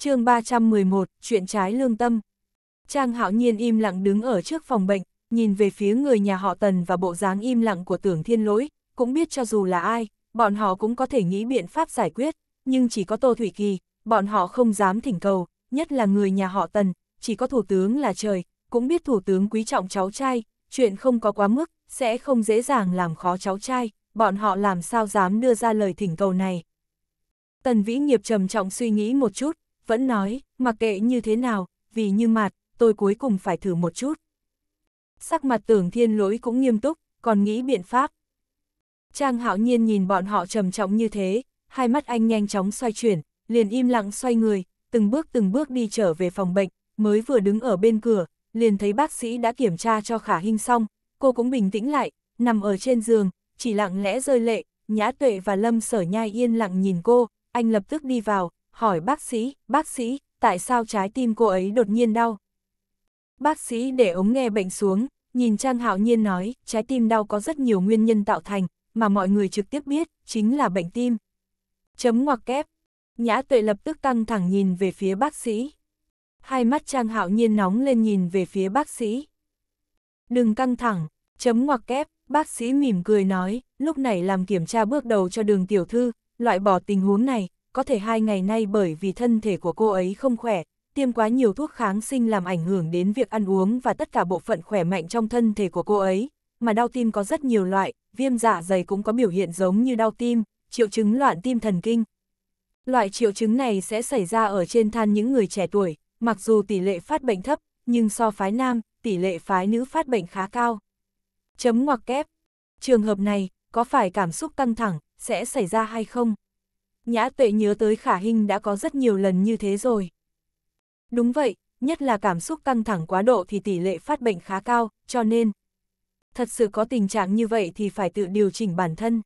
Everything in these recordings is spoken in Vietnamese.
chương 311, chuyện trái lương tâm. Trang hạo nhiên im lặng đứng ở trước phòng bệnh, nhìn về phía người nhà họ Tần và bộ dáng im lặng của tưởng thiên lỗi, cũng biết cho dù là ai, bọn họ cũng có thể nghĩ biện pháp giải quyết, nhưng chỉ có Tô Thủy Kỳ, bọn họ không dám thỉnh cầu, nhất là người nhà họ Tần, chỉ có thủ tướng là trời, cũng biết thủ tướng quý trọng cháu trai, chuyện không có quá mức, sẽ không dễ dàng làm khó cháu trai, bọn họ làm sao dám đưa ra lời thỉnh cầu này. Tần Vĩ Nghiệp trầm trọng suy nghĩ một chút, vẫn nói, mặc kệ như thế nào, vì như mặt, tôi cuối cùng phải thử một chút. Sắc mặt tưởng thiên lỗi cũng nghiêm túc, còn nghĩ biện pháp. Trang hạo nhiên nhìn bọn họ trầm trọng như thế, hai mắt anh nhanh chóng xoay chuyển, liền im lặng xoay người, từng bước từng bước đi trở về phòng bệnh, mới vừa đứng ở bên cửa, liền thấy bác sĩ đã kiểm tra cho khả hình xong, cô cũng bình tĩnh lại, nằm ở trên giường, chỉ lặng lẽ rơi lệ, nhã tuệ và lâm sở nhai yên lặng nhìn cô, anh lập tức đi vào, hỏi bác sĩ, bác sĩ, tại sao trái tim cô ấy đột nhiên đau? Bác sĩ để ống nghe bệnh xuống, nhìn Trang Hạo Nhiên nói, trái tim đau có rất nhiều nguyên nhân tạo thành, mà mọi người trực tiếp biết, chính là bệnh tim. Chấm ngoặc kép. Nhã tuệ lập tức căng thẳng nhìn về phía bác sĩ. Hai mắt Trang Hạo Nhiên nóng lên nhìn về phía bác sĩ. Đừng căng thẳng, chấm ngoặc kép, bác sĩ mỉm cười nói, lúc này làm kiểm tra bước đầu cho đường tiểu thư, loại bỏ tình huống này, có thể hai ngày nay bởi vì thân thể của cô ấy không khỏe, tiêm quá nhiều thuốc kháng sinh làm ảnh hưởng đến việc ăn uống và tất cả bộ phận khỏe mạnh trong thân thể của cô ấy, mà đau tim có rất nhiều loại, viêm dạ dày cũng có biểu hiện giống như đau tim, triệu chứng loạn tim thần kinh. Loại triệu chứng này sẽ xảy ra ở trên than những người trẻ tuổi, mặc dù tỷ lệ phát bệnh thấp, nhưng so phái nam, tỷ lệ phái nữ phát bệnh khá cao. Chấm ngoặc kép. Trường hợp này, có phải cảm xúc căng thẳng, sẽ xảy ra hay không? Nhã tuệ nhớ tới khả hình đã có rất nhiều lần như thế rồi. Đúng vậy, nhất là cảm xúc căng thẳng quá độ thì tỷ lệ phát bệnh khá cao, cho nên thật sự có tình trạng như vậy thì phải tự điều chỉnh bản thân.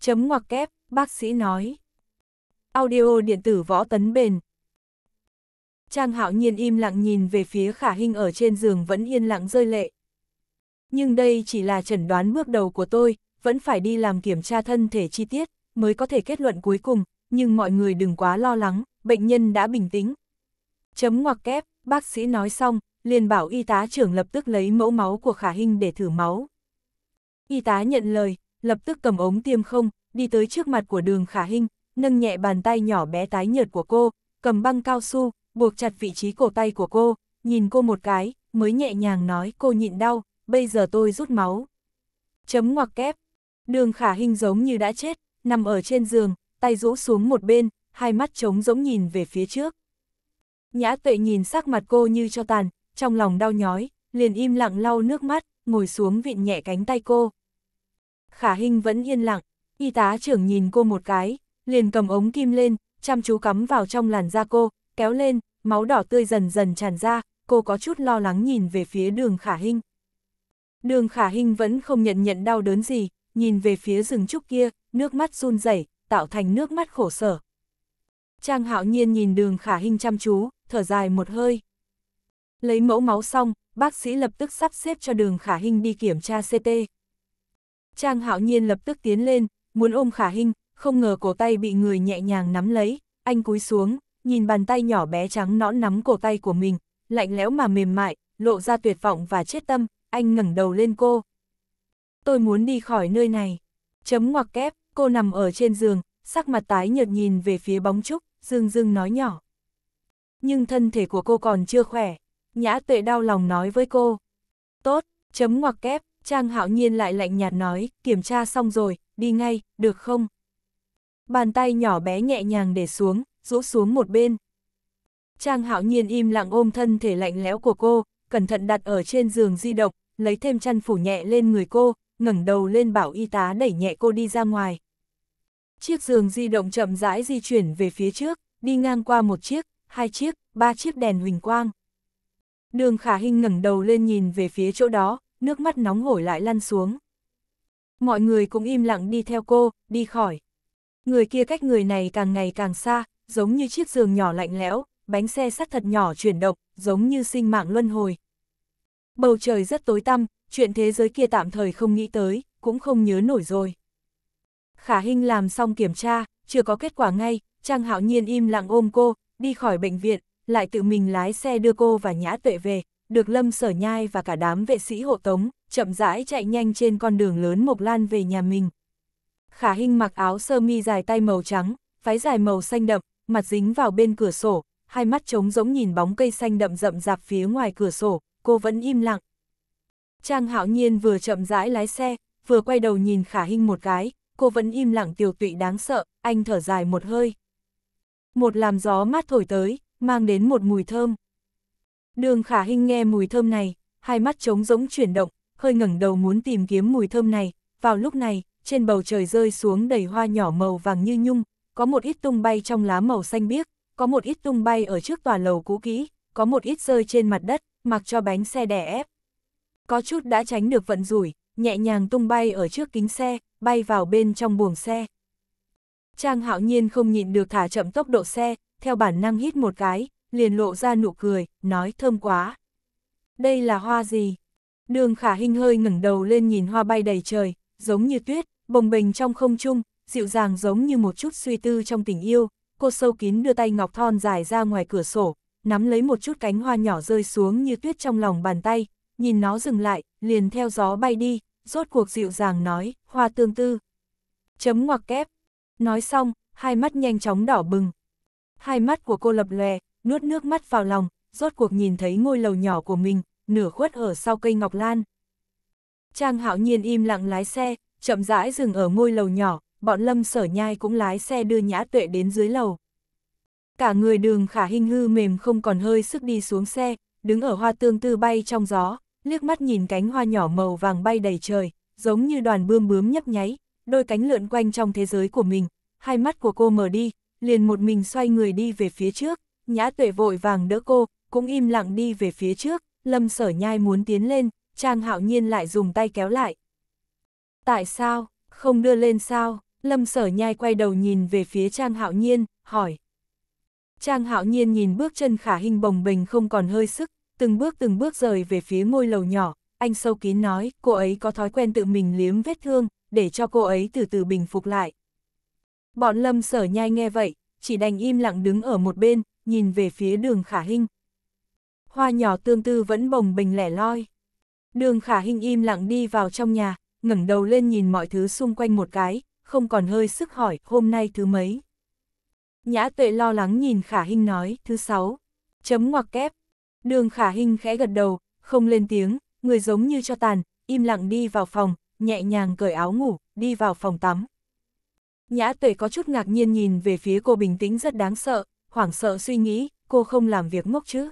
Chấm ngoặc kép, bác sĩ nói. Audio điện tử võ tấn bền. Trang hạo nhiên im lặng nhìn về phía khả hình ở trên giường vẫn yên lặng rơi lệ. Nhưng đây chỉ là chẩn đoán bước đầu của tôi, vẫn phải đi làm kiểm tra thân thể chi tiết mới có thể kết luận cuối cùng, nhưng mọi người đừng quá lo lắng, bệnh nhân đã bình tĩnh. Chấm ngoặc kép, bác sĩ nói xong, liền bảo y tá trưởng lập tức lấy mẫu máu của Khả Hinh để thử máu. Y tá nhận lời, lập tức cầm ống tiêm không, đi tới trước mặt của đường Khả Hinh, nâng nhẹ bàn tay nhỏ bé tái nhợt của cô, cầm băng cao su, buộc chặt vị trí cổ tay của cô, nhìn cô một cái, mới nhẹ nhàng nói cô nhịn đau, bây giờ tôi rút máu. Chấm ngoặc kép. Đường Khả Hinh giống như đã chết, nằm ở trên giường, tay rũ xuống một bên, hai mắt trống rỗng nhìn về phía trước. Nhã tuệ nhìn sắc mặt cô như cho tàn, trong lòng đau nhói, liền im lặng lau nước mắt, ngồi xuống vịn nhẹ cánh tay cô. Khả Hinh vẫn yên lặng, y tá trưởng nhìn cô một cái, liền cầm ống kim lên, chăm chú cắm vào trong làn da cô, kéo lên, máu đỏ tươi dần dần tràn ra, cô có chút lo lắng nhìn về phía đường Khả Hinh. Đường Khả Hinh vẫn không nhận nhận đau đớn gì, nhìn về phía rừng trúc kia, nước mắt run rẩy, tạo thành nước mắt khổ sở. Trang hạo nhiên nhìn đường khả hình chăm chú, thở dài một hơi. Lấy mẫu máu xong, bác sĩ lập tức sắp xếp cho đường khả hình đi kiểm tra CT. Trang hạo nhiên lập tức tiến lên, muốn ôm khả hình, không ngờ cổ tay bị người nhẹ nhàng nắm lấy, anh cúi xuống, nhìn bàn tay nhỏ bé trắng nõn nắm cổ tay của mình, lạnh lẽo mà mềm mại, lộ ra tuyệt vọng và chết tâm, anh ngẩng đầu lên cô, tôi muốn đi khỏi nơi này. Chấm ngoặc kép, cô nằm ở trên giường, sắc mặt tái nhợt nhìn về phía bóng trúc, dương dương nói nhỏ. Nhưng thân thể của cô còn chưa khỏe, nhã tuệ đau lòng nói với cô. Tốt, chấm ngoặc kép, Trang hạo nhiên lại lạnh nhạt nói, kiểm tra xong rồi, đi ngay, được không? Bàn tay nhỏ bé nhẹ nhàng để xuống, rũ xuống một bên. Trang hạo nhiên im lặng ôm thân thể lạnh lẽo của cô, cẩn thận đặt ở trên giường di động, lấy thêm chăn phủ nhẹ lên người cô, ngẩng đầu lên bảo y tá đẩy nhẹ cô đi ra ngoài. Chiếc giường di động chậm rãi di chuyển về phía trước, đi ngang qua một chiếc, hai chiếc, ba chiếc đèn huỳnh quang. Đường khả hình ngẩng đầu lên nhìn về phía chỗ đó, nước mắt nóng hổi lại lăn xuống. Mọi người cũng im lặng đi theo cô, đi khỏi. Người kia cách người này càng ngày càng xa, giống như chiếc giường nhỏ lạnh lẽo, bánh xe sắt thật nhỏ chuyển động, giống như sinh mạng luân hồi. Bầu trời rất tối tăm, chuyện thế giới kia tạm thời không nghĩ tới, cũng không nhớ nổi rồi. Khả Hinh làm xong kiểm tra, chưa có kết quả ngay, Trang Hạo Nhiên im lặng ôm cô, đi khỏi bệnh viện, lại tự mình lái xe đưa cô và Nhã Tuệ về, được Lâm Sở Nhai và cả đám vệ sĩ hộ tống, chậm rãi chạy nhanh trên con đường lớn Mộc Lan về nhà mình. Khả Hinh mặc áo sơ mi dài tay màu trắng, váy dài màu xanh đậm, mặt dính vào bên cửa sổ, hai mắt trống rỗng nhìn bóng cây xanh đậm rậm rạp phía ngoài cửa sổ, cô vẫn im lặng, Trang hạo nhiên vừa chậm rãi lái xe, vừa quay đầu nhìn khả Hinh một cái, cô vẫn im lặng tiều tụy đáng sợ, anh thở dài một hơi. Một làm gió mát thổi tới, mang đến một mùi thơm. Đường khả Hinh nghe mùi thơm này, hai mắt trống rỗng chuyển động, hơi ngẩng đầu muốn tìm kiếm mùi thơm này. Vào lúc này, trên bầu trời rơi xuống đầy hoa nhỏ màu vàng như nhung, có một ít tung bay trong lá màu xanh biếc, có một ít tung bay ở trước tòa lầu cũ kỹ, có một ít rơi trên mặt đất, mặc cho bánh xe đè ép có chút đã tránh được vận rủi, nhẹ nhàng tung bay ở trước kính xe, bay vào bên trong buồng xe. Trang hạo nhiên không nhịn được thả chậm tốc độ xe, theo bản năng hít một cái, liền lộ ra nụ cười, nói thơm quá. Đây là hoa gì? Đường khả hình hơi ngẩng đầu lên nhìn hoa bay đầy trời, giống như tuyết, bồng bềnh trong không trung, dịu dàng giống như một chút suy tư trong tình yêu. Cô sâu kín đưa tay ngọc thon dài ra ngoài cửa sổ, nắm lấy một chút cánh hoa nhỏ rơi xuống như tuyết trong lòng bàn tay, nhìn nó dừng lại, liền theo gió bay đi, rốt cuộc dịu dàng nói, hoa tương tư. Chấm ngoặc kép. Nói xong, hai mắt nhanh chóng đỏ bừng. Hai mắt của cô lập lè nuốt nước mắt vào lòng, rốt cuộc nhìn thấy ngôi lầu nhỏ của mình, nửa khuất ở sau cây ngọc lan. Trang hạo nhiên im lặng lái xe, chậm rãi dừng ở ngôi lầu nhỏ, bọn lâm sở nhai cũng lái xe đưa nhã tuệ đến dưới lầu. Cả người đường khả hình hư mềm không còn hơi sức đi xuống xe, đứng ở hoa tương tư bay trong gió, liếc mắt nhìn cánh hoa nhỏ màu vàng bay đầy trời, giống như đoàn bươm bướm nhấp nháy, đôi cánh lượn quanh trong thế giới của mình, hai mắt của cô mở đi, liền một mình xoay người đi về phía trước, nhã tuệ vội vàng đỡ cô, cũng im lặng đi về phía trước, lâm sở nhai muốn tiến lên, Trang hạo nhiên lại dùng tay kéo lại. Tại sao, không đưa lên sao, lâm sở nhai quay đầu nhìn về phía Trang hạo nhiên, hỏi. Trang hạo nhiên nhìn bước chân khả hình bồng bình không còn hơi sức, từng bước từng bước rời về phía ngôi lầu nhỏ, anh sâu kín nói, cô ấy có thói quen tự mình liếm vết thương, để cho cô ấy từ từ bình phục lại. Bọn lâm sở nhai nghe vậy, chỉ đành im lặng đứng ở một bên, nhìn về phía đường khả hình. Hoa nhỏ tương tư vẫn bồng bình lẻ loi. Đường khả hình im lặng đi vào trong nhà, ngẩng đầu lên nhìn mọi thứ xung quanh một cái, không còn hơi sức hỏi hôm nay thứ mấy. Nhã tuệ lo lắng nhìn khả hình nói thứ sáu. Chấm ngoặc kép, Đường khả hình khẽ gật đầu, không lên tiếng, người giống như cho tàn, im lặng đi vào phòng, nhẹ nhàng cởi áo ngủ, đi vào phòng tắm. Nhã tuệ có chút ngạc nhiên nhìn về phía cô bình tĩnh rất đáng sợ, hoảng sợ suy nghĩ, cô không làm việc ngốc chứ.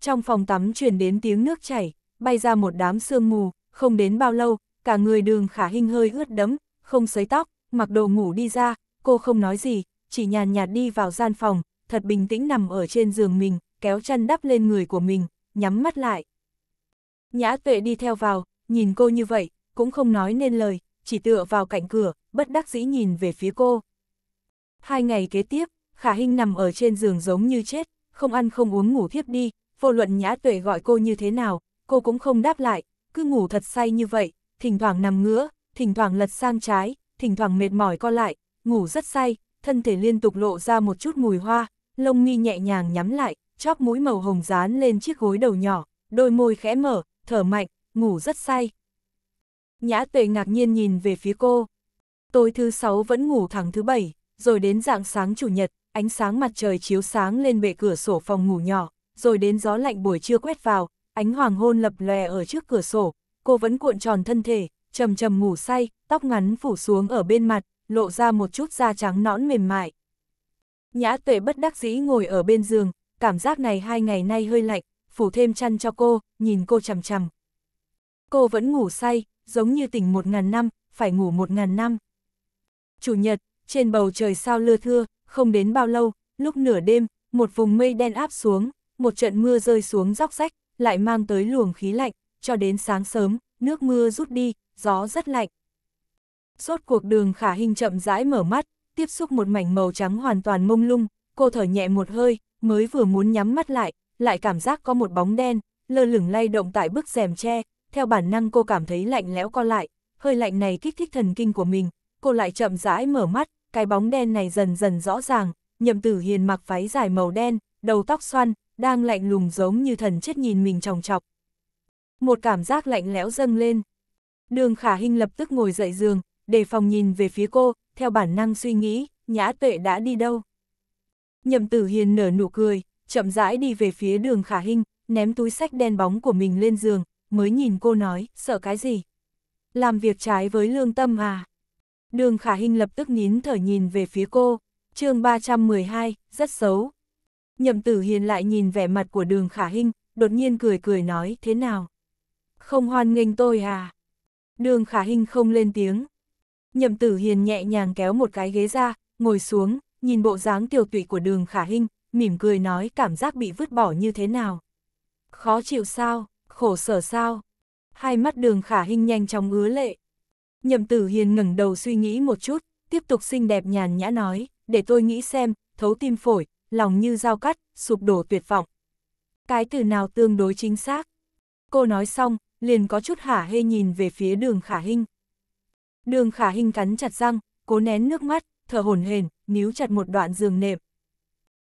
Trong phòng tắm truyền đến tiếng nước chảy, bay ra một đám sương mù, không đến bao lâu, cả người đường khả hình hơi ướt đẫm, không sấy tóc, mặc đồ ngủ đi ra, cô không nói gì, chỉ nhàn nhạt đi vào gian phòng, thật bình tĩnh nằm ở trên giường mình, kéo chăn đắp lên người của mình, nhắm mắt lại. Nhã tuệ đi theo vào, nhìn cô như vậy, cũng không nói nên lời, chỉ tựa vào cạnh cửa, bất đắc dĩ nhìn về phía cô. Hai ngày kế tiếp, Khả Hinh nằm ở trên giường giống như chết, không ăn không uống ngủ thiếp đi, vô luận nhã tuệ gọi cô như thế nào, cô cũng không đáp lại, cứ ngủ thật say như vậy, thỉnh thoảng nằm ngửa, thỉnh thoảng lật sang trái, thỉnh thoảng mệt mỏi co lại, ngủ rất say, thân thể liên tục lộ ra một chút mùi hoa, lông mi nhẹ nhàng nhắm lại, chóp mũi màu hồng dán lên chiếc gối đầu nhỏ, đôi môi khẽ mở, thở mạnh, ngủ rất say. Nhã tuệ ngạc nhiên nhìn về phía cô. Tối thứ sáu vẫn ngủ thẳng thứ bảy, rồi đến dạng sáng chủ nhật, ánh sáng mặt trời chiếu sáng lên bệ cửa sổ phòng ngủ nhỏ, rồi đến gió lạnh buổi trưa quét vào, ánh hoàng hôn lập lè ở trước cửa sổ, cô vẫn cuộn tròn thân thể, trầm trầm ngủ say, tóc ngắn phủ xuống ở bên mặt, lộ ra một chút da trắng nõn mềm mại. Nhã tuệ bất đắc dĩ ngồi ở bên giường, cảm giác này hai ngày nay hơi lạnh, phủ thêm chăn cho cô, nhìn cô chằm chằm. Cô vẫn ngủ say, giống như tỉnh một ngàn năm, phải ngủ một ngàn năm. Chủ nhật, trên bầu trời sao lưa thưa, không đến bao lâu, lúc nửa đêm, một vùng mây đen áp xuống, một trận mưa rơi xuống róc rách, lại mang tới luồng khí lạnh, cho đến sáng sớm, nước mưa rút đi, gió rất lạnh. Suốt cuộc đường khả hình chậm rãi mở mắt, tiếp xúc một mảnh màu trắng hoàn toàn mông lung, cô thở nhẹ một hơi, mới vừa muốn nhắm mắt lại, lại cảm giác có một bóng đen, lơ lửng lay động tại bức rèm tre, theo bản năng cô cảm thấy lạnh lẽo co lại, hơi lạnh này kích thích thần kinh của mình, cô lại chậm rãi mở mắt, cái bóng đen này dần dần rõ ràng, nhậm tử hiền mặc váy dài màu đen, đầu tóc xoăn, đang lạnh lùng giống như thần chết nhìn mình tròng trọc. Một cảm giác lạnh lẽo dâng lên. Đường khả hình lập tức ngồi dậy giường, đề phòng nhìn về phía cô, theo bản năng suy nghĩ, nhã tuệ đã đi đâu. Nhậm tử hiền nở nụ cười, chậm rãi đi về phía đường khả Hinh, ném túi sách đen bóng của mình lên giường, mới nhìn cô nói, sợ cái gì? Làm việc trái với lương tâm à? Đường khả Hinh lập tức nín thở nhìn về phía cô, chương 312, rất xấu. Nhậm tử hiền lại nhìn vẻ mặt của đường khả Hinh, đột nhiên cười cười nói, thế nào? Không hoan nghênh tôi à? Đường khả Hinh không lên tiếng. Nhậm tử hiền nhẹ nhàng kéo một cái ghế ra, ngồi xuống, nhìn bộ dáng tiêu tụy của đường khả hinh, mỉm cười nói cảm giác bị vứt bỏ như thế nào. Khó chịu sao, khổ sở sao. Hai mắt đường khả hinh nhanh chóng ứa lệ. Nhậm tử hiền ngẩng đầu suy nghĩ một chút, tiếp tục xinh đẹp nhàn nhã nói, để tôi nghĩ xem, thấu tim phổi, lòng như dao cắt, sụp đổ tuyệt vọng. Cái từ nào tương đối chính xác? Cô nói xong, liền có chút hả hê nhìn về phía đường khả hinh. Đường khả hinh cắn chặt răng, cố nén nước mắt, thở hổn hển, níu chặt một đoạn giường nệm.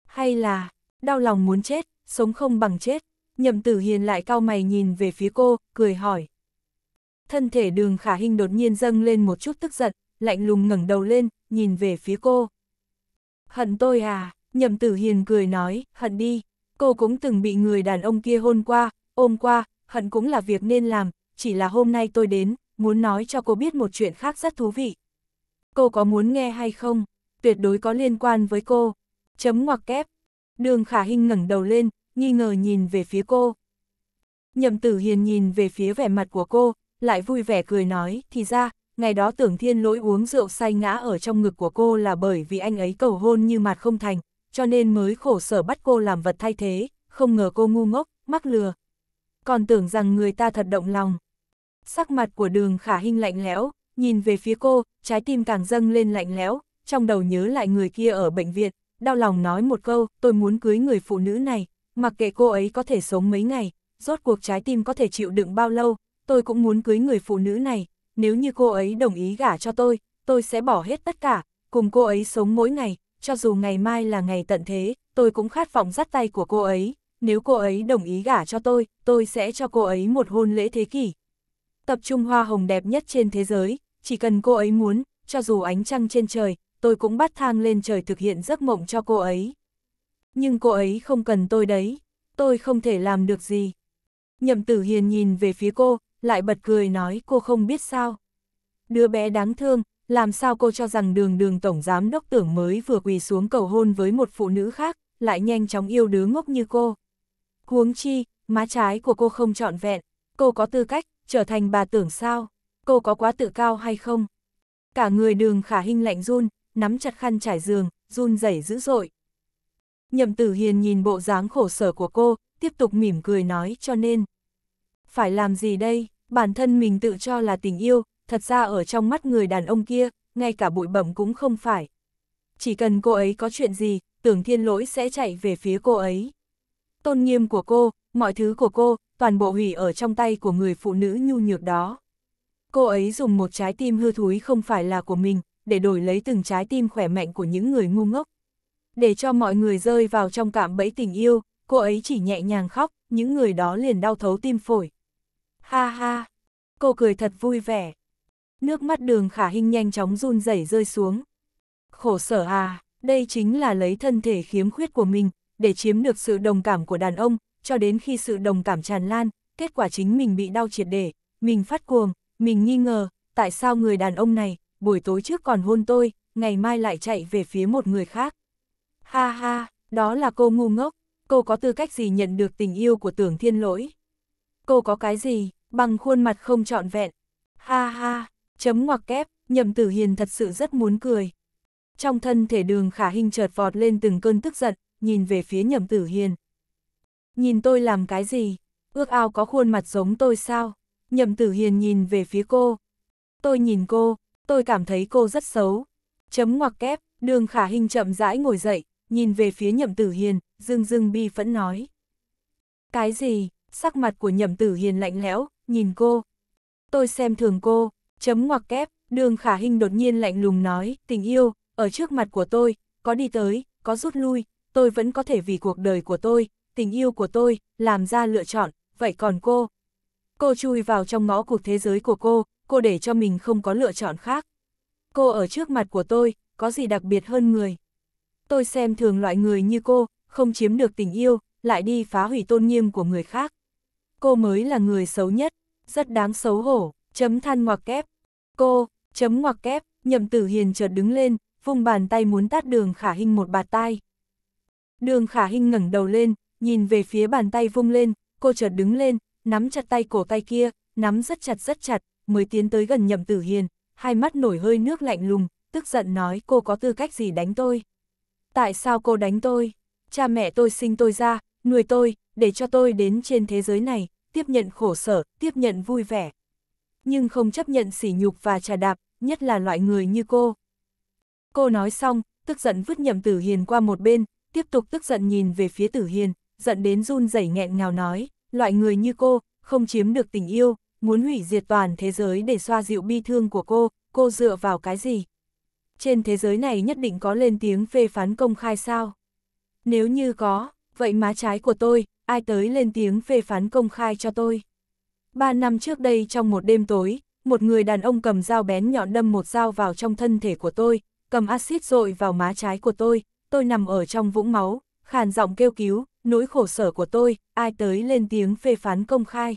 Hay là, đau lòng muốn chết, sống không bằng chết, nhậm tử hiền lại cao mày nhìn về phía cô, cười hỏi. Thân thể đường khả hình đột nhiên dâng lên một chút tức giận, lạnh lùng ngẩng đầu lên, nhìn về phía cô. Hận tôi à, nhậm tử hiền cười nói, hận đi, cô cũng từng bị người đàn ông kia hôn qua, ôm qua, hận cũng là việc nên làm, chỉ là hôm nay tôi đến, muốn nói cho cô biết một chuyện khác rất thú vị. Cô có muốn nghe hay không? Tuyệt đối có liên quan với cô. Chấm ngoặc kép. Đường khả hình ngẩng đầu lên, nghi ngờ nhìn về phía cô. Nhậm tử hiền nhìn về phía vẻ mặt của cô, lại vui vẻ cười nói, thì ra, ngày đó tưởng thiên lỗi uống rượu say ngã ở trong ngực của cô là bởi vì anh ấy cầu hôn như mặt không thành, cho nên mới khổ sở bắt cô làm vật thay thế, không ngờ cô ngu ngốc, mắc lừa. Còn tưởng rằng người ta thật động lòng. Sắc mặt của đường khả hình lạnh lẽo, nhìn về phía cô, trái tim càng dâng lên lạnh lẽo, trong đầu nhớ lại người kia ở bệnh viện, đau lòng nói một câu, tôi muốn cưới người phụ nữ này, mặc kệ cô ấy có thể sống mấy ngày, rốt cuộc trái tim có thể chịu đựng bao lâu, tôi cũng muốn cưới người phụ nữ này, nếu như cô ấy đồng ý gả cho tôi, tôi sẽ bỏ hết tất cả, cùng cô ấy sống mỗi ngày, cho dù ngày mai là ngày tận thế, tôi cũng khát vọng dắt tay của cô ấy, nếu cô ấy đồng ý gả cho tôi, tôi sẽ cho cô ấy một hôn lễ thế kỷ. Tập trung hoa hồng đẹp nhất trên thế giới, chỉ cần cô ấy muốn, cho dù ánh trăng trên trời, tôi cũng bắt thang lên trời thực hiện giấc mộng cho cô ấy. Nhưng cô ấy không cần tôi đấy, tôi không thể làm được gì. Nhậm tử hiền nhìn về phía cô, lại bật cười nói cô không biết sao. Đứa bé đáng thương, làm sao cô cho rằng đường đường tổng giám đốc tưởng mới vừa quỳ xuống cầu hôn với một phụ nữ khác, lại nhanh chóng yêu đứa ngốc như cô. Huống chi, má trái của cô không trọn vẹn, cô có tư cách trở thành bà tưởng sao? cô có quá tự cao hay không? Cả người đường khả hinh lạnh run, nắm chặt khăn trải giường, run rẩy dữ dội. Nhậm tử hiền nhìn bộ dáng khổ sở của cô, tiếp tục mỉm cười nói cho nên. Phải làm gì đây, bản thân mình tự cho là tình yêu, thật ra ở trong mắt người đàn ông kia, ngay cả bụi bẩm cũng không phải. Chỉ cần cô ấy có chuyện gì, tưởng thiên lỗi sẽ chạy về phía cô ấy. Tôn nghiêm của cô, mọi thứ của cô, toàn bộ hủy ở trong tay của người phụ nữ nhu nhược đó. Cô ấy dùng một trái tim hư thúi không phải là của mình, để đổi lấy từng trái tim khỏe mạnh của những người ngu ngốc. Để cho mọi người rơi vào trong cạm bẫy tình yêu, cô ấy chỉ nhẹ nhàng khóc, những người đó liền đau thấu tim phổi. Ha ha! Cô cười thật vui vẻ. Nước mắt đường khả hình nhanh chóng run rẩy rơi xuống. Khổ sở à, đây chính là lấy thân thể khiếm khuyết của mình, để chiếm được sự đồng cảm của đàn ông, cho đến khi sự đồng cảm tràn lan, kết quả chính mình bị đau triệt để, mình phát cuồng, mình nghi ngờ, tại sao người đàn ông này, buổi tối trước còn hôn tôi, ngày mai lại chạy về phía một người khác. Ha ha, đó là cô ngu ngốc, cô có tư cách gì nhận được tình yêu của tưởng thiên lỗi? Cô có cái gì, bằng khuôn mặt không trọn vẹn? Ha ha, chấm ngoặc kép, nhậm tử hiền thật sự rất muốn cười. Trong thân thể đường khả hình chợt vọt lên từng cơn tức giận, nhìn về phía nhậm tử hiền. Nhìn tôi làm cái gì? Ước ao có khuôn mặt giống tôi sao? Nhậm Tử Hiền nhìn về phía cô. Tôi nhìn cô, tôi cảm thấy cô rất xấu. Chấm ngoặc kép, đường khả hình chậm rãi ngồi dậy, nhìn về phía Nhậm Tử Hiền, dưng dưng bi phẫn nói. Cái gì? Sắc mặt của Nhậm Tử Hiền lạnh lẽo, nhìn cô. Tôi xem thường cô, chấm ngoặc kép, đường khả hình đột nhiên lạnh lùng nói, tình yêu, ở trước mặt của tôi, có đi tới, có rút lui, tôi vẫn có thể vì cuộc đời của tôi, tình yêu của tôi, làm ra lựa chọn, vậy còn cô, Cô chui vào trong ngõ cụt thế giới của cô, cô để cho mình không có lựa chọn khác. Cô ở trước mặt của tôi, có gì đặc biệt hơn người. Tôi xem thường loại người như cô, không chiếm được tình yêu, lại đi phá hủy tôn nghiêm của người khác. Cô mới là người xấu nhất, rất đáng xấu hổ, chấm than ngoặc kép. Cô, chấm ngoặc kép, nhậm tử hiền chợt đứng lên, vung bàn tay muốn tát đường khả hình một bạt tay. Đường khả hình ngẩng đầu lên, nhìn về phía bàn tay vung lên, cô chợt đứng lên, nắm chặt tay cổ tay kia, nắm rất chặt rất chặt, mới tiến tới gần nhậm tử hiền, hai mắt nổi hơi nước lạnh lùng, tức giận nói cô có tư cách gì đánh tôi. Tại sao cô đánh tôi? Cha mẹ tôi sinh tôi ra, nuôi tôi, để cho tôi đến trên thế giới này, tiếp nhận khổ sở, tiếp nhận vui vẻ. Nhưng không chấp nhận sỉ nhục và trà đạp, nhất là loại người như cô. Cô nói xong, tức giận vứt nhậm tử hiền qua một bên, tiếp tục tức giận nhìn về phía tử hiền, giận đến run rẩy nghẹn ngào nói, loại người như cô, không chiếm được tình yêu, muốn hủy diệt toàn thế giới để xoa dịu bi thương của cô, cô dựa vào cái gì? Trên thế giới này nhất định có lên tiếng phê phán công khai sao? Nếu như có, vậy má trái của tôi, ai tới lên tiếng phê phán công khai cho tôi? Ba năm trước đây trong một đêm tối, một người đàn ông cầm dao bén nhọn đâm một dao vào trong thân thể của tôi, cầm axit dội vào má trái của tôi, tôi nằm ở trong vũng máu, khàn giọng kêu cứu, nỗi khổ sở của tôi, ai tới lên tiếng phê phán công khai.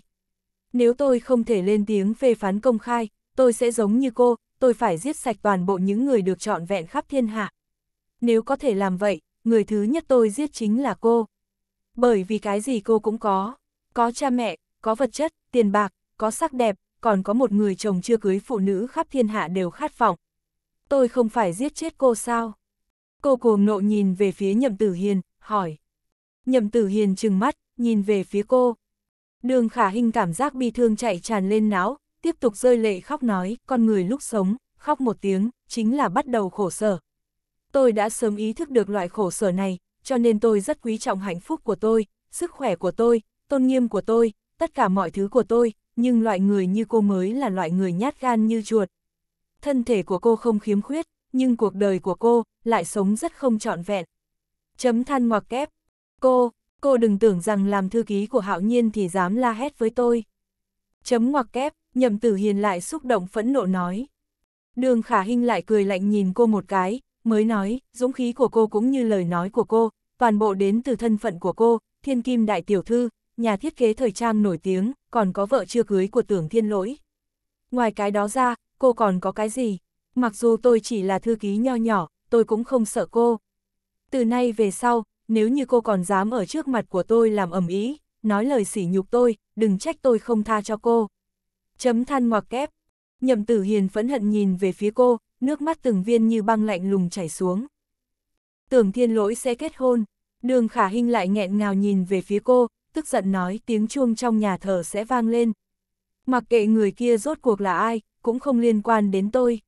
Nếu tôi không thể lên tiếng phê phán công khai, tôi sẽ giống như cô, tôi phải giết sạch toàn bộ những người được chọn vẹn khắp thiên hạ. Nếu có thể làm vậy, người thứ nhất tôi giết chính là cô. Bởi vì cái gì cô cũng có, có cha mẹ, có vật chất, tiền bạc, có sắc đẹp, còn có một người chồng chưa cưới phụ nữ khắp thiên hạ đều khát vọng. Tôi không phải giết chết cô sao? Cô cuồng nộ nhìn về phía nhậm tử hiền, hỏi. Nhậm tử hiền trừng mắt, nhìn về phía cô. Đường khả hình cảm giác bi thương chạy tràn lên não, tiếp tục rơi lệ khóc nói, con người lúc sống, khóc một tiếng, chính là bắt đầu khổ sở. Tôi đã sớm ý thức được loại khổ sở này, cho nên tôi rất quý trọng hạnh phúc của tôi, sức khỏe của tôi, tôn nghiêm của tôi, tất cả mọi thứ của tôi, nhưng loại người như cô mới là loại người nhát gan như chuột. Thân thể của cô không khiếm khuyết, nhưng cuộc đời của cô lại sống rất không trọn vẹn. Chấm than ngoặc kép, Cô, cô đừng tưởng rằng làm thư ký của hạo nhiên thì dám la hét với tôi. Chấm ngoặc kép, nhầm tử hiền lại xúc động phẫn nộ nói. Đường khả hinh lại cười lạnh nhìn cô một cái, mới nói, dũng khí của cô cũng như lời nói của cô, toàn bộ đến từ thân phận của cô, thiên kim đại tiểu thư, nhà thiết kế thời trang nổi tiếng, còn có vợ chưa cưới của tưởng thiên lỗi. Ngoài cái đó ra, cô còn có cái gì? Mặc dù tôi chỉ là thư ký nho nhỏ, tôi cũng không sợ cô. Từ nay về sau, nếu như cô còn dám ở trước mặt của tôi làm ẩm ý, nói lời sỉ nhục tôi, đừng trách tôi không tha cho cô. Chấm than ngoặc kép. Nhậm tử hiền phẫn hận nhìn về phía cô, nước mắt từng viên như băng lạnh lùng chảy xuống. Tưởng thiên lỗi sẽ kết hôn, đường khả hình lại nghẹn ngào nhìn về phía cô, tức giận nói tiếng chuông trong nhà thờ sẽ vang lên. Mặc kệ người kia rốt cuộc là ai, cũng không liên quan đến tôi.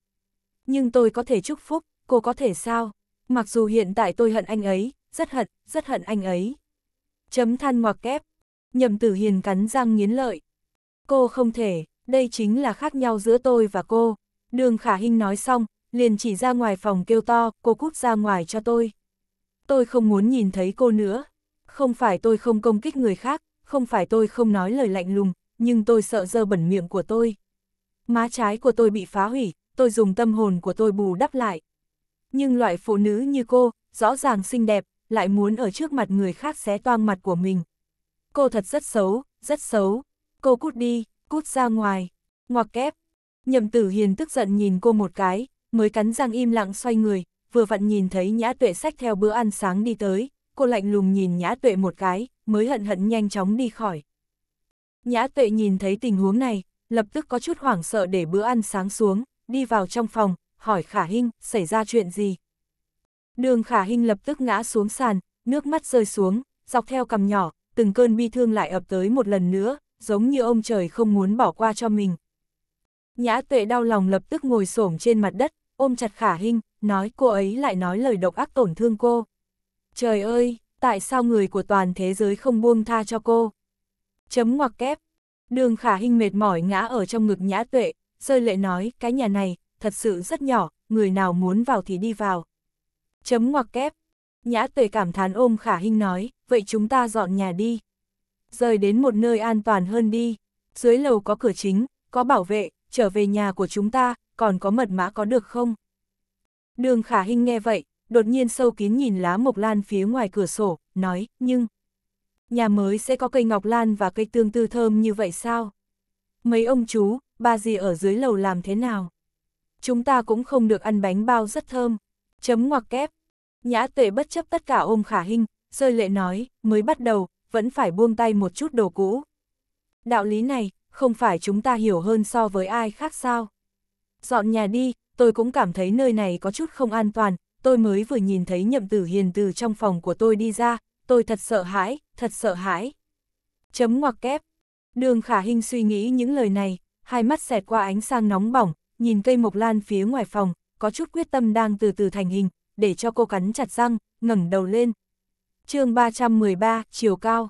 Nhưng tôi có thể chúc phúc, cô có thể sao? Mặc dù hiện tại tôi hận anh ấy, rất hận, rất hận anh ấy. Chấm than ngoặc kép. Nhậm tử hiền cắn răng nghiến lợi. Cô không thể, đây chính là khác nhau giữa tôi và cô. Đường khả hinh nói xong, liền chỉ ra ngoài phòng kêu to, cô cút ra ngoài cho tôi. Tôi không muốn nhìn thấy cô nữa. Không phải tôi không công kích người khác, không phải tôi không nói lời lạnh lùng, nhưng tôi sợ dơ bẩn miệng của tôi. Má trái của tôi bị phá hủy, tôi dùng tâm hồn của tôi bù đắp lại. Nhưng loại phụ nữ như cô, rõ ràng xinh đẹp, lại muốn ở trước mặt người khác xé toang mặt của mình. Cô thật rất xấu, rất xấu. Cô cút đi, cút ra ngoài. Ngoặc kép. Nhậm tử hiền tức giận nhìn cô một cái, mới cắn răng im lặng xoay người, vừa vặn nhìn thấy nhã tuệ sách theo bữa ăn sáng đi tới, cô lạnh lùng nhìn nhã tuệ một cái, mới hận hận nhanh chóng đi khỏi. Nhã tuệ nhìn thấy tình huống này, lập tức có chút hoảng sợ để bữa ăn sáng xuống, đi vào trong phòng, hỏi khả hinh, xảy ra chuyện gì. Đường khả hình lập tức ngã xuống sàn, nước mắt rơi xuống, dọc theo cầm nhỏ, từng cơn bi thương lại ập tới một lần nữa, giống như ông trời không muốn bỏ qua cho mình. Nhã tuệ đau lòng lập tức ngồi xổm trên mặt đất, ôm chặt khả hình, nói cô ấy lại nói lời độc ác tổn thương cô. Trời ơi, tại sao người của toàn thế giới không buông tha cho cô? Chấm ngoặc kép. Đường khả hình mệt mỏi ngã ở trong ngực nhã tuệ, rơi lệ nói cái nhà này, thật sự rất nhỏ, người nào muốn vào thì đi vào. Chấm ngoặc kép. Nhã tuệ cảm thán ôm khả hình nói, vậy chúng ta dọn nhà đi. Rời đến một nơi an toàn hơn đi. Dưới lầu có cửa chính, có bảo vệ, trở về nhà của chúng ta, còn có mật mã có được không? Đường khả hình nghe vậy, đột nhiên sâu kín nhìn lá mộc lan phía ngoài cửa sổ, nói, nhưng... Nhà mới sẽ có cây ngọc lan và cây tương tư thơm như vậy sao? Mấy ông chú, ba gì ở dưới lầu làm thế nào? Chúng ta cũng không được ăn bánh bao rất thơm. Chấm ngoặc kép. Nhã tuệ bất chấp tất cả ôm khả hình, rơi lệ nói, mới bắt đầu, vẫn phải buông tay một chút đồ cũ. Đạo lý này, không phải chúng ta hiểu hơn so với ai khác sao. Dọn nhà đi, tôi cũng cảm thấy nơi này có chút không an toàn, tôi mới vừa nhìn thấy nhậm tử hiền từ trong phòng của tôi đi ra, tôi thật sợ hãi, thật sợ hãi. Chấm ngoặc kép. Đường khả hình suy nghĩ những lời này, hai mắt xẹt qua ánh sang nóng bỏng, nhìn cây mộc lan phía ngoài phòng, có chút quyết tâm đang từ từ thành hình, để cho cô cắn chặt răng, ngẩng đầu lên. chương 313, chiều cao.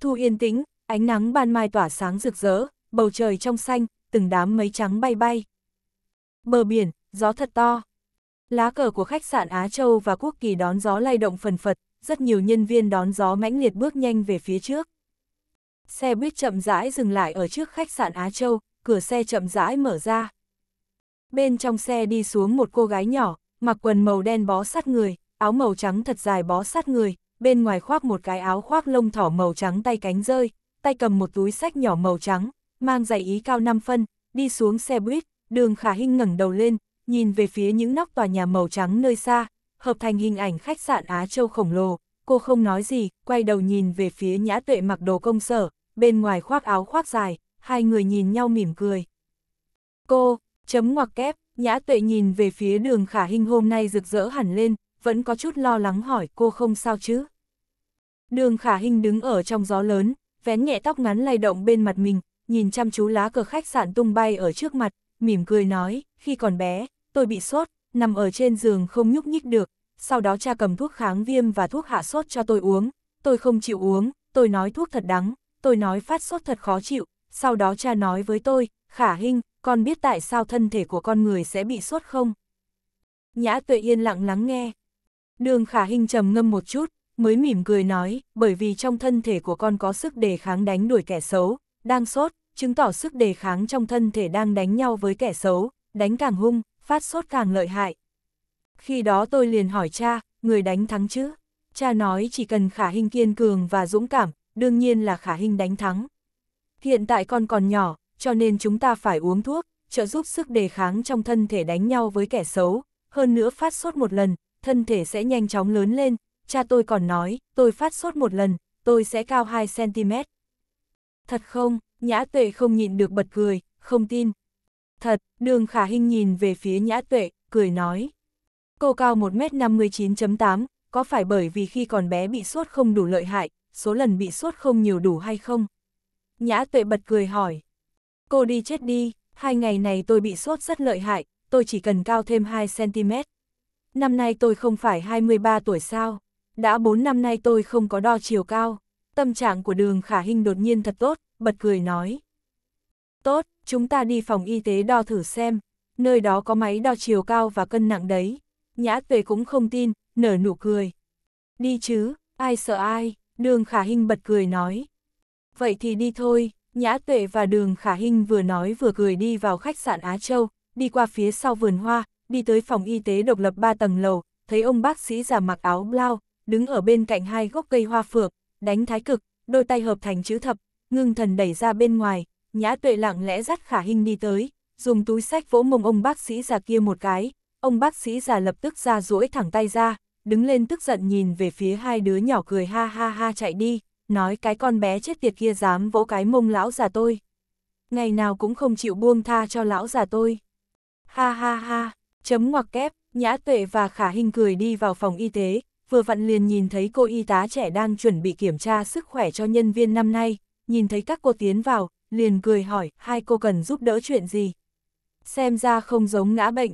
Thu yên tĩnh, ánh nắng ban mai tỏa sáng rực rỡ, bầu trời trong xanh, từng đám mây trắng bay bay. Bờ biển, gió thật to. Lá cờ của khách sạn Á Châu và quốc kỳ đón gió lay động phần phật, rất nhiều nhân viên đón gió mãnh liệt bước nhanh về phía trước. Xe buýt chậm rãi dừng lại ở trước khách sạn Á Châu, cửa xe chậm rãi mở ra. Bên trong xe đi xuống một cô gái nhỏ, mặc quần màu đen bó sát người, áo màu trắng thật dài bó sát người, bên ngoài khoác một cái áo khoác lông thỏ màu trắng tay cánh rơi, tay cầm một túi sách nhỏ màu trắng, mang giày ý cao 5 phân, đi xuống xe buýt, đường khả hình ngẩng đầu lên, nhìn về phía những nóc tòa nhà màu trắng nơi xa, hợp thành hình ảnh khách sạn Á Châu khổng lồ, cô không nói gì, quay đầu nhìn về phía nhã tuệ mặc đồ công sở, bên ngoài khoác áo khoác dài, hai người nhìn nhau mỉm cười. Cô, Chấm ngoặc kép, nhã tuệ nhìn về phía đường khả hình hôm nay rực rỡ hẳn lên, vẫn có chút lo lắng hỏi cô không sao chứ. Đường khả hình đứng ở trong gió lớn, vén nhẹ tóc ngắn lay động bên mặt mình, nhìn chăm chú lá cờ khách sạn tung bay ở trước mặt, mỉm cười nói, khi còn bé, tôi bị sốt, nằm ở trên giường không nhúc nhích được, sau đó cha cầm thuốc kháng viêm và thuốc hạ sốt cho tôi uống, tôi không chịu uống, tôi nói thuốc thật đắng, tôi nói phát sốt thật khó chịu, sau đó cha nói với tôi, khả hình, con biết tại sao thân thể của con người sẽ bị sốt không? Nhã tuệ yên lặng lắng nghe. Đường khả hình trầm ngâm một chút, mới mỉm cười nói, bởi vì trong thân thể của con có sức đề kháng đánh đuổi kẻ xấu, đang sốt, chứng tỏ sức đề kháng trong thân thể đang đánh nhau với kẻ xấu, đánh càng hung, phát sốt càng lợi hại. Khi đó tôi liền hỏi cha, người đánh thắng chứ? Cha nói chỉ cần khả hình kiên cường và dũng cảm, đương nhiên là khả hình đánh thắng. Hiện tại con còn nhỏ, cho nên chúng ta phải uống thuốc, trợ giúp sức đề kháng trong thân thể đánh nhau với kẻ xấu, hơn nữa phát sốt một lần, thân thể sẽ nhanh chóng lớn lên, cha tôi còn nói, tôi phát sốt một lần, tôi sẽ cao 2cm. Thật không, Nhã Tuệ không nhịn được bật cười, không tin. Thật, đường khả hình nhìn về phía Nhã Tuệ, cười nói. Cô cao 1m59.8, có phải bởi vì khi còn bé bị sốt không đủ lợi hại, số lần bị sốt không nhiều đủ hay không? Nhã Tuệ bật cười hỏi. Cô đi chết đi, hai ngày này tôi bị sốt rất lợi hại, tôi chỉ cần cao thêm 2cm. Năm nay tôi không phải 23 tuổi sao, đã 4 năm nay tôi không có đo chiều cao. Tâm trạng của đường khả hình đột nhiên thật tốt, bật cười nói. Tốt, chúng ta đi phòng y tế đo thử xem, nơi đó có máy đo chiều cao và cân nặng đấy. Nhã tuệ cũng không tin, nở nụ cười. Đi chứ, ai sợ ai, đường khả hình bật cười nói. Vậy thì đi thôi, Nhã Tuệ và Đường Khả Hinh vừa nói vừa cười đi vào khách sạn Á Châu, đi qua phía sau vườn hoa, đi tới phòng y tế độc lập 3 tầng lầu, thấy ông bác sĩ già mặc áo blau, đứng ở bên cạnh hai gốc cây hoa phượng, đánh thái cực, đôi tay hợp thành chữ thập, ngưng thần đẩy ra bên ngoài, Nhã Tuệ lặng lẽ dắt Khả Hinh đi tới, dùng túi sách vỗ mông ông bác sĩ già kia một cái, ông bác sĩ già lập tức ra duỗi thẳng tay ra, đứng lên tức giận nhìn về phía hai đứa nhỏ cười ha ha ha chạy đi, nói cái con bé chết tiệt kia dám vỗ cái mông lão già tôi. Ngày nào cũng không chịu buông tha cho lão già tôi. Ha ha ha, chấm ngoặc kép, Nhã Tuệ và Khả hình cười đi vào phòng y tế, vừa vặn liền nhìn thấy cô y tá trẻ đang chuẩn bị kiểm tra sức khỏe cho nhân viên năm nay, nhìn thấy các cô tiến vào, liền cười hỏi hai cô cần giúp đỡ chuyện gì. Xem ra không giống ngã bệnh.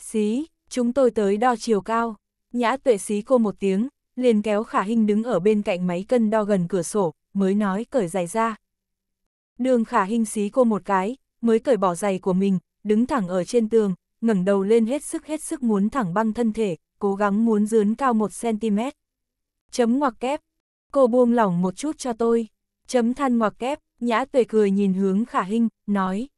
Xí, chúng tôi tới đo chiều cao. Nhã Tuệ xí cô một tiếng, liền kéo khả hình đứng ở bên cạnh máy cân đo gần cửa sổ, mới nói cởi giày ra. Đường khả hình xí cô một cái, mới cởi bỏ giày của mình, đứng thẳng ở trên tường, ngẩng đầu lên hết sức hết sức muốn thẳng băng thân thể, cố gắng muốn dướn cao một cm Chấm ngoặc kép, cô buông lỏng một chút cho tôi. Chấm than ngoặc kép, nhã tuệ cười nhìn hướng khả hình, nói.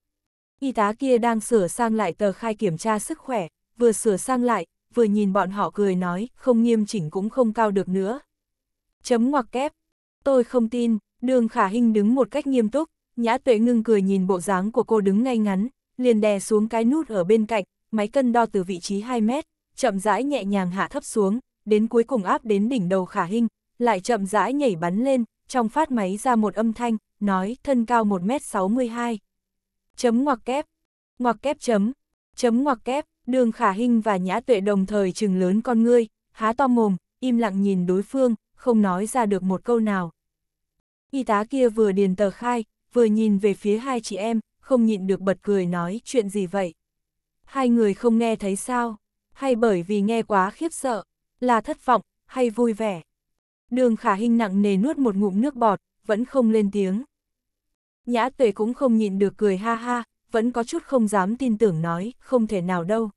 Y tá kia đang sửa sang lại tờ khai kiểm tra sức khỏe, vừa sửa sang lại, vừa nhìn bọn họ cười nói, không nghiêm chỉnh cũng không cao được nữa. Chấm ngoặc kép. Tôi không tin, đường khả hình đứng một cách nghiêm túc, nhã tuệ ngưng cười nhìn bộ dáng của cô đứng ngay ngắn, liền đè xuống cái nút ở bên cạnh, máy cân đo từ vị trí 2 mét, chậm rãi nhẹ nhàng hạ thấp xuống, đến cuối cùng áp đến đỉnh đầu khả hình, lại chậm rãi nhảy bắn lên, trong phát máy ra một âm thanh, nói thân cao 1m62. Chấm ngoặc kép, ngoặc kép chấm, chấm ngoặc kép, Đường khả Hinh và nhã tuệ đồng thời trừng lớn con ngươi, há to mồm, im lặng nhìn đối phương, không nói ra được một câu nào. Y tá kia vừa điền tờ khai, vừa nhìn về phía hai chị em, không nhịn được bật cười nói chuyện gì vậy. Hai người không nghe thấy sao, hay bởi vì nghe quá khiếp sợ, là thất vọng, hay vui vẻ. Đường khả Hinh nặng nề nuốt một ngụm nước bọt, vẫn không lên tiếng. Nhã tuệ cũng không nhịn được cười ha ha, vẫn có chút không dám tin tưởng nói, không thể nào đâu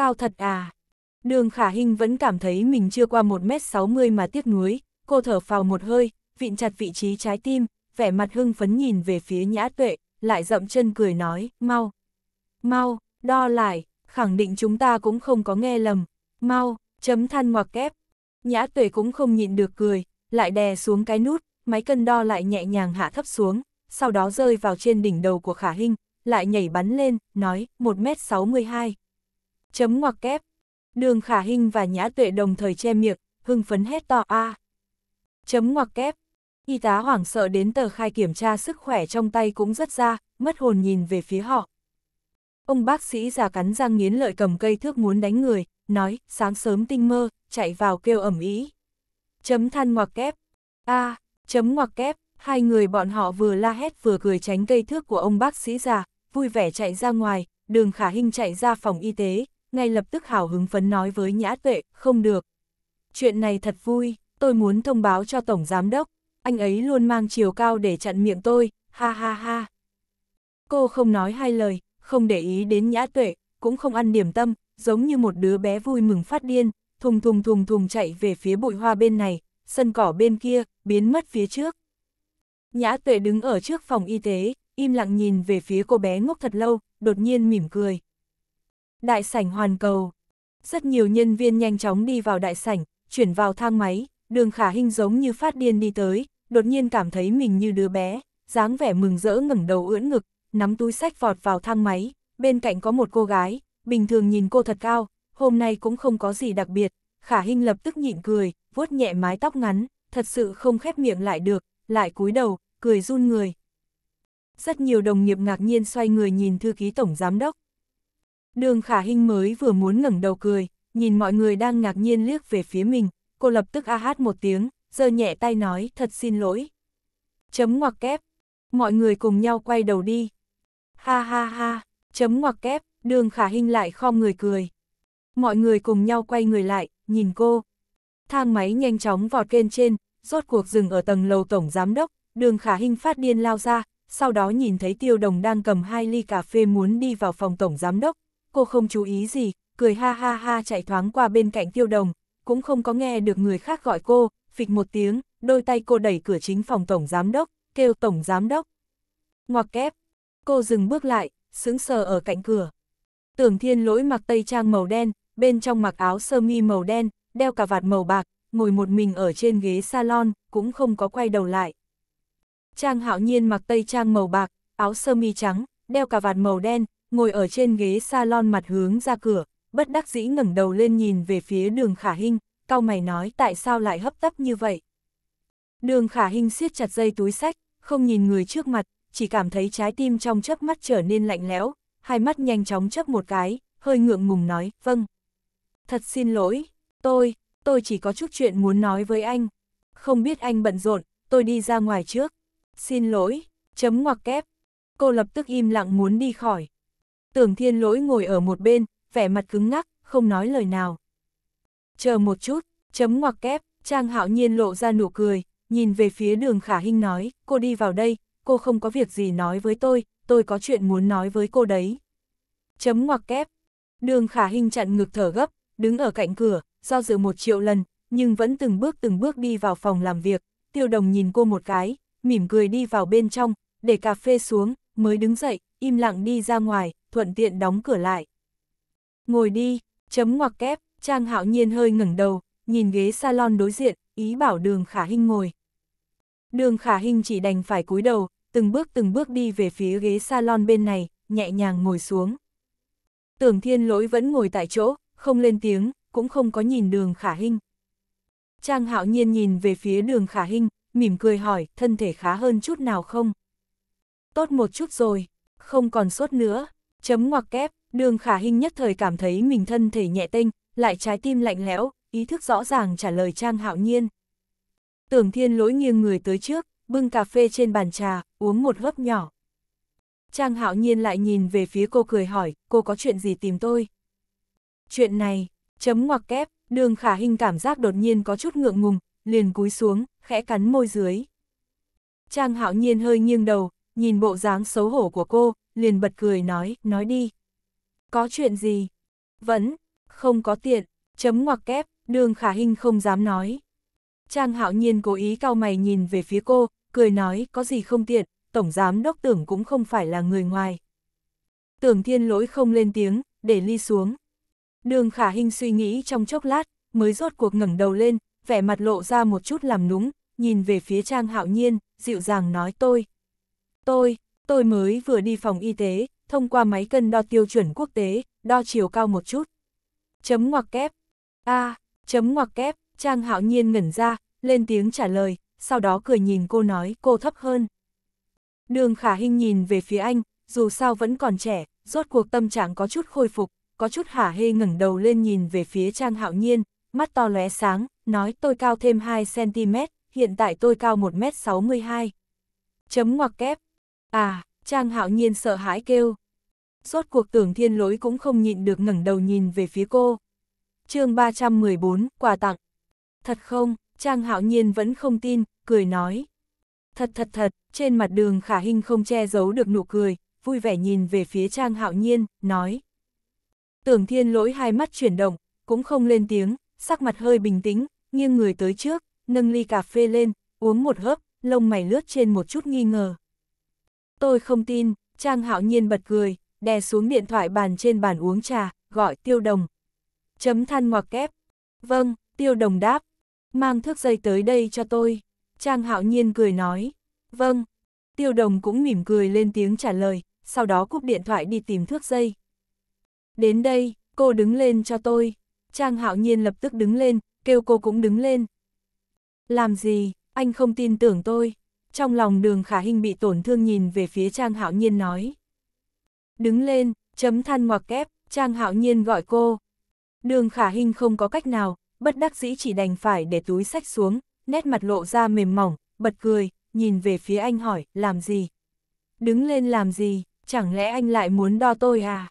cao thật à. Đường khả hình vẫn cảm thấy mình chưa qua 1m60 mà tiếc nuối, cô thở phào một hơi, vịn chặt vị trí trái tim, vẻ mặt hưng phấn nhìn về phía nhã tuệ, lại dậm chân cười nói, mau, mau, đo lại, khẳng định chúng ta cũng không có nghe lầm, mau, chấm than ngoặc kép. Nhã tuệ cũng không nhịn được cười, lại đè xuống cái nút, máy cân đo lại nhẹ nhàng hạ thấp xuống, sau đó rơi vào trên đỉnh đầu của khả hình, lại nhảy bắn lên, nói, 1m62. Chấm ngoặc kép. Đường khả hình và nhã tuệ đồng thời che miệng, hưng phấn hét to a. À. Chấm ngoặc kép. Y tá hoảng sợ đến tờ khai kiểm tra sức khỏe trong tay cũng rất ra, mất hồn nhìn về phía họ. Ông bác sĩ già cắn răng nghiến lợi cầm cây thước muốn đánh người, nói, sáng sớm tinh mơ, chạy vào kêu ẩm ý. Chấm than ngoặc kép. a à, chấm ngoặc kép, hai người bọn họ vừa la hét vừa cười tránh cây thước của ông bác sĩ già, vui vẻ chạy ra ngoài, đường khả hình chạy ra phòng y tế, ngay lập tức hào hứng phấn nói với nhã tuệ, không được. Chuyện này thật vui, tôi muốn thông báo cho Tổng Giám Đốc, anh ấy luôn mang chiều cao để chặn miệng tôi, ha ha ha. Cô không nói hai lời, không để ý đến nhã tuệ, cũng không ăn điểm tâm, giống như một đứa bé vui mừng phát điên, thùng thùng thùng thùng chạy về phía bụi hoa bên này, sân cỏ bên kia, biến mất phía trước. Nhã tuệ đứng ở trước phòng y tế, im lặng nhìn về phía cô bé ngốc thật lâu, đột nhiên mỉm cười. Đại sảnh hoàn cầu. Rất nhiều nhân viên nhanh chóng đi vào đại sảnh, chuyển vào thang máy, đường khả hình giống như phát điên đi tới, đột nhiên cảm thấy mình như đứa bé, dáng vẻ mừng rỡ ngẩng đầu ưỡn ngực, nắm túi sách vọt vào thang máy, bên cạnh có một cô gái, bình thường nhìn cô thật cao, hôm nay cũng không có gì đặc biệt, khả hình lập tức nhịn cười, vuốt nhẹ mái tóc ngắn, thật sự không khép miệng lại được, lại cúi đầu, cười run người. Rất nhiều đồng nghiệp ngạc nhiên xoay người nhìn thư ký tổng giám đốc, Đường khả hình mới vừa muốn ngẩng đầu cười, nhìn mọi người đang ngạc nhiên liếc về phía mình, cô lập tức a hát một tiếng, giơ nhẹ tay nói thật xin lỗi. Chấm ngoặc kép, mọi người cùng nhau quay đầu đi. Ha ha ha, chấm ngoặc kép, đường khả hình lại khom người cười. Mọi người cùng nhau quay người lại, nhìn cô. Thang máy nhanh chóng vọt kênh trên, rốt cuộc dừng ở tầng lầu tổng giám đốc, đường khả hình phát điên lao ra, sau đó nhìn thấy tiêu đồng đang cầm hai ly cà phê muốn đi vào phòng tổng giám đốc, cô không chú ý gì, cười ha ha ha chạy thoáng qua bên cạnh tiêu đồng, cũng không có nghe được người khác gọi cô, phịch một tiếng, đôi tay cô đẩy cửa chính phòng tổng giám đốc, kêu tổng giám đốc. Ngoặc kép, cô dừng bước lại, sững sờ ở cạnh cửa. Tưởng thiên lỗi mặc tây trang màu đen, bên trong mặc áo sơ mi màu đen, đeo cà vạt màu bạc, ngồi một mình ở trên ghế salon, cũng không có quay đầu lại. Trang hạo nhiên mặc tây trang màu bạc, áo sơ mi trắng, đeo cà vạt màu đen, ngồi ở trên ghế salon mặt hướng ra cửa, bất đắc dĩ ngẩng đầu lên nhìn về phía đường khả hình, cao mày nói tại sao lại hấp tấp như vậy. Đường khả hình siết chặt dây túi sách, không nhìn người trước mặt, chỉ cảm thấy trái tim trong chớp mắt trở nên lạnh lẽo, hai mắt nhanh chóng chớp một cái, hơi ngượng ngùng nói, vâng. Thật xin lỗi, tôi, tôi chỉ có chút chuyện muốn nói với anh. Không biết anh bận rộn, tôi đi ra ngoài trước. Xin lỗi, chấm ngoặc kép. Cô lập tức im lặng muốn đi khỏi, Tưởng thiên lỗi ngồi ở một bên, vẻ mặt cứng ngắc, không nói lời nào. Chờ một chút, chấm ngoặc kép, Trang hạo nhiên lộ ra nụ cười, nhìn về phía đường khả hinh nói, cô đi vào đây, cô không có việc gì nói với tôi, tôi có chuyện muốn nói với cô đấy. Chấm ngoặc kép, đường khả hinh chặn ngực thở gấp, đứng ở cạnh cửa, do dự một triệu lần, nhưng vẫn từng bước từng bước đi vào phòng làm việc, tiêu đồng nhìn cô một cái, mỉm cười đi vào bên trong, để cà phê xuống, mới đứng dậy, im lặng đi ra ngoài, thuận tiện đóng cửa lại. Ngồi đi, chấm ngoặc kép, Trang Hạo Nhiên hơi ngẩng đầu, nhìn ghế salon đối diện, ý bảo đường khả hình ngồi. Đường khả hình chỉ đành phải cúi đầu, từng bước từng bước đi về phía ghế salon bên này, nhẹ nhàng ngồi xuống. Tưởng thiên lỗi vẫn ngồi tại chỗ, không lên tiếng, cũng không có nhìn đường khả hình. Trang hạo nhiên nhìn về phía đường khả hình, mỉm cười hỏi, thân thể khá hơn chút nào không? Tốt một chút rồi, không còn sốt nữa. Chấm ngoặc kép, đường khả hình nhất thời cảm thấy mình thân thể nhẹ tinh, lại trái tim lạnh lẽo, ý thức rõ ràng trả lời Trang Hạo Nhiên. Tưởng thiên lỗi nghiêng người tới trước, bưng cà phê trên bàn trà, uống một hớp nhỏ. Trang Hạo Nhiên lại nhìn về phía cô cười hỏi, cô có chuyện gì tìm tôi? Chuyện này, chấm ngoặc kép, đường khả hình cảm giác đột nhiên có chút ngượng ngùng, liền cúi xuống, khẽ cắn môi dưới. Trang Hạo Nhiên hơi nghiêng đầu, nhìn bộ dáng xấu hổ của cô, liền bật cười nói, nói đi. Có chuyện gì? Vẫn, không có tiện, chấm ngoặc kép, đường khả hình không dám nói. Trang hạo nhiên cố ý cao mày nhìn về phía cô, cười nói, có gì không tiện, tổng giám đốc tưởng cũng không phải là người ngoài. Tưởng thiên lỗi không lên tiếng, để ly xuống. Đường khả hình suy nghĩ trong chốc lát, mới rốt cuộc ngẩng đầu lên, vẻ mặt lộ ra một chút làm núng, nhìn về phía Trang Hạo Nhiên, dịu dàng nói tôi. Tôi, Tôi mới vừa đi phòng y tế, thông qua máy cân đo tiêu chuẩn quốc tế, đo chiều cao một chút. Chấm ngoặc kép. a à, chấm ngoặc kép, Trang hạo nhiên ngẩn ra, lên tiếng trả lời, sau đó cười nhìn cô nói cô thấp hơn. Đường khả hình nhìn về phía anh, dù sao vẫn còn trẻ, rốt cuộc tâm trạng có chút khôi phục, có chút hả hê ngẩng đầu lên nhìn về phía Trang hạo nhiên, mắt to lóe sáng, nói tôi cao thêm 2cm, hiện tại tôi cao 1m62. Chấm ngoặc kép, À, Trang Hạo Nhiên sợ hãi kêu. Rốt cuộc tưởng thiên lối cũng không nhịn được ngẩng đầu nhìn về phía cô. chương 314, quà tặng. Thật không, Trang Hạo Nhiên vẫn không tin, cười nói. Thật thật thật, trên mặt đường khả hình không che giấu được nụ cười, vui vẻ nhìn về phía Trang Hạo Nhiên, nói. Tưởng thiên lỗi hai mắt chuyển động, cũng không lên tiếng, sắc mặt hơi bình tĩnh, nghiêng người tới trước, nâng ly cà phê lên, uống một hớp, lông mày lướt trên một chút nghi ngờ. Tôi không tin, Trang hạo nhiên bật cười, đè xuống điện thoại bàn trên bàn uống trà, gọi tiêu đồng. Chấm than ngoặc kép. Vâng, tiêu đồng đáp. Mang thước dây tới đây cho tôi. Trang hạo nhiên cười nói. Vâng. Tiêu đồng cũng mỉm cười lên tiếng trả lời, sau đó cúp điện thoại đi tìm thước dây. Đến đây, cô đứng lên cho tôi. Trang hạo nhiên lập tức đứng lên, kêu cô cũng đứng lên. Làm gì, anh không tin tưởng tôi trong lòng đường khả hình bị tổn thương nhìn về phía Trang Hạo Nhiên nói. Đứng lên, chấm than ngoặc kép, Trang Hạo Nhiên gọi cô. Đường khả hình không có cách nào, bất đắc dĩ chỉ đành phải để túi sách xuống, nét mặt lộ ra mềm mỏng, bật cười, nhìn về phía anh hỏi, làm gì? Đứng lên làm gì, chẳng lẽ anh lại muốn đo tôi à?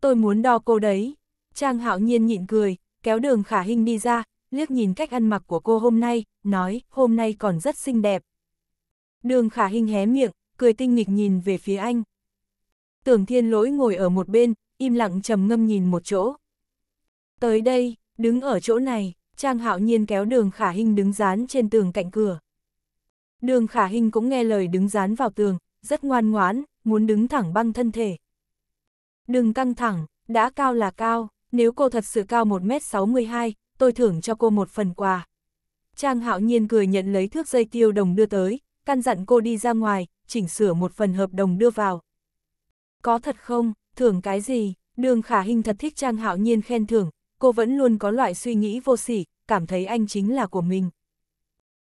Tôi muốn đo cô đấy. Trang Hạo Nhiên nhịn cười, kéo đường khả hình đi ra, liếc nhìn cách ăn mặc của cô hôm nay, nói, hôm nay còn rất xinh đẹp, Đường khả hình hé miệng, cười tinh nghịch nhìn về phía anh. Tưởng thiên lỗi ngồi ở một bên, im lặng trầm ngâm nhìn một chỗ. Tới đây, đứng ở chỗ này, Trang hạo nhiên kéo đường khả hình đứng dán trên tường cạnh cửa. Đường khả hình cũng nghe lời đứng dán vào tường, rất ngoan ngoãn, muốn đứng thẳng băng thân thể. Đừng căng thẳng, đã cao là cao, nếu cô thật sự cao 1m62, tôi thưởng cho cô một phần quà. Trang hạo nhiên cười nhận lấy thước dây tiêu đồng đưa tới, căn dặn cô đi ra ngoài, chỉnh sửa một phần hợp đồng đưa vào. Có thật không, thưởng cái gì, đường khả hình thật thích Trang Hạo Nhiên khen thưởng, cô vẫn luôn có loại suy nghĩ vô sỉ, cảm thấy anh chính là của mình.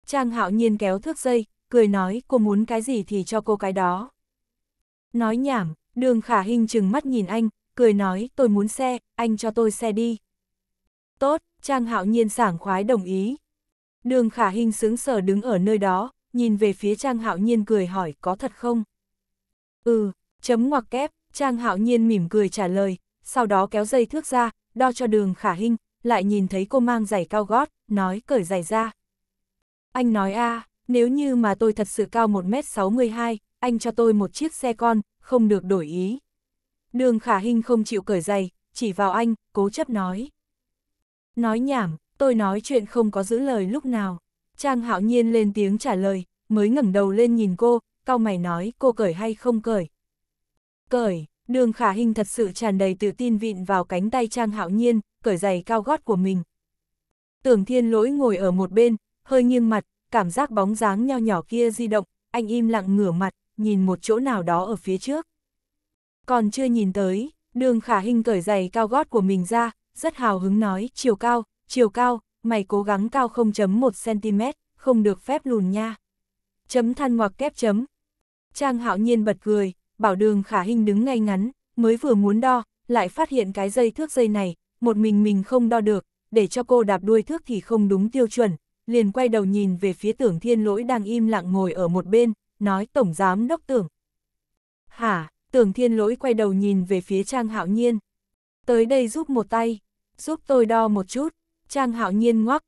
Trang Hạo Nhiên kéo thước dây, cười nói cô muốn cái gì thì cho cô cái đó. Nói nhảm, đường khả hình chừng mắt nhìn anh, cười nói tôi muốn xe, anh cho tôi xe đi. Tốt, Trang Hạo Nhiên sảng khoái đồng ý. Đường khả hình sướng sở đứng ở nơi đó, nhìn về phía Trang Hạo Nhiên cười hỏi có thật không? Ừ, chấm ngoặc kép, Trang Hạo Nhiên mỉm cười trả lời, sau đó kéo dây thước ra, đo cho đường khả hình, lại nhìn thấy cô mang giày cao gót, nói cởi giày ra. Anh nói a nếu như mà tôi thật sự cao 1m62, anh cho tôi một chiếc xe con, không được đổi ý. Đường khả hình không chịu cởi giày, chỉ vào anh, cố chấp nói. Nói nhảm, tôi nói chuyện không có giữ lời lúc nào. Trang hạo nhiên lên tiếng trả lời, mới ngẩng đầu lên nhìn cô, cau mày nói cô cởi hay không cởi. Cởi, đường khả hình thật sự tràn đầy tự tin vịn vào cánh tay Trang hạo nhiên, cởi giày cao gót của mình. Tưởng thiên lỗi ngồi ở một bên, hơi nghiêng mặt, cảm giác bóng dáng nho nhỏ kia di động, anh im lặng ngửa mặt, nhìn một chỗ nào đó ở phía trước. Còn chưa nhìn tới, đường khả hình cởi giày cao gót của mình ra, rất hào hứng nói, chiều cao, chiều cao, mày cố gắng cao 0.1cm, không được phép lùn nha. Chấm than ngoặc kép chấm. Trang hạo nhiên bật cười, bảo đường khả hình đứng ngay ngắn, mới vừa muốn đo, lại phát hiện cái dây thước dây này, một mình mình không đo được, để cho cô đạp đuôi thước thì không đúng tiêu chuẩn, liền quay đầu nhìn về phía tưởng thiên lỗi đang im lặng ngồi ở một bên, nói tổng giám đốc tưởng. Hả, tưởng thiên lỗi quay đầu nhìn về phía trang hạo nhiên. Tới đây giúp một tay, giúp tôi đo một chút. Trang hạo nhiên ngoắc.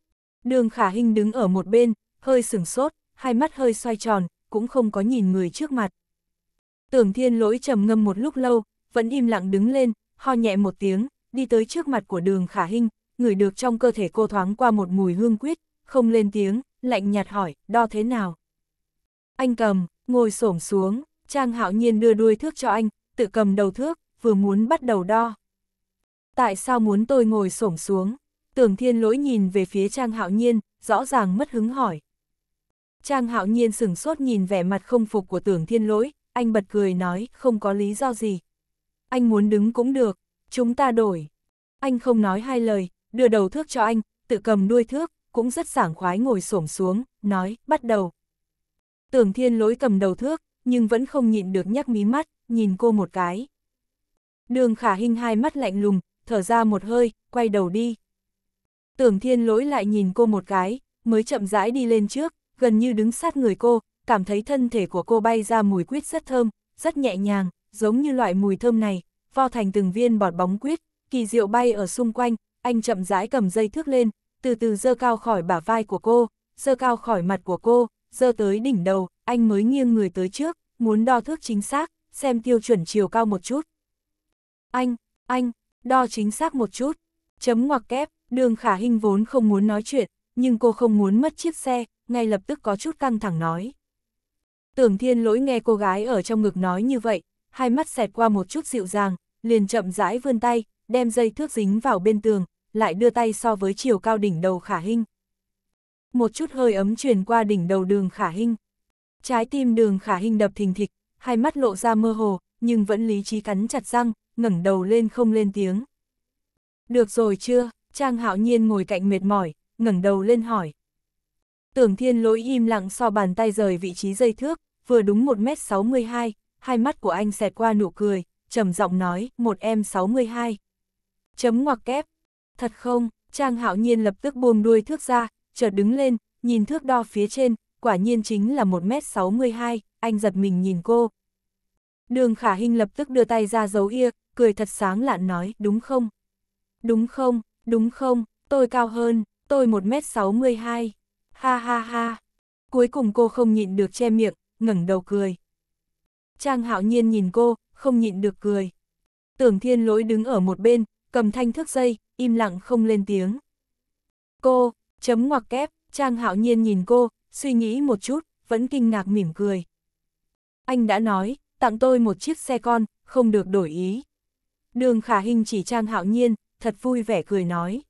Đường khả hình đứng ở một bên, hơi sửng sốt, hai mắt hơi xoay tròn, cũng không có nhìn người trước mặt. Tưởng thiên lỗi trầm ngâm một lúc lâu, vẫn im lặng đứng lên, ho nhẹ một tiếng, đi tới trước mặt của đường khả hình, ngửi được trong cơ thể cô thoáng qua một mùi hương quyết, không lên tiếng, lạnh nhạt hỏi, đo thế nào? Anh cầm, ngồi xổm xuống, Trang hạo nhiên đưa đuôi thước cho anh, tự cầm đầu thước, vừa muốn bắt đầu đo. Tại sao muốn tôi ngồi xổm xuống? Tưởng thiên lỗi nhìn về phía Trang Hạo Nhiên, rõ ràng mất hứng hỏi. Trang Hạo Nhiên sửng sốt nhìn vẻ mặt không phục của tưởng thiên lỗi, anh bật cười nói, không có lý do gì. Anh muốn đứng cũng được, chúng ta đổi. Anh không nói hai lời, đưa đầu thước cho anh, tự cầm đuôi thước, cũng rất sảng khoái ngồi xổm xuống, nói, bắt đầu. Tưởng thiên lỗi cầm đầu thước, nhưng vẫn không nhịn được nhắc mí mắt, nhìn cô một cái. Đường khả hình hai mắt lạnh lùng, thở ra một hơi, quay đầu đi. Tưởng thiên lỗi lại nhìn cô một cái, mới chậm rãi đi lên trước, gần như đứng sát người cô, cảm thấy thân thể của cô bay ra mùi quýt rất thơm, rất nhẹ nhàng, giống như loại mùi thơm này, vo thành từng viên bọt bóng quýt, kỳ diệu bay ở xung quanh, anh chậm rãi cầm dây thước lên, từ từ dơ cao khỏi bả vai của cô, dơ cao khỏi mặt của cô, dơ tới đỉnh đầu, anh mới nghiêng người tới trước, muốn đo thước chính xác, xem tiêu chuẩn chiều cao một chút. Anh, anh, đo chính xác một chút, chấm ngoặc kép, Đường khả Hinh vốn không muốn nói chuyện, nhưng cô không muốn mất chiếc xe, ngay lập tức có chút căng thẳng nói. Tưởng thiên lỗi nghe cô gái ở trong ngực nói như vậy, hai mắt xẹt qua một chút dịu dàng, liền chậm rãi vươn tay, đem dây thước dính vào bên tường, lại đưa tay so với chiều cao đỉnh đầu khả Hinh. Một chút hơi ấm truyền qua đỉnh đầu đường khả Hinh. Trái tim đường khả Hinh đập thình thịch, hai mắt lộ ra mơ hồ, nhưng vẫn lý trí cắn chặt răng, ngẩng đầu lên không lên tiếng. Được rồi chưa? Trang hạo nhiên ngồi cạnh mệt mỏi, ngẩng đầu lên hỏi. Tưởng thiên lỗi im lặng so bàn tay rời vị trí dây thước, vừa đúng 1m62, hai mắt của anh xẹt qua nụ cười, trầm giọng nói, một em 62. Chấm ngoặc kép. Thật không, Trang hạo nhiên lập tức buông đuôi thước ra, chợt đứng lên, nhìn thước đo phía trên, quả nhiên chính là 1m62, anh giật mình nhìn cô. Đường khả Hinh lập tức đưa tay ra dấu ia, cười thật sáng lạn nói, đúng không? Đúng không, Đúng không, tôi cao hơn, tôi 1m62. Ha ha ha. Cuối cùng cô không nhịn được che miệng, ngẩng đầu cười. Trang hạo nhiên nhìn cô, không nhịn được cười. Tưởng thiên lỗi đứng ở một bên, cầm thanh thước dây, im lặng không lên tiếng. Cô, chấm ngoặc kép, Trang hạo nhiên nhìn cô, suy nghĩ một chút, vẫn kinh ngạc mỉm cười. Anh đã nói, tặng tôi một chiếc xe con, không được đổi ý. Đường khả hình chỉ Trang hạo nhiên, thật vui vẻ cười nói.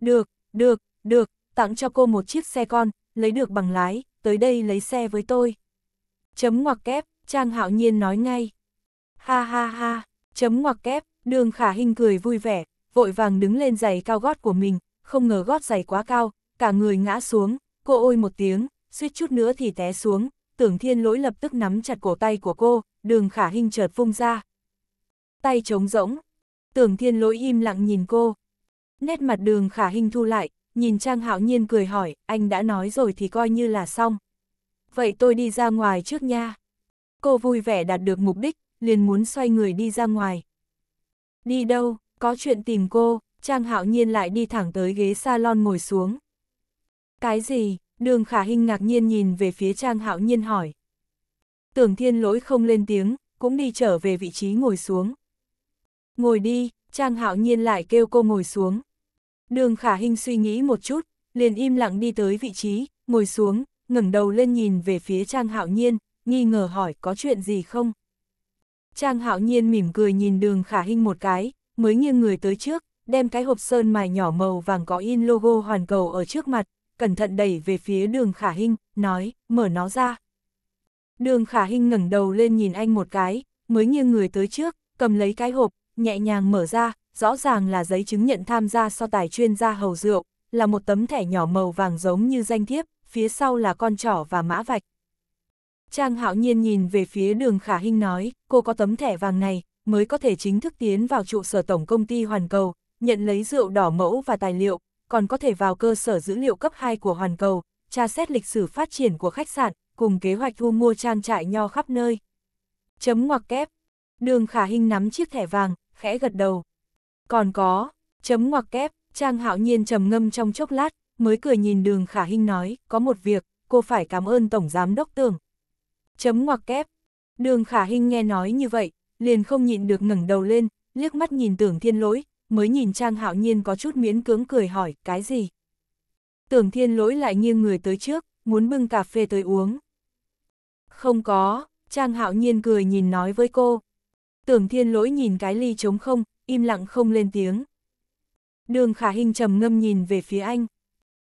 Được, được, được, tặng cho cô một chiếc xe con, lấy được bằng lái, tới đây lấy xe với tôi. Chấm ngoặc kép, Trang Hạo Nhiên nói ngay. Ha ha ha, chấm ngoặc kép, đường khả hình cười vui vẻ, vội vàng đứng lên giày cao gót của mình, không ngờ gót giày quá cao, cả người ngã xuống, cô ôi một tiếng, suýt chút nữa thì té xuống, tưởng thiên lỗi lập tức nắm chặt cổ tay của cô, đường khả hình chợt vung ra. Tay trống rỗng, tưởng thiên lỗi im lặng nhìn cô. Nét mặt đường khả hình thu lại, nhìn Trang Hạo Nhiên cười hỏi, anh đã nói rồi thì coi như là xong. Vậy tôi đi ra ngoài trước nha. Cô vui vẻ đạt được mục đích, liền muốn xoay người đi ra ngoài. Đi đâu, có chuyện tìm cô, Trang Hạo Nhiên lại đi thẳng tới ghế salon ngồi xuống. Cái gì? Đường Khả Hinh ngạc nhiên nhìn về phía Trang Hạo Nhiên hỏi. Tưởng Thiên Lỗi không lên tiếng, cũng đi trở về vị trí ngồi xuống. Ngồi đi, Trang Hạo Nhiên lại kêu cô ngồi xuống. Đường Khả Hinh suy nghĩ một chút, liền im lặng đi tới vị trí, ngồi xuống, ngẩng đầu lên nhìn về phía Trang Hạo Nhiên, nghi ngờ hỏi có chuyện gì không. Trang Hạo Nhiên mỉm cười nhìn Đường Khả Hinh một cái, mới nghiêng người tới trước, đem cái hộp sơn mài nhỏ màu vàng có in logo hoàn cầu ở trước mặt, cẩn thận đẩy về phía Đường Khả Hinh, nói, mở nó ra. Đường Khả Hinh ngẩng đầu lên nhìn anh một cái, mới nghiêng người tới trước, cầm lấy cái hộp, nhẹ nhàng mở ra, rõ ràng là giấy chứng nhận tham gia so tài chuyên gia hầu rượu, là một tấm thẻ nhỏ màu vàng giống như danh thiếp, phía sau là con trỏ và mã vạch. Trang hạo nhiên nhìn về phía đường khả hình nói, cô có tấm thẻ vàng này, mới có thể chính thức tiến vào trụ sở tổng công ty Hoàn Cầu, nhận lấy rượu đỏ mẫu và tài liệu, còn có thể vào cơ sở dữ liệu cấp 2 của Hoàn Cầu, tra xét lịch sử phát triển của khách sạn, cùng kế hoạch thu mua trang trại nho khắp nơi. Chấm ngoặc kép. Đường khả hình nắm chiếc thẻ vàng, khẽ gật đầu. Còn có, chấm ngoặc kép, Trang Hạo Nhiên trầm ngâm trong chốc lát, mới cười nhìn đường khả hinh nói, có một việc, cô phải cảm ơn Tổng Giám Đốc Tường. Chấm ngoặc kép, đường khả hinh nghe nói như vậy, liền không nhịn được ngẩng đầu lên, liếc mắt nhìn tưởng thiên lỗi, mới nhìn Trang Hạo Nhiên có chút miễn cưỡng cười hỏi, cái gì? Tưởng thiên lỗi lại nghiêng người tới trước, muốn bưng cà phê tới uống. Không có, Trang Hạo Nhiên cười nhìn nói với cô. Tưởng thiên lỗi nhìn cái ly trống không, im lặng không lên tiếng. Đường khả hình trầm ngâm nhìn về phía anh.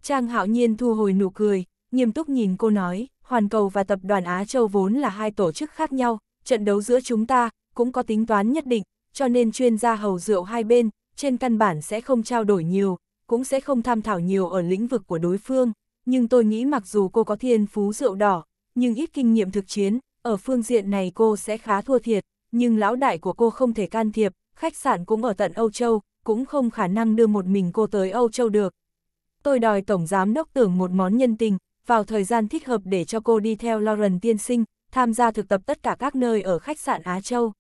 Trang hạo nhiên thu hồi nụ cười, nghiêm túc nhìn cô nói, Hoàn Cầu và Tập đoàn Á Châu vốn là hai tổ chức khác nhau, trận đấu giữa chúng ta cũng có tính toán nhất định, cho nên chuyên gia hầu rượu hai bên, trên căn bản sẽ không trao đổi nhiều, cũng sẽ không tham thảo nhiều ở lĩnh vực của đối phương. Nhưng tôi nghĩ mặc dù cô có thiên phú rượu đỏ, nhưng ít kinh nghiệm thực chiến, ở phương diện này cô sẽ khá thua thiệt nhưng lão đại của cô không thể can thiệp, khách sạn cũng ở tận Âu Châu, cũng không khả năng đưa một mình cô tới Âu Châu được. Tôi đòi Tổng Giám Đốc tưởng một món nhân tình, vào thời gian thích hợp để cho cô đi theo Lauren Tiên Sinh, tham gia thực tập tất cả các nơi ở khách sạn Á Châu.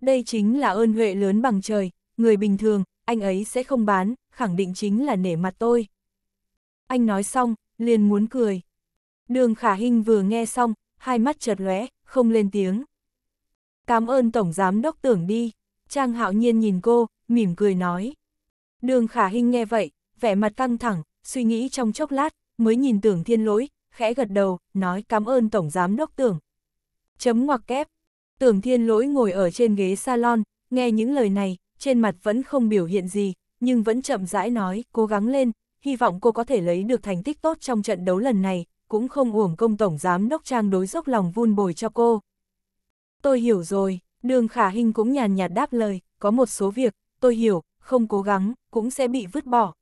Đây chính là ơn huệ lớn bằng trời, người bình thường, anh ấy sẽ không bán, khẳng định chính là nể mặt tôi. Anh nói xong, liền muốn cười. Đường Khả Hinh vừa nghe xong, hai mắt chợt lóe, không lên tiếng. Cảm ơn Tổng Giám Đốc Tưởng đi. Trang hạo nhiên nhìn cô, mỉm cười nói. Đường khả hình nghe vậy, vẻ mặt căng thẳng, suy nghĩ trong chốc lát, mới nhìn tưởng thiên lỗi, khẽ gật đầu, nói cảm ơn Tổng Giám Đốc Tưởng. Chấm ngoặc kép. Tưởng thiên lỗi ngồi ở trên ghế salon, nghe những lời này, trên mặt vẫn không biểu hiện gì, nhưng vẫn chậm rãi nói, cố gắng lên, hy vọng cô có thể lấy được thành tích tốt trong trận đấu lần này, cũng không uổng công Tổng Giám Đốc Trang đối dốc lòng vun bồi cho cô tôi hiểu rồi, đường khả hình cũng nhàn nhạt đáp lời, có một số việc, tôi hiểu, không cố gắng, cũng sẽ bị vứt bỏ.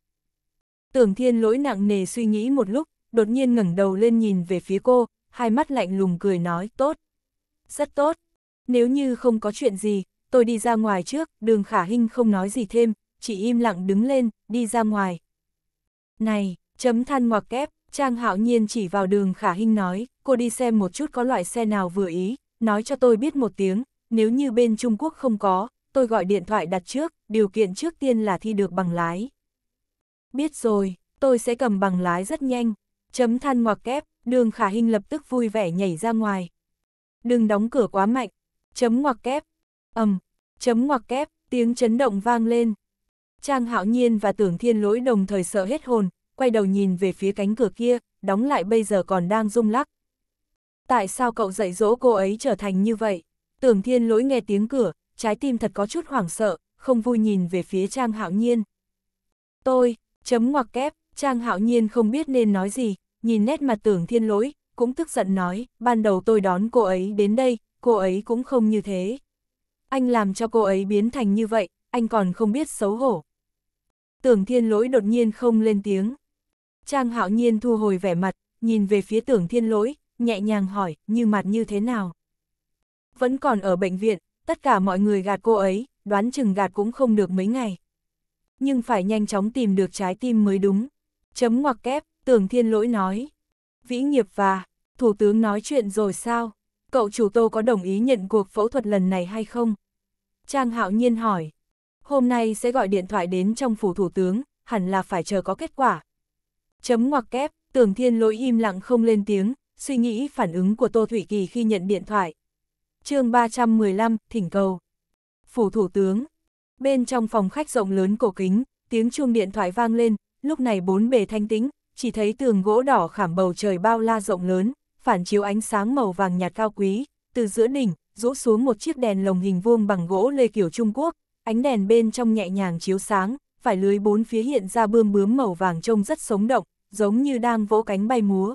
Tưởng thiên lỗi nặng nề suy nghĩ một lúc, đột nhiên ngẩng đầu lên nhìn về phía cô, hai mắt lạnh lùng cười nói, tốt. Rất tốt, nếu như không có chuyện gì, tôi đi ra ngoài trước, đường khả hình không nói gì thêm, chỉ im lặng đứng lên, đi ra ngoài. Này, chấm than ngoặc kép, Trang hạo nhiên chỉ vào đường khả hình nói, cô đi xem một chút có loại xe nào vừa ý, nói cho tôi biết một tiếng, nếu như bên Trung Quốc không có, tôi gọi điện thoại đặt trước, điều kiện trước tiên là thi được bằng lái. Biết rồi, tôi sẽ cầm bằng lái rất nhanh. Chấm than ngoặc kép, đường khả hình lập tức vui vẻ nhảy ra ngoài. Đừng đóng cửa quá mạnh. Chấm ngoặc kép. ầm, um, chấm ngoặc kép, tiếng chấn động vang lên. Trang hạo nhiên và tưởng thiên lỗi đồng thời sợ hết hồn, quay đầu nhìn về phía cánh cửa kia, đóng lại bây giờ còn đang rung lắc, tại sao cậu dạy dỗ cô ấy trở thành như vậy? Tưởng thiên lỗi nghe tiếng cửa, trái tim thật có chút hoảng sợ, không vui nhìn về phía Trang Hạo Nhiên. Tôi, chấm ngoặc kép, Trang Hạo Nhiên không biết nên nói gì, nhìn nét mặt tưởng thiên lỗi, cũng tức giận nói, ban đầu tôi đón cô ấy đến đây, cô ấy cũng không như thế. Anh làm cho cô ấy biến thành như vậy, anh còn không biết xấu hổ. Tưởng thiên lỗi đột nhiên không lên tiếng. Trang hạo nhiên thu hồi vẻ mặt, nhìn về phía tưởng thiên lỗi, nhẹ nhàng hỏi, như mặt như thế nào. Vẫn còn ở bệnh viện, tất cả mọi người gạt cô ấy, đoán chừng gạt cũng không được mấy ngày. Nhưng phải nhanh chóng tìm được trái tim mới đúng. Chấm ngoặc kép, tưởng thiên lỗi nói. Vĩ nghiệp và, thủ tướng nói chuyện rồi sao? Cậu chủ tô có đồng ý nhận cuộc phẫu thuật lần này hay không? Trang hạo nhiên hỏi. Hôm nay sẽ gọi điện thoại đến trong phủ thủ tướng, hẳn là phải chờ có kết quả. Chấm ngoặc kép, tưởng thiên lỗi im lặng không lên tiếng, suy nghĩ phản ứng của Tô Thủy Kỳ khi nhận điện thoại. chương 315, Thỉnh cầu. Phủ Thủ tướng. Bên trong phòng khách rộng lớn cổ kính, tiếng chuông điện thoại vang lên, lúc này bốn bề thanh tĩnh, chỉ thấy tường gỗ đỏ khảm bầu trời bao la rộng lớn, phản chiếu ánh sáng màu vàng nhạt cao quý, từ giữa đỉnh, rũ xuống một chiếc đèn lồng hình vuông bằng gỗ lê kiểu Trung Quốc, ánh đèn bên trong nhẹ nhàng chiếu sáng, phải lưới bốn phía hiện ra bươm bướm màu vàng trông rất sống động, giống như đang vỗ cánh bay múa.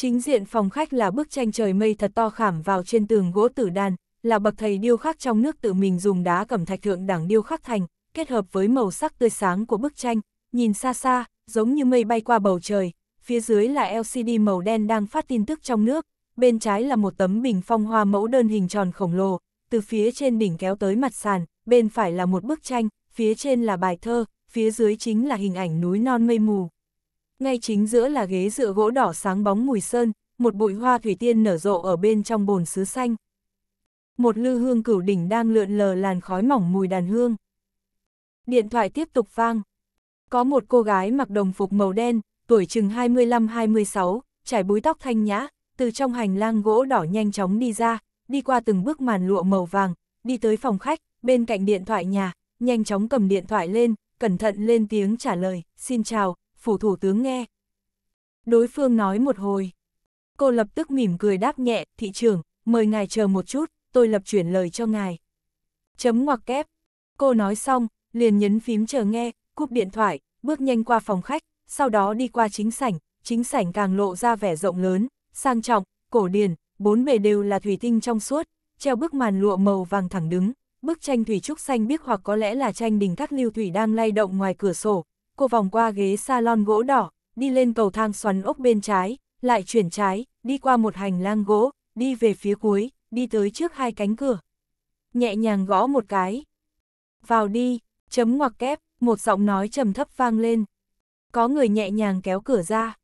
Chính diện phòng khách là bức tranh trời mây thật to khảm vào trên tường gỗ tử đàn, là bậc thầy điêu khắc trong nước tự mình dùng đá cẩm thạch thượng đẳng điêu khắc thành, kết hợp với màu sắc tươi sáng của bức tranh, nhìn xa xa, giống như mây bay qua bầu trời, phía dưới là LCD màu đen đang phát tin tức trong nước, bên trái là một tấm bình phong hoa mẫu đơn hình tròn khổng lồ, từ phía trên đỉnh kéo tới mặt sàn, bên phải là một bức tranh, phía trên là bài thơ, phía dưới chính là hình ảnh núi non mây mù ngay chính giữa là ghế dựa gỗ đỏ sáng bóng mùi sơn, một bụi hoa thủy tiên nở rộ ở bên trong bồn sứ xanh. Một lư hương cửu đỉnh đang lượn lờ làn khói mỏng mùi đàn hương. Điện thoại tiếp tục vang. Có một cô gái mặc đồng phục màu đen, tuổi chừng 25-26, trải búi tóc thanh nhã, từ trong hành lang gỗ đỏ nhanh chóng đi ra, đi qua từng bước màn lụa màu vàng, đi tới phòng khách, bên cạnh điện thoại nhà, nhanh chóng cầm điện thoại lên, cẩn thận lên tiếng trả lời, xin chào, phủ thủ tướng nghe. Đối phương nói một hồi. Cô lập tức mỉm cười đáp nhẹ, thị trưởng, mời ngài chờ một chút, tôi lập chuyển lời cho ngài. Chấm ngoặc kép. Cô nói xong, liền nhấn phím chờ nghe, cúp điện thoại, bước nhanh qua phòng khách, sau đó đi qua chính sảnh, chính sảnh càng lộ ra vẻ rộng lớn, sang trọng, cổ điển, bốn bề đều là thủy tinh trong suốt, treo bức màn lụa màu vàng thẳng đứng, bức tranh thủy trúc xanh biếc hoặc có lẽ là tranh đình thác lưu thủy đang lay động ngoài cửa sổ, cô vòng qua ghế salon gỗ đỏ, đi lên cầu thang xoắn ốc bên trái, lại chuyển trái, đi qua một hành lang gỗ, đi về phía cuối, đi tới trước hai cánh cửa. Nhẹ nhàng gõ một cái. Vào đi, chấm ngoặc kép, một giọng nói trầm thấp vang lên. Có người nhẹ nhàng kéo cửa ra.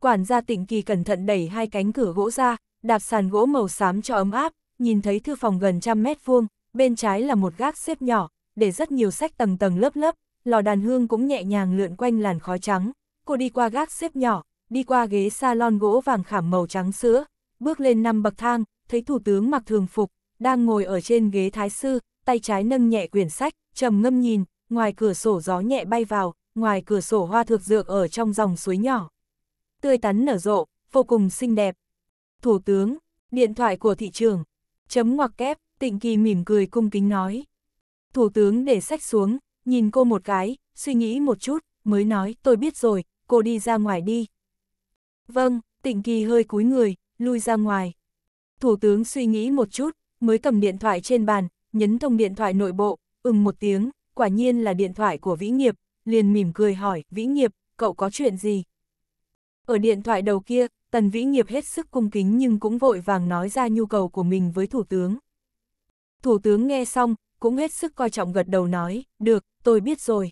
Quản gia tịnh kỳ cẩn thận đẩy hai cánh cửa gỗ ra, đạp sàn gỗ màu xám cho ấm áp, nhìn thấy thư phòng gần trăm mét vuông, bên trái là một gác xếp nhỏ, để rất nhiều sách tầng tầng lớp lớp, lò đàn hương cũng nhẹ nhàng lượn quanh làn khói trắng. Cô đi qua gác xếp nhỏ, đi qua ghế salon gỗ vàng khảm màu trắng sữa, bước lên năm bậc thang, thấy thủ tướng mặc thường phục, đang ngồi ở trên ghế thái sư, tay trái nâng nhẹ quyển sách, trầm ngâm nhìn, ngoài cửa sổ gió nhẹ bay vào, ngoài cửa sổ hoa thược dược ở trong dòng suối nhỏ. Tươi tắn nở rộ, vô cùng xinh đẹp. Thủ tướng, điện thoại của thị trường, chấm ngoặc kép, tịnh kỳ mỉm cười cung kính nói. Thủ tướng để sách xuống, nhìn cô một cái, suy nghĩ một chút, mới nói tôi biết rồi, cô đi ra ngoài đi. Vâng, tỉnh kỳ hơi cúi người, lui ra ngoài. Thủ tướng suy nghĩ một chút, mới cầm điện thoại trên bàn, nhấn thông điện thoại nội bộ, ừm một tiếng, quả nhiên là điện thoại của Vĩ Nghiệp, liền mỉm cười hỏi, Vĩ Nghiệp, cậu có chuyện gì? Ở điện thoại đầu kia, Tần Vĩ Nghiệp hết sức cung kính nhưng cũng vội vàng nói ra nhu cầu của mình với Thủ tướng. Thủ tướng nghe xong, cũng hết sức coi trọng gật đầu nói, được, tôi biết rồi.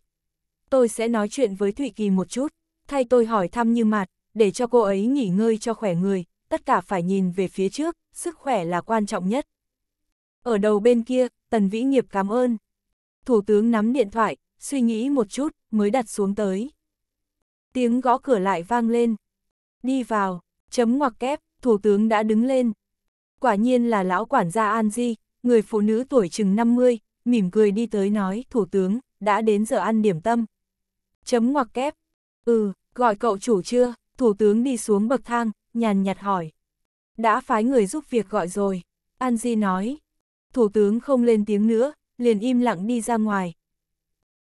Tôi sẽ nói chuyện với Thụy Kỳ một chút, thay tôi hỏi thăm như mặt, để cho cô ấy nghỉ ngơi cho khỏe người, tất cả phải nhìn về phía trước, sức khỏe là quan trọng nhất. Ở đầu bên kia, Tần Vĩ Nghiệp cảm ơn. Thủ tướng nắm điện thoại, suy nghĩ một chút, mới đặt xuống tới. Tiếng gõ cửa lại vang lên. Đi vào, chấm ngoặc kép, thủ tướng đã đứng lên. Quả nhiên là lão quản gia An Di, người phụ nữ tuổi chừng 50, mỉm cười đi tới nói, thủ tướng, đã đến giờ ăn điểm tâm. Chấm ngoặc kép. Ừ, gọi cậu chủ chưa? Thủ tướng đi xuống bậc thang, nhàn nhạt hỏi. Đã phái người giúp việc gọi rồi. Anji nói. Thủ tướng không lên tiếng nữa, liền im lặng đi ra ngoài.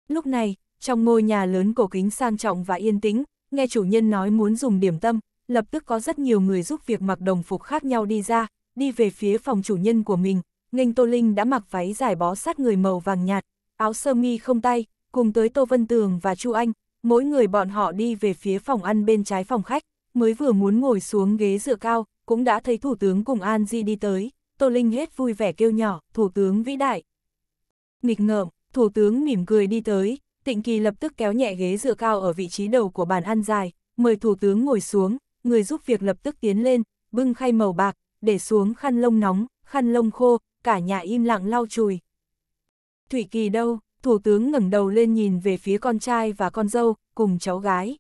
Lúc này, trong ngôi nhà lớn cổ kính sang trọng và yên tĩnh, nghe chủ nhân nói muốn dùng điểm tâm, lập tức có rất nhiều người giúp việc mặc đồng phục khác nhau đi ra, đi về phía phòng chủ nhân của mình. Nghênh Tô Linh đã mặc váy dài bó sát người màu vàng nhạt, áo sơ mi không tay, cùng tới Tô Vân Tường và Chu Anh, mỗi người bọn họ đi về phía phòng ăn bên trái phòng khách, mới vừa muốn ngồi xuống ghế dựa cao, cũng đã thấy Thủ tướng cùng An Di đi tới, Tô Linh hết vui vẻ kêu nhỏ, Thủ tướng vĩ đại. Nghịch ngợm, Thủ tướng mỉm cười đi tới, Tịnh Kỳ lập tức kéo nhẹ ghế dựa cao ở vị trí đầu của bàn ăn dài, mời Thủ tướng ngồi xuống, người giúp việc lập tức tiến lên, bưng khay màu bạc, để xuống khăn lông nóng, khăn lông khô, cả nhà im lặng lau chùi. Thủy Kỳ đâu? Thủ tướng ngẩng đầu lên nhìn về phía con trai và con dâu, cùng cháu gái.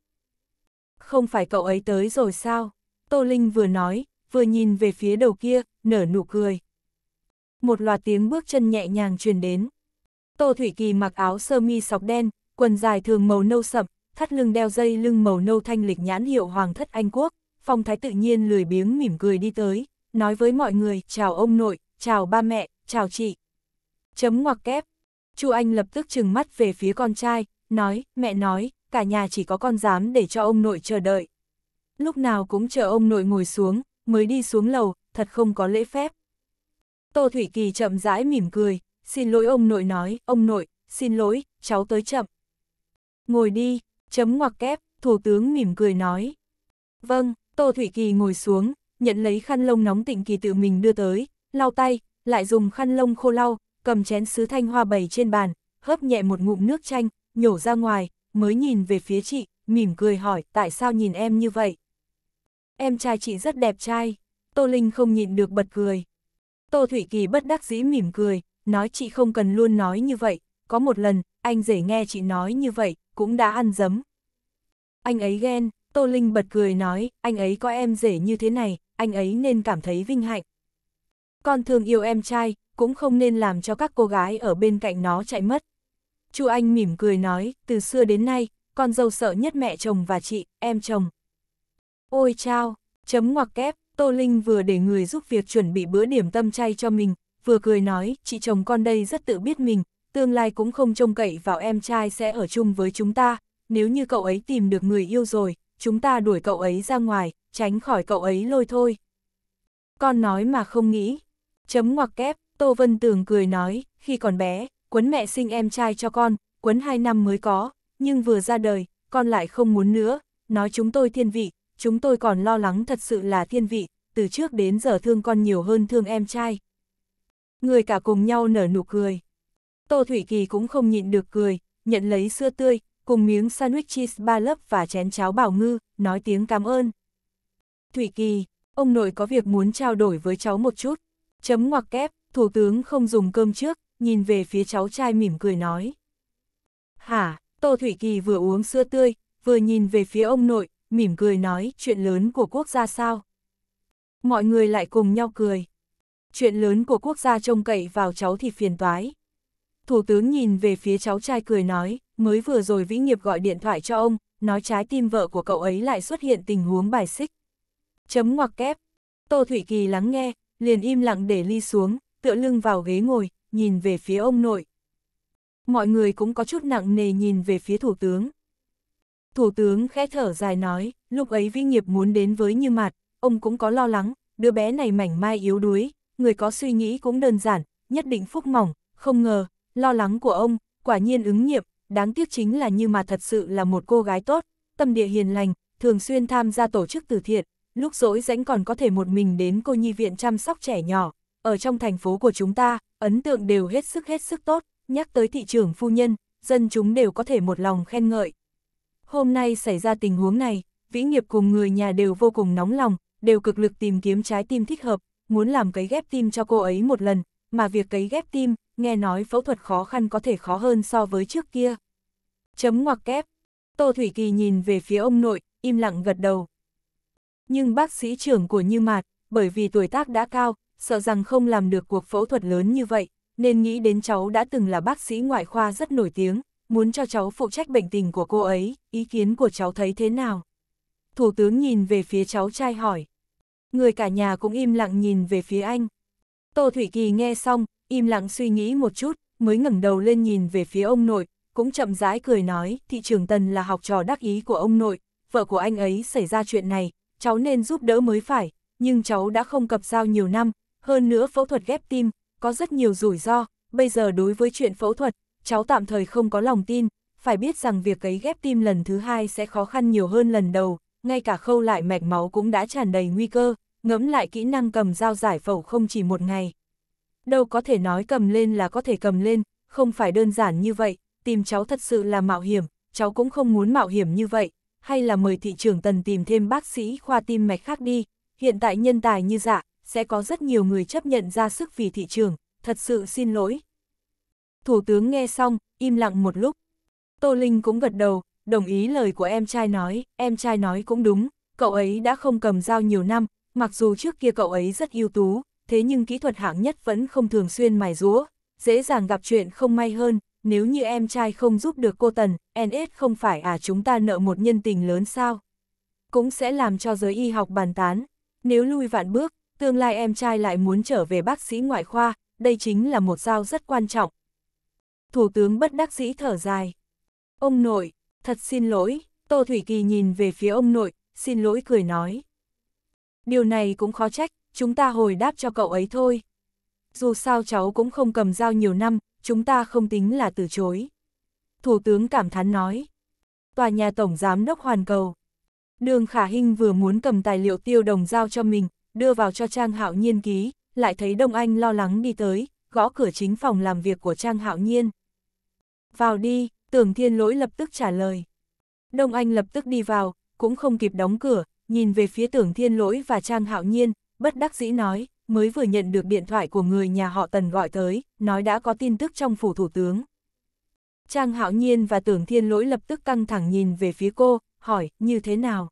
Không phải cậu ấy tới rồi sao? Tô Linh vừa nói, vừa nhìn về phía đầu kia, nở nụ cười. Một loạt tiếng bước chân nhẹ nhàng truyền đến. Tô Thủy Kỳ mặc áo sơ mi sọc đen, quần dài thường màu nâu sậm, thắt lưng đeo dây lưng màu nâu thanh lịch nhãn hiệu Hoàng thất Anh Quốc, phong thái tự nhiên lười biếng mỉm cười đi tới, nói với mọi người, chào ông nội, chào ba mẹ, chào chị. Chấm ngoặc kép, Chu Anh lập tức trừng mắt về phía con trai, nói, mẹ nói, cả nhà chỉ có con dám để cho ông nội chờ đợi. Lúc nào cũng chờ ông nội ngồi xuống, mới đi xuống lầu, thật không có lễ phép. Tô Thủy Kỳ chậm rãi mỉm cười, xin lỗi ông nội nói, ông nội, xin lỗi, cháu tới chậm. Ngồi đi, chấm ngoặc kép, thủ tướng mỉm cười nói. Vâng, Tô Thủy Kỳ ngồi xuống, nhận lấy khăn lông nóng tịnh kỳ tự mình đưa tới, lau tay, lại dùng khăn lông khô lau, cầm chén sứ thanh hoa bày trên bàn, hớp nhẹ một ngụm nước chanh, nhổ ra ngoài, mới nhìn về phía chị, mỉm cười hỏi tại sao nhìn em như vậy. Em trai chị rất đẹp trai, Tô Linh không nhịn được bật cười. Tô Thủy Kỳ bất đắc dĩ mỉm cười, nói chị không cần luôn nói như vậy, có một lần, anh rể nghe chị nói như vậy, cũng đã ăn dấm. Anh ấy ghen, Tô Linh bật cười nói, anh ấy có em rể như thế này, anh ấy nên cảm thấy vinh hạnh. Con thường yêu em trai, cũng không nên làm cho các cô gái ở bên cạnh nó chạy mất. Chu Anh mỉm cười nói, từ xưa đến nay, con dâu sợ nhất mẹ chồng và chị, em chồng. Ôi chao, chấm ngoặc kép, Tô Linh vừa để người giúp việc chuẩn bị bữa điểm tâm chay cho mình, vừa cười nói, chị chồng con đây rất tự biết mình, tương lai cũng không trông cậy vào em trai sẽ ở chung với chúng ta, nếu như cậu ấy tìm được người yêu rồi, chúng ta đuổi cậu ấy ra ngoài, tránh khỏi cậu ấy lôi thôi. Con nói mà không nghĩ, chấm ngoặc kép, Tô Vân Tường cười nói, khi còn bé, Quấn mẹ sinh em trai cho con, Quấn 2 năm mới có, nhưng vừa ra đời, con lại không muốn nữa, nói chúng tôi thiên vị, chúng tôi còn lo lắng thật sự là thiên vị, từ trước đến giờ thương con nhiều hơn thương em trai. Người cả cùng nhau nở nụ cười. Tô Thủy Kỳ cũng không nhịn được cười, nhận lấy sữa tươi, cùng miếng sandwich cheese ba lớp và chén cháo bảo ngư, nói tiếng cảm ơn. Thủy Kỳ, ông nội có việc muốn trao đổi với cháu một chút. Chấm ngoặc kép, Thủ tướng không dùng cơm trước, nhìn về phía cháu trai mỉm cười nói. Hả, Tô Thủy Kỳ vừa uống sữa tươi, vừa nhìn về phía ông nội, mỉm cười nói chuyện lớn của quốc gia sao. Mọi người lại cùng nhau cười. Chuyện lớn của quốc gia trông cậy vào cháu thì phiền toái. Thủ tướng nhìn về phía cháu trai cười nói, mới vừa rồi Vĩ Nghiệp gọi điện thoại cho ông, nói trái tim vợ của cậu ấy lại xuất hiện tình huống bài xích. Chấm ngoặc kép. Tô Thủy Kỳ lắng nghe, liền im lặng để ly xuống, tựa lưng vào ghế ngồi, nhìn về phía ông nội. Mọi người cũng có chút nặng nề nhìn về phía thủ tướng. Thủ tướng khẽ thở dài nói, lúc ấy vi nghiệp muốn đến với như mặt, ông cũng có lo lắng, đứa bé này mảnh mai yếu đuối, người có suy nghĩ cũng đơn giản, nhất định phúc mỏng, không ngờ, lo lắng của ông, quả nhiên ứng nghiệm, đáng tiếc chính là như mà thật sự là một cô gái tốt, tâm địa hiền lành, thường xuyên tham gia tổ chức từ thiện, lúc rỗi rãnh còn có thể một mình đến cô nhi viện chăm sóc trẻ nhỏ, ở trong thành phố của chúng ta, ấn tượng đều hết sức hết sức tốt, nhắc tới thị trưởng phu nhân, dân chúng đều có thể một lòng khen ngợi. Hôm nay xảy ra tình huống này, Vĩ Nghiệp cùng người nhà đều vô cùng nóng lòng, đều cực lực tìm kiếm trái tim thích hợp, muốn làm cấy ghép tim cho cô ấy một lần, mà việc cấy ghép tim, nghe nói phẫu thuật khó khăn có thể khó hơn so với trước kia. Chấm ngoặc kép. Tô Thủy Kỳ nhìn về phía ông nội, im lặng gật đầu. Nhưng bác sĩ trưởng của Như Mạt, bởi vì tuổi tác đã cao, sợ rằng không làm được cuộc phẫu thuật lớn như vậy, nên nghĩ đến cháu đã từng là bác sĩ ngoại khoa rất nổi tiếng, muốn cho cháu phụ trách bệnh tình của cô ấy, ý kiến của cháu thấy thế nào? Thủ tướng nhìn về phía cháu trai hỏi. Người cả nhà cũng im lặng nhìn về phía anh. Tô Thủy Kỳ nghe xong, im lặng suy nghĩ một chút, mới ngẩng đầu lên nhìn về phía ông nội, cũng chậm rãi cười nói, thị trường Tần là học trò đắc ý của ông nội, vợ của anh ấy xảy ra chuyện này, cháu nên giúp đỡ mới phải, nhưng cháu đã không cập giao nhiều năm, hơn nữa phẫu thuật ghép tim, có rất nhiều rủi ro, bây giờ đối với chuyện phẫu thuật, cháu tạm thời không có lòng tin, phải biết rằng việc cấy ghép tim lần thứ hai sẽ khó khăn nhiều hơn lần đầu, ngay cả khâu lại mạch máu cũng đã tràn đầy nguy cơ, ngẫm lại kỹ năng cầm dao giải phẫu không chỉ một ngày. Đâu có thể nói cầm lên là có thể cầm lên, không phải đơn giản như vậy, tìm cháu thật sự là mạo hiểm, cháu cũng không muốn mạo hiểm như vậy, hay là mời thị trường tần tìm thêm bác sĩ khoa tim mạch khác đi, hiện tại nhân tài như dạ, sẽ có rất nhiều người chấp nhận ra sức vì thị trường, thật sự xin lỗi. Thủ tướng nghe xong, im lặng một lúc. Tô Linh cũng gật đầu, đồng ý lời của em trai nói, em trai nói cũng đúng, cậu ấy đã không cầm dao nhiều năm, mặc dù trước kia cậu ấy rất ưu tú, thế nhưng kỹ thuật hạng nhất vẫn không thường xuyên mài rúa, dễ dàng gặp chuyện không may hơn, nếu như em trai không giúp được cô Tần, NS không phải à chúng ta nợ một nhân tình lớn sao? Cũng sẽ làm cho giới y học bàn tán, nếu lui vạn bước, tương lai em trai lại muốn trở về bác sĩ ngoại khoa, đây chính là một giao rất quan trọng. Thủ tướng bất đắc dĩ thở dài. Ông nội, thật xin lỗi, Tô Thủy Kỳ nhìn về phía ông nội, xin lỗi cười nói. Điều này cũng khó trách, chúng ta hồi đáp cho cậu ấy thôi. Dù sao cháu cũng không cầm dao nhiều năm, chúng ta không tính là từ chối. Thủ tướng cảm thán nói. Tòa nhà Tổng Giám đốc Hoàn Cầu. Đường Khả Hinh vừa muốn cầm tài liệu tiêu đồng giao cho mình, đưa vào cho Trang Hạo Nhiên ký, lại thấy Đông Anh lo lắng đi tới, gõ cửa chính phòng làm việc của Trang Hạo Nhiên. Vào đi, tưởng thiên lỗi lập tức trả lời. Đông Anh lập tức đi vào, cũng không kịp đóng cửa, nhìn về phía tưởng thiên lỗi và Trang Hạo Nhiên, bất đắc dĩ nói, mới vừa nhận được điện thoại của người nhà họ Tần gọi tới, nói đã có tin tức trong phủ thủ tướng. Trang Hạo Nhiên và tưởng thiên lỗi lập tức căng thẳng nhìn về phía cô, hỏi, như thế nào?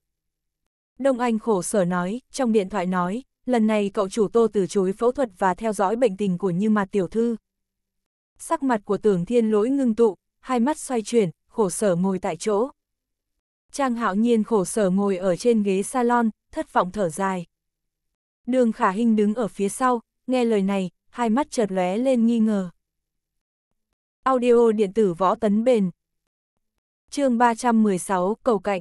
Đông Anh khổ sở nói, trong điện thoại nói, lần này cậu chủ tô từ chối phẫu thuật và theo dõi bệnh tình của Như Mạt Tiểu Thư. Sắc mặt của tưởng thiên lỗi ngưng tụ, hai mắt xoay chuyển, khổ sở ngồi tại chỗ. Trang hạo nhiên khổ sở ngồi ở trên ghế salon, thất vọng thở dài. Đường khả hình đứng ở phía sau, nghe lời này, hai mắt chợt lóe lên nghi ngờ. Audio điện tử võ tấn bền. chương 316, cầu cạnh.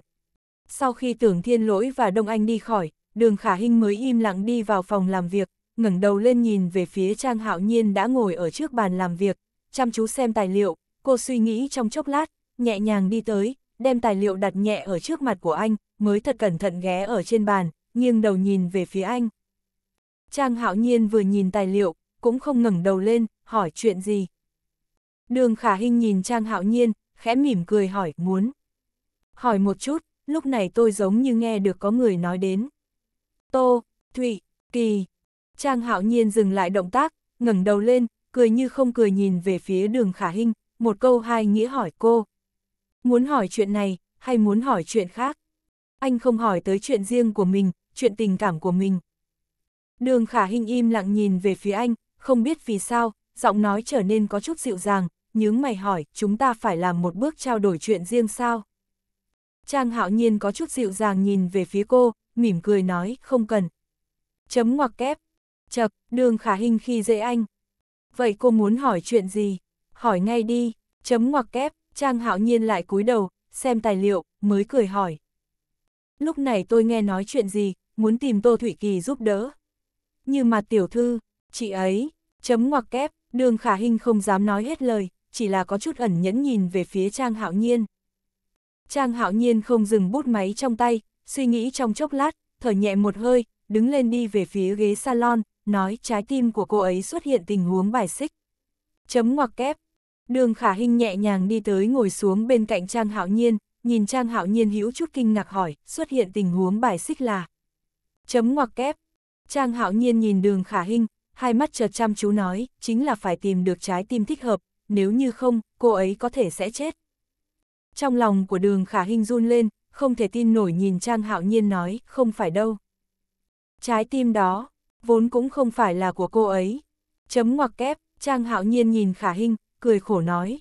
Sau khi tưởng thiên lỗi và Đông Anh đi khỏi, đường khả hinh mới im lặng đi vào phòng làm việc, ngẩng đầu lên nhìn về phía Trang Hạo Nhiên đã ngồi ở trước bàn làm việc, chăm chú xem tài liệu, cô suy nghĩ trong chốc lát, nhẹ nhàng đi tới, đem tài liệu đặt nhẹ ở trước mặt của anh, mới thật cẩn thận ghé ở trên bàn, nghiêng đầu nhìn về phía anh. Trang Hạo Nhiên vừa nhìn tài liệu, cũng không ngẩng đầu lên, hỏi chuyện gì. Đường Khả Hinh nhìn Trang Hạo Nhiên, khẽ mỉm cười hỏi, muốn. Hỏi một chút, lúc này tôi giống như nghe được có người nói đến. Tô, Thụy, Kỳ. Trang hạo nhiên dừng lại động tác, ngẩng đầu lên, cười như không cười nhìn về phía đường khả hình một câu hai nghĩa hỏi cô. Muốn hỏi chuyện này, hay muốn hỏi chuyện khác? Anh không hỏi tới chuyện riêng của mình, chuyện tình cảm của mình. Đường khả hình im lặng nhìn về phía anh, không biết vì sao, giọng nói trở nên có chút dịu dàng, nhướng mày hỏi, chúng ta phải làm một bước trao đổi chuyện riêng sao? Trang hạo nhiên có chút dịu dàng nhìn về phía cô, mỉm cười nói, không cần. Chấm ngoặc kép. Chật, đường khả hình khi dễ anh. Vậy cô muốn hỏi chuyện gì? Hỏi ngay đi, chấm ngoặc kép, Trang hạo nhiên lại cúi đầu, xem tài liệu, mới cười hỏi. Lúc này tôi nghe nói chuyện gì, muốn tìm Tô Thủy Kỳ giúp đỡ. Như mà tiểu thư, chị ấy, chấm ngoặc kép, đường khả hình không dám nói hết lời, chỉ là có chút ẩn nhẫn nhìn về phía Trang hạo nhiên. Trang hạo nhiên không dừng bút máy trong tay, suy nghĩ trong chốc lát, thở nhẹ một hơi, đứng lên đi về phía ghế salon, nói trái tim của cô ấy xuất hiện tình huống bài xích. Chấm ngoặc kép. Đường khả hình nhẹ nhàng đi tới ngồi xuống bên cạnh Trang hạo nhiên, nhìn Trang hạo nhiên hữu chút kinh ngạc hỏi, xuất hiện tình huống bài xích là. Chấm ngoặc kép. Trang hạo nhiên nhìn đường khả hình, hai mắt chợt chăm chú nói, chính là phải tìm được trái tim thích hợp, nếu như không, cô ấy có thể sẽ chết trong lòng của đường khả hình run lên, không thể tin nổi nhìn Trang Hạo Nhiên nói, không phải đâu. Trái tim đó, vốn cũng không phải là của cô ấy. Chấm ngoặc kép, Trang Hạo Nhiên nhìn khả hình, cười khổ nói.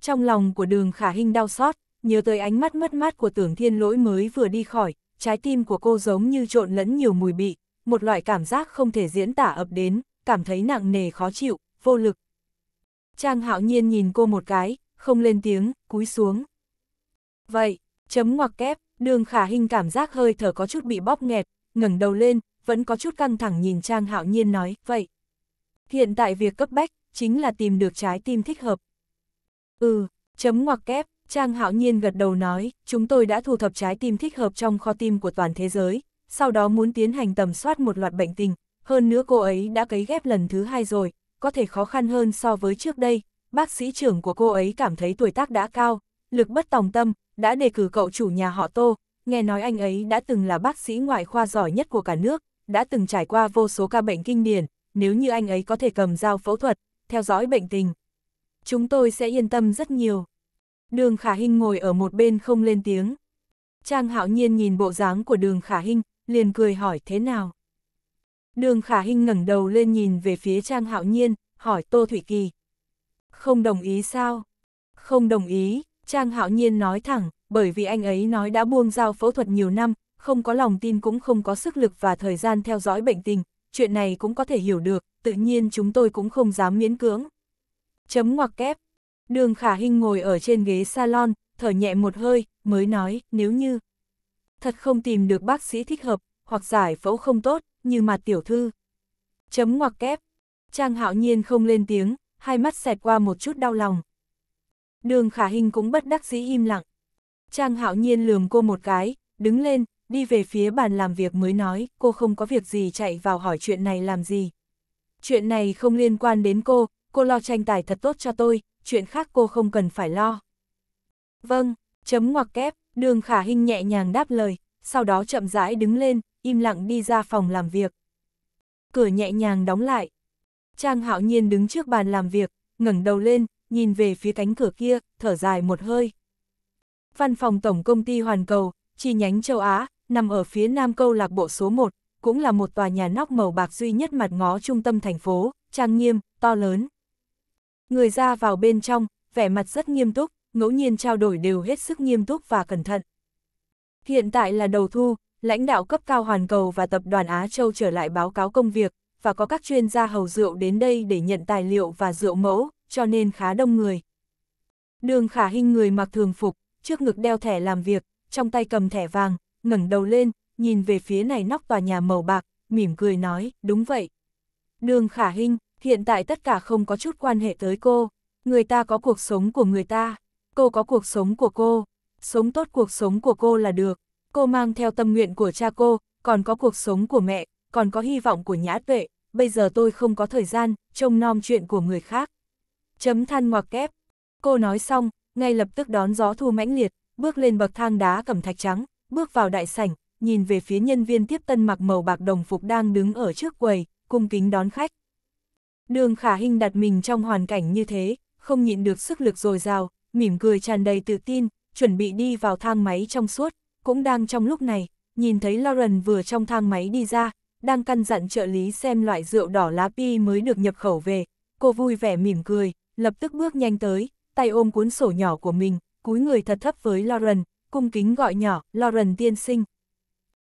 Trong lòng của đường khả hình đau xót, nhớ tới ánh mắt mất mát của tưởng thiên lỗi mới vừa đi khỏi, trái tim của cô giống như trộn lẫn nhiều mùi bị, một loại cảm giác không thể diễn tả ập đến, cảm thấy nặng nề khó chịu, vô lực. Trang hạo nhiên nhìn cô một cái, không lên tiếng, cúi xuống. Vậy, chấm ngoặc kép, đường khả hình cảm giác hơi thở có chút bị bóp nghẹt, ngẩng đầu lên, vẫn có chút căng thẳng nhìn Trang Hạo Nhiên nói, vậy. Hiện tại việc cấp bách, chính là tìm được trái tim thích hợp. Ừ, chấm ngoặc kép, Trang Hạo Nhiên gật đầu nói, chúng tôi đã thu thập trái tim thích hợp trong kho tim của toàn thế giới, sau đó muốn tiến hành tầm soát một loạt bệnh tình, hơn nữa cô ấy đã cấy ghép lần thứ hai rồi, có thể khó khăn hơn so với trước đây, bác sĩ trưởng của cô ấy cảm thấy tuổi tác đã cao, lực bất tòng tâm, đã đề cử cậu chủ nhà họ Tô, nghe nói anh ấy đã từng là bác sĩ ngoại khoa giỏi nhất của cả nước, đã từng trải qua vô số ca bệnh kinh điển, nếu như anh ấy có thể cầm dao phẫu thuật, theo dõi bệnh tình. Chúng tôi sẽ yên tâm rất nhiều. Đường Khả Hinh ngồi ở một bên không lên tiếng. Trang hạo nhiên nhìn bộ dáng của đường Khả Hinh, liền cười hỏi thế nào. Đường Khả Hinh ngẩng đầu lên nhìn về phía Trang hạo nhiên, hỏi Tô Thủy Kỳ. Không đồng ý sao? Không đồng ý. Trang hạo nhiên nói thẳng, bởi vì anh ấy nói đã buông giao phẫu thuật nhiều năm, không có lòng tin cũng không có sức lực và thời gian theo dõi bệnh tình, chuyện này cũng có thể hiểu được, tự nhiên chúng tôi cũng không dám miễn cưỡng. Chấm ngoặc kép. Đường khả Hinh ngồi ở trên ghế salon, thở nhẹ một hơi, mới nói, nếu như thật không tìm được bác sĩ thích hợp, hoặc giải phẫu không tốt, như mặt tiểu thư. Chấm ngoặc kép. Trang hạo nhiên không lên tiếng, hai mắt xẹt qua một chút đau lòng. Đường khả hình cũng bất đắc dĩ im lặng. Trang hạo nhiên lườm cô một cái, đứng lên, đi về phía bàn làm việc mới nói, cô không có việc gì chạy vào hỏi chuyện này làm gì. Chuyện này không liên quan đến cô, cô lo tranh tài thật tốt cho tôi, chuyện khác cô không cần phải lo. Vâng, chấm ngoặc kép, đường khả hình nhẹ nhàng đáp lời, sau đó chậm rãi đứng lên, im lặng đi ra phòng làm việc. Cửa nhẹ nhàng đóng lại. Trang hạo nhiên đứng trước bàn làm việc, ngẩng đầu lên, nhìn về phía cánh cửa kia, thở dài một hơi. Văn phòng Tổng Công ty Hoàn Cầu, chi nhánh châu Á, nằm ở phía nam câu lạc bộ số 1, cũng là một tòa nhà nóc màu bạc duy nhất mặt ngó trung tâm thành phố, trang nghiêm, to lớn. Người ra vào bên trong, vẻ mặt rất nghiêm túc, ngẫu nhiên trao đổi đều hết sức nghiêm túc và cẩn thận. Hiện tại là đầu thu, lãnh đạo cấp cao Hoàn Cầu và Tập đoàn Á Châu trở lại báo cáo công việc, và có các chuyên gia hầu rượu đến đây để nhận tài liệu và rượu mẫu, cho nên khá đông người. Đường khả hình người mặc thường phục, trước ngực đeo thẻ làm việc, trong tay cầm thẻ vàng, ngẩng đầu lên, nhìn về phía này nóc tòa nhà màu bạc, mỉm cười nói, đúng vậy. Đường khả hình, hiện tại tất cả không có chút quan hệ tới cô, người ta có cuộc sống của người ta, cô có cuộc sống của cô, sống tốt cuộc sống của cô là được, cô mang theo tâm nguyện của cha cô, còn có cuộc sống của mẹ, còn có hy vọng của nhã tuệ, bây giờ tôi không có thời gian, trông nom chuyện của người khác chấm than ngoặc kép. Cô nói xong, ngay lập tức đón gió thu mãnh liệt, bước lên bậc thang đá cẩm thạch trắng, bước vào đại sảnh, nhìn về phía nhân viên tiếp tân mặc màu bạc đồng phục đang đứng ở trước quầy, cung kính đón khách. Đường khả hình đặt mình trong hoàn cảnh như thế, không nhịn được sức lực dồi dào, mỉm cười tràn đầy tự tin, chuẩn bị đi vào thang máy trong suốt, cũng đang trong lúc này, nhìn thấy Lauren vừa trong thang máy đi ra, đang căn dặn trợ lý xem loại rượu đỏ lá pi mới được nhập khẩu về, cô vui vẻ mỉm cười, lập tức bước nhanh tới, tay ôm cuốn sổ nhỏ của mình, cúi người thật thấp với Lauren, cung kính gọi nhỏ, Lauren tiên sinh.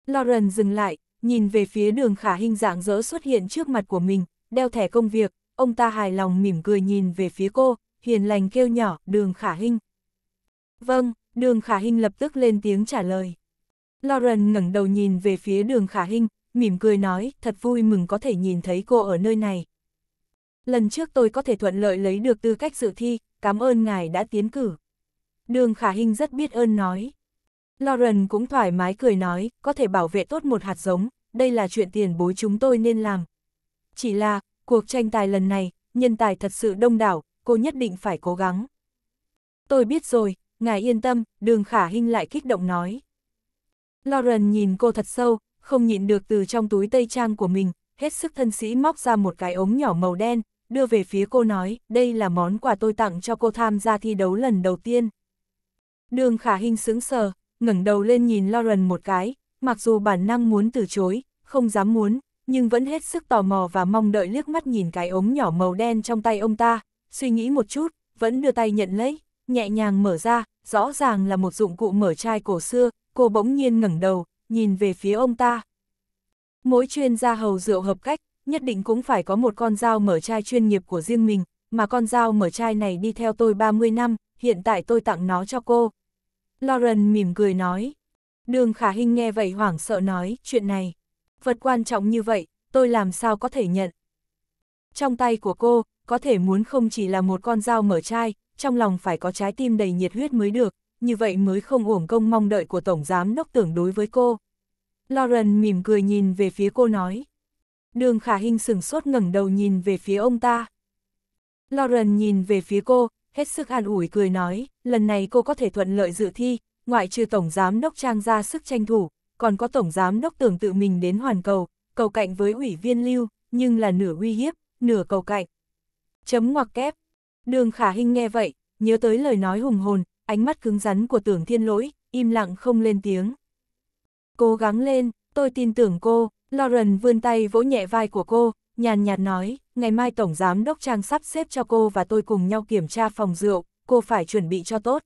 Lauren dừng lại, nhìn về phía đường khả hình dạng dỡ xuất hiện trước mặt của mình, đeo thẻ công việc, ông ta hài lòng mỉm cười nhìn về phía cô, hiền lành kêu nhỏ, đường khả hình. Vâng, đường khả hình lập tức lên tiếng trả lời. Lauren ngẩng đầu nhìn về phía đường khả hình, mỉm cười nói, thật vui mừng có thể nhìn thấy cô ở nơi này. Lần trước tôi có thể thuận lợi lấy được tư cách dự thi, cảm ơn ngài đã tiến cử. Đường Khả Hinh rất biết ơn nói. Lauren cũng thoải mái cười nói, có thể bảo vệ tốt một hạt giống, đây là chuyện tiền bối chúng tôi nên làm. Chỉ là, cuộc tranh tài lần này, nhân tài thật sự đông đảo, cô nhất định phải cố gắng. Tôi biết rồi, ngài yên tâm, đường khả hinh lại kích động nói. Lauren nhìn cô thật sâu, không nhịn được từ trong túi tây trang của mình, hết sức thân sĩ móc ra một cái ống nhỏ màu đen, đưa về phía cô nói, đây là món quà tôi tặng cho cô tham gia thi đấu lần đầu tiên. Đường khả hình sững sờ, ngẩng đầu lên nhìn Lauren một cái, mặc dù bản năng muốn từ chối, không dám muốn, nhưng vẫn hết sức tò mò và mong đợi liếc mắt nhìn cái ống nhỏ màu đen trong tay ông ta, suy nghĩ một chút, vẫn đưa tay nhận lấy, nhẹ nhàng mở ra, rõ ràng là một dụng cụ mở chai cổ xưa, cô bỗng nhiên ngẩng đầu, nhìn về phía ông ta. Mỗi chuyên gia hầu rượu hợp cách, nhất định cũng phải có một con dao mở chai chuyên nghiệp của riêng mình, mà con dao mở chai này đi theo tôi 30 năm, hiện tại tôi tặng nó cho cô. Lauren mỉm cười nói. Đường khả Hinh nghe vậy hoảng sợ nói, chuyện này. Vật quan trọng như vậy, tôi làm sao có thể nhận. Trong tay của cô, có thể muốn không chỉ là một con dao mở chai, trong lòng phải có trái tim đầy nhiệt huyết mới được, như vậy mới không uổng công mong đợi của Tổng Giám Đốc tưởng đối với cô. Lauren mỉm cười nhìn về phía cô nói. Đường khả hình sửng sốt ngẩng đầu nhìn về phía ông ta. Lauren nhìn về phía cô, hết sức an ủi cười nói, lần này cô có thể thuận lợi dự thi, ngoại trừ Tổng Giám Đốc Trang ra sức tranh thủ, còn có Tổng Giám Đốc tưởng tự mình đến hoàn cầu, cầu cạnh với ủy viên lưu, nhưng là nửa uy hiếp, nửa cầu cạnh. Chấm ngoặc kép. Đường khả hình nghe vậy, nhớ tới lời nói hùng hồn, ánh mắt cứng rắn của tưởng thiên lỗi, im lặng không lên tiếng. Cố gắng lên, tôi tin tưởng cô, Lauren vươn tay vỗ nhẹ vai của cô, nhàn nhạt nói, ngày mai Tổng Giám Đốc Trang sắp xếp cho cô và tôi cùng nhau kiểm tra phòng rượu, cô phải chuẩn bị cho tốt.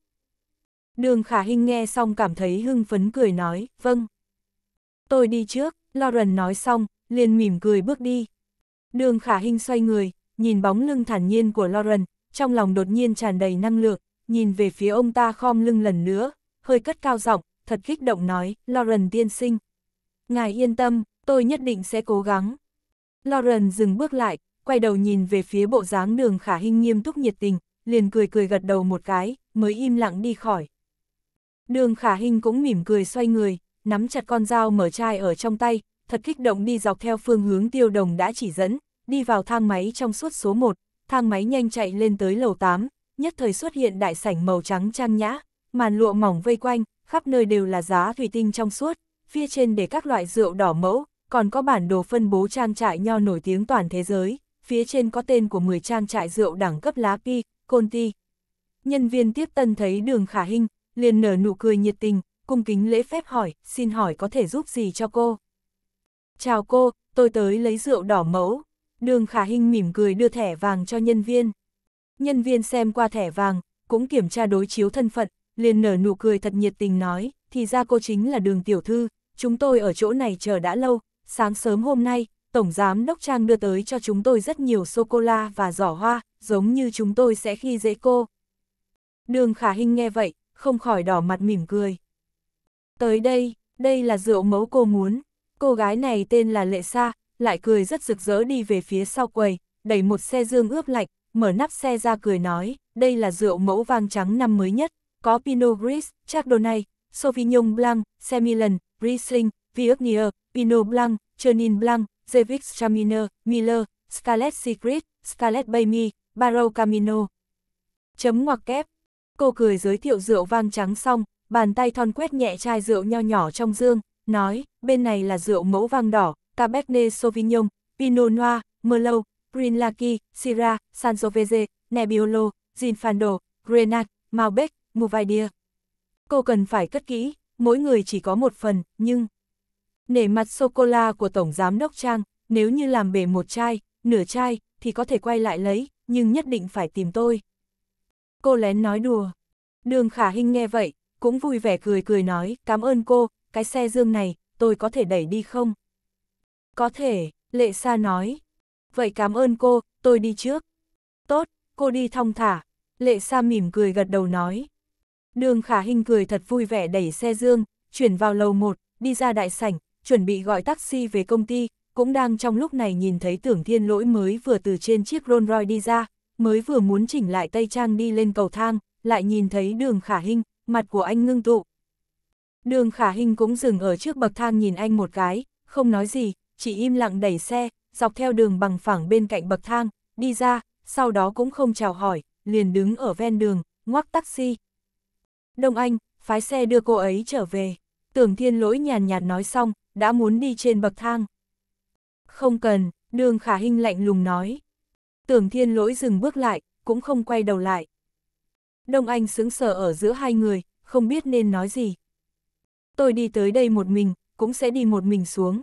Đường Khả Hinh nghe xong cảm thấy hưng phấn cười nói, vâng. Tôi đi trước, Lauren nói xong, liền mỉm cười bước đi. Đường Khả Hinh xoay người, nhìn bóng lưng thản nhiên của Lauren, trong lòng đột nhiên tràn đầy năng lượng, nhìn về phía ông ta khom lưng lần nữa, hơi cất cao giọng, thật kích động nói, Lauren tiên sinh. Ngài yên tâm, tôi nhất định sẽ cố gắng. Lauren dừng bước lại, quay đầu nhìn về phía bộ dáng đường khả hình nghiêm túc nhiệt tình, liền cười cười gật đầu một cái, mới im lặng đi khỏi. Đường khả hình cũng mỉm cười xoay người, nắm chặt con dao mở chai ở trong tay, thật kích động đi dọc theo phương hướng tiêu đồng đã chỉ dẫn, đi vào thang máy trong suốt số 1, thang máy nhanh chạy lên tới lầu 8, nhất thời xuất hiện đại sảnh màu trắng trang nhã, màn lụa mỏng vây quanh, khắp nơi đều là giá thủy tinh trong suốt, phía trên để các loại rượu đỏ mẫu, còn có bản đồ phân bố trang trại nho nổi tiếng toàn thế giới, phía trên có tên của 10 trang trại rượu đẳng cấp lá pi, Conti. Nhân viên tiếp tân thấy đường khả hình, liền nở nụ cười nhiệt tình, cung kính lễ phép hỏi, xin hỏi có thể giúp gì cho cô? Chào cô, tôi tới lấy rượu đỏ mẫu. Đường khả hình mỉm cười đưa thẻ vàng cho nhân viên. Nhân viên xem qua thẻ vàng, cũng kiểm tra đối chiếu thân phận, liền nở nụ cười thật nhiệt tình nói, thì ra cô chính là đường tiểu thư, chúng tôi ở chỗ này chờ đã lâu, sáng sớm hôm nay, Tổng Giám Đốc Trang đưa tới cho chúng tôi rất nhiều sô-cô-la và giỏ hoa, giống như chúng tôi sẽ khi dễ cô. Đường Khả Hinh nghe vậy, không khỏi đỏ mặt mỉm cười. Tới đây, đây là rượu mẫu cô muốn, cô gái này tên là Lệ Sa, lại cười rất rực rỡ đi về phía sau quầy, đẩy một xe dương ướp lạnh, mở nắp xe ra cười nói, đây là rượu mẫu vang trắng năm mới nhất, có Pinot Gris, Chardonnay, Sauvignon Blanc, Semillon, Riesling, Viognier, Pinot Blanc, Chenin Blanc, Zevic Traminer, Miller, Scarlet Secret, Scarlet Baby, Barrow Camino. Chấm ngoặc kép. Cô cười giới thiệu rượu vang trắng xong, bàn tay thon quét nhẹ chai rượu nho nhỏ trong dương, nói, bên này là rượu mẫu vang đỏ, Cabernet Sauvignon, Pinot Noir, Merlot, Green Syrah, Sangiovese, Nebbiolo, Zinfandel, Grenache, Malbec, Move Idea. Cô cần phải cất kỹ, mỗi người chỉ có một phần, nhưng... Nể mặt sô-cô-la của Tổng Giám Đốc Trang, nếu như làm bể một chai, nửa chai, thì có thể quay lại lấy, nhưng nhất định phải tìm tôi. Cô lén nói đùa. Đường khả Hinh nghe vậy, cũng vui vẻ cười cười nói, cảm ơn cô, cái xe dương này, tôi có thể đẩy đi không? Có thể, lệ sa nói. Vậy cảm ơn cô, tôi đi trước. Tốt, cô đi thong thả. Lệ sa mỉm cười gật đầu nói. Đường khả hình cười thật vui vẻ đẩy xe dương, chuyển vào lầu 1, đi ra đại sảnh, chuẩn bị gọi taxi về công ty, cũng đang trong lúc này nhìn thấy tưởng thiên lỗi mới vừa từ trên chiếc Rolls Royce đi ra, mới vừa muốn chỉnh lại tay Trang đi lên cầu thang, lại nhìn thấy đường khả hình, mặt của anh ngưng tụ. Đường khả hình cũng dừng ở trước bậc thang nhìn anh một cái, không nói gì, chỉ im lặng đẩy xe, dọc theo đường bằng phẳng bên cạnh bậc thang, đi ra, sau đó cũng không chào hỏi, liền đứng ở ven đường, ngoắc taxi, Đông Anh, phái xe đưa cô ấy trở về. Tưởng thiên lỗi nhàn nhạt nói xong, đã muốn đi trên bậc thang. Không cần, đường khả hinh lạnh lùng nói. Tưởng thiên lỗi dừng bước lại, cũng không quay đầu lại. Đông Anh sững sờ ở giữa hai người, không biết nên nói gì. Tôi đi tới đây một mình, cũng sẽ đi một mình xuống.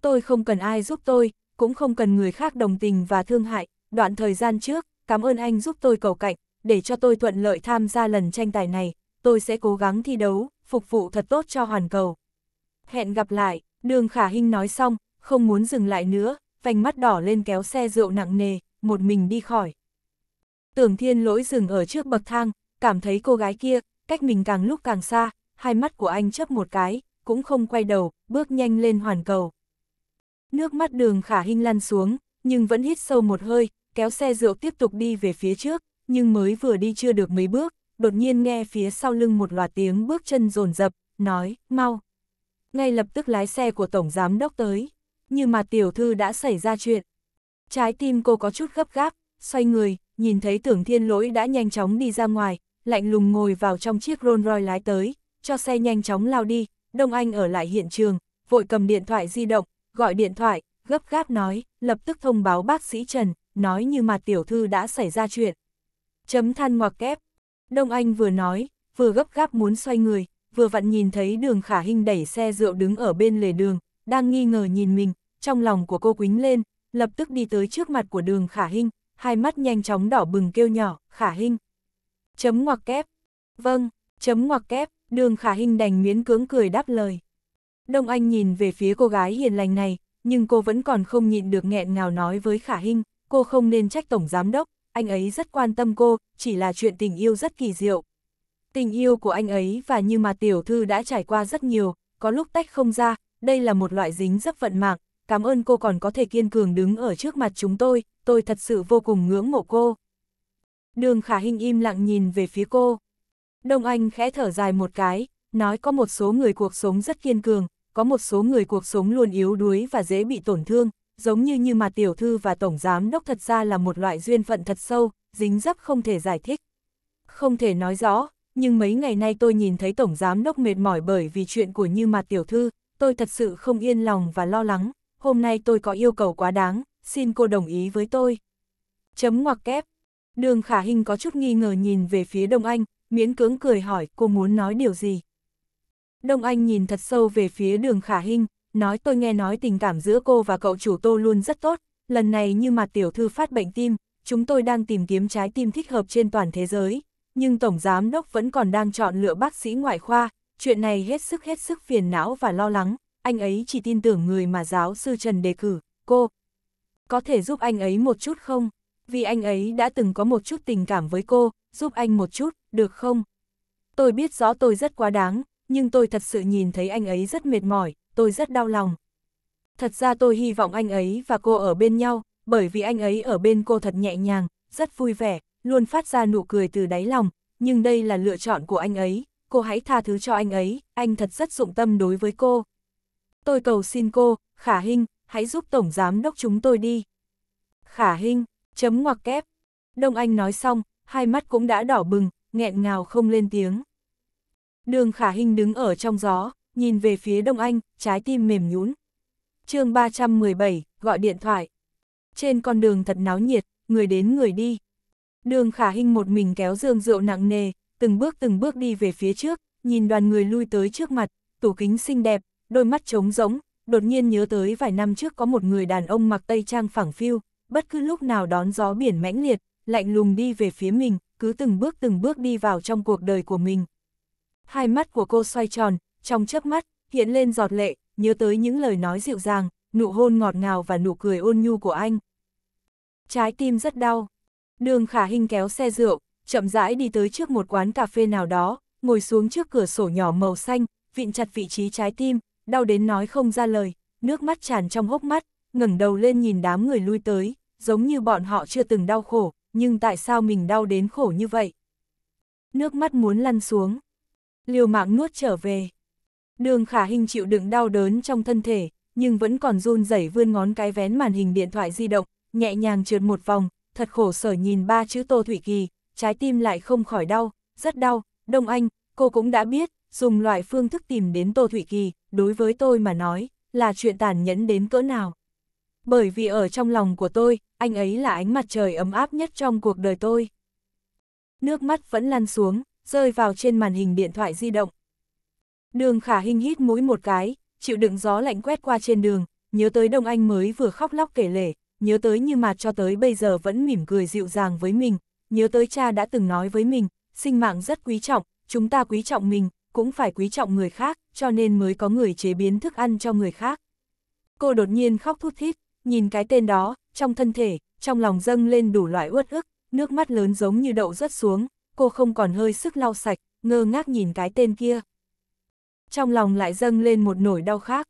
Tôi không cần ai giúp tôi, cũng không cần người khác đồng tình và thương hại. Đoạn thời gian trước, cảm ơn anh giúp tôi cầu cạnh, để cho tôi thuận lợi tham gia lần tranh tài này, tôi sẽ cố gắng thi đấu, phục vụ thật tốt cho hoàn cầu. Hẹn gặp lại, đường khả hinh nói xong, không muốn dừng lại nữa, vành mắt đỏ lên kéo xe rượu nặng nề, một mình đi khỏi. Tưởng thiên lỗi dừng ở trước bậc thang, cảm thấy cô gái kia, cách mình càng lúc càng xa, hai mắt của anh chấp một cái, cũng không quay đầu, bước nhanh lên hoàn cầu. Nước mắt đường khả hinh lăn xuống, nhưng vẫn hít sâu một hơi, kéo xe rượu tiếp tục đi về phía trước, nhưng mới vừa đi chưa được mấy bước, đột nhiên nghe phía sau lưng một loạt tiếng bước chân rồn rập, nói, mau. Ngay lập tức lái xe của Tổng Giám Đốc tới, như mà tiểu thư đã xảy ra chuyện. Trái tim cô có chút gấp gáp, xoay người, nhìn thấy tưởng thiên lỗi đã nhanh chóng đi ra ngoài, lạnh lùng ngồi vào trong chiếc Rolls Royce lái tới, cho xe nhanh chóng lao đi, Đông Anh ở lại hiện trường, vội cầm điện thoại di động, gọi điện thoại, gấp gáp nói, lập tức thông báo bác sĩ Trần, nói như mà tiểu thư đã xảy ra chuyện. Chấm than ngoặc kép, Đông Anh vừa nói, vừa gấp gáp muốn xoay người, vừa vặn nhìn thấy đường khả hình đẩy xe rượu đứng ở bên lề đường, đang nghi ngờ nhìn mình, trong lòng của cô quính lên, lập tức đi tới trước mặt của đường khả hình, hai mắt nhanh chóng đỏ bừng kêu nhỏ, khả hình. Chấm ngoặc kép. Vâng, chấm ngoặc kép, đường khả hình đành miễn cưỡng cười đáp lời. Đông Anh nhìn về phía cô gái hiền lành này, nhưng cô vẫn còn không nhịn được nghẹn ngào nói với khả hình, cô không nên trách tổng giám đốc, anh ấy rất quan tâm cô, chỉ là chuyện tình yêu rất kỳ diệu. Tình yêu của anh ấy và như mà tiểu thư đã trải qua rất nhiều, có lúc tách không ra, đây là một loại dính rất vận mạng, cảm ơn cô còn có thể kiên cường đứng ở trước mặt chúng tôi, tôi thật sự vô cùng ngưỡng mộ cô. Đường khả hình im lặng nhìn về phía cô. Đông Anh khẽ thở dài một cái, nói có một số người cuộc sống rất kiên cường, có một số người cuộc sống luôn yếu đuối và dễ bị tổn thương, giống như như mà tiểu thư và tổng giám đốc thật ra là một loại duyên phận thật sâu, dính dấp không thể giải thích. Không thể nói rõ, nhưng mấy ngày nay tôi nhìn thấy tổng giám đốc mệt mỏi bởi vì chuyện của như mà tiểu thư, tôi thật sự không yên lòng và lo lắng, hôm nay tôi có yêu cầu quá đáng, xin cô đồng ý với tôi. Chấm ngoặc kép. Đường Khả hình có chút nghi ngờ nhìn về phía Đông Anh, miễn cưỡng cười hỏi cô muốn nói điều gì. Đông Anh nhìn thật sâu về phía đường Khả hình nói tôi nghe nói tình cảm giữa cô và cậu chủ tô luôn rất tốt, lần này như mặt tiểu thư phát bệnh tim, chúng tôi đang tìm kiếm trái tim thích hợp trên toàn thế giới, nhưng Tổng Giám Đốc vẫn còn đang chọn lựa bác sĩ ngoại khoa, chuyện này hết sức hết sức phiền não và lo lắng, anh ấy chỉ tin tưởng người mà giáo sư Trần đề cử, cô. Có thể giúp anh ấy một chút không? Vì anh ấy đã từng có một chút tình cảm với cô, giúp anh một chút, được không? Tôi biết rõ tôi rất quá đáng, nhưng tôi thật sự nhìn thấy anh ấy rất mệt mỏi, tôi rất đau lòng. Thật ra tôi hy vọng anh ấy và cô ở bên nhau, bởi vì anh ấy ở bên cô thật nhẹ nhàng, rất vui vẻ, luôn phát ra nụ cười từ đáy lòng, nhưng đây là lựa chọn của anh ấy, cô hãy tha thứ cho anh ấy, anh thật rất dụng tâm đối với cô. Tôi cầu xin cô, Khả Hinh, hãy giúp Tổng Giám Đốc chúng tôi đi. Khả Hinh, chấm ngoặc kép. Đông Anh nói xong, hai mắt cũng đã đỏ bừng, nghẹn ngào không lên tiếng. Đường khả Hinh đứng ở trong gió, nhìn về phía Đông Anh, trái tim mềm nhún. chương 317, gọi điện thoại. Trên con đường thật náo nhiệt, người đến người đi. Đường khả Hinh một mình kéo dương rượu nặng nề, từng bước từng bước đi về phía trước, nhìn đoàn người lui tới trước mặt, tủ kính xinh đẹp, đôi mắt trống rỗng, đột nhiên nhớ tới vài năm trước có một người đàn ông mặc tây trang phẳng phiu, bất cứ lúc nào đón gió biển mãnh liệt, lạnh lùng đi về phía mình, cứ từng bước từng bước đi vào trong cuộc đời của mình, hai mắt của cô xoay tròn, trong chớp mắt, hiện lên giọt lệ, nhớ tới những lời nói dịu dàng, nụ hôn ngọt ngào và nụ cười ôn nhu của anh. Trái tim rất đau. Đường khả hình kéo xe rượu, chậm rãi đi tới trước một quán cà phê nào đó, ngồi xuống trước cửa sổ nhỏ màu xanh, vịn chặt vị trí trái tim, đau đến nói không ra lời, nước mắt tràn trong hốc mắt, ngẩng đầu lên nhìn đám người lui tới, giống như bọn họ chưa từng đau khổ, nhưng tại sao mình đau đến khổ như vậy? Nước mắt muốn lăn xuống liều mạng nuốt trở về. Đường khả hình chịu đựng đau đớn trong thân thể, nhưng vẫn còn run rẩy vươn ngón cái vén màn hình điện thoại di động, nhẹ nhàng trượt một vòng, thật khổ sở nhìn ba chữ Tô Thủy Kỳ, trái tim lại không khỏi đau, rất đau, Đông Anh, cô cũng đã biết, dùng loại phương thức tìm đến Tô Thủy Kỳ, đối với tôi mà nói, là chuyện tàn nhẫn đến cỡ nào. Bởi vì ở trong lòng của tôi, anh ấy là ánh mặt trời ấm áp nhất trong cuộc đời tôi. Nước mắt vẫn lăn xuống, rơi vào trên màn hình điện thoại di động. Đường khả Hinh hít mũi một cái, chịu đựng gió lạnh quét qua trên đường, nhớ tới Đông Anh mới vừa khóc lóc kể lể, nhớ tới như mà cho tới bây giờ vẫn mỉm cười dịu dàng với mình, nhớ tới cha đã từng nói với mình, sinh mạng rất quý trọng, chúng ta quý trọng mình, cũng phải quý trọng người khác, cho nên mới có người chế biến thức ăn cho người khác. Cô đột nhiên khóc thút thít, nhìn cái tên đó, trong thân thể, trong lòng dâng lên đủ loại uất ức, nước mắt lớn giống như đậu rớt xuống, cô không còn hơi sức lau sạch, ngơ ngác nhìn cái tên kia. Trong lòng lại dâng lên một nỗi đau khác.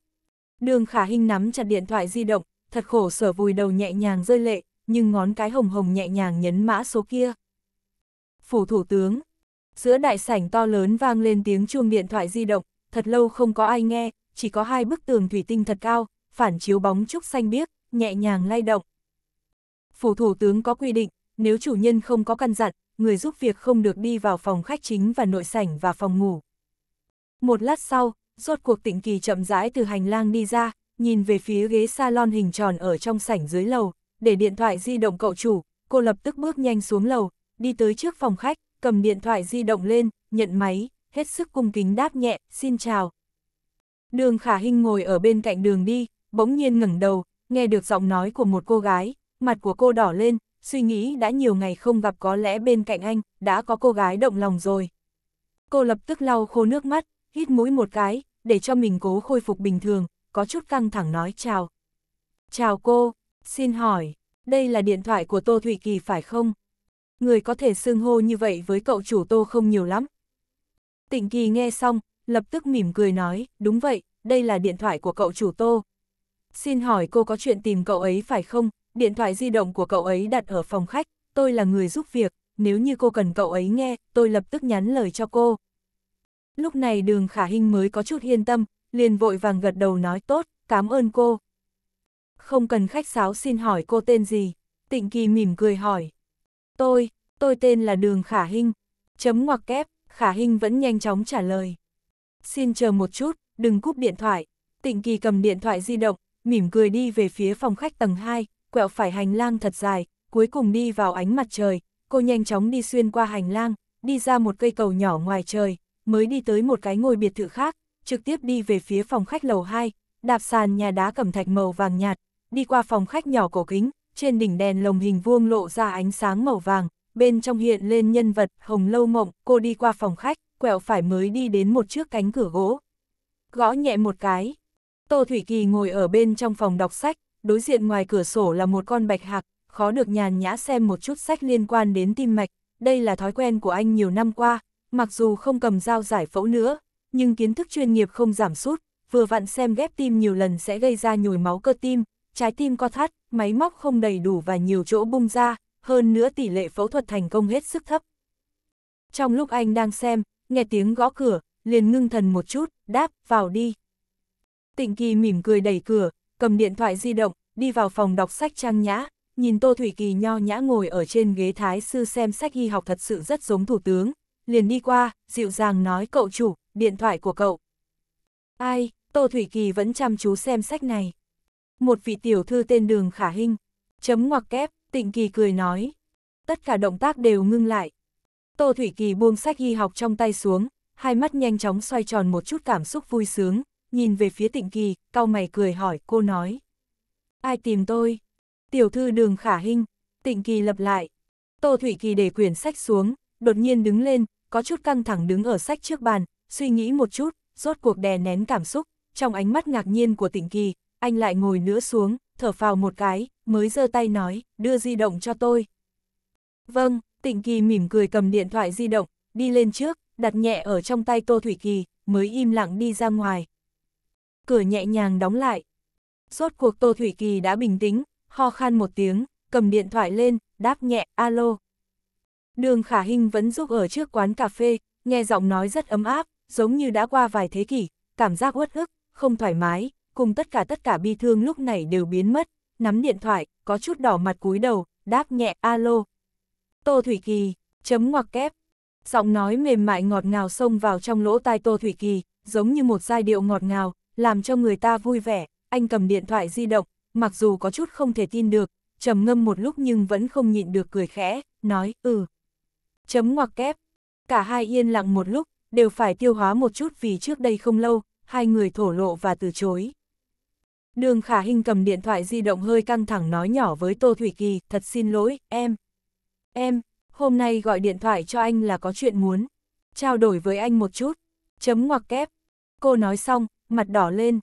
Đường khả hình nắm chặt điện thoại di động, thật khổ sở vùi đầu nhẹ nhàng rơi lệ, nhưng ngón cái hồng hồng nhẹ nhàng nhấn mã số kia. Phủ thủ tướng, giữa đại sảnh to lớn vang lên tiếng chuông điện thoại di động, thật lâu không có ai nghe, chỉ có hai bức tường thủy tinh thật cao, phản chiếu bóng trúc xanh biếc, nhẹ nhàng lay động. Phủ thủ tướng có quy định, nếu chủ nhân không có căn dặn, người giúp việc không được đi vào phòng khách chính và nội sảnh và phòng ngủ. Một lát sau, rốt cuộc tịnh kỳ chậm rãi từ hành lang đi ra, nhìn về phía ghế salon hình tròn ở trong sảnh dưới lầu, để điện thoại di động cậu chủ, cô lập tức bước nhanh xuống lầu, đi tới trước phòng khách, cầm điện thoại di động lên, nhận máy, hết sức cung kính đáp nhẹ, xin chào. Đường khả hình ngồi ở bên cạnh đường đi, bỗng nhiên ngẩng đầu, nghe được giọng nói của một cô gái, mặt của cô đỏ lên, suy nghĩ đã nhiều ngày không gặp có lẽ bên cạnh anh, đã có cô gái động lòng rồi. Cô lập tức lau khô nước mắt, hít mũi một cái, để cho mình cố khôi phục bình thường, có chút căng thẳng nói chào. Chào cô, xin hỏi, đây là điện thoại của Tô Thụy Kỳ phải không? Người có thể xưng hô như vậy với cậu chủ Tô không nhiều lắm. Tịnh Kỳ nghe xong, lập tức mỉm cười nói, đúng vậy, đây là điện thoại của cậu chủ Tô. Xin hỏi cô có chuyện tìm cậu ấy phải không, điện thoại di động của cậu ấy đặt ở phòng khách, tôi là người giúp việc, nếu như cô cần cậu ấy nghe, tôi lập tức nhắn lời cho cô. Lúc này đường khả hình mới có chút yên tâm, liền vội vàng gật đầu nói tốt, cảm ơn cô. Không cần khách sáo xin hỏi cô tên gì, tịnh kỳ mỉm cười hỏi. Tôi, tôi tên là đường khả hình, chấm ngoặc kép, khả hình vẫn nhanh chóng trả lời. Xin chờ một chút, đừng cúp điện thoại. Tịnh kỳ cầm điện thoại di động, mỉm cười đi về phía phòng khách tầng 2, quẹo phải hành lang thật dài, cuối cùng đi vào ánh mặt trời, cô nhanh chóng đi xuyên qua hành lang, đi ra một cây cầu nhỏ ngoài trời, mới đi tới một cái ngôi biệt thự khác, trực tiếp đi về phía phòng khách lầu 2, đạp sàn nhà đá cẩm thạch màu vàng nhạt, đi qua phòng khách nhỏ cổ kính, trên đỉnh đèn lồng hình vuông lộ ra ánh sáng màu vàng, bên trong hiện lên nhân vật Hồng Lâu Mộng, cô đi qua phòng khách, quẹo phải mới đi đến một chiếc cánh cửa gỗ. Gõ nhẹ một cái. Tô Thủy Kỳ ngồi ở bên trong phòng đọc sách, đối diện ngoài cửa sổ là một con bạch hạc, khó được nhàn nhã xem một chút sách liên quan đến tim mạch, đây là thói quen của anh nhiều năm qua, mặc dù không cầm dao giải phẫu nữa, nhưng kiến thức chuyên nghiệp không giảm sút, vừa vặn xem ghép tim nhiều lần sẽ gây ra nhồi máu cơ tim, trái tim co thắt, máy móc không đầy đủ và nhiều chỗ bung ra, hơn nữa tỷ lệ phẫu thuật thành công hết sức thấp. Trong lúc anh đang xem, nghe tiếng gõ cửa, liền ngưng thần một chút, đáp, vào đi. Tịnh Kỳ mỉm cười đẩy cửa, cầm điện thoại di động, đi vào phòng đọc sách trang nhã, nhìn Tô Thủy Kỳ nho nhã ngồi ở trên ghế thái sư xem sách y học thật sự rất giống thủ tướng, liền đi qua, dịu dàng nói cậu chủ, điện thoại của cậu. Ai, Tô Thủy Kỳ vẫn chăm chú xem sách này. Một vị tiểu thư tên đường khả hình, chấm ngoặc kép, tịnh kỳ cười nói. Tất cả động tác đều ngưng lại. Tô Thủy Kỳ buông sách y học trong tay xuống, hai mắt nhanh chóng xoay tròn một chút cảm xúc vui sướng, nhìn về phía tịnh kỳ, cau mày cười hỏi, cô nói. Ai tìm tôi? Tiểu thư đường khả hinh, tịnh kỳ lập lại. Tô Thủy Kỳ để quyển sách xuống, đột nhiên đứng lên, có chút căng thẳng đứng ở sách trước bàn, suy nghĩ một chút, rốt cuộc đè nén cảm xúc, trong ánh mắt ngạc nhiên của tịnh kỳ, anh lại ngồi nữa xuống, thở phào một cái, mới giơ tay nói, đưa di động cho tôi. Vâng, tịnh kỳ mỉm cười cầm điện thoại di động, đi lên trước, đặt nhẹ ở trong tay Tô Thủy Kỳ, mới im lặng đi ra ngoài, cửa nhẹ nhàng đóng lại. Rốt cuộc Tô Thủy Kỳ đã bình tĩnh, ho khan một tiếng, cầm điện thoại lên, đáp nhẹ, alo. Đường Khả Hinh vẫn giúp ở trước quán cà phê, nghe giọng nói rất ấm áp, giống như đã qua vài thế kỷ, cảm giác uất ức, không thoải mái, cùng tất cả tất cả bi thương lúc này đều biến mất, nắm điện thoại, có chút đỏ mặt cúi đầu, đáp nhẹ, alo. Tô Thủy Kỳ, chấm ngoặc kép. Giọng nói mềm mại ngọt ngào xông vào trong lỗ tai Tô Thủy Kỳ, giống như một giai điệu ngọt ngào, làm cho người ta vui vẻ, anh cầm điện thoại di động, mặc dù có chút không thể tin được, trầm ngâm một lúc nhưng vẫn không nhịn được cười khẽ, nói, ừ. Chấm ngoặc kép. Cả hai yên lặng một lúc, đều phải tiêu hóa một chút vì trước đây không lâu, hai người thổ lộ và từ chối. Đường Khả Hinh cầm điện thoại di động hơi căng thẳng nói nhỏ với Tô Thủy Kỳ, thật xin lỗi, em. Em, hôm nay gọi điện thoại cho anh là có chuyện muốn. Trao đổi với anh một chút. Chấm ngoặc kép. Cô nói xong, mặt đỏ lên.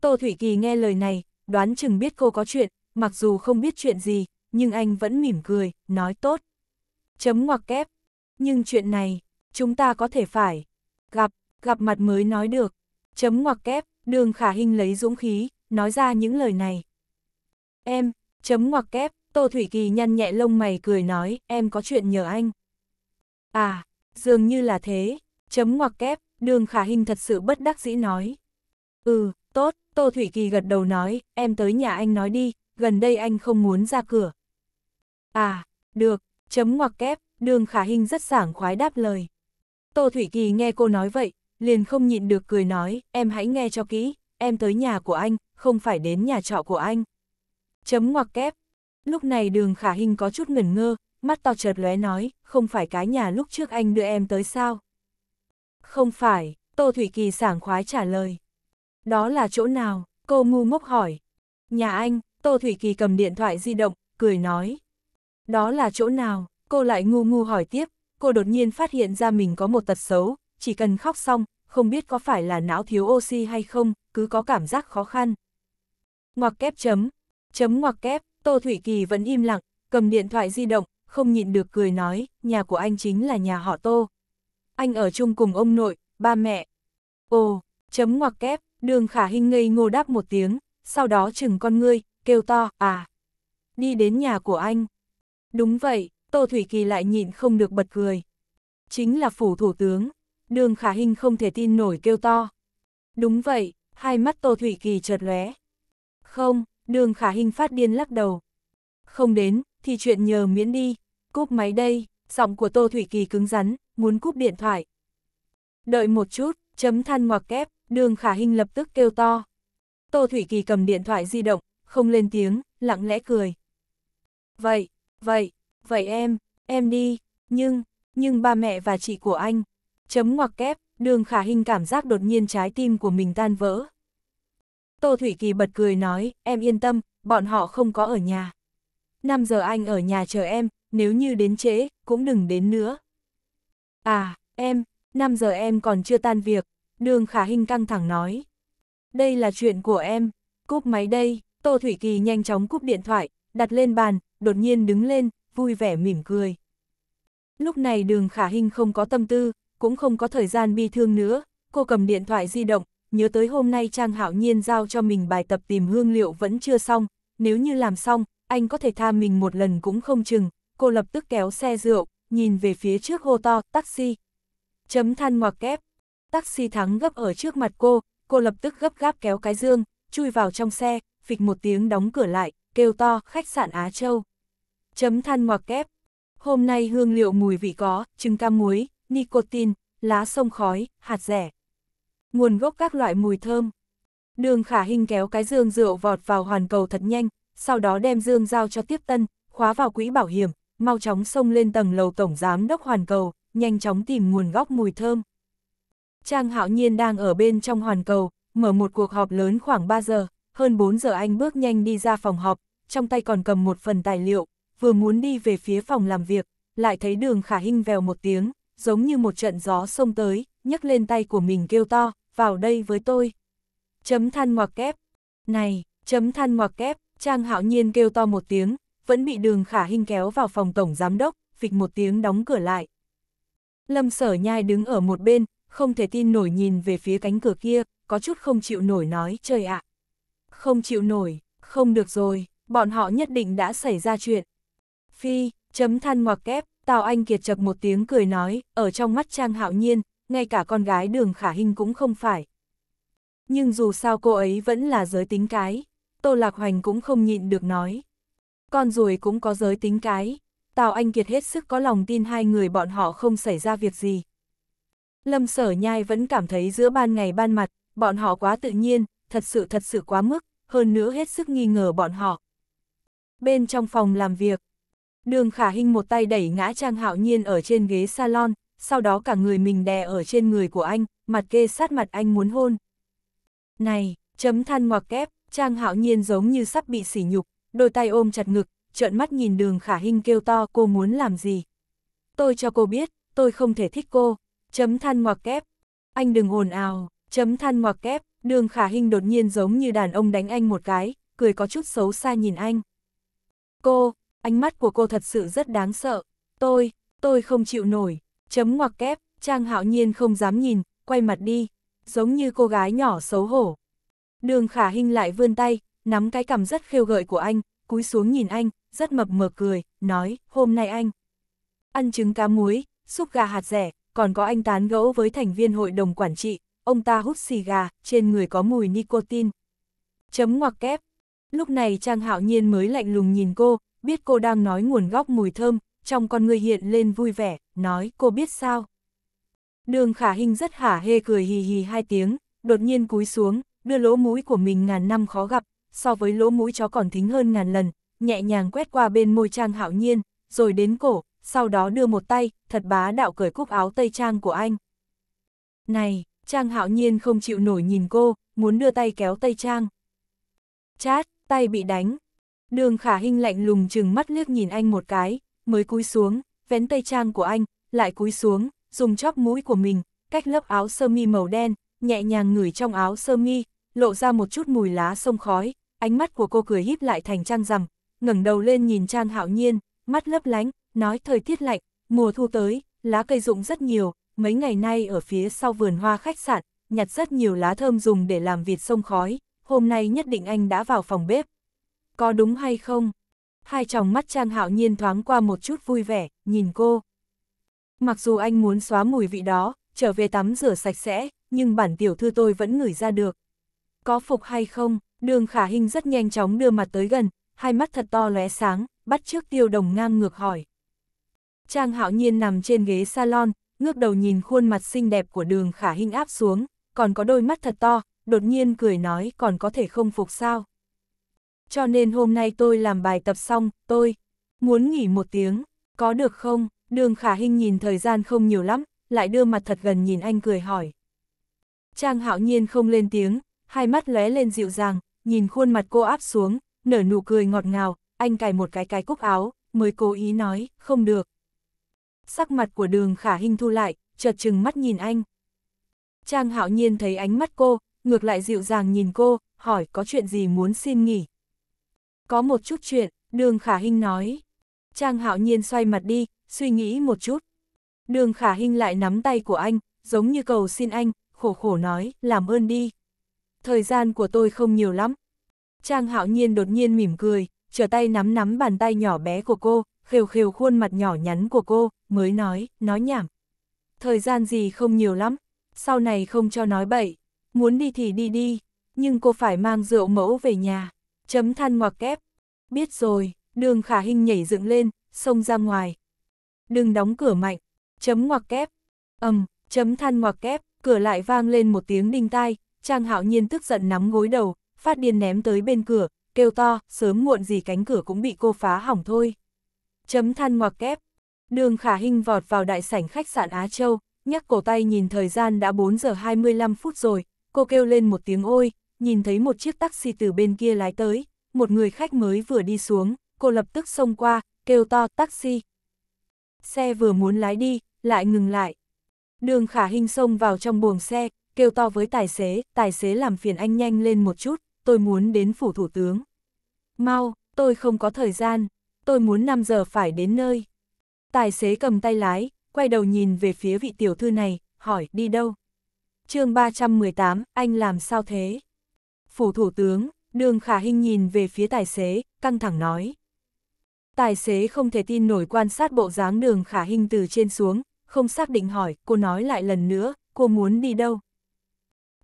Tô Thủy Kỳ nghe lời này, đoán chừng biết cô có chuyện, mặc dù không biết chuyện gì, nhưng anh vẫn mỉm cười, nói tốt. Chấm ngoặc kép. Nhưng chuyện này, chúng ta có thể phải. Gặp, gặp mặt mới nói được. Chấm ngoặc kép, đường khả hình lấy dũng khí, nói ra những lời này. Em, chấm ngoặc kép, Tô Thủy Kỳ nhăn nhẹ lông mày cười nói, em có chuyện nhờ anh. À, dường như là thế, chấm ngoặc kép, đường khả hình thật sự bất đắc dĩ nói. Ừ, tốt, Tô Thủy Kỳ gật đầu nói, em tới nhà anh nói đi, gần đây anh không muốn ra cửa. À, được, chấm ngoặc kép, đường khả hình rất sảng khoái đáp lời. Tô Thủy Kỳ nghe cô nói vậy, liền không nhịn được cười nói, em hãy nghe cho kỹ, em tới nhà của anh, không phải đến nhà trọ của anh. Chấm ngoặc kép. Lúc này đường khả hình có chút ngẩn ngơ, mắt to chợt lóe nói, không phải cái nhà lúc trước anh đưa em tới sao? Không phải, Tô Thủy Kỳ sảng khoái trả lời. Đó là chỗ nào? Cô ngu ngốc hỏi. Nhà anh, Tô Thủy Kỳ cầm điện thoại di động, cười nói. Đó là chỗ nào? Cô lại ngu ngu hỏi tiếp. Cô đột nhiên phát hiện ra mình có một tật xấu, chỉ cần khóc xong, không biết có phải là não thiếu oxy hay không, cứ có cảm giác khó khăn. Ngoặc kép chấm, chấm ngoặc kép, Tô Thủy Kỳ vẫn im lặng, cầm điện thoại di động, không nhịn được cười nói, nhà của anh chính là nhà họ Tô. Anh ở chung cùng ông nội, ba mẹ. Ồ, chấm ngoặc kép, Đường khả hình ngây ngô đáp một tiếng, sau đó chừng con ngươi, kêu to, à. Đi đến nhà của anh. Đúng vậy, Tô Thủy Kỳ lại nhịn không được bật cười. Chính là phủ thủ tướng. Đường khả hình không thể tin nổi kêu to. Đúng vậy, hai mắt Tô Thủy Kỳ chợt lóe. Không, đường khả hình phát điên lắc đầu. Không đến, thì chuyện nhờ miễn đi. Cúp máy đây, giọng của Tô Thủy Kỳ cứng rắn, muốn cúp điện thoại. Đợi một chút, chấm than ngoặc kép, Đường khả hình lập tức kêu to. Tô Thủy Kỳ cầm điện thoại di động, không lên tiếng, lặng lẽ cười. Vậy, vậy, vậy em, em đi, nhưng, nhưng ba mẹ và chị của anh. Chấm ngoặc kép, đường khả hình cảm giác đột nhiên trái tim của mình tan vỡ. Tô Thủy Kỳ bật cười nói, em yên tâm, bọn họ không có ở nhà. 5 giờ anh ở nhà chờ em, nếu như đến trễ, cũng đừng đến nữa. À, em, 5 giờ em còn chưa tan việc, Đường khả Hinh căng thẳng nói. Đây là chuyện của em, cúp máy đây, Tô Thủy Kỳ nhanh chóng cúp điện thoại, đặt lên bàn, đột nhiên đứng lên, vui vẻ mỉm cười. Lúc này đường khả Hinh không có tâm tư, cũng không có thời gian bi thương nữa, cô cầm điện thoại di động, nhớ tới hôm nay Trang Hảo Nhiên giao cho mình bài tập tìm hương liệu vẫn chưa xong, nếu như làm xong, anh có thể tha mình một lần cũng không chừng, cô lập tức kéo xe rượu, nhìn về phía trước hô to, taxi. Chấm than ngoặc kép, taxi thắng gấp ở trước mặt cô, cô lập tức gấp gáp kéo cái dương, chui vào trong xe, phịch một tiếng đóng cửa lại, kêu to khách sạn Á Châu. Chấm than ngoặc kép. Hôm nay hương liệu mùi vị có, trứng cam muối, nicotine, lá sông khói, hạt rẻ. Nguồn gốc các loại mùi thơm. Đường khả hình kéo cái dương rượu vọt vào hoàn cầu thật nhanh, sau đó đem dương giao cho tiếp tân, khóa vào quỹ bảo hiểm, mau chóng xông lên tầng lầu tổng giám đốc hoàn cầu, nhanh chóng tìm nguồn gốc mùi thơm. Trang Hạo Nhiên đang ở bên trong hoàn cầu, mở một cuộc họp lớn khoảng 3 giờ, hơn 4 giờ anh bước nhanh đi ra phòng họp, trong tay còn cầm một phần tài liệu, vừa muốn đi về phía phòng làm việc, lại thấy đường khả hinh vèo một tiếng, giống như một trận gió xông tới, nhấc lên tay của mình kêu to, vào đây với tôi. Chấm than ngoặc kép, này, chấm than ngoặc kép, Trang Hạo Nhiên kêu to một tiếng, vẫn bị đường khả hinh kéo vào phòng tổng giám đốc, vịch một tiếng đóng cửa lại. Lâm sở nhai đứng ở một bên, không thể tin nổi nhìn về phía cánh cửa kia, có chút không chịu nổi nói trời ạ. không chịu nổi, không được rồi, bọn họ nhất định đã xảy ra chuyện. Phi, chấm than ngoặc kép, Tào Anh Kiệt chập một tiếng cười nói, ở trong mắt Trang Hạo Nhiên, ngay cả con gái đường khả hình cũng không phải. Nhưng dù sao cô ấy vẫn là giới tính cái, Tô Lạc Hoành cũng không nhịn được nói. Con ruồi cũng có giới tính cái, Tào Anh Kiệt hết sức có lòng tin hai người bọn họ không xảy ra việc gì, Lâm sở nhai vẫn cảm thấy giữa ban ngày ban mặt, bọn họ quá tự nhiên, thật sự thật sự quá mức, hơn nữa hết sức nghi ngờ bọn họ. Bên trong phòng làm việc, đường khả hình một tay đẩy ngã Trang Hạo Nhiên ở trên ghế salon, sau đó cả người mình đè ở trên người của anh, mặt kê sát mặt anh muốn hôn. Này, chấm than ngoặc kép, Trang Hạo Nhiên giống như sắp bị sỉ nhục, đôi tay ôm chặt ngực, trợn mắt nhìn đường khả hình kêu to cô muốn làm gì. Tôi cho cô biết, tôi không thể thích cô, chấm than ngoặc kép, anh đừng ồn ào, chấm than ngoặc kép, đường khả hình đột nhiên giống như đàn ông đánh anh một cái, cười có chút xấu xa nhìn anh. Cô, ánh mắt của cô thật sự rất đáng sợ, tôi, tôi không chịu nổi, chấm ngoặc kép, Trang hạo nhiên không dám nhìn, quay mặt đi, giống như cô gái nhỏ xấu hổ. Đường khả hình lại vươn tay, nắm cái cằm rất khêu gợi của anh, cúi xuống nhìn anh, rất mập mờ cười, nói, hôm nay anh. Ăn trứng cá muối, xúc gà hạt rẻ, còn có anh tán gẫu với thành viên hội đồng quản trị, ông ta hút xì gà, trên người có mùi nicotine. Chấm ngoặc kép. Lúc này Trang Hạo Nhiên mới lạnh lùng nhìn cô, biết cô đang nói nguồn gốc mùi thơm, trong con người hiện lên vui vẻ, nói cô biết sao. Đường khả hình rất hả hê cười hì hì hai tiếng, đột nhiên cúi xuống, đưa lỗ mũi của mình ngàn năm khó gặp, so với lỗ mũi chó còn thính hơn ngàn lần, nhẹ nhàng quét qua bên môi trang hạo nhiên, rồi đến cổ, sau đó đưa một tay, thật bá đạo cởi cúc áo tây trang của anh. Này, Trang hạo nhiên không chịu nổi nhìn cô, muốn đưa tay kéo tây Trang. Chát, tay bị đánh. Đường khả hinh lạnh lùng chừng mắt liếc nhìn anh một cái, mới cúi xuống, vén tây Trang của anh, lại cúi xuống, dùng chóp mũi của mình, cách lớp áo sơ mi màu đen, nhẹ nhàng ngửi trong áo sơ mi, lộ ra một chút mùi lá sông khói, ánh mắt của cô cười híp lại thành Trang rằm, ngẩng đầu lên nhìn Trang hạo nhiên, mắt lấp lánh, nói thời tiết lạnh, mùa thu tới, lá cây rụng rất nhiều, mấy ngày nay ở phía sau vườn hoa khách sạn, nhặt rất nhiều lá thơm dùng để làm vịt sông khói, hôm nay nhất định anh đã vào phòng bếp. Có đúng hay không? Hai tròng mắt Trang Hạo Nhiên thoáng qua một chút vui vẻ, nhìn cô. Mặc dù anh muốn xóa mùi vị đó, trở về tắm rửa sạch sẽ, nhưng bản tiểu thư tôi vẫn ngửi ra được. Có phục hay không? Đường Khả hình rất nhanh chóng đưa mặt tới gần, hai mắt thật to lóe sáng, bắt trước tiêu đồng ngang ngược hỏi. Trang hạo nhiên nằm trên ghế salon, ngước đầu nhìn khuôn mặt xinh đẹp của đường khả Hinh áp xuống, còn có đôi mắt thật to, đột nhiên cười nói còn có thể không phục sao. Cho nên hôm nay tôi làm bài tập xong, tôi muốn nghỉ một tiếng, có được không? Đường khả Hinh nhìn thời gian không nhiều lắm, lại đưa mặt thật gần nhìn anh cười hỏi. Trang hạo nhiên không lên tiếng, hai mắt lóe lên dịu dàng, nhìn khuôn mặt cô áp xuống, nở nụ cười ngọt ngào, anh cài một cái cái cúc áo, mới cố ý nói, không được sắc mặt của đường khả hình thu lại, chợt chừng mắt nhìn anh. Trang hạo nhiên thấy ánh mắt cô, ngược lại dịu dàng nhìn cô, hỏi có chuyện gì muốn xin nghỉ. Có một chút chuyện, đường khả hình nói. Trang hạo nhiên xoay mặt đi, suy nghĩ một chút. Đường khả hình lại nắm tay của anh, giống như cầu xin anh, khổ khổ nói, làm ơn đi. Thời gian của tôi không nhiều lắm. Trang hạo nhiên đột nhiên mỉm cười, trở tay nắm nắm bàn tay nhỏ bé của cô, khều khều khuôn mặt nhỏ nhắn của cô, mới nói, nói nhảm. Thời gian gì không nhiều lắm, sau này không cho nói bậy, muốn đi thì đi đi, nhưng cô phải mang rượu mẫu về nhà, chấm than ngoặc kép. Biết rồi, đường khả hình nhảy dựng lên, xông ra ngoài. Đừng đóng cửa mạnh, chấm ngoặc kép, ầm, chấm than ngoặc kép, cửa lại vang lên một tiếng đinh tai, Trang Hạo Nhiên tức giận nắm gối đầu, phát điên ném tới bên cửa, kêu to, sớm muộn gì cánh cửa cũng bị cô phá hỏng thôi. Chấm than ngoặc kép. Đường khả hình vọt vào đại sảnh khách sạn Á Châu, nhắc cổ tay nhìn thời gian đã 4 giờ 25 phút rồi, cô kêu lên một tiếng ôi, nhìn thấy một chiếc taxi từ bên kia lái tới, một người khách mới vừa đi xuống, cô lập tức xông qua, kêu to taxi. Xe vừa muốn lái đi, lại ngừng lại. Đường khả hình xông vào trong buồng xe, kêu to với tài xế, tài xế làm phiền anh nhanh lên một chút, tôi muốn đến phủ thủ tướng. Mau, tôi không có thời gian tôi muốn 5 giờ phải đến nơi. Tài xế cầm tay lái, quay đầu nhìn về phía vị tiểu thư này, hỏi đi đâu. chương 318, anh làm sao thế? Phủ thủ tướng, đường khả hình nhìn về phía tài xế, căng thẳng nói. Tài xế không thể tin nổi quan sát bộ dáng đường khả hình từ trên xuống, không xác định hỏi, cô nói lại lần nữa, cô muốn đi đâu?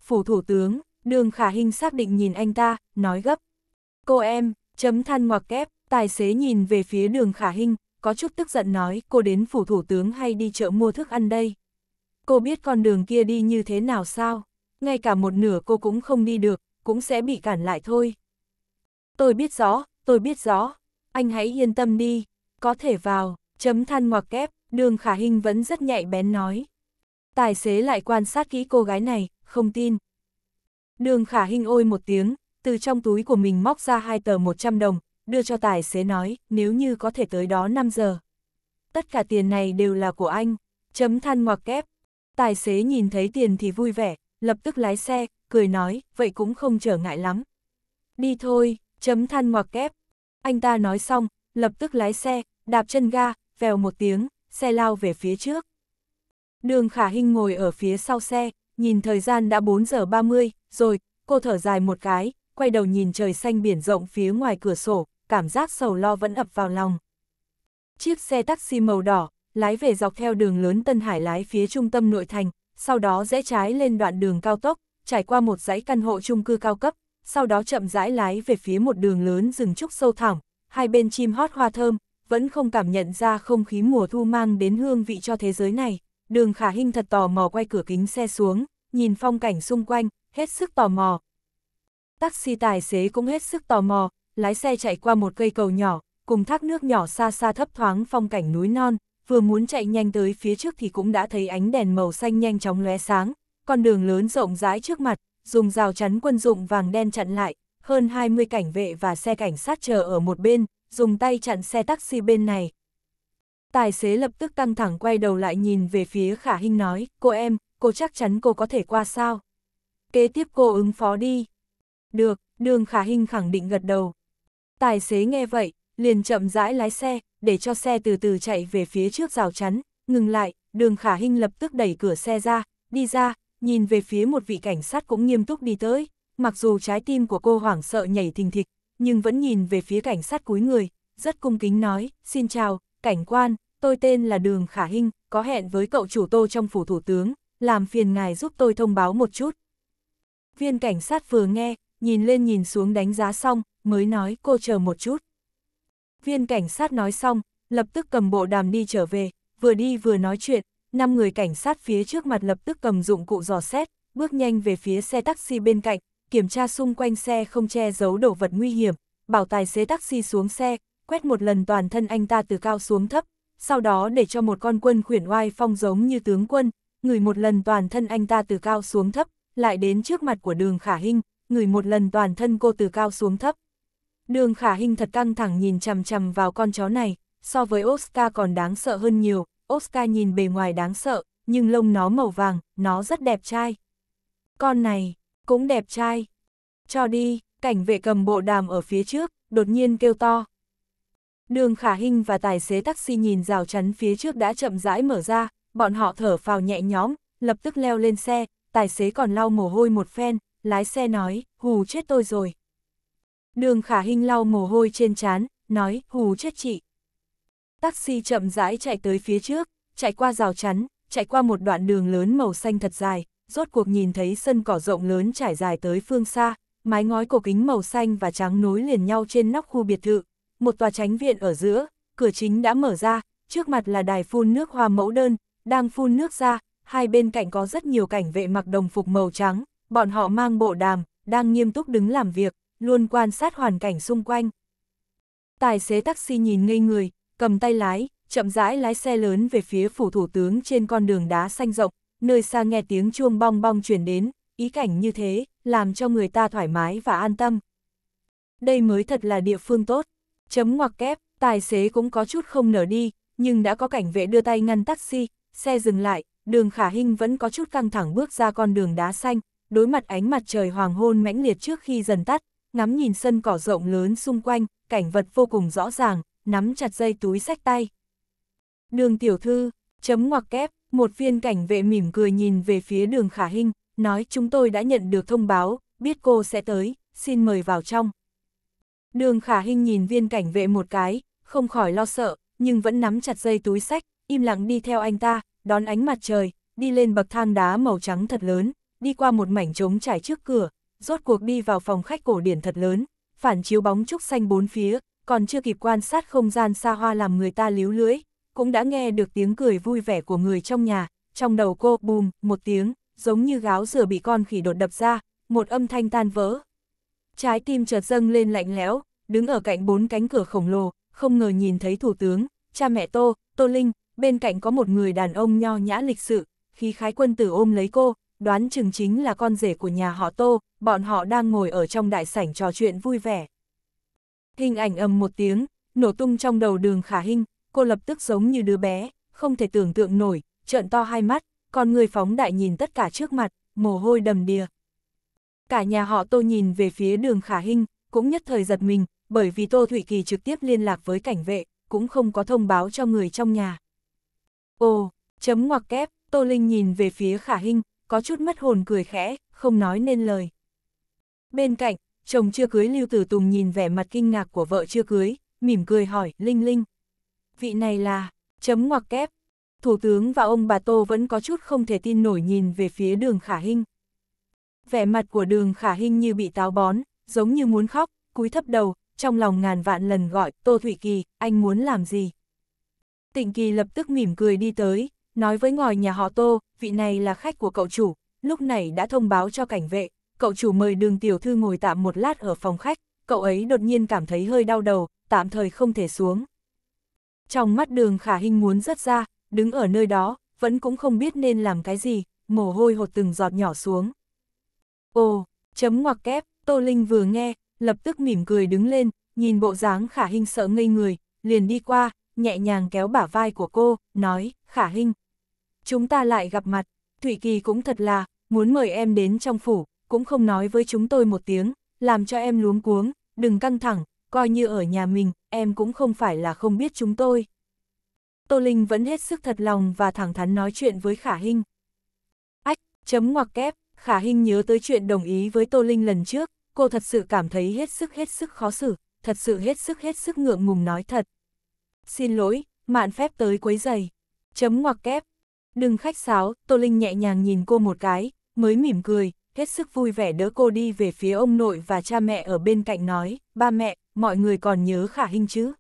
Phủ thủ tướng, đường khả hình xác định nhìn anh ta, nói gấp. Cô em, chấm than ngoặc kép, Tài xế nhìn về phía đường khả hình, có chút tức giận nói cô đến phủ thủ tướng hay đi chợ mua thức ăn đây. Cô biết con đường kia đi như thế nào sao? Ngay cả một nửa cô cũng không đi được, cũng sẽ bị cản lại thôi. Tôi biết rõ, tôi biết rõ. Anh hãy yên tâm đi, có thể vào, chấm than ngoặc kép, đường khả hình vẫn rất nhạy bén nói. Tài xế lại quan sát kỹ cô gái này, không tin. Đường khả hình ôi một tiếng, từ trong túi của mình móc ra hai tờ 100 đồng, đưa cho tài xế nói, nếu như có thể tới đó 5 giờ. Tất cả tiền này đều là của anh, chấm than ngoặc kép. Tài xế nhìn thấy tiền thì vui vẻ, lập tức lái xe, cười nói, vậy cũng không trở ngại lắm. Đi thôi, chấm than ngoặc kép. Anh ta nói xong, lập tức lái xe, đạp chân ga, vèo một tiếng, xe lao về phía trước. Đường Khả Hinh ngồi ở phía sau xe, nhìn thời gian đã 4 giờ 30, rồi, cô thở dài một cái, quay đầu nhìn trời xanh biển rộng phía ngoài cửa sổ, cảm giác sầu lo vẫn ập vào lòng. Chiếc xe taxi màu đỏ, lái về dọc theo đường lớn Tân Hải lái phía trung tâm nội thành, sau đó rẽ trái lên đoạn đường cao tốc, trải qua một dãy căn hộ chung cư cao cấp, sau đó chậm rãi lái về phía một đường lớn rừng trúc sâu thẳm, hai bên chim hót hoa thơm, vẫn không cảm nhận ra không khí mùa thu mang đến hương vị cho thế giới này. Đường khả Hinh thật tò mò quay cửa kính xe xuống, nhìn phong cảnh xung quanh, hết sức tò mò. Taxi tài xế cũng hết sức tò mò, lái xe chạy qua một cây cầu nhỏ, cùng thác nước nhỏ xa xa thấp thoáng phong cảnh núi non, vừa muốn chạy nhanh tới phía trước thì cũng đã thấy ánh đèn màu xanh nhanh chóng lóe sáng, con đường lớn rộng rãi trước mặt, dùng rào chắn quân dụng vàng đen chặn lại, hơn 20 cảnh vệ và xe cảnh sát chờ ở một bên, dùng tay chặn xe taxi bên này. Tài xế lập tức căng thẳng quay đầu lại nhìn về phía Khả Hinh nói, cô em, cô chắc chắn cô có thể qua sao? Kế tiếp cô ứng phó đi. Được, đường Khả Hinh khẳng định gật đầu, Tài xế nghe vậy, liền chậm rãi lái xe, để cho xe từ từ chạy về phía trước rào chắn, ngừng lại, đường khả hinh lập tức đẩy cửa xe ra, đi ra, nhìn về phía một vị cảnh sát cũng nghiêm túc đi tới, mặc dù trái tim của cô hoảng sợ nhảy thình thịch, nhưng vẫn nhìn về phía cảnh sát cúi người, rất cung kính nói, xin chào, cảnh quan, tôi tên là Đường Khả Hinh, có hẹn với cậu chủ tô trong phủ thủ tướng, làm phiền ngài giúp tôi thông báo một chút. Viên cảnh sát vừa nghe, nhìn lên nhìn xuống đánh giá xong, mới nói cô chờ một chút. Viên cảnh sát nói xong, lập tức cầm bộ đàm đi trở về, vừa đi vừa nói chuyện, năm người cảnh sát phía trước mặt lập tức cầm dụng cụ dò xét, bước nhanh về phía xe taxi bên cạnh, kiểm tra xung quanh xe không che giấu đồ vật nguy hiểm, bảo tài xế taxi xuống xe, quét một lần toàn thân anh ta từ cao xuống thấp, sau đó để cho một con quân khuyển oai phong giống như tướng quân, người một lần toàn thân anh ta từ cao xuống thấp, lại đến trước mặt của đường khả hình, ngửi một lần toàn thân cô từ cao xuống thấp. Đường khả hình thật căng thẳng nhìn chằm chằm vào con chó này, so với Oscar còn đáng sợ hơn nhiều, Oscar nhìn bề ngoài đáng sợ, nhưng lông nó màu vàng, nó rất đẹp trai. Con này, cũng đẹp trai. Cho đi, cảnh vệ cầm bộ đàm ở phía trước, đột nhiên kêu to. Đường khả hình và tài xế taxi nhìn rào chắn phía trước đã chậm rãi mở ra, bọn họ thở phào nhẹ nhõm, lập tức leo lên xe, tài xế còn lau mồ hôi một phen, lái xe nói, hù chết tôi rồi. Đường khả hình lau mồ hôi trên trán, nói, hù chết chị. Taxi chậm rãi chạy tới phía trước, chạy qua rào chắn, chạy qua một đoạn đường lớn màu xanh thật dài, rốt cuộc nhìn thấy sân cỏ rộng lớn trải dài tới phương xa, mái ngói cổ kính màu xanh và trắng nối liền nhau trên nóc khu biệt thự, một tòa tránh viện ở giữa, cửa chính đã mở ra, trước mặt là đài phun nước hoa mẫu đơn, đang phun nước ra, hai bên cạnh có rất nhiều cảnh vệ mặc đồng phục màu trắng, Bọn họ mang bộ đàm, đang nghiêm túc đứng làm việc, luôn quan sát hoàn cảnh xung quanh. Tài xế taxi nhìn ngây người, cầm tay lái, chậm rãi lái xe lớn về phía phủ thủ tướng trên con đường đá xanh rộng, nơi xa nghe tiếng chuông bong bong chuyển đến, ý cảnh như thế, làm cho người ta thoải mái và an tâm. Đây mới thật là địa phương tốt. Chấm ngoặc kép, tài xế cũng có chút không nở đi, nhưng đã có cảnh vệ đưa tay ngăn taxi, xe dừng lại, đường khả hình vẫn có chút căng thẳng bước ra con đường đá xanh, đối mặt ánh mặt trời hoàng hôn mãnh liệt trước khi dần tắt, ngắm nhìn sân cỏ rộng lớn xung quanh, cảnh vật vô cùng rõ ràng, nắm chặt dây túi sách tay. Đường tiểu thư, chấm ngoặc kép, một viên cảnh vệ mỉm cười nhìn về phía đường khả hình, nói chúng tôi đã nhận được thông báo, biết cô sẽ tới, xin mời vào trong. Đường khả hình nhìn viên cảnh vệ một cái, không khỏi lo sợ, nhưng vẫn nắm chặt dây túi sách, im lặng đi theo anh ta, đón ánh mặt trời, đi lên bậc thang đá màu trắng thật lớn, đi qua một mảnh trống trải trước cửa, rốt cuộc đi vào phòng khách cổ điển thật lớn, phản chiếu bóng trúc xanh bốn phía, còn chưa kịp quan sát không gian xa hoa làm người ta líu lưỡi, cũng đã nghe được tiếng cười vui vẻ của người trong nhà, trong đầu cô bùm một tiếng, giống như gáo rửa bị con khỉ đột đập ra, một âm thanh tan vỡ. Trái tim chợt dâng lên lạnh lẽo, đứng ở cạnh bốn cánh cửa khổng lồ, không ngờ nhìn thấy thủ tướng, cha mẹ Tô, Tô Linh, bên cạnh có một người đàn ông nho nhã lịch sự, khi khái quân tử ôm lấy cô, đoán chừng chính là con rể của nhà họ Tô, bọn họ đang ngồi ở trong đại sảnh trò chuyện vui vẻ. Hình ảnh ầm một tiếng, nổ tung trong đầu đường khả hình, cô lập tức giống như đứa bé, không thể tưởng tượng nổi, trợn to hai mắt, con người phóng đại nhìn tất cả trước mặt, mồ hôi đầm đìa. Cả nhà họ Tô nhìn về phía đường khả hình, cũng nhất thời giật mình, bởi vì Tô Thụy Kỳ trực tiếp liên lạc với cảnh vệ, cũng không có thông báo cho người trong nhà. Ồ, chấm ngoặc kép, Tô Linh nhìn về phía khả hình, có chút mất hồn cười khẽ, không nói nên lời. Bên cạnh, chồng chưa cưới Lưu Tử Tùng nhìn vẻ mặt kinh ngạc của vợ chưa cưới, mỉm cười hỏi, Linh Linh. Vị này là, chấm ngoặc kép. Thủ tướng và ông bà Tô vẫn có chút không thể tin nổi nhìn về phía đường khả hinh. Vẻ mặt của đường khả hinh như bị táo bón, giống như muốn khóc, cúi thấp đầu, trong lòng ngàn vạn lần gọi, Tô Thủy Kỳ, anh muốn làm gì? Tịnh Kỳ lập tức mỉm cười đi tới, Nói với ngòi nhà họ Tô, vị này là khách của cậu chủ, lúc này đã thông báo cho cảnh vệ, cậu chủ mời đường tiểu thư ngồi tạm một lát ở phòng khách, cậu ấy đột nhiên cảm thấy hơi đau đầu, tạm thời không thể xuống. Trong mắt đường khả hình muốn rớt ra, đứng ở nơi đó, vẫn cũng không biết nên làm cái gì, mồ hôi hột từng giọt nhỏ xuống. Ồ, chấm ngoặc kép, Tô Linh vừa nghe, lập tức mỉm cười đứng lên, nhìn bộ dáng khả hình sợ ngây người, liền đi qua, nhẹ nhàng kéo bả vai của cô, nói, khả hình, chúng ta lại gặp mặt, Thủy Kỳ cũng thật là, muốn mời em đến trong phủ, cũng không nói với chúng tôi một tiếng, làm cho em luống cuống, đừng căng thẳng, coi như ở nhà mình, em cũng không phải là không biết chúng tôi. Tô Linh vẫn hết sức thật lòng và thẳng thắn nói chuyện với Khả Hinh. Ách, chấm ngoặc kép, Khả Hinh nhớ tới chuyện đồng ý với Tô Linh lần trước, cô thật sự cảm thấy hết sức hết sức khó xử, thật sự hết sức hết sức ngượng ngùng nói thật. Xin lỗi, mạn phép tới quấy giày. Chấm ngoặc kép, Đừng khách sáo, Tô Linh nhẹ nhàng nhìn cô một cái, mới mỉm cười, hết sức vui vẻ đỡ cô đi về phía ông nội và cha mẹ ở bên cạnh nói, ba mẹ, mọi người còn nhớ khả Hinh chứ?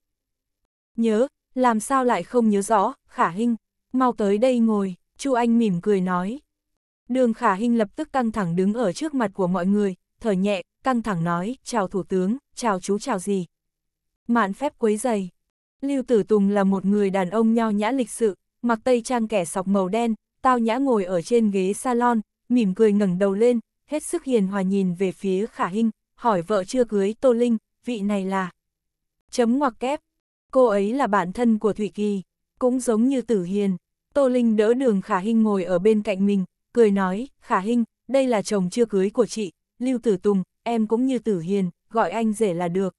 Nhớ, làm sao lại không nhớ rõ, khả Hinh, mau tới đây ngồi, chu anh mỉm cười nói. Đường khả Hinh lập tức căng thẳng đứng ở trước mặt của mọi người, thở nhẹ, căng thẳng nói, chào thủ tướng, chào chú chào gì. Mạn phép quấy giày. Lưu Tử Tùng là một người đàn ông nho nhã lịch sự, mặc tây trang kẻ sọc màu đen, tao nhã ngồi ở trên ghế salon, mỉm cười ngẩng đầu lên, hết sức hiền hòa nhìn về phía khả Hinh, hỏi vợ chưa cưới Tô Linh, vị này là... Chấm ngoặc kép, cô ấy là bạn thân của Thụy Kỳ, cũng giống như Tử Hiền. Tô Linh đỡ đường khả Hinh ngồi ở bên cạnh mình, cười nói, khả Hinh đây là chồng chưa cưới của chị, Lưu Tử Tùng, em cũng như Tử Hiền, gọi anh rể là được.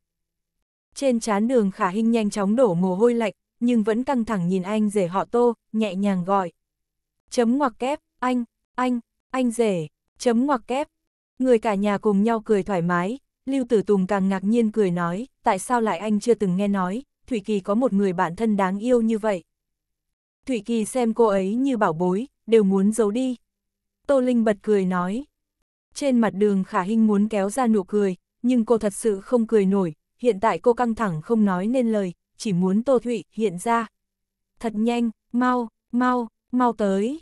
Trên chán đường khả Hinh nhanh chóng đổ mồ hôi lạnh, nhưng vẫn căng thẳng nhìn anh rể họ tô, nhẹ nhàng gọi. Chấm ngoặc kép, anh, anh, anh rể, chấm ngoặc kép. Người cả nhà cùng nhau cười thoải mái, Lưu Tử Tùng càng ngạc nhiên cười nói, tại sao lại anh chưa từng nghe nói, Thủy Kỳ có một người bạn thân đáng yêu như vậy. Thủy Kỳ xem cô ấy như bảo bối, đều muốn giấu đi. Tô Linh bật cười nói. Trên mặt đường Khả Hinh muốn kéo ra nụ cười, nhưng cô thật sự không cười nổi, hiện tại cô căng thẳng không nói nên lời, chỉ muốn Tô Thụy hiện ra. Thật nhanh, mau, mau, mau tới.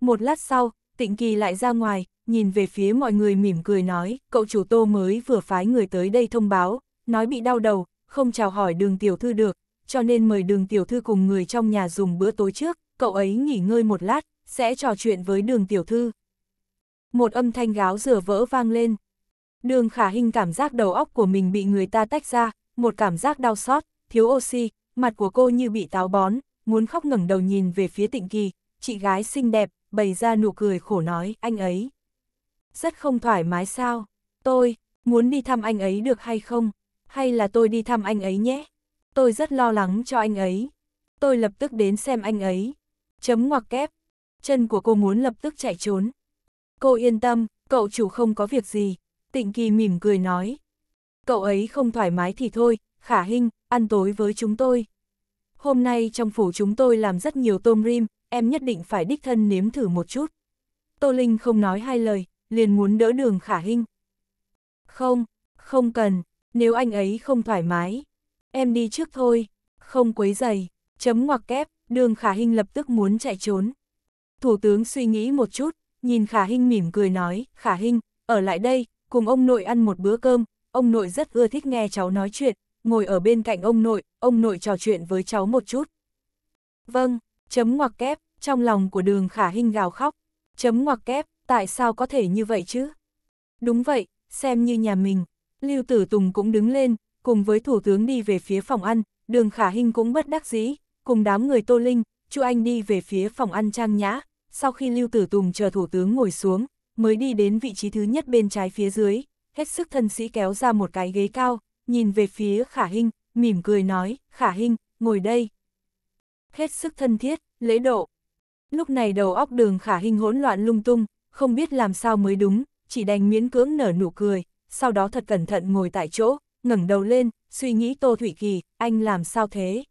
Một lát sau, Tịnh Kỳ lại ra ngoài, nhìn về phía mọi người mỉm cười nói, cậu chủ Tô mới vừa phái người tới đây thông báo, nói bị đau đầu, không chào hỏi đường tiểu thư được, cho nên mời đường tiểu thư cùng người trong nhà dùng bữa tối trước, cậu ấy nghỉ ngơi một lát, sẽ trò chuyện với đường tiểu thư. Một âm thanh gáo rửa vỡ vang lên. Đường khả hình cảm giác đầu óc của mình bị người ta tách ra, một cảm giác đau xót, thiếu oxy, mặt của cô như bị táo bón, muốn khóc ngẩng đầu nhìn về phía tịnh kỳ, chị gái xinh đẹp, bày ra nụ cười khổ nói, anh ấy. Rất không thoải mái sao, tôi, muốn đi thăm anh ấy được hay không, hay là tôi đi thăm anh ấy nhé, tôi rất lo lắng cho anh ấy, tôi lập tức đến xem anh ấy, chấm ngoặc kép, chân của cô muốn lập tức chạy trốn. Cô yên tâm, cậu chủ không có việc gì, tịnh kỳ mỉm cười nói. Cậu ấy không thoải mái thì thôi, khả hình, ăn tối với chúng tôi. Hôm nay trong phủ chúng tôi làm rất nhiều tôm rim, em nhất định phải đích thân nếm thử một chút. Tô Linh không nói hai lời, liền muốn đỡ đường khả hinh. Không, không cần, nếu anh ấy không thoải mái. Em đi trước thôi, không quấy giày, chấm ngoặc kép, đường khả hinh lập tức muốn chạy trốn. Thủ tướng suy nghĩ một chút, nhìn khả hinh mỉm cười nói, khả hinh, ở lại đây, cùng ông nội ăn một bữa cơm, ông nội rất ưa thích nghe cháu nói chuyện, ngồi ở bên cạnh ông nội, ông nội trò chuyện với cháu một chút. Vâng, chấm ngoặc kép, trong lòng của đường khả hinh gào khóc. Chấm ngoặc kép, tại sao có thể như vậy chứ? Đúng vậy, xem như nhà mình. Lưu Tử Tùng cũng đứng lên, cùng với thủ tướng đi về phía phòng ăn, đường khả hinh cũng bất đắc dĩ, cùng đám người Tô Linh, Chu Anh đi về phía phòng ăn trang nhã, sau khi Lưu Tử Tùng chờ thủ tướng ngồi xuống, mới đi đến vị trí thứ nhất bên trái phía dưới, hết sức thân sĩ kéo ra một cái ghế cao, nhìn về phía khả Hinh mỉm cười nói, khả Hinh ngồi đây. Hết sức thân thiết, lễ độ. Lúc này đầu óc đường khả Hinh hỗn loạn lung tung, không biết làm sao mới đúng, chỉ đành miễn cưỡng nở nụ cười, sau đó thật cẩn thận ngồi tại chỗ, ngẩng đầu lên, suy nghĩ Tô Thủy Kỳ, anh làm sao thế?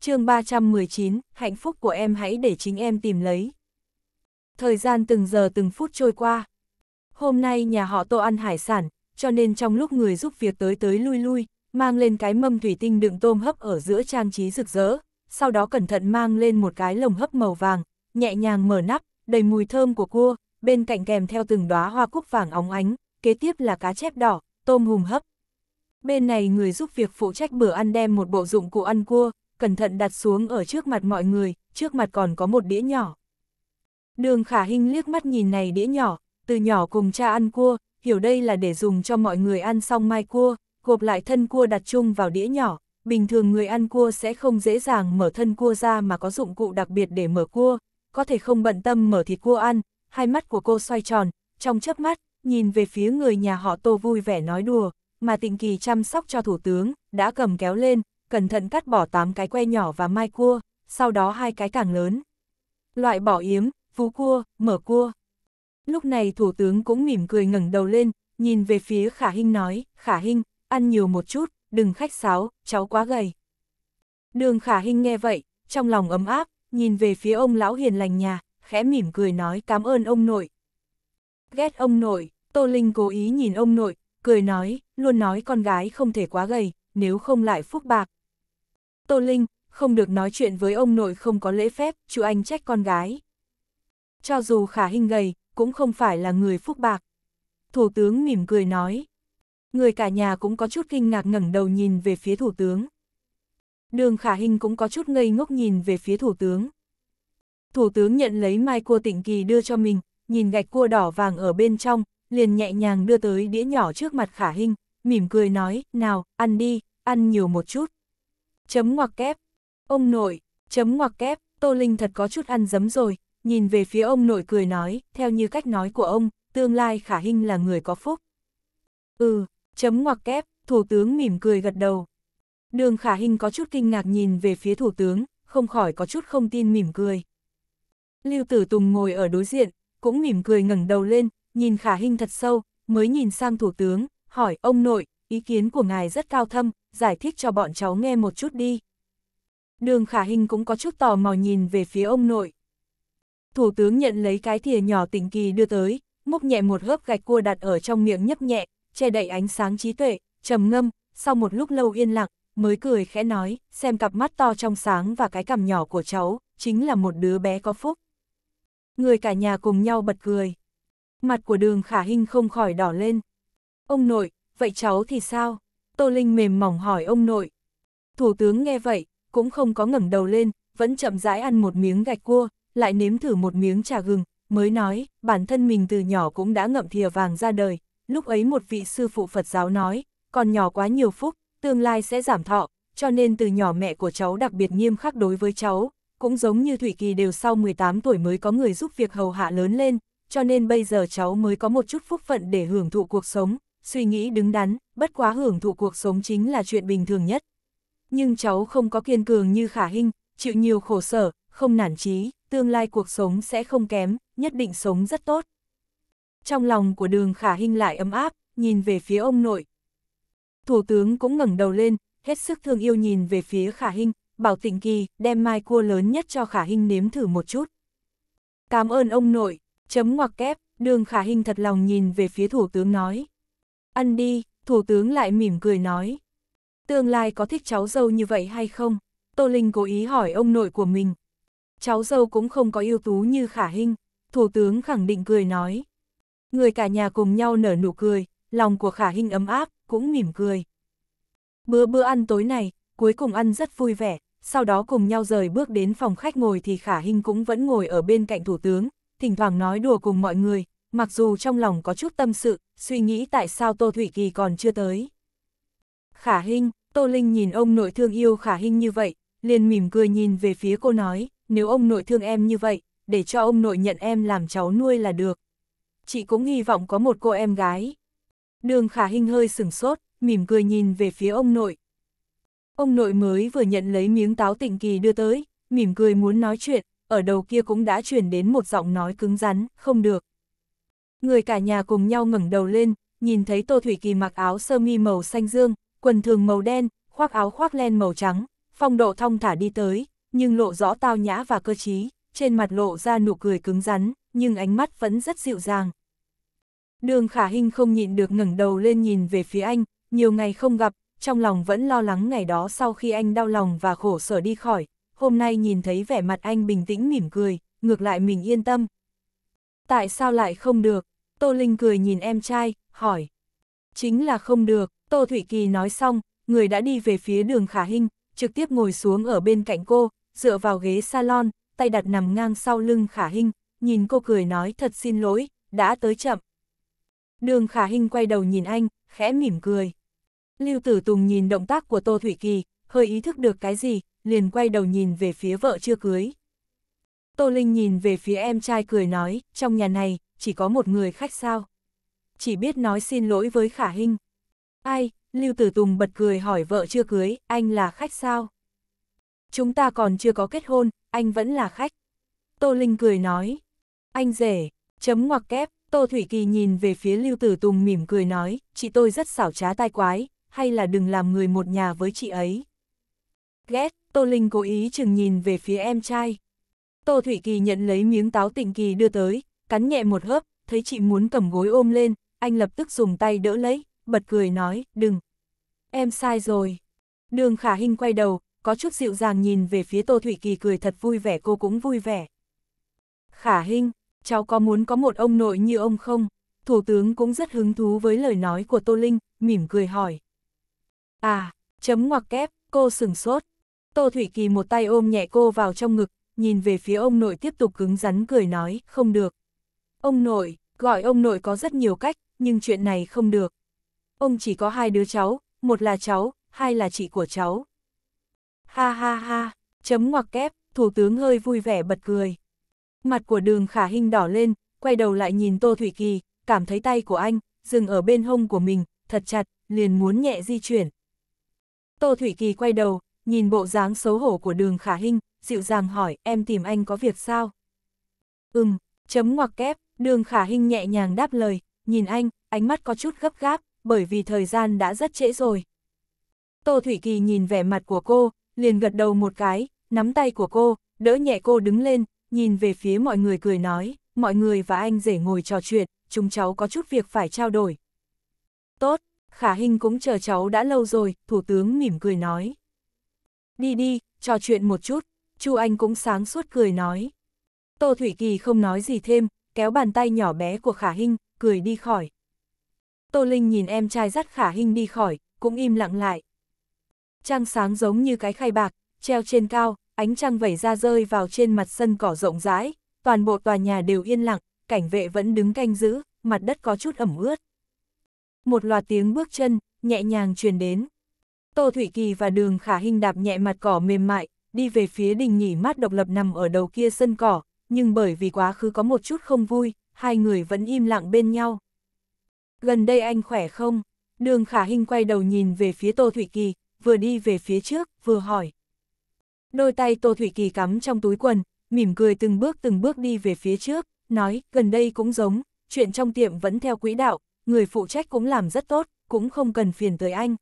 chương 319, hạnh phúc của em hãy để chính em tìm lấy. Thời gian từng giờ từng phút trôi qua. Hôm nay nhà họ Tô ăn hải sản, cho nên trong lúc người giúp việc tới tới lui lui, mang lên cái mâm thủy tinh đựng tôm hấp ở giữa trang trí rực rỡ, sau đó cẩn thận mang lên một cái lồng hấp màu vàng, nhẹ nhàng mở nắp, đầy mùi thơm của cua, bên cạnh kèm theo từng đóa hoa cúc vàng óng ánh, kế tiếp là cá chép đỏ, tôm hùm hấp. Bên này người giúp việc phụ trách bữa ăn đem một bộ dụng cụ ăn cua, cẩn thận đặt xuống ở trước mặt mọi người, trước mặt còn có một đĩa nhỏ. Đường Khả Hinh liếc mắt nhìn này đĩa nhỏ, từ nhỏ cùng cha ăn cua, hiểu đây là để dùng cho mọi người ăn xong mai cua, gộp lại thân cua đặt chung vào đĩa nhỏ, bình thường người ăn cua sẽ không dễ dàng mở thân cua ra mà có dụng cụ đặc biệt để mở cua, có thể không bận tâm mở thịt cua ăn, hai mắt của cô xoay tròn, trong chớp mắt, nhìn về phía người nhà họ Tô vui vẻ nói đùa, mà Tịnh Kỳ chăm sóc cho thủ tướng, đã cầm kéo lên, cẩn thận cắt bỏ 8 cái que nhỏ và mai cua, sau đó hai cái càng lớn. Loại bỏ yếm, vú cua, mở cua. Lúc này Thủ tướng cũng mỉm cười ngẩng đầu lên, nhìn về phía Khả Hinh nói, Khả Hinh, ăn nhiều một chút, đừng khách sáo, cháu quá gầy. Đường Khả Hinh nghe vậy, trong lòng ấm áp, nhìn về phía ông lão hiền lành nhà, khẽ mỉm cười nói cảm ơn ông nội. Ghét ông nội, Tô Linh cố ý nhìn ông nội, cười nói, luôn nói con gái không thể quá gầy, nếu không lại phúc bạc. Tô Linh, không được nói chuyện với ông nội không có lễ phép, chú anh trách con gái. Cho dù khả hinh gầy, cũng không phải là người phúc bạc. Thủ tướng mỉm cười nói. Người cả nhà cũng có chút kinh ngạc ngẩng đầu nhìn về phía thủ tướng. Đường khả hình cũng có chút ngây ngốc nhìn về phía thủ tướng. Thủ tướng nhận lấy mai cua tịnh kỳ đưa cho mình, nhìn gạch cua đỏ vàng ở bên trong, liền nhẹ nhàng đưa tới đĩa nhỏ trước mặt khả hình, mỉm cười nói, nào, ăn đi, ăn nhiều một chút. Chấm ngoặc kép. Ông nội, chấm ngoặc kép, Tô Linh thật có chút ăn dấm rồi, nhìn về phía ông nội cười nói, theo như cách nói của ông, tương lai khả hình là người có phúc. Ừ, chấm ngoặc kép, thủ tướng mỉm cười gật đầu. Đường khả hình có chút kinh ngạc nhìn về phía thủ tướng, không khỏi có chút không tin mỉm cười. Lưu tử Tùng ngồi ở đối diện, cũng mỉm cười ngẩng đầu lên, nhìn khả hình thật sâu, mới nhìn sang thủ tướng, hỏi ông nội, ý kiến của ngài rất cao thâm, giải thích cho bọn cháu nghe một chút đi. Đường khả hình cũng có chút tò mò nhìn về phía ông nội thủ tướng nhận lấy cái thìa nhỏ tỉnh kỳ đưa tới, múc nhẹ một hớp gạch cua đặt ở trong miệng nhấp nhẹ, che đậy ánh sáng trí tuệ, trầm ngâm, sau một lúc lâu yên lặng, mới cười khẽ nói, xem cặp mắt to trong sáng và cái cằm nhỏ của cháu, chính là một đứa bé có phúc. Người cả nhà cùng nhau bật cười. Mặt của đường khả hình không khỏi đỏ lên. Ông nội, vậy cháu thì sao? Tô Linh mềm mỏng hỏi ông nội. Thủ tướng nghe vậy, cũng không có ngẩng đầu lên, vẫn chậm rãi ăn một miếng gạch cua, lại nếm thử một miếng trà gừng, mới nói, bản thân mình từ nhỏ cũng đã ngậm thìa vàng ra đời, lúc ấy một vị sư phụ Phật giáo nói, còn nhỏ quá nhiều phúc, tương lai sẽ giảm thọ, cho nên từ nhỏ mẹ của cháu đặc biệt nghiêm khắc đối với cháu, cũng giống như Thủy Kỳ đều sau 18 tuổi mới có người giúp việc hầu hạ lớn lên, cho nên bây giờ cháu mới có một chút phúc phận để hưởng thụ cuộc sống, suy nghĩ đứng đắn, bất quá hưởng thụ cuộc sống chính là chuyện bình thường nhất. Nhưng cháu không có kiên cường như khả hình, chịu nhiều khổ sở, không nản trí, tương lai cuộc sống sẽ không kém, nhất định sống rất tốt. Trong lòng của đường khả hinh lại ấm áp, nhìn về phía ông nội. Thủ tướng cũng ngẩng đầu lên, hết sức thương yêu nhìn về phía khả hinh, bảo tịnh kỳ đem mai cua lớn nhất cho khả hinh nếm thử một chút. Cảm ơn ông nội, chấm ngoặc kép, đường khả hinh thật lòng nhìn về phía thủ tướng nói. Ăn đi, thủ tướng lại mỉm cười nói. Tương lai có thích cháu dâu như vậy hay không? Tô Linh cố ý hỏi ông nội của mình, cháu dâu cũng không có ưu tú như khả hình, thủ tướng khẳng định cười nói. Người cả nhà cùng nhau nở nụ cười, lòng của khả hình ấm áp, cũng mỉm cười. Bữa bữa ăn tối này, cuối cùng ăn rất vui vẻ, sau đó cùng nhau rời bước đến phòng khách ngồi thì khả hình cũng vẫn ngồi ở bên cạnh thủ tướng, thỉnh thoảng nói đùa cùng mọi người, mặc dù trong lòng có chút tâm sự, suy nghĩ tại sao Tô Thủy Kỳ còn chưa tới. Khả hình Tô Linh nhìn ông nội thương yêu Khả hình như vậy, liền mỉm cười nhìn về phía cô nói, nếu ông nội thương em như vậy, để cho ông nội nhận em làm cháu nuôi là được. Chị cũng hy vọng có một cô em gái. Đường khả hình hơi sửng sốt, mỉm cười nhìn về phía ông nội. Ông nội mới vừa nhận lấy miếng táo tịnh kỳ đưa tới, mỉm cười muốn nói chuyện, ở đầu kia cũng đã chuyển đến một giọng nói cứng rắn, không được. Người cả nhà cùng nhau ngẩng đầu lên, nhìn thấy Tô Thủy Kỳ mặc áo sơ mi màu xanh dương, quần thường màu đen, khoác áo khoác len màu trắng, phong độ thong thả đi tới, nhưng lộ rõ tao nhã và cơ trí, trên mặt lộ ra nụ cười cứng rắn, nhưng ánh mắt vẫn rất dịu dàng. Đường Khả hình không nhịn được ngẩng đầu lên nhìn về phía anh, nhiều ngày không gặp, trong lòng vẫn lo lắng ngày đó sau khi anh đau lòng và khổ sở đi khỏi, hôm nay nhìn thấy vẻ mặt anh bình tĩnh mỉm cười, ngược lại mình yên tâm. Tại sao lại không được? Tô Linh cười nhìn em trai, hỏi. Chính là không được, Tô Thụy Kỳ nói xong, người đã đi về phía đường Khả hình trực tiếp ngồi xuống ở bên cạnh cô, dựa vào ghế salon, tay đặt nằm ngang sau lưng Khả Hinh, nhìn cô cười nói thật xin lỗi, đã tới chậm. Đường Khả Hinh quay đầu nhìn anh, khẽ mỉm cười. Lưu Tử Tùng nhìn động tác của Tô Thủy Kỳ, hơi ý thức được cái gì, liền quay đầu nhìn về phía vợ chưa cưới. Tô Linh nhìn về phía em trai cười nói, trong nhà này, chỉ có một người khách sao. Chỉ biết nói xin lỗi với Khả Hinh. Ai, Lưu Tử Tùng bật cười hỏi vợ chưa cưới, anh là khách sao? chúng ta còn chưa có kết hôn, anh vẫn là khách. Tô Linh cười nói, anh rể, chấm ngoặc kép, Tô Thủy Kỳ nhìn về phía Lưu Tử Tùng mỉm cười nói, chị tôi rất xảo trá tai quái, hay là đừng làm người một nhà với chị ấy. Ghét, Tô Linh cố ý chừng nhìn về phía em trai. Tô Thủy Kỳ nhận lấy miếng táo tịnh kỳ đưa tới, cắn nhẹ một hớp, thấy chị muốn cầm gối ôm lên, anh lập tức dùng tay đỡ lấy, bật cười nói, đừng. Em sai rồi. Đường khả hình quay đầu, có chút dịu dàng nhìn về phía Tô thủy Kỳ cười thật vui vẻ cô cũng vui vẻ. Khả Hinh, cháu có muốn có một ông nội như ông không? Thủ tướng cũng rất hứng thú với lời nói của Tô Linh, mỉm cười hỏi. À, chấm ngoặc kép, cô sừng sốt. Tô Thủy Kỳ một tay ôm nhẹ cô vào trong ngực, nhìn về phía ông nội tiếp tục cứng rắn cười nói, không được. Ông nội, gọi ông nội có rất nhiều cách, nhưng chuyện này không được. Ông chỉ có hai đứa cháu, một là cháu, hai là chị của cháu. Ha ha ha, chấm ngoặc kép, thủ tướng hơi vui vẻ bật cười. Mặt của đường khả hình đỏ lên, quay đầu lại nhìn Tô Thủy Kỳ, cảm thấy tay của anh, dừng ở bên hông của mình, thật chặt, liền muốn nhẹ di chuyển. Tô Thủy Kỳ quay đầu, nhìn bộ dáng xấu hổ của đường khả hình, dịu dàng hỏi em tìm anh có việc sao? Ừm, chấm ngoặc kép, đường khả hình nhẹ nhàng đáp lời, nhìn anh, ánh mắt có chút gấp gáp, bởi vì thời gian đã rất trễ rồi. Tô Thủy Kỳ nhìn vẻ mặt của cô, liền gật đầu một cái, nắm tay của cô, đỡ nhẹ cô đứng lên, nhìn về phía mọi người cười nói, mọi người và anh rể ngồi trò chuyện, chúng cháu có chút việc phải trao đổi. Tốt, Khả Hinh cũng chờ cháu đã lâu rồi, Thủ tướng mỉm cười nói. Đi đi, trò chuyện một chút, Chu Anh cũng sáng suốt cười nói. Tô Thủy Kỳ không nói gì thêm, kéo bàn tay nhỏ bé của Khả Hinh, cười đi khỏi. Tô Linh nhìn em trai dắt Khả Hinh đi khỏi, cũng im lặng lại. Trăng sáng giống như cái khay bạc, treo trên cao, ánh trăng vẩy ra rơi vào trên mặt sân cỏ rộng rãi, toàn bộ tòa nhà đều yên lặng, cảnh vệ vẫn đứng canh giữ, mặt đất có chút ẩm ướt. Một loạt tiếng bước chân, nhẹ nhàng truyền đến. Tô Thủy Kỳ và Đường Khả Hinh đạp nhẹ mặt cỏ mềm mại, đi về phía đình nghỉ mát độc lập nằm ở đầu kia sân cỏ, nhưng bởi vì quá khứ có một chút không vui, hai người vẫn im lặng bên nhau. Gần đây anh khỏe không? Đường Khả Hinh quay đầu nhìn về phía Tô Thủy Kỳ, vừa đi về phía trước, vừa hỏi. Đôi tay Tô Thủy Kỳ cắm trong túi quần, mỉm cười từng bước từng bước đi về phía trước, nói, gần đây cũng giống, chuyện trong tiệm vẫn theo quỹ đạo, người phụ trách cũng làm rất tốt, cũng không cần phiền tới anh.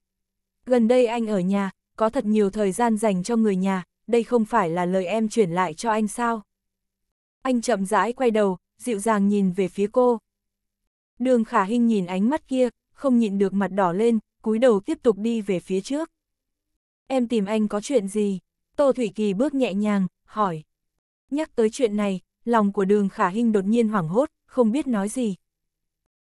Gần đây anh ở nhà, có thật nhiều thời gian dành cho người nhà, đây không phải là lời em chuyển lại cho anh sao? Anh chậm rãi quay đầu, dịu dàng nhìn về phía cô. Đường khả hình nhìn ánh mắt kia, không nhịn được mặt đỏ lên, cúi đầu tiếp tục đi về phía trước. Em tìm anh có chuyện gì? Tô Thủy Kỳ bước nhẹ nhàng, hỏi. Nhắc tới chuyện này, lòng của đường khả hình đột nhiên hoảng hốt, không biết nói gì.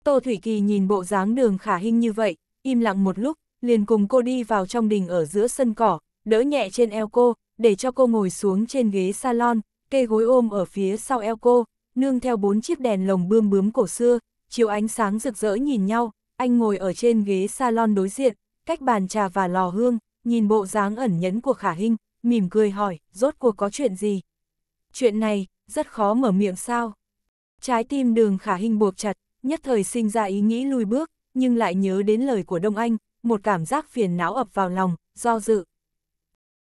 Tô Thủy Kỳ nhìn bộ dáng đường khả hình như vậy, im lặng một lúc, liền cùng cô đi vào trong đình ở giữa sân cỏ, đỡ nhẹ trên eo cô, để cho cô ngồi xuống trên ghế salon, kê gối ôm ở phía sau eo cô, nương theo bốn chiếc đèn lồng bươm bướm cổ xưa, chiếu ánh sáng rực rỡ nhìn nhau, anh ngồi ở trên ghế salon đối diện, cách bàn trà và lò hương, nhìn bộ dáng ẩn nhẫn của khả hình, mỉm cười hỏi, rốt cuộc có chuyện gì? Chuyện này, rất khó mở miệng sao? Trái tim đường khả hình buộc chặt, nhất thời sinh ra ý nghĩ lùi bước, nhưng lại nhớ đến lời của Đông Anh, một cảm giác phiền não ập vào lòng, do dự.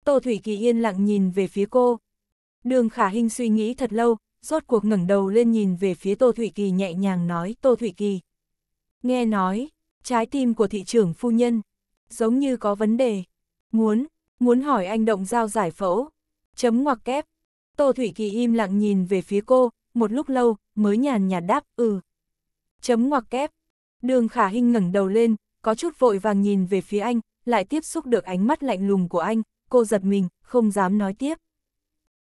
Tô Thủy Kỳ yên lặng nhìn về phía cô. Đường khả hình suy nghĩ thật lâu, rốt cuộc ngẩng đầu lên nhìn về phía Tô Thủy Kỳ nhẹ nhàng nói Tô Thủy Kỳ. Nghe nói, trái tim của thị trưởng phu nhân, giống như có vấn đề. Muốn, muốn hỏi anh động giao giải phẫu. Chấm ngoặc kép. Tô Thủy Kỳ im lặng nhìn về phía cô, một lúc lâu, mới nhàn nhạt đáp, ừ. Chấm ngoặc kép. Đường khả hình ngẩng đầu lên, có chút vội vàng nhìn về phía anh, lại tiếp xúc được ánh mắt lạnh lùng của anh, cô giật mình, không dám nói tiếp.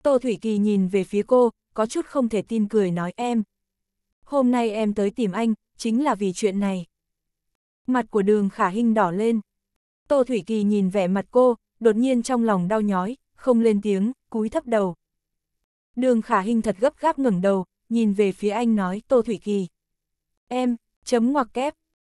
Tô Thủy Kỳ nhìn về phía cô, có chút không thể tin cười nói em. Hôm nay em tới tìm anh, chính là vì chuyện này. Mặt của đường khả hình đỏ lên. Tô Thủy Kỳ nhìn vẻ mặt cô, đột nhiên trong lòng đau nhói, không lên tiếng, cúi thấp đầu. Đường khả Hinh thật gấp gáp ngẩng đầu, nhìn về phía anh nói Tô Thủy Kỳ. Em, chấm ngoặc kép.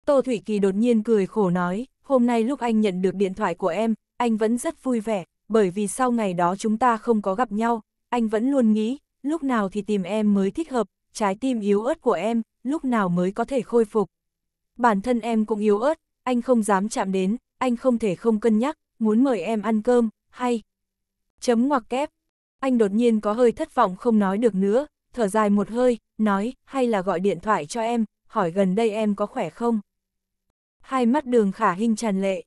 Tô Thủy Kỳ đột nhiên cười khổ nói, hôm nay lúc anh nhận được điện thoại của em, anh vẫn rất vui vẻ, bởi vì sau ngày đó chúng ta không có gặp nhau, anh vẫn luôn nghĩ, lúc nào thì tìm em mới thích hợp, trái tim yếu ớt của em, lúc nào mới có thể khôi phục. Bản thân em cũng yếu ớt, anh không dám chạm đến, anh không thể không cân nhắc, muốn mời em ăn cơm, hay... Chấm ngoặc kép. Anh đột nhiên có hơi thất vọng không nói được nữa, thở dài một hơi, nói, hay là gọi điện thoại cho em, hỏi gần đây em có khỏe không? Hai mắt đường khả hình tràn lệ.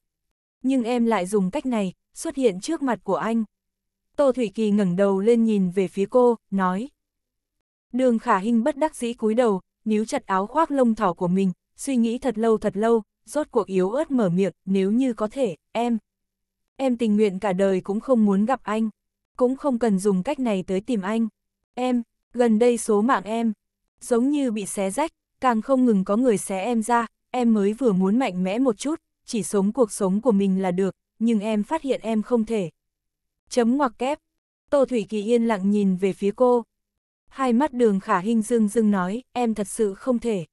Nhưng em lại dùng cách này, xuất hiện trước mặt của anh. Tô Thủy Kỳ ngẩng đầu lên nhìn về phía cô, nói. Đường khả hình bất đắc dĩ cúi đầu, níu chặt áo khoác lông thỏ của mình, suy nghĩ thật lâu thật lâu, rốt cuộc yếu ớt mở miệng, nếu như có thể, em. Em tình nguyện cả đời cũng không muốn gặp anh, cũng không cần dùng cách này tới tìm anh. Em, gần đây số mạng em, giống như bị xé rách, càng không ngừng có người xé em ra, em mới vừa muốn mạnh mẽ một chút, chỉ sống cuộc sống của mình là được, nhưng em phát hiện em không thể. Chấm ngoặc kép, Tô Thủy Kỳ yên lặng nhìn về phía cô. Hai mắt đường khả hình dương dương nói, em thật sự không thể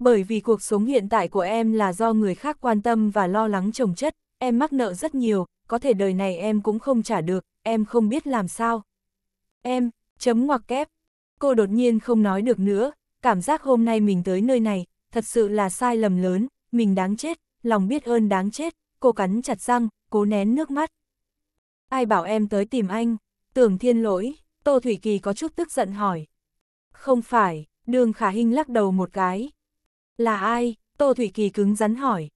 bởi vì cuộc sống hiện tại của em là do người khác quan tâm và lo lắng chồng chất, em mắc nợ rất nhiều, có thể đời này em cũng không trả được, em không biết làm sao. Em, chấm ngoặc kép. Cô đột nhiên không nói được nữa, cảm giác hôm nay mình tới nơi này, thật sự là sai lầm lớn, mình đáng chết, lòng biết ơn đáng chết, cô cắn chặt răng, cố nén nước mắt. Ai bảo em tới tìm anh? Tưởng thiên lỗi, Tô Thủy Kỳ có chút tức giận hỏi. Không phải, đường khả hình lắc đầu một cái. Là ai? Tô Thủy Kỳ cứng rắn hỏi.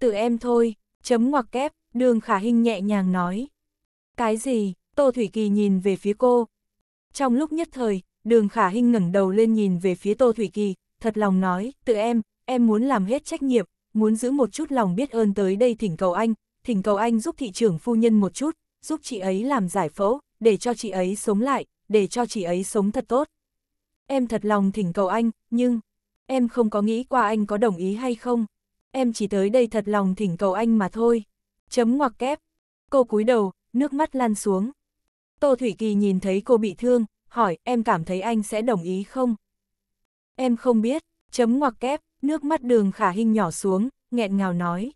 Tự em thôi, chấm ngoặc kép, đường khả hình nhẹ nhàng nói. Cái gì? Tô Thủy Kỳ nhìn về phía cô. Trong lúc nhất thời, đường khả hình ngẩng đầu lên nhìn về phía Tô Thủy Kỳ, thật lòng nói, tự em, em muốn làm hết trách nhiệm, muốn giữ một chút lòng biết ơn tới đây thỉnh cầu anh, thỉnh cầu anh giúp thị trưởng phu nhân một chút, giúp chị ấy làm giải phẫu, để cho chị ấy sống lại, để cho chị ấy sống thật tốt. Em thật lòng thỉnh cầu anh, nhưng, em không có nghĩ qua anh có đồng ý hay không. Em chỉ tới đây thật lòng thỉnh cầu anh mà thôi. Chấm ngoặc kép. Cô cúi đầu, nước mắt lan xuống. Tô Thủy Kỳ nhìn thấy cô bị thương, hỏi em cảm thấy anh sẽ đồng ý không? Em không biết, chấm ngoặc kép, nước mắt đường khả hình nhỏ xuống, nghẹn ngào nói.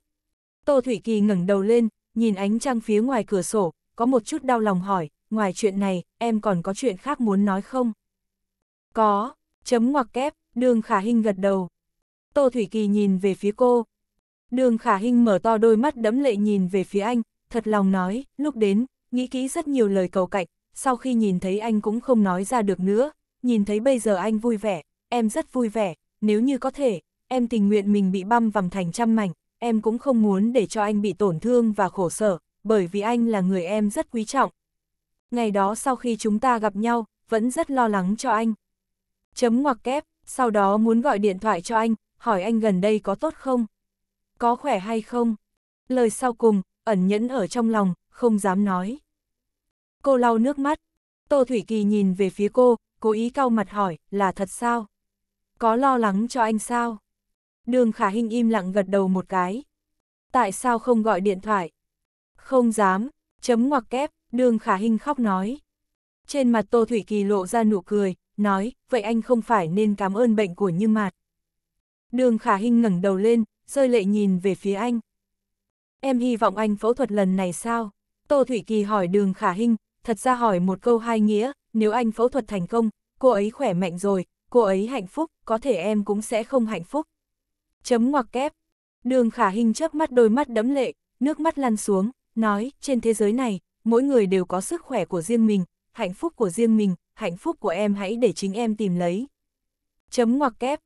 Tô Thủy Kỳ ngẩng đầu lên, nhìn ánh trăng phía ngoài cửa sổ, có một chút đau lòng hỏi, ngoài chuyện này, em còn có chuyện khác muốn nói không? Có, chấm ngoặc kép, Đường khả Hinh gật đầu. Tô Thủy Kỳ nhìn về phía cô. Đường khả Hinh mở to đôi mắt đẫm lệ nhìn về phía anh, thật lòng nói, lúc đến, nghĩ kỹ rất nhiều lời cầu cạnh, sau khi nhìn thấy anh cũng không nói ra được nữa, nhìn thấy bây giờ anh vui vẻ, em rất vui vẻ, nếu như có thể, em tình nguyện mình bị băm vằm thành trăm mảnh, em cũng không muốn để cho anh bị tổn thương và khổ sở, bởi vì anh là người em rất quý trọng. Ngày đó sau khi chúng ta gặp nhau, vẫn rất lo lắng cho anh. Chấm ngoặc kép, sau đó muốn gọi điện thoại cho anh, hỏi anh gần đây có tốt không? Có khỏe hay không? Lời sau cùng, ẩn nhẫn ở trong lòng, không dám nói. Cô lau nước mắt. Tô Thủy Kỳ nhìn về phía cô, cố ý cau mặt hỏi, là thật sao? Có lo lắng cho anh sao? Đường Khả Hinh im lặng gật đầu một cái. Tại sao không gọi điện thoại? Không dám, chấm ngoặc kép, đường Khả Hinh khóc nói. Trên mặt Tô Thủy Kỳ lộ ra nụ cười, nói, vậy anh không phải nên cảm ơn bệnh của Như Mạt. Đường Khả Hinh ngẩng đầu lên, rơi lệ nhìn về phía anh. Em hy vọng anh phẫu thuật lần này sao? Tô Thủy Kỳ hỏi đường Khả Hinh, thật ra hỏi một câu hai nghĩa, nếu anh phẫu thuật thành công, cô ấy khỏe mạnh rồi, cô ấy hạnh phúc, có thể em cũng sẽ không hạnh phúc. Chấm ngoặc kép. Đường Khả Hinh chớp mắt đôi mắt đẫm lệ, nước mắt lăn xuống, nói, trên thế giới này, mỗi người đều có sức khỏe của riêng mình, hạnh phúc của riêng mình, hạnh phúc của em hãy để chính em tìm lấy. Chấm ngoặc kép.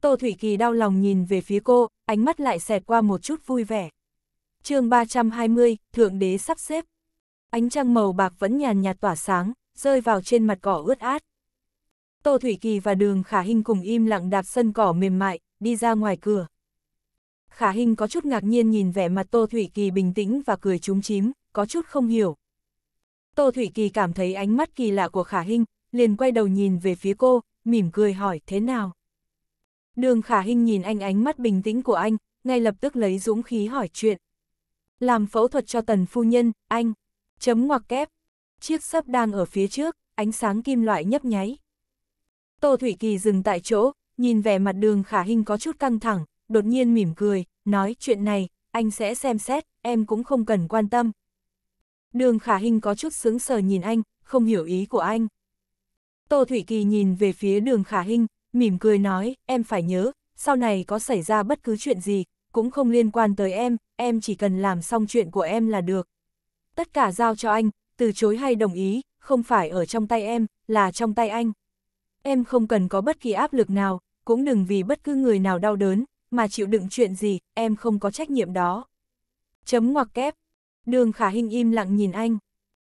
Tô Thủy Kỳ đau lòng nhìn về phía cô, ánh mắt lại xẹt qua một chút vui vẻ. chương 320, Thượng Đế sắp xếp. Ánh trăng màu bạc vẫn nhàn nhạt tỏa sáng, rơi vào trên mặt cỏ ướt át. Tô Thủy Kỳ và Đường Khả Hinh cùng im lặng đạp sân cỏ mềm mại, đi ra ngoài cửa. Khả Hinh có chút ngạc nhiên nhìn vẻ mặt Tô Thủy Kỳ bình tĩnh và cười trúng chím, có chút không hiểu. Tô Thủy Kỳ cảm thấy ánh mắt kỳ lạ của Khả Hinh, liền quay đầu nhìn về phía cô, mỉm cười hỏi thế nào. Đường khả hình nhìn anh ánh mắt bình tĩnh của anh, ngay lập tức lấy dũng khí hỏi chuyện. Làm phẫu thuật cho tần phu nhân, anh, chấm ngoặc kép. Chiếc sấp đang ở phía trước, ánh sáng kim loại nhấp nháy. Tô Thủy Kỳ dừng tại chỗ, nhìn vẻ mặt đường khả hình có chút căng thẳng, đột nhiên mỉm cười, nói chuyện này, anh sẽ xem xét, em cũng không cần quan tâm. Đường khả hình có chút sướng sờ nhìn anh, không hiểu ý của anh. Tô Thủy Kỳ nhìn về phía đường khả hinh, mỉm cười nói, em phải nhớ, sau này có xảy ra bất cứ chuyện gì, cũng không liên quan tới em, em chỉ cần làm xong chuyện của em là được. Tất cả giao cho anh, từ chối hay đồng ý, không phải ở trong tay em, là trong tay anh. Em không cần có bất kỳ áp lực nào, cũng đừng vì bất cứ người nào đau đớn, mà chịu đựng chuyện gì, em không có trách nhiệm đó. Chấm ngoặc kép. Đường Khả Hinh im lặng nhìn anh.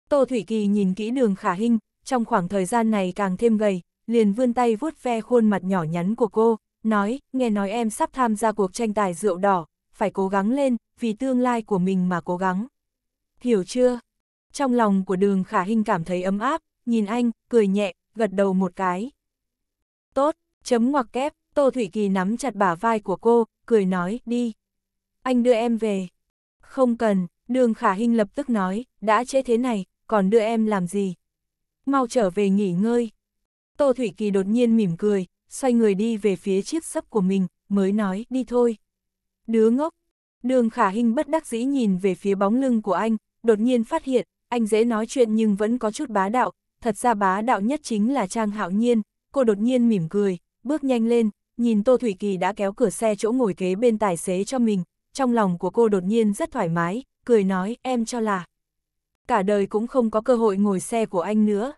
Tô Thủy Kỳ nhìn kỹ Đường Khả Hinh, trong khoảng thời gian này càng thêm gầy, liền vươn tay vuốt ve khuôn mặt nhỏ nhắn của cô, nói, nghe nói em sắp tham gia cuộc tranh tài rượu đỏ, phải cố gắng lên, vì tương lai của mình mà cố gắng. Hiểu chưa? Trong lòng của đường khả hình cảm thấy ấm áp, nhìn anh, cười nhẹ, gật đầu một cái. Tốt, chấm ngoặc kép, Tô Thủy Kỳ nắm chặt bả vai của cô, cười nói, đi. Anh đưa em về. Không cần, đường khả hình lập tức nói, đã chế thế này, còn đưa em làm gì? mau trở về nghỉ ngơi. Tô Thủy Kỳ đột nhiên mỉm cười, xoay người đi về phía chiếc sấp của mình, mới nói, đi thôi. Đứa ngốc, đường khả hình bất đắc dĩ nhìn về phía bóng lưng của anh, đột nhiên phát hiện, anh dễ nói chuyện nhưng vẫn có chút bá đạo, thật ra bá đạo nhất chính là Trang Hạo Nhiên, cô đột nhiên mỉm cười, bước nhanh lên, nhìn Tô Thủy Kỳ đã kéo cửa xe chỗ ngồi kế bên tài xế cho mình, trong lòng của cô đột nhiên rất thoải mái, cười nói, em cho là. Cả đời cũng không có cơ hội ngồi xe của anh nữa.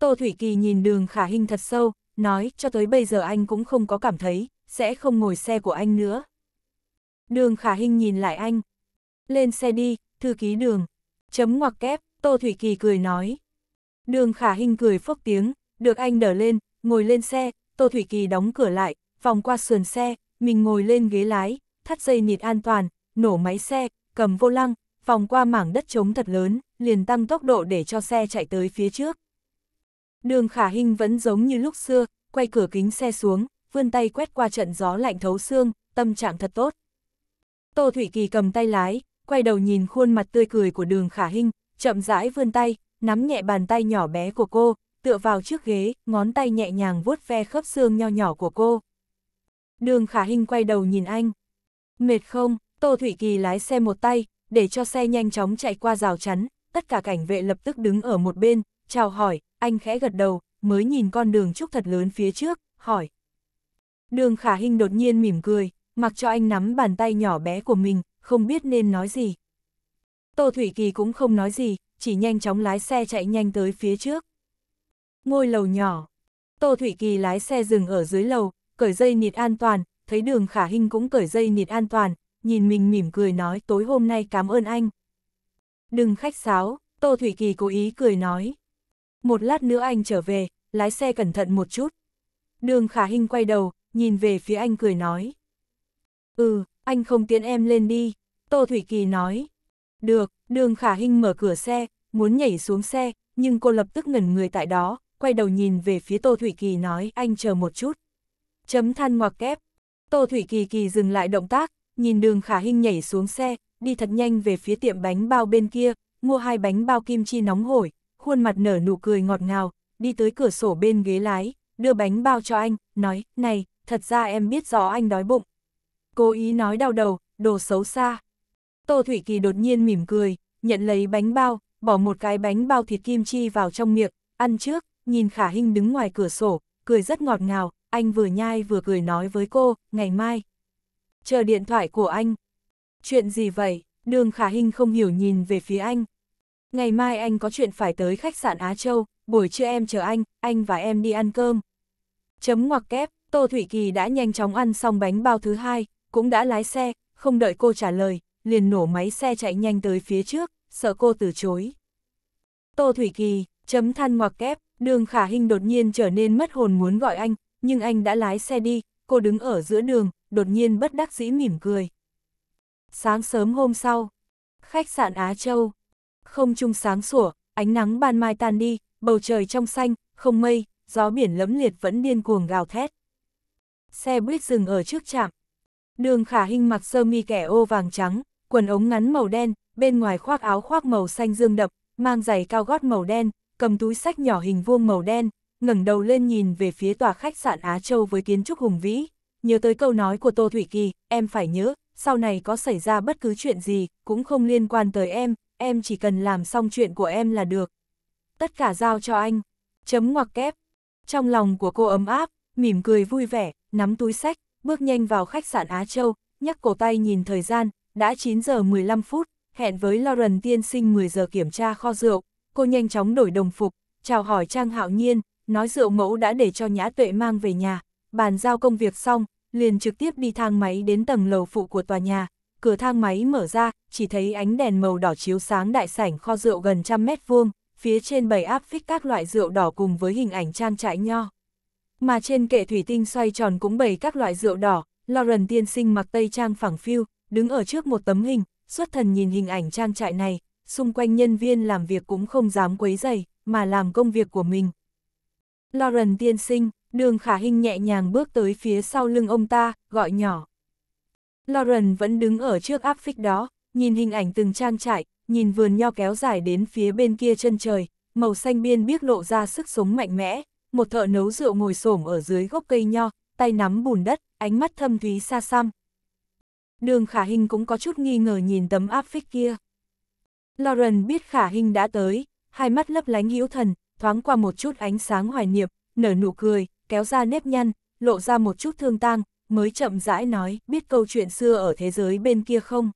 Tô Thủy Kỳ nhìn đường khả hình thật sâu, nói cho tới bây giờ anh cũng không có cảm thấy, sẽ không ngồi xe của anh nữa. Đường khả hình nhìn lại anh. Lên xe đi, thư ký đường. Chấm ngoặc kép, Tô Thủy Kỳ cười nói. Đường khả hình cười phốc tiếng, được anh đỡ lên, ngồi lên xe, Tô Thủy Kỳ đóng cửa lại, vòng qua sườn xe, mình ngồi lên ghế lái, thắt dây nịt an toàn, nổ máy xe, cầm vô lăng, vòng qua mảng đất trống thật lớn, liền tăng tốc độ để cho xe chạy tới phía trước. Đường khả hình vẫn giống như lúc xưa, quay cửa kính xe xuống, vươn tay quét qua trận gió lạnh thấu xương, tâm trạng thật tốt. Tô Thủy Kỳ cầm tay lái, quay đầu nhìn khuôn mặt tươi cười của đường khả hình, chậm rãi vươn tay, nắm nhẹ bàn tay nhỏ bé của cô, tựa vào trước ghế, ngón tay nhẹ nhàng vuốt ve khớp xương nho nhỏ của cô. Đường khả hình quay đầu nhìn anh. Mệt không, Tô Thủy Kỳ lái xe một tay, để cho xe nhanh chóng chạy qua rào chắn, tất cả cảnh vệ lập tức đứng ở một bên, chào hỏi, anh khẽ gật đầu, mới nhìn con đường trúc thật lớn phía trước, hỏi. Đường khả hình đột nhiên mỉm cười, mặc cho anh nắm bàn tay nhỏ bé của mình, không biết nên nói gì. Tô Thủy Kỳ cũng không nói gì, chỉ nhanh chóng lái xe chạy nhanh tới phía trước. Ngôi lầu nhỏ, Tô Thủy Kỳ lái xe dừng ở dưới lầu, cởi dây nịt an toàn, thấy đường khả hình cũng cởi dây nịt an toàn, nhìn mình mỉm cười nói tối hôm nay cảm ơn anh. Đừng khách sáo, Tô Thủy Kỳ cố ý cười nói một lát nữa anh trở về, lái xe cẩn thận một chút. Đường khả hình quay đầu, nhìn về phía anh cười nói. Ừ, anh không tiến em lên đi, Tô Thủy Kỳ nói. Được, đường khả hình mở cửa xe, muốn nhảy xuống xe, nhưng cô lập tức ngẩn người tại đó, quay đầu nhìn về phía Tô Thủy Kỳ nói anh chờ một chút. Chấm than ngoặc kép. Tô Thủy Kỳ kỳ dừng lại động tác, nhìn đường khả hình nhảy xuống xe, đi thật nhanh về phía tiệm bánh bao bên kia, mua hai bánh bao kim chi nóng hổi, khuôn mặt nở nụ cười ngọt ngào, đi tới cửa sổ bên ghế lái, đưa bánh bao cho anh, nói, này, thật ra em biết rõ anh đói bụng. Cố ý nói đau đầu, đồ xấu xa. Tô Thủy Kỳ đột nhiên mỉm cười, nhận lấy bánh bao, bỏ một cái bánh bao thịt kim chi vào trong miệng, ăn trước, nhìn Khả Hinh đứng ngoài cửa sổ, cười rất ngọt ngào, anh vừa nhai vừa cười nói với cô, ngày mai. Chờ điện thoại của anh. Chuyện gì vậy? Đường Khả Hinh không hiểu nhìn về phía anh, ngày mai anh có chuyện phải tới khách sạn Á Châu, buổi trưa em chờ anh, anh và em đi ăn cơm. Chấm ngoặc kép, Tô Thủy Kỳ đã nhanh chóng ăn xong bánh bao thứ hai, cũng đã lái xe, không đợi cô trả lời, liền nổ máy xe chạy nhanh tới phía trước, sợ cô từ chối. Tô Thủy Kỳ, chấm than ngoặc kép, đường khả hình đột nhiên trở nên mất hồn muốn gọi anh, nhưng anh đã lái xe đi, cô đứng ở giữa đường, đột nhiên bất đắc dĩ mỉm cười. Sáng sớm hôm sau, khách sạn Á Châu, không trung sáng sủa, ánh nắng ban mai tan đi, bầu trời trong xanh, không mây, gió biển lấm liệt vẫn điên cuồng gào thét. Xe buýt dừng ở trước trạm. Đường khả hình mặc sơ mi kẻ ô vàng trắng, quần ống ngắn màu đen, bên ngoài khoác áo khoác màu xanh dương đậm, mang giày cao gót màu đen, cầm túi sách nhỏ hình vuông màu đen, ngẩng đầu lên nhìn về phía tòa khách sạn Á Châu với kiến trúc hùng vĩ. Nhớ tới câu nói của Tô Thủy Kỳ, em phải nhớ, sau này có xảy ra bất cứ chuyện gì, cũng không liên quan tới em, em chỉ cần làm xong chuyện của em là được. Tất cả giao cho anh. Chấm ngoặc kép. Trong lòng của cô ấm áp, mỉm cười vui vẻ, nắm túi sách, bước nhanh vào khách sạn Á Châu, nhắc cổ tay nhìn thời gian, đã 9 giờ 15 phút, hẹn với Lauren tiên sinh 10 giờ kiểm tra kho rượu. Cô nhanh chóng đổi đồng phục, chào hỏi Trang Hạo Nhiên, nói rượu mẫu đã để cho Nhã Tuệ mang về nhà, bàn giao công việc xong, liền trực tiếp đi thang máy đến tầng lầu phụ của tòa nhà, cửa thang máy mở ra, chỉ thấy ánh đèn màu đỏ chiếu sáng đại sảnh kho rượu gần trăm mét vuông, phía trên bầy áp phích các loại rượu đỏ cùng với hình ảnh trang trại nho. Mà trên kệ thủy tinh xoay tròn cũng bày các loại rượu đỏ, Lauren tiên sinh mặc tây trang phẳng phiu, đứng ở trước một tấm hình, xuất thần nhìn hình ảnh trang trại này, xung quanh nhân viên làm việc cũng không dám quấy dày, mà làm công việc của mình. Lauren tiên sinh, đường khả hình nhẹ nhàng bước tới phía sau lưng ông ta, gọi nhỏ. Lauren vẫn đứng ở trước áp phích đó, nhìn hình ảnh từng trang trại, nhìn vườn nho kéo dài đến phía bên kia chân trời, màu xanh biên biếc lộ ra sức sống mạnh mẽ, một thợ nấu rượu ngồi xổm ở dưới gốc cây nho, tay nắm bùn đất, ánh mắt thâm thúy xa xăm. Đường Khả Hinh cũng có chút nghi ngờ nhìn tấm áp phích kia. Lauren biết Khả Hinh đã tới, hai mắt lấp lánh hữu thần, thoáng qua một chút ánh sáng hoài niệm, nở nụ cười, kéo ra nếp nhăn, lộ ra một chút thương tang, mới chậm rãi nói, biết câu chuyện xưa ở thế giới bên kia không?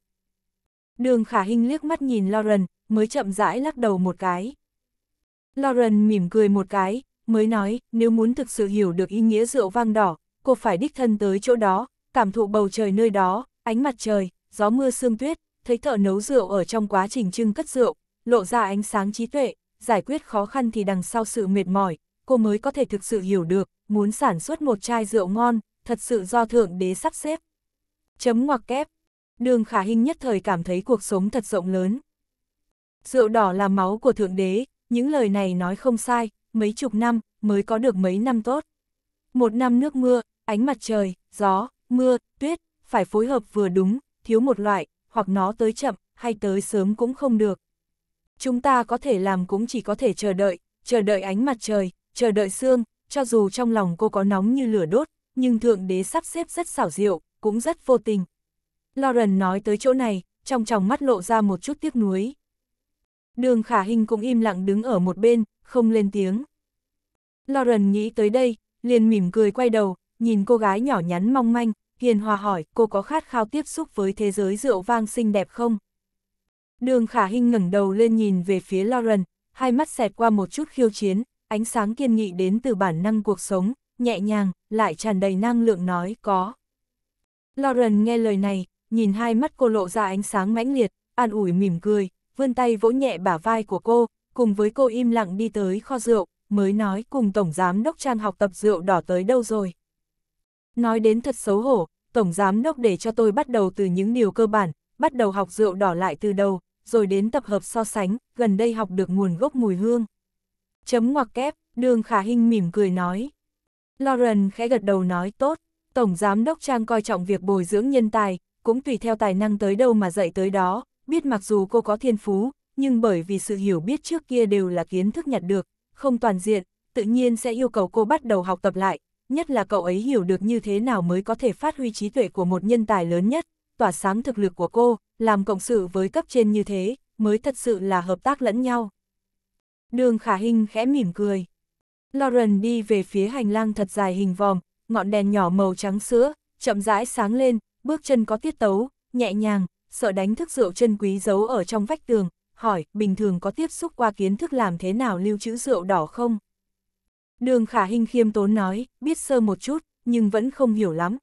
Đường khả hình liếc mắt nhìn Lauren, mới chậm rãi lắc đầu một cái. Lauren mỉm cười một cái, mới nói, nếu muốn thực sự hiểu được ý nghĩa rượu vang đỏ, cô phải đích thân tới chỗ đó, cảm thụ bầu trời nơi đó, ánh mặt trời, gió mưa sương tuyết, thấy thợ nấu rượu ở trong quá trình trưng cất rượu, lộ ra ánh sáng trí tuệ, giải quyết khó khăn thì đằng sau sự mệt mỏi, cô mới có thể thực sự hiểu được, muốn sản xuất một chai rượu ngon, thật sự do Thượng Đế sắp xếp. Chấm ngoặc kép, đường khả hình nhất thời cảm thấy cuộc sống thật rộng lớn. Rượu đỏ là máu của Thượng Đế, những lời này nói không sai, mấy chục năm mới có được mấy năm tốt. Một năm nước mưa, ánh mặt trời, gió, mưa, tuyết, phải phối hợp vừa đúng, thiếu một loại, hoặc nó tới chậm, hay tới sớm cũng không được. Chúng ta có thể làm cũng chỉ có thể chờ đợi, chờ đợi ánh mặt trời, chờ đợi xương, cho dù trong lòng cô có nóng như lửa đốt, nhưng Thượng Đế sắp xếp rất xảo diệu, cũng rất vô tình. Lauren nói tới chỗ này, trong tròng mắt lộ ra một chút tiếc nuối. Đường khả hình cũng im lặng đứng ở một bên, không lên tiếng. Lauren nghĩ tới đây, liền mỉm cười quay đầu, nhìn cô gái nhỏ nhắn mong manh, hiền hòa hỏi cô có khát khao tiếp xúc với thế giới rượu vang xinh đẹp không? Đường khả hình ngẩng đầu lên nhìn về phía Lauren, hai mắt xẹt qua một chút khiêu chiến, ánh sáng kiên nghị đến từ bản năng cuộc sống, nhẹ nhàng, lại tràn đầy năng lượng nói có. Lauren nghe lời này, nhìn hai mắt cô lộ ra ánh sáng mãnh liệt, an ủi mỉm cười, vươn tay vỗ nhẹ bả vai của cô, cùng với cô im lặng đi tới kho rượu, mới nói cùng Tổng Giám Đốc Trang học tập rượu đỏ tới đâu rồi. Nói đến thật xấu hổ, Tổng Giám Đốc để cho tôi bắt đầu từ những điều cơ bản, bắt đầu học rượu đỏ lại từ đầu, rồi đến tập hợp so sánh, gần đây học được nguồn gốc mùi hương. Chấm ngoặc kép, đường khả hình mỉm cười nói, Lauren khẽ gật đầu nói tốt, Tổng Giám đốc Trang coi trọng việc bồi dưỡng nhân tài, cũng tùy theo tài năng tới đâu mà dạy tới đó, biết mặc dù cô có thiên phú, nhưng bởi vì sự hiểu biết trước kia đều là kiến thức nhặt được, không toàn diện, tự nhiên sẽ yêu cầu cô bắt đầu học tập lại, nhất là cậu ấy hiểu được như thế nào mới có thể phát huy trí tuệ của một nhân tài lớn nhất, tỏa sáng thực lực của cô, làm cộng sự với cấp trên như thế, mới thật sự là hợp tác lẫn nhau. Đường Khả Hinh khẽ mỉm cười. Lauren đi về phía hành lang thật dài hình vòm, ngọn đèn nhỏ màu trắng sữa, chậm rãi sáng lên, bước chân có tiết tấu, nhẹ nhàng, sợ đánh thức rượu chân quý giấu ở trong vách tường, hỏi, bình thường có tiếp xúc qua kiến thức làm thế nào lưu trữ rượu đỏ không? Đường khả hình khiêm tốn nói, biết sơ một chút, nhưng vẫn không hiểu lắm.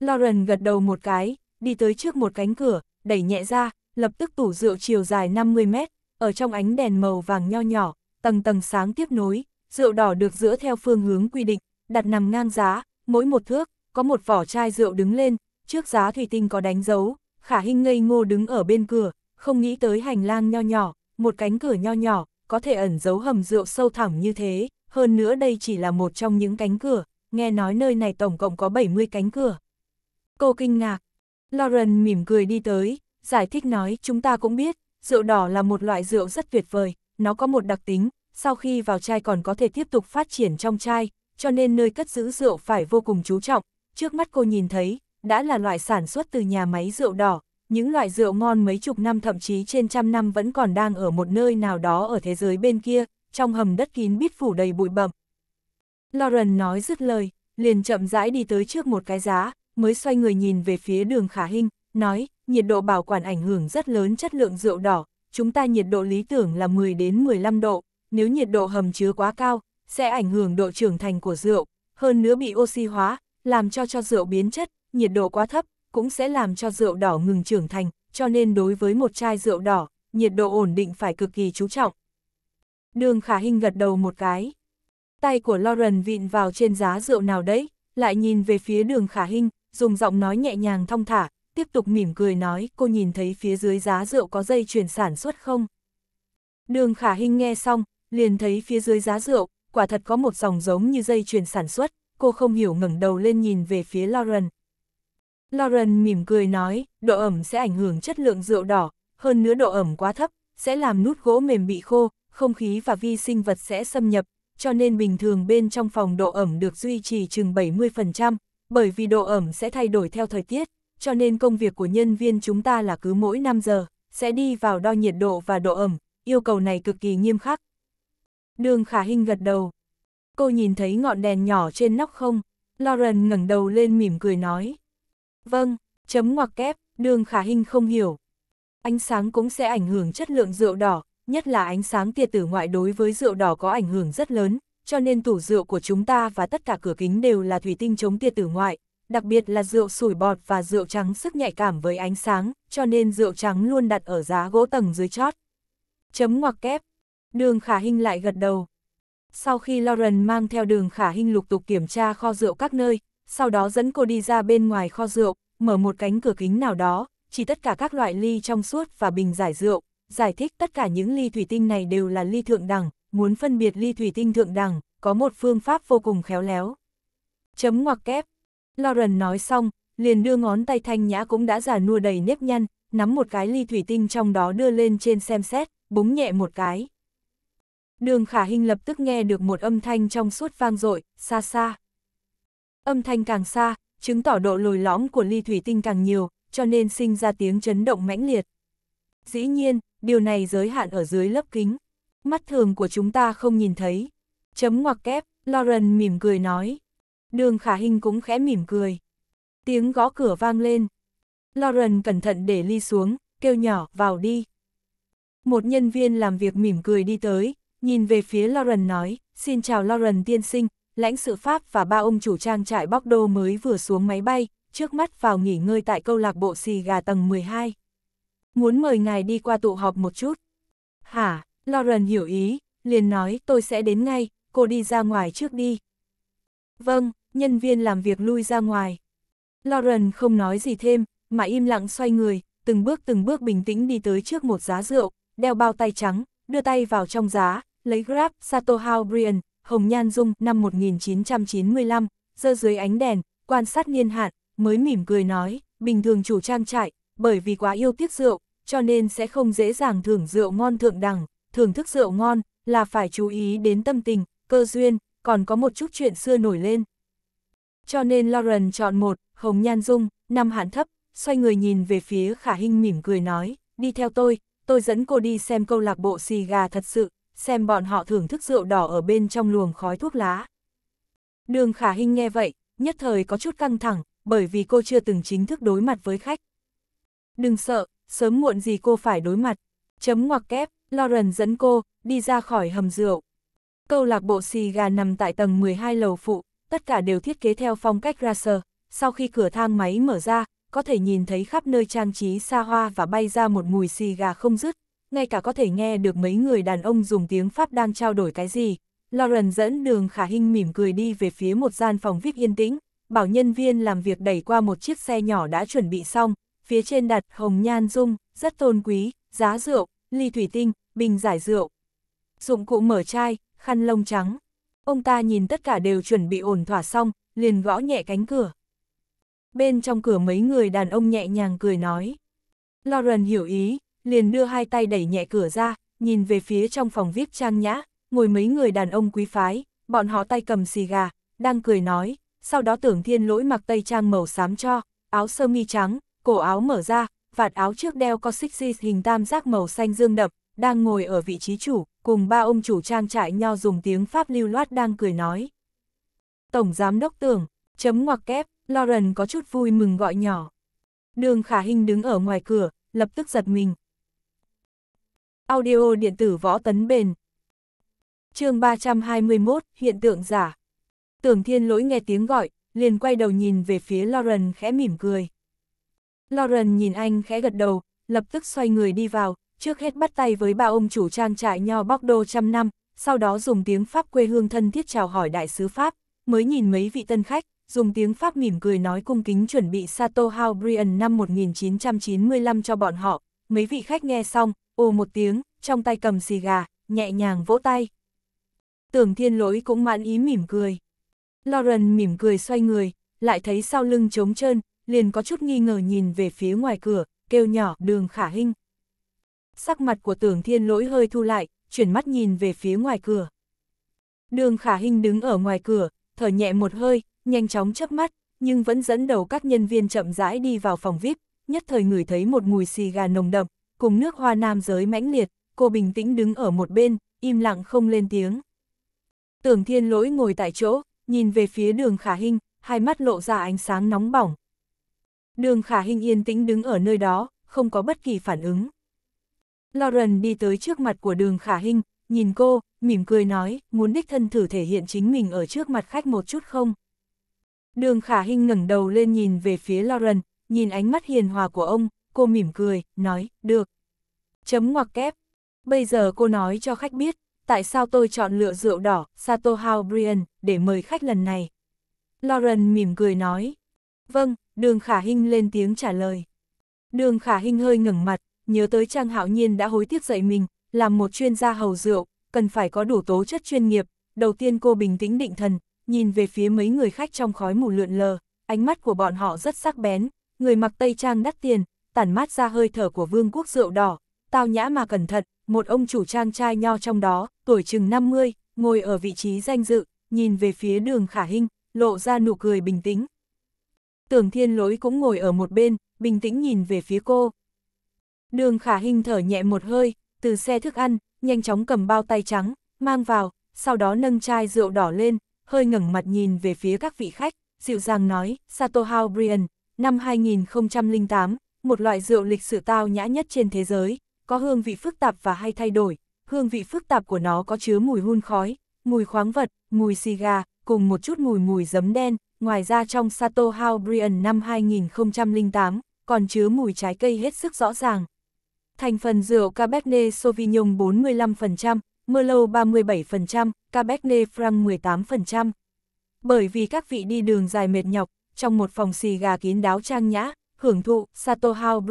Lauren gật đầu một cái, đi tới trước một cánh cửa, đẩy nhẹ ra, lập tức tủ rượu chiều dài 50 mét, ở trong ánh đèn màu vàng nho nhỏ, tầng tầng sáng tiếp nối, rượu đỏ được giữa theo phương hướng quy định, đặt nằm ngang giá, mỗi một thước, có một vỏ chai rượu đứng lên, trước giá thủy tinh có đánh dấu, khả hình ngây ngô đứng ở bên cửa, không nghĩ tới hành lang nho nhỏ, một cánh cửa nho nhỏ, có thể ẩn giấu hầm rượu sâu thẳm như thế, hơn nữa đây chỉ là một trong những cánh cửa, nghe nói nơi này tổng cộng có 70 cánh cửa. Cô kinh ngạc, Lauren mỉm cười đi tới, giải thích nói chúng ta cũng biết, rượu đỏ là một loại rượu rất tuyệt vời, nó có một đặc tính, sau khi vào chai còn có thể tiếp tục phát triển trong chai, cho nên nơi cất giữ rượu phải vô cùng chú trọng. Trước mắt cô nhìn thấy, đã là loại sản xuất từ nhà máy rượu đỏ, những loại rượu ngon mấy chục năm thậm chí trên trăm năm vẫn còn đang ở một nơi nào đó ở thế giới bên kia, trong hầm đất kín bít phủ đầy bụi bậm. Lauren nói dứt lời, liền chậm rãi đi tới trước một cái giá, mới xoay người nhìn về phía đường khả hình, nói, nhiệt độ bảo quản ảnh hưởng rất lớn chất lượng rượu đỏ, chúng ta nhiệt độ lý tưởng là 10 đến 15 độ, nếu nhiệt độ hầm chứa quá cao, sẽ ảnh hưởng độ trưởng thành của rượu, hơn nữa bị oxy hóa, làm cho cho rượu biến chất, nhiệt độ quá thấp, cũng sẽ làm cho rượu đỏ ngừng trưởng thành, cho nên đối với một chai rượu đỏ, nhiệt độ ổn định phải cực kỳ chú trọng. Đường khả Hinh gật đầu một cái. Tay của Lauren vịn vào trên giá rượu nào đấy, lại nhìn về phía đường khả Hinh, dùng giọng nói nhẹ nhàng thong thả, tiếp tục mỉm cười nói cô nhìn thấy phía dưới giá rượu có dây chuyển sản xuất không? Đường khả Hinh nghe xong, liền thấy phía dưới giá rượu, quả thật có một dòng giống như dây chuyền sản xuất, cô không hiểu ngẩng đầu lên nhìn về phía Lauren. Lauren mỉm cười nói, độ ẩm sẽ ảnh hưởng chất lượng rượu đỏ, hơn nữa độ ẩm quá thấp, sẽ làm nút gỗ mềm bị khô, không khí và vi sinh vật sẽ xâm nhập, cho nên bình thường bên trong phòng độ ẩm được duy trì chừng 70%, bởi vì độ ẩm sẽ thay đổi theo thời tiết, cho nên công việc của nhân viên chúng ta là cứ mỗi 5 giờ, sẽ đi vào đo nhiệt độ và độ ẩm, yêu cầu này cực kỳ nghiêm khắc, Đường khả hình gật đầu. Cô nhìn thấy ngọn đèn nhỏ trên nóc không? Lauren ngẩng đầu lên mỉm cười nói. Vâng, chấm ngoặc kép, đường khả hình không hiểu. Ánh sáng cũng sẽ ảnh hưởng chất lượng rượu đỏ, nhất là ánh sáng tia tử ngoại đối với rượu đỏ có ảnh hưởng rất lớn, cho nên tủ rượu của chúng ta và tất cả cửa kính đều là thủy tinh chống tia tử ngoại, đặc biệt là rượu sủi bọt và rượu trắng sức nhạy cảm với ánh sáng, cho nên rượu trắng luôn đặt ở giá gỗ tầng dưới chót. Chấm ngoặc kép, Đường khả hinh lại gật đầu. Sau khi Lauren mang theo đường khả hinh lục tục kiểm tra kho rượu các nơi, sau đó dẫn cô đi ra bên ngoài kho rượu, mở một cánh cửa kính nào đó, chỉ tất cả các loại ly trong suốt và bình giải rượu, giải thích tất cả những ly thủy tinh này đều là ly thượng đẳng, muốn phân biệt ly thủy tinh thượng đẳng, có một phương pháp vô cùng khéo léo. Chấm ngoặc kép. Lauren nói xong, liền đưa ngón tay thanh nhã cũng đã già nua đầy nếp nhăn, nắm một cái ly thủy tinh trong đó đưa lên trên xem xét, búng nhẹ một cái. Đường khả hình lập tức nghe được một âm thanh trong suốt vang dội xa xa. Âm thanh càng xa, chứng tỏ độ lồi lõm của ly thủy tinh càng nhiều, cho nên sinh ra tiếng chấn động mãnh liệt. Dĩ nhiên, điều này giới hạn ở dưới lớp kính. Mắt thường của chúng ta không nhìn thấy. Chấm ngoặc kép, Lauren mỉm cười nói. Đường khả hình cũng khẽ mỉm cười. Tiếng gõ cửa vang lên. Lauren cẩn thận để ly xuống, kêu nhỏ, vào đi. Một nhân viên làm việc mỉm cười đi tới, nhìn về phía Lauren nói, xin chào Lauren tiên sinh, lãnh sự Pháp và ba ông chủ trang trại Bóc Đô mới vừa xuống máy bay, trước mắt vào nghỉ ngơi tại câu lạc bộ xì gà tầng 12. Muốn mời ngài đi qua tụ họp một chút. Hả, Lauren hiểu ý, liền nói tôi sẽ đến ngay, cô đi ra ngoài trước đi. Vâng, nhân viên làm việc lui ra ngoài. Lauren không nói gì thêm, mà im lặng xoay người, từng bước từng bước bình tĩnh đi tới trước một giá rượu, đeo bao tay trắng, đưa tay vào trong giá, lấy Grab Sato Brian, Hồng Nhan Dung năm 1995, dơ dưới ánh đèn, quan sát niên hạn, mới mỉm cười nói, bình thường chủ trang trại, bởi vì quá yêu tiếc rượu, cho nên sẽ không dễ dàng thưởng rượu ngon thượng đẳng, thưởng thức rượu ngon là phải chú ý đến tâm tình, cơ duyên, còn có một chút chuyện xưa nổi lên. Cho nên Lauren chọn một, Hồng Nhan Dung, năm hạn thấp, xoay người nhìn về phía Khả Hinh mỉm cười nói, đi theo tôi, tôi dẫn cô đi xem câu lạc bộ xì gà thật sự, xem bọn họ thưởng thức rượu đỏ ở bên trong luồng khói thuốc lá. Đường Khả Hinh nghe vậy, nhất thời có chút căng thẳng, bởi vì cô chưa từng chính thức đối mặt với khách. Đừng sợ, sớm muộn gì cô phải đối mặt. Chấm ngoặc kép, Lauren dẫn cô, đi ra khỏi hầm rượu. Câu lạc bộ xì gà nằm tại tầng 12 lầu phụ, tất cả đều thiết kế theo phong cách racer. Sau khi cửa thang máy mở ra, có thể nhìn thấy khắp nơi trang trí xa hoa và bay ra một mùi xì gà không dứt, ngay cả có thể nghe được mấy người đàn ông dùng tiếng Pháp đang trao đổi cái gì. Lauren dẫn đường khả hình mỉm cười đi về phía một gian phòng VIP yên tĩnh, bảo nhân viên làm việc đẩy qua một chiếc xe nhỏ đã chuẩn bị xong, phía trên đặt hồng nhan dung, rất tôn quý, giá rượu, ly thủy tinh, bình giải rượu. Dụng cụ mở chai, khăn lông trắng. Ông ta nhìn tất cả đều chuẩn bị ổn thỏa xong, liền gõ nhẹ cánh cửa. Bên trong cửa mấy người đàn ông nhẹ nhàng cười nói. Lauren hiểu ý, liền đưa hai tay đẩy nhẹ cửa ra, nhìn về phía trong phòng viết trang nhã, ngồi mấy người đàn ông quý phái, bọn họ tay cầm xì gà, đang cười nói, sau đó tưởng thiên lỗi mặc tây trang màu xám cho, áo sơ mi trắng, cổ áo mở ra, vạt áo trước đeo có xích di hình tam giác màu xanh dương đậm, đang ngồi ở vị trí chủ, cùng ba ông chủ trang trại nho dùng tiếng Pháp lưu loát đang cười nói. Tổng giám đốc tưởng, chấm ngoặc kép, Lauren có chút vui mừng gọi nhỏ. Đường khả hình đứng ở ngoài cửa, lập tức giật mình, Audio điện tử võ tấn bền. chương 321, hiện tượng giả. Tưởng thiên lỗi nghe tiếng gọi, liền quay đầu nhìn về phía Lauren khẽ mỉm cười. Lauren nhìn anh khẽ gật đầu, lập tức xoay người đi vào, trước hết bắt tay với ba ông chủ trang trại nho bóc đô trăm năm, sau đó dùng tiếng Pháp quê hương thân thiết chào hỏi đại sứ Pháp, mới nhìn mấy vị tân khách, dùng tiếng Pháp mỉm cười nói cung kính chuẩn bị Sato Hao Brian năm 1995 cho bọn họ. Mấy vị khách nghe xong, ồ một tiếng, trong tay cầm xì gà, nhẹ nhàng vỗ tay. Tưởng thiên lỗi cũng mãn ý mỉm cười. Lauren mỉm cười xoay người, lại thấy sau lưng trống trơn, liền có chút nghi ngờ nhìn về phía ngoài cửa, kêu nhỏ đường khả hinh. Sắc mặt của tưởng thiên lỗi hơi thu lại, chuyển mắt nhìn về phía ngoài cửa. Đường khả hinh đứng ở ngoài cửa, thở nhẹ một hơi, nhanh chóng chớp mắt, nhưng vẫn dẫn đầu các nhân viên chậm rãi đi vào phòng VIP, nhất thời ngửi thấy một mùi xì gà nồng đậm, cùng nước hoa nam giới mãnh liệt, cô bình tĩnh đứng ở một bên, im lặng không lên tiếng. Tưởng thiên lỗi ngồi tại chỗ, nhìn về phía đường khả hình, hai mắt lộ ra ánh sáng nóng bỏng. Đường khả hình yên tĩnh đứng ở nơi đó, không có bất kỳ phản ứng. Lauren đi tới trước mặt của đường khả hình, nhìn cô, mỉm cười nói, muốn đích thân thử thể hiện chính mình ở trước mặt khách một chút không? Đường khả hình ngẩng đầu lên nhìn về phía Lauren, nhìn ánh mắt hiền hòa của ông, cô mỉm cười, nói, được. Chấm ngoặc kép. Bây giờ cô nói cho khách biết, tại sao tôi chọn lựa rượu đỏ Sato House Brian để mời khách lần này. Lauren mỉm cười nói. Vâng, đường khả hinh lên tiếng trả lời. Đường khả hinh hơi ngẩng mặt, nhớ tới Trang Hạo Nhiên đã hối tiếc dạy mình, làm một chuyên gia hầu rượu, cần phải có đủ tố chất chuyên nghiệp. Đầu tiên cô bình tĩnh định thần, nhìn về phía mấy người khách trong khói mù lượn lờ, ánh mắt của bọn họ rất sắc bén, người mặc tây trang đắt tiền, tản mát ra hơi thở của vương quốc rượu đỏ, tao nhã mà cẩn thận, một ông chủ trang trai nho trong đó, tuổi chừng 50, ngồi ở vị trí danh dự, nhìn về phía đường khả hình, lộ ra nụ cười bình tĩnh. Tưởng thiên lối cũng ngồi ở một bên, bình tĩnh nhìn về phía cô. Đường khả hình thở nhẹ một hơi, từ xe thức ăn, nhanh chóng cầm bao tay trắng, mang vào, sau đó nâng chai rượu đỏ lên, hơi ngẩng mặt nhìn về phía các vị khách, dịu dàng nói, Sato Hao Brian, năm 2008, một loại rượu lịch sử tao nhã nhất trên thế giới, có hương vị phức tạp và hay thay đổi, hương vị phức tạp của nó có chứa mùi hun khói, mùi khoáng vật, mùi xì gà, cùng một chút mùi mùi giấm đen, ngoài ra trong Sato House Brian năm 2008, còn chứa mùi trái cây hết sức rõ ràng. Thành phần rượu Cabernet Sauvignon 45%, Merlot 37%, Cabernet Franc 18%. Bởi vì các vị đi đường dài mệt nhọc, trong một phòng xì gà kín đáo trang nhã, hưởng thụ, Sato Hao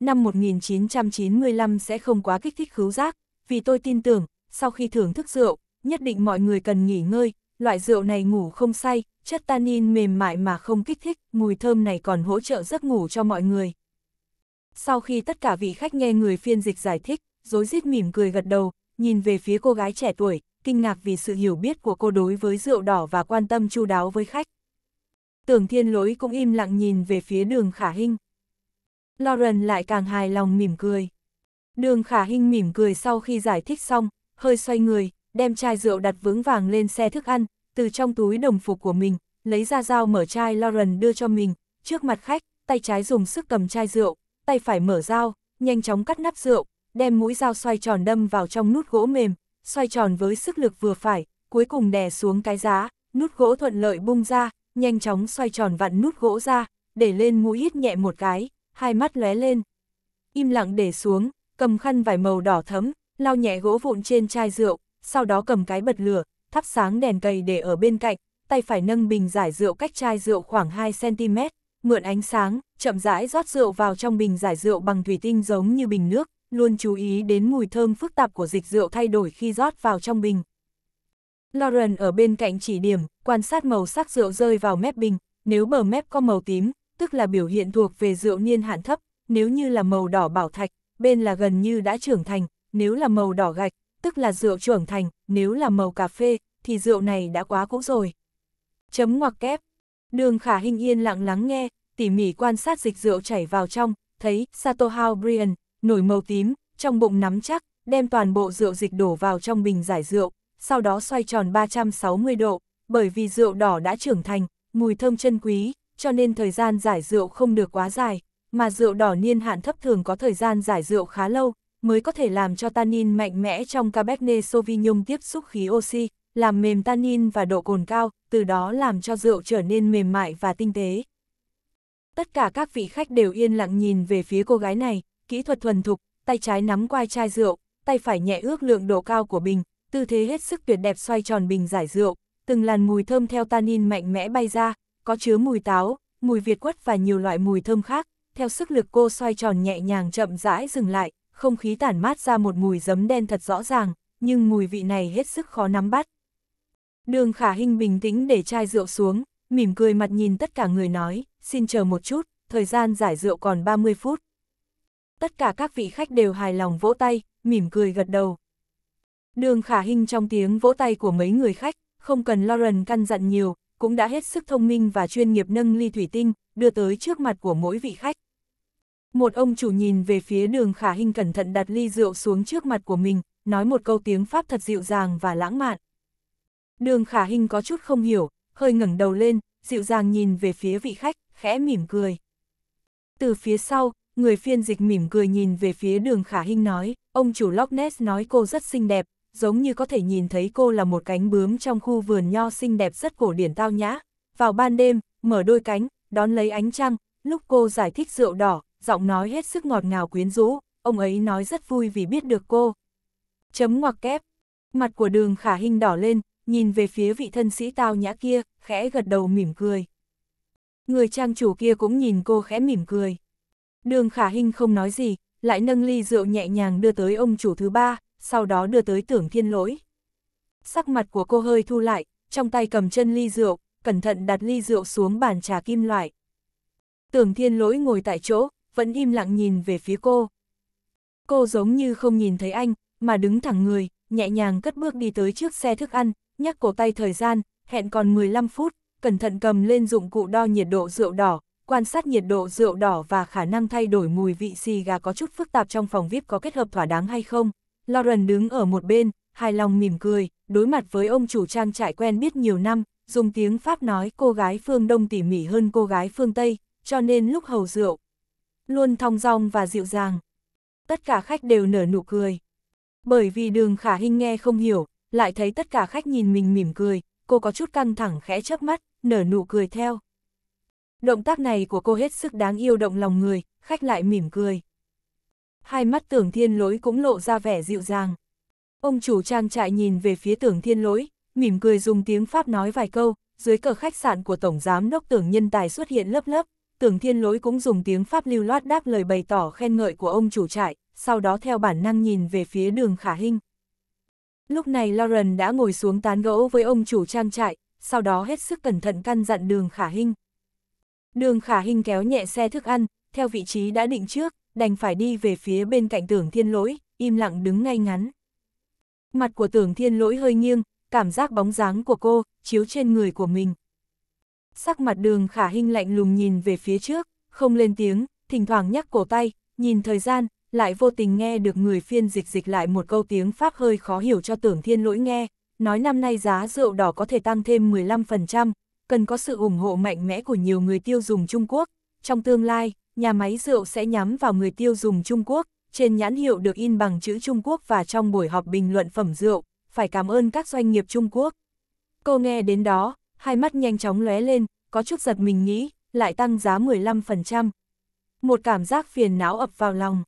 năm 1995 sẽ không quá kích thích khứu giác, vì tôi tin tưởng, sau khi thưởng thức rượu, nhất định mọi người cần nghỉ ngơi, loại rượu này ngủ không say, chất tannin mềm mại mà không kích thích, mùi thơm này còn hỗ trợ giấc ngủ cho mọi người. Sau khi tất cả vị khách nghe người phiên dịch giải thích, dối rít mỉm cười gật đầu, nhìn về phía cô gái trẻ tuổi, kinh ngạc vì sự hiểu biết của cô đối với rượu đỏ và quan tâm chu đáo với khách tưởng thiên lỗi cũng im lặng nhìn về phía đường khả hinh. Lauren lại càng hài lòng mỉm cười. Đường khả hinh mỉm cười sau khi giải thích xong, hơi xoay người, đem chai rượu đặt vững vàng lên xe thức ăn, từ trong túi đồng phục của mình, lấy ra dao mở chai Lauren đưa cho mình, trước mặt khách, tay trái dùng sức cầm chai rượu, tay phải mở dao, nhanh chóng cắt nắp rượu, đem mũi dao xoay tròn đâm vào trong nút gỗ mềm, xoay tròn với sức lực vừa phải, cuối cùng đè xuống cái giá, nút gỗ thuận lợi bung ra, nhanh chóng xoay tròn vặn nút gỗ ra, để lên mũi hít nhẹ một cái, hai mắt lóe lên. Im lặng để xuống, cầm khăn vải màu đỏ thấm, lau nhẹ gỗ vụn trên chai rượu, sau đó cầm cái bật lửa, thắp sáng đèn cầy để ở bên cạnh, tay phải nâng bình giải rượu cách chai rượu khoảng 2cm, mượn ánh sáng, chậm rãi rót rượu vào trong bình giải rượu bằng thủy tinh giống như bình nước, luôn chú ý đến mùi thơm phức tạp của dịch rượu thay đổi khi rót vào trong bình. Lauren ở bên cạnh chỉ điểm, quan sát màu sắc rượu rơi vào mép bình, nếu bờ mép có màu tím, tức là biểu hiện thuộc về rượu niên hạn thấp, nếu như là màu đỏ bảo thạch, bên là gần như đã trưởng thành, nếu là màu đỏ gạch, tức là rượu trưởng thành, nếu là màu cà phê, thì rượu này đã quá cũ rồi. Chấm ngoặc kép. Đường khả hình yên lặng lắng nghe, tỉ mỉ quan sát dịch rượu chảy vào trong, thấy Satohao Brian, nổi màu tím, trong bụng nắm chắc, đem toàn bộ rượu dịch đổ vào trong bình giải rượu, sau đó xoay tròn 360 độ, bởi vì rượu đỏ đã trưởng thành, mùi thơm chân quý, cho nên thời gian giải rượu không được quá dài, mà rượu đỏ niên hạn thấp thường có thời gian giải rượu khá lâu, mới có thể làm cho tannin mạnh mẽ trong Cabernet Sauvignon tiếp xúc khí oxy, làm mềm tannin và độ cồn cao, từ đó làm cho rượu trở nên mềm mại và tinh tế. Tất cả các vị khách đều yên lặng nhìn về phía cô gái này, kỹ thuật thuần thục, tay trái nắm quai chai rượu, tay phải nhẹ ước lượng độ cao của bình, tư thế hết sức tuyệt đẹp xoay tròn bình giải rượu, từng làn mùi thơm theo tanin mạnh mẽ bay ra, có chứa mùi táo, mùi việt quất và nhiều loại mùi thơm khác, theo sức lực cô xoay tròn nhẹ nhàng chậm rãi dừng lại, không khí tản mát ra một mùi giấm đen thật rõ ràng, nhưng mùi vị này hết sức khó nắm bắt. Đường khả hình bình tĩnh để chai rượu xuống, mỉm cười mặt nhìn tất cả người nói, xin chờ một chút, thời gian giải rượu còn 30 phút. Tất cả các vị khách đều hài lòng vỗ tay, mỉm cười gật đầu. Đường khả hình trong tiếng vỗ tay của mấy người khách, không cần Lauren căn dặn nhiều, cũng đã hết sức thông minh và chuyên nghiệp nâng ly thủy tinh, đưa tới trước mặt của mỗi vị khách. Một ông chủ nhìn về phía đường khả hình cẩn thận đặt ly rượu xuống trước mặt của mình, nói một câu tiếng Pháp thật dịu dàng và lãng mạn. Đường khả hình có chút không hiểu, hơi ngẩng đầu lên, dịu dàng nhìn về phía vị khách, khẽ mỉm cười. Từ phía sau, người phiên dịch mỉm cười nhìn về phía đường khả hình nói, ông chủ Loch Ness nói cô rất xinh đẹp, giống như có thể nhìn thấy cô là một cánh bướm trong khu vườn nho xinh đẹp rất cổ điển tao nhã. Vào ban đêm, mở đôi cánh, đón lấy ánh trăng, lúc cô giải thích rượu đỏ, giọng nói hết sức ngọt ngào quyến rũ, ông ấy nói rất vui vì biết được cô. Chấm ngoặc kép. Mặt của đường khả hình đỏ lên, nhìn về phía vị thân sĩ tao nhã kia, khẽ gật đầu mỉm cười. Người trang chủ kia cũng nhìn cô khẽ mỉm cười. Đường khả hình không nói gì, lại nâng ly rượu nhẹ nhàng đưa tới ông chủ thứ ba, sau đó đưa tới tưởng thiên lỗi. Sắc mặt của cô hơi thu lại, trong tay cầm chân ly rượu, cẩn thận đặt ly rượu xuống bàn trà kim loại. Tưởng thiên lỗi ngồi tại chỗ, vẫn im lặng nhìn về phía cô. Cô giống như không nhìn thấy anh, mà đứng thẳng người, nhẹ nhàng cất bước đi tới trước xe thức ăn, nhắc cổ tay thời gian, hẹn còn 15 phút, cẩn thận cầm lên dụng cụ đo nhiệt độ rượu đỏ, quan sát nhiệt độ rượu đỏ và khả năng thay đổi mùi vị xì gà có chút phức tạp trong phòng VIP có kết hợp thỏa đáng hay không. Lauren đứng ở một bên, hài lòng mỉm cười, đối mặt với ông chủ trang trại quen biết nhiều năm, dùng tiếng Pháp nói cô gái phương Đông tỉ mỉ hơn cô gái phương Tây, cho nên lúc hầu rượu, luôn thong dong và dịu dàng. Tất cả khách đều nở nụ cười. Bởi vì đường khả hình nghe không hiểu, lại thấy tất cả khách nhìn mình mỉm cười, cô có chút căng thẳng khẽ chớp mắt, nở nụ cười theo. Động tác này của cô hết sức đáng yêu động lòng người, khách lại mỉm cười hai mắt tưởng thiên lỗi cũng lộ ra vẻ dịu dàng. Ông chủ trang trại nhìn về phía tưởng thiên lỗi, mỉm cười dùng tiếng Pháp nói vài câu, dưới cờ khách sạn của Tổng Giám Đốc tưởng nhân tài xuất hiện lớp lớp, tưởng thiên lỗi cũng dùng tiếng Pháp lưu loát đáp lời bày tỏ khen ngợi của ông chủ trại, sau đó theo bản năng nhìn về phía đường khả hình Lúc này Lauren đã ngồi xuống tán gỗ với ông chủ trang trại, sau đó hết sức cẩn thận căn dặn đường khả hình Đường khả hình kéo nhẹ xe thức ăn, theo vị trí đã định trước, đành phải đi về phía bên cạnh tưởng thiên lỗi, im lặng đứng ngay ngắn. Mặt của tưởng thiên lỗi hơi nghiêng, cảm giác bóng dáng của cô, chiếu trên người của mình. Sắc mặt đường khả hinh lạnh lùng nhìn về phía trước, không lên tiếng, thỉnh thoảng nhắc cổ tay, nhìn thời gian, lại vô tình nghe được người phiên dịch dịch lại một câu tiếng Pháp hơi khó hiểu cho tưởng thiên lỗi nghe, nói năm nay giá rượu đỏ có thể tăng thêm 15%, cần có sự ủng hộ mạnh mẽ của nhiều người tiêu dùng Trung Quốc. Trong tương lai, nhà máy rượu sẽ nhắm vào người tiêu dùng Trung Quốc, trên nhãn hiệu được in bằng chữ Trung Quốc và trong buổi họp bình luận phẩm rượu, phải cảm ơn các doanh nghiệp Trung Quốc. Cô nghe đến đó, hai mắt nhanh chóng lóe lên, có chút giật mình nghĩ, lại tăng giá 15%. Một cảm giác phiền não ập vào lòng.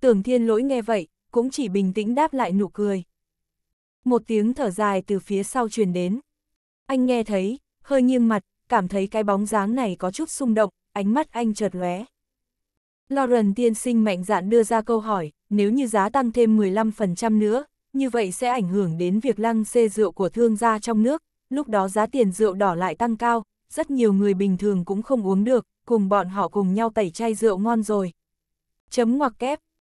Tưởng thiên lỗi nghe vậy, cũng chỉ bình tĩnh đáp lại nụ cười. Một tiếng thở dài từ phía sau truyền đến. Anh nghe thấy, hơi nghiêng mặt, cảm thấy cái bóng dáng này có chút xung động, ánh mắt anh chợt lóe. Lauren tiên sinh mạnh dạn đưa ra câu hỏi, nếu như giá tăng thêm 15% nữa, như vậy sẽ ảnh hưởng đến việc lăng xê rượu của thương gia trong nước, lúc đó giá tiền rượu đỏ lại tăng cao, rất nhiều người bình thường cũng không uống được, cùng bọn họ cùng nhau tẩy chai rượu ngon rồi. Chấm ngoặc kép.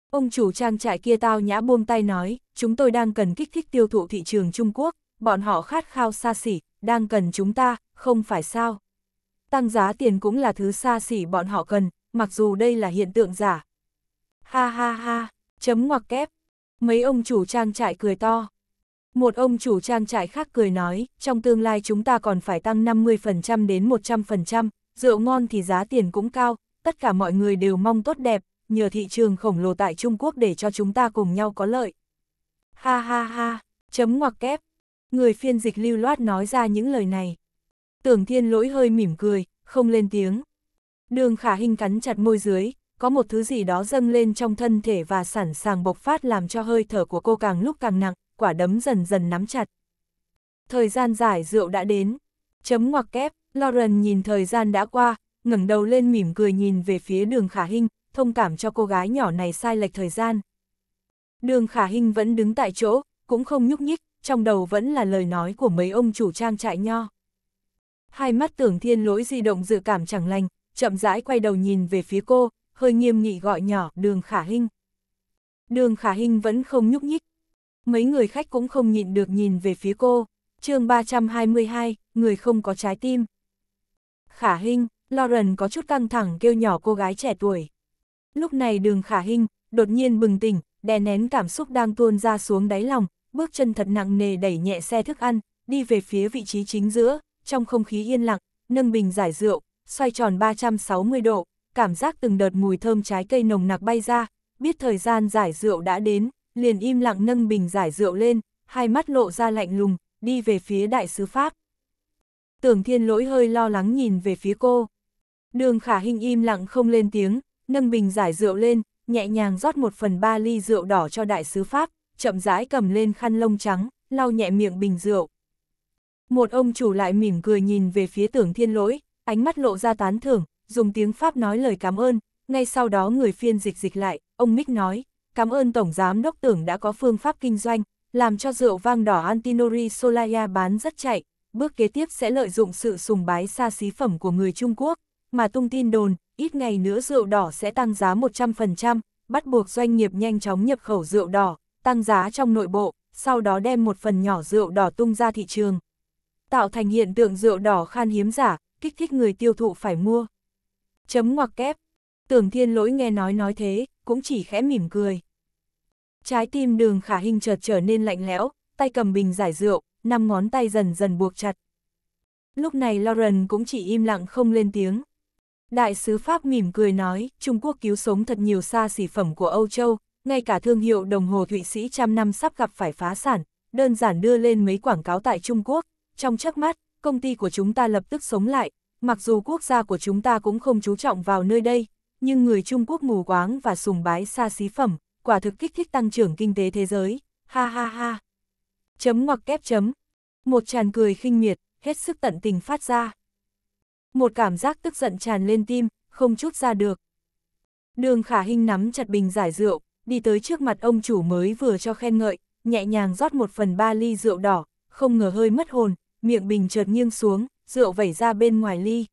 Ông chủ trang trại kia tao nhã buông tay nói, chúng tôi đang cần kích thích tiêu thụ thị trường Trung Quốc, bọn họ khát khao xa xỉ, đang cần chúng ta, không phải sao tăng giá tiền cũng là thứ xa xỉ bọn họ cần, mặc dù đây là hiện tượng giả. Ha ha ha, chấm ngoặc kép. Mấy ông chủ trang trại cười to. Một ông chủ trang trại khác cười nói, trong tương lai chúng ta còn phải tăng 50% đến 100%, rượu ngon thì giá tiền cũng cao, tất cả mọi người đều mong tốt đẹp, nhờ thị trường khổng lồ tại Trung Quốc để cho chúng ta cùng nhau có lợi. Ha ha ha, chấm ngoặc kép. Người phiên dịch lưu loát nói ra những lời này. Tưởng thiên lỗi hơi mỉm cười, không lên tiếng. Đường khả hình cắn chặt môi dưới, có một thứ gì đó dâng lên trong thân thể và sẵn sàng bộc phát làm cho hơi thở của cô càng lúc càng nặng, quả đấm dần dần nắm chặt. Thời gian giải rượu đã đến. Chấm ngoặc kép, Lauren nhìn thời gian đã qua, ngẩng đầu lên mỉm cười nhìn về phía đường khả hình, thông cảm cho cô gái nhỏ này sai lệch thời gian. Đường khả hình vẫn đứng tại chỗ, cũng không nhúc nhích, trong đầu vẫn là lời nói của mấy ông chủ trang trại nho. Hai mắt tưởng thiên lỗi di động dự cảm chẳng lành, chậm rãi quay đầu nhìn về phía cô, hơi nghiêm nghị gọi nhỏ đường khả hình Đường khả hình vẫn không nhúc nhích. Mấy người khách cũng không nhịn được nhìn về phía cô. chương 322, người không có trái tim. Khả hình Lauren có chút căng thẳng kêu nhỏ cô gái trẻ tuổi. Lúc này đường khả hình đột nhiên bừng tỉnh, đè nén cảm xúc đang tuôn ra xuống đáy lòng, bước chân thật nặng nề đẩy nhẹ xe thức ăn, đi về phía vị trí chính giữa, trong không khí yên lặng, nâng bình giải rượu, xoay tròn 360 độ, cảm giác từng đợt mùi thơm trái cây nồng nặc bay ra, biết thời gian giải rượu đã đến, liền im lặng nâng bình giải rượu lên, hai mắt lộ ra lạnh lùng, đi về phía đại sứ Pháp. Tưởng thiên lỗi hơi lo lắng nhìn về phía cô. Đường khả hình im lặng không lên tiếng, nâng bình giải rượu lên, nhẹ nhàng rót một phần ba ly rượu đỏ cho đại sứ Pháp, chậm rãi cầm lên khăn lông trắng, lau nhẹ miệng bình rượu. Một ông chủ lại mỉm cười nhìn về phía tưởng thiên lỗi, ánh mắt lộ ra tán thưởng, dùng tiếng Pháp nói lời cảm ơn, ngay sau đó người phiên dịch dịch lại, ông Mick nói, cảm ơn Tổng Giám Đốc Tưởng đã có phương pháp kinh doanh, làm cho rượu vang đỏ Antinori Solaya bán rất chạy, bước kế tiếp sẽ lợi dụng sự sùng bái xa xí phẩm của người Trung Quốc, mà tung tin đồn, ít ngày nữa rượu đỏ sẽ tăng giá 100%, bắt buộc doanh nghiệp nhanh chóng nhập khẩu rượu đỏ, tăng giá trong nội bộ, sau đó đem một phần nhỏ rượu đỏ tung ra thị trường tạo thành hiện tượng rượu đỏ khan hiếm giả, kích thích người tiêu thụ phải mua. Chấm ngoặc kép. Tưởng thiên lỗi nghe nói nói thế, cũng chỉ khẽ mỉm cười. Trái tim đường khả hình chợt trở nên lạnh lẽo, tay cầm bình giải rượu, năm ngón tay dần dần buộc chặt. Lúc này Lauren cũng chỉ im lặng không lên tiếng. Đại sứ Pháp mỉm cười nói, Trung Quốc cứu sống thật nhiều xa xỉ phẩm của Âu Châu, ngay cả thương hiệu đồng hồ Thụy Sĩ trăm năm sắp gặp phải phá sản, đơn giản đưa lên mấy quảng cáo tại Trung Quốc, trong chớp mắt, công ty của chúng ta lập tức sống lại, mặc dù quốc gia của chúng ta cũng không chú trọng vào nơi đây, nhưng người Trung Quốc mù quáng và sùng bái xa xí phẩm, quả thực kích thích tăng trưởng kinh tế thế giới, ha ha ha. Chấm ngoặc kép chấm. Một tràn cười khinh miệt, hết sức tận tình phát ra. Một cảm giác tức giận tràn lên tim, không chút ra được. Đường khả hình nắm chặt bình giải rượu, đi tới trước mặt ông chủ mới vừa cho khen ngợi, nhẹ nhàng rót một phần ba ly rượu đỏ, không ngờ hơi mất hồn, miệng bình chợt nghiêng xuống, rượu vẩy ra bên ngoài ly.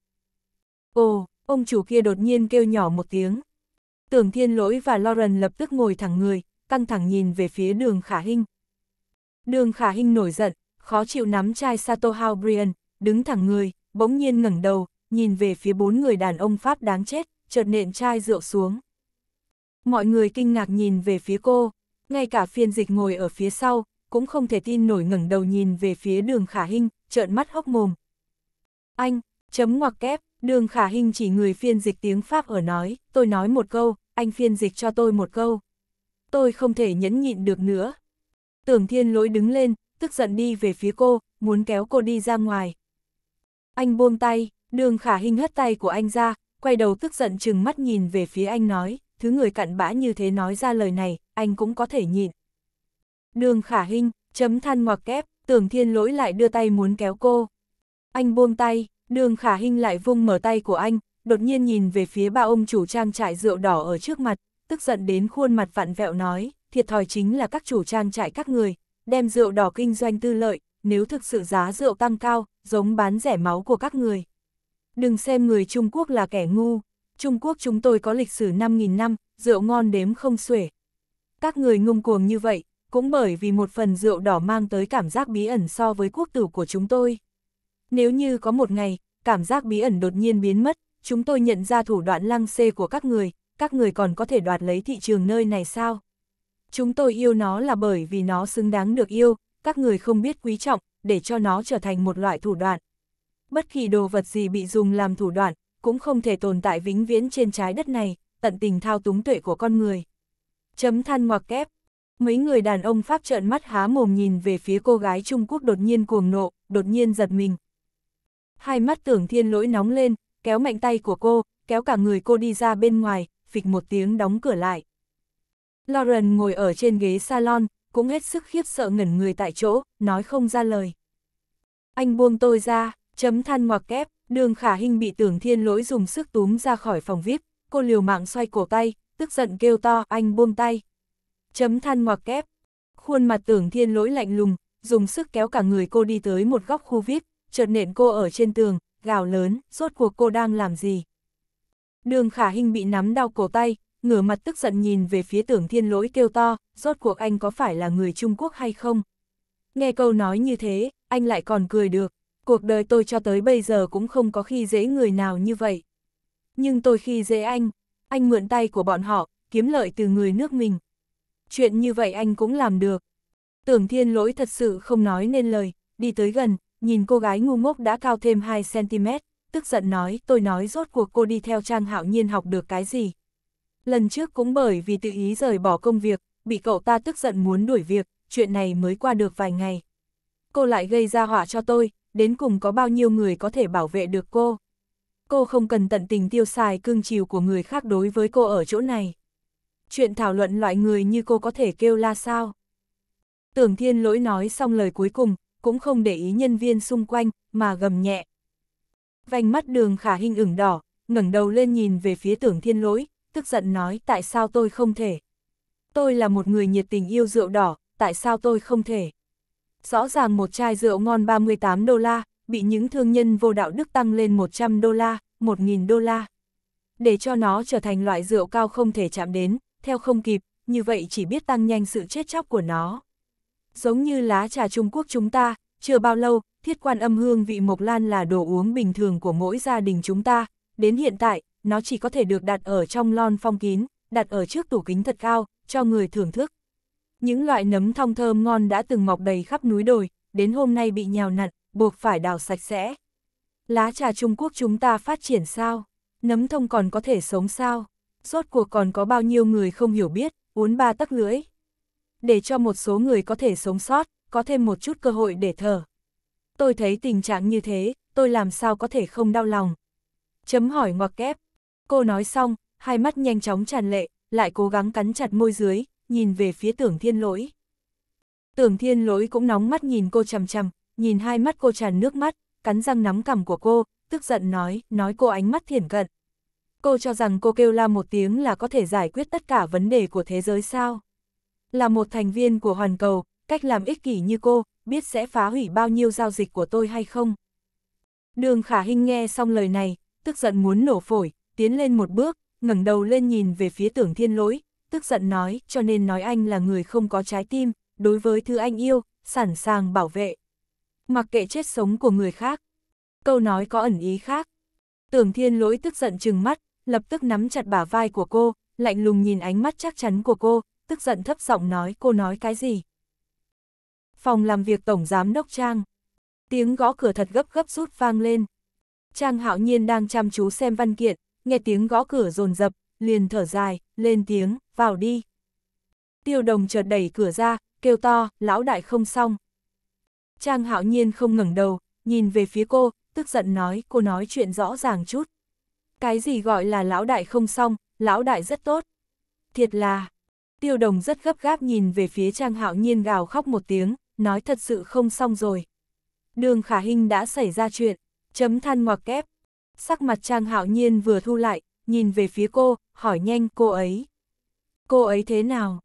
Ồ, ông chủ kia đột nhiên kêu nhỏ một tiếng. Tưởng thiên lỗi và Lauren lập tức ngồi thẳng người, căng thẳng nhìn về phía đường khả hình. Đường khả hình nổi giận, khó chịu nắm chai Sato Halbrian, đứng thẳng người, bỗng nhiên ngẩng đầu, nhìn về phía bốn người đàn ông Pháp đáng chết, chợt nện chai rượu xuống. Mọi người kinh ngạc nhìn về phía cô, ngay cả phiên dịch ngồi ở phía sau, cũng không thể tin nổi ngẩng đầu nhìn về phía đường khả hình trợn mắt hốc mồm. Anh, chấm ngoặc kép, đường khả hình chỉ người phiên dịch tiếng Pháp ở nói, tôi nói một câu, anh phiên dịch cho tôi một câu. Tôi không thể nhẫn nhịn được nữa. Tưởng thiên lỗi đứng lên, tức giận đi về phía cô, muốn kéo cô đi ra ngoài. Anh buông tay, đường khả hình hất tay của anh ra, quay đầu tức giận chừng mắt nhìn về phía anh nói, thứ người cặn bã như thế nói ra lời này, anh cũng có thể nhịn. Đường khả Hinh chấm than ngoặc kép, tưởng thiên lỗi lại đưa tay muốn kéo cô. Anh buông tay, đường khả Hinh lại vung mở tay của anh, đột nhiên nhìn về phía ba ông chủ trang trại rượu đỏ ở trước mặt, tức giận đến khuôn mặt vặn vẹo nói, thiệt thòi chính là các chủ trang trại các người, đem rượu đỏ kinh doanh tư lợi, nếu thực sự giá rượu tăng cao, giống bán rẻ máu của các người. Đừng xem người Trung Quốc là kẻ ngu, Trung Quốc chúng tôi có lịch sử 5.000 năm, rượu ngon đếm không xuể. Các người ngông cuồng như vậy, cũng bởi vì một phần rượu đỏ mang tới cảm giác bí ẩn so với quốc tử của chúng tôi. Nếu như có một ngày, cảm giác bí ẩn đột nhiên biến mất, chúng tôi nhận ra thủ đoạn lăng xê của các người, các người còn có thể đoạt lấy thị trường nơi này sao? Chúng tôi yêu nó là bởi vì nó xứng đáng được yêu, các người không biết quý trọng, để cho nó trở thành một loại thủ đoạn. Bất kỳ đồ vật gì bị dùng làm thủ đoạn, cũng không thể tồn tại vĩnh viễn trên trái đất này, tận tình thao túng tuệ của con người. Chấm than ngoặc kép Mấy người đàn ông Pháp trợn mắt há mồm nhìn về phía cô gái Trung Quốc đột nhiên cuồng nộ, đột nhiên giật mình. Hai mắt tưởng thiên lỗi nóng lên, kéo mạnh tay của cô, kéo cả người cô đi ra bên ngoài, phịch một tiếng đóng cửa lại. Lauren ngồi ở trên ghế salon, cũng hết sức khiếp sợ ngẩn người tại chỗ, nói không ra lời. Anh buông tôi ra, chấm than ngoặc kép, đường khả hình bị tưởng thiên lỗi dùng sức túm ra khỏi phòng VIP, cô liều mạng xoay cổ tay, tức giận kêu to, anh buông tay chấm than ngoặc kép. Khuôn mặt tưởng thiên lỗi lạnh lùng, dùng sức kéo cả người cô đi tới một góc khu viết, chợt nện cô ở trên tường, gào lớn, rốt cuộc cô đang làm gì. Đường khả hình bị nắm đau cổ tay, ngửa mặt tức giận nhìn về phía tưởng thiên lỗi kêu to, rốt cuộc anh có phải là người Trung Quốc hay không? Nghe câu nói như thế, anh lại còn cười được, cuộc đời tôi cho tới bây giờ cũng không có khi dễ người nào như vậy. Nhưng tôi khi dễ anh, anh mượn tay của bọn họ, kiếm lợi từ người nước mình chuyện như vậy anh cũng làm được. Tưởng thiên lỗi thật sự không nói nên lời, đi tới gần, nhìn cô gái ngu ngốc đã cao thêm 2cm, tức giận nói tôi nói rốt cuộc cô đi theo Trang Hạo Nhiên học được cái gì. Lần trước cũng bởi vì tự ý rời bỏ công việc, bị cậu ta tức giận muốn đuổi việc, chuyện này mới qua được vài ngày. Cô lại gây ra họa cho tôi, đến cùng có bao nhiêu người có thể bảo vệ được cô. Cô không cần tận tình tiêu xài cương chiều của người khác đối với cô ở chỗ này chuyện thảo luận loại người như cô có thể kêu la sao. Tưởng thiên lỗi nói xong lời cuối cùng, cũng không để ý nhân viên xung quanh, mà gầm nhẹ. Vành mắt đường khả hình ửng đỏ, ngẩng đầu lên nhìn về phía tưởng thiên lỗi, tức giận nói tại sao tôi không thể. Tôi là một người nhiệt tình yêu rượu đỏ, tại sao tôi không thể. Rõ ràng một chai rượu ngon 38 đô la, bị những thương nhân vô đạo đức tăng lên 100 đô la, 1.000 đô la. Để cho nó trở thành loại rượu cao không thể chạm đến, theo không kịp, như vậy chỉ biết tăng nhanh sự chết chóc của nó. Giống như lá trà Trung Quốc chúng ta, chưa bao lâu, thiết quan âm hương vị mộc lan là đồ uống bình thường của mỗi gia đình chúng ta, đến hiện tại, nó chỉ có thể được đặt ở trong lon phong kín, đặt ở trước tủ kính thật cao, cho người thưởng thức. Những loại nấm thong thơm ngon đã từng mọc đầy khắp núi đồi, đến hôm nay bị nhào nặn, buộc phải đào sạch sẽ. Lá trà Trung Quốc chúng ta phát triển sao? Nấm thông còn có thể sống sao? rốt cuộc còn có bao nhiêu người không hiểu biết, uốn ba tắc lưỡi. Để cho một số người có thể sống sót, có thêm một chút cơ hội để thở. Tôi thấy tình trạng như thế, tôi làm sao có thể không đau lòng. Chấm hỏi ngoặc kép. Cô nói xong, hai mắt nhanh chóng tràn lệ, lại cố gắng cắn chặt môi dưới, nhìn về phía tưởng thiên lỗi. Tưởng thiên lỗi cũng nóng mắt nhìn cô chằm chằm, nhìn hai mắt cô tràn nước mắt, cắn răng nắm cằm của cô, tức giận nói, nói cô ánh mắt thiển cận. Cô cho rằng cô kêu la một tiếng là có thể giải quyết tất cả vấn đề của thế giới sao? Là một thành viên của hoàn cầu, cách làm ích kỷ như cô, biết sẽ phá hủy bao nhiêu giao dịch của tôi hay không? Đường Khả Hinh nghe xong lời này, tức giận muốn nổ phổi, tiến lên một bước, ngẩng đầu lên nhìn về phía tưởng thiên lỗi, tức giận nói, cho nên nói anh là người không có trái tim, đối với thứ anh yêu, sẵn sàng bảo vệ. Mặc kệ chết sống của người khác. Câu nói có ẩn ý khác. Tưởng thiên lỗi tức giận trừng mắt, lập tức nắm chặt bả vai của cô, lạnh lùng nhìn ánh mắt chắc chắn của cô, tức giận thấp giọng nói cô nói cái gì. Phòng làm việc Tổng Giám Đốc Trang. Tiếng gõ cửa thật gấp gấp rút vang lên. Trang hạo nhiên đang chăm chú xem văn kiện, nghe tiếng gõ cửa rồn rập, liền thở dài, lên tiếng, vào đi. Tiêu đồng chợt đẩy cửa ra, kêu to, lão đại không xong. Trang hạo nhiên không ngẩng đầu, nhìn về phía cô, tức giận nói cô nói chuyện rõ ràng chút. Cái gì gọi là lão đại không xong, lão đại rất tốt. Thiệt là, tiêu đồng rất gấp gáp nhìn về phía Trang Hạo Nhiên gào khóc một tiếng, nói thật sự không xong rồi. Đường khả hình đã xảy ra chuyện, chấm than ngoặc kép. Sắc mặt Trang Hạo Nhiên vừa thu lại, nhìn về phía cô, hỏi nhanh cô ấy. Cô ấy thế nào?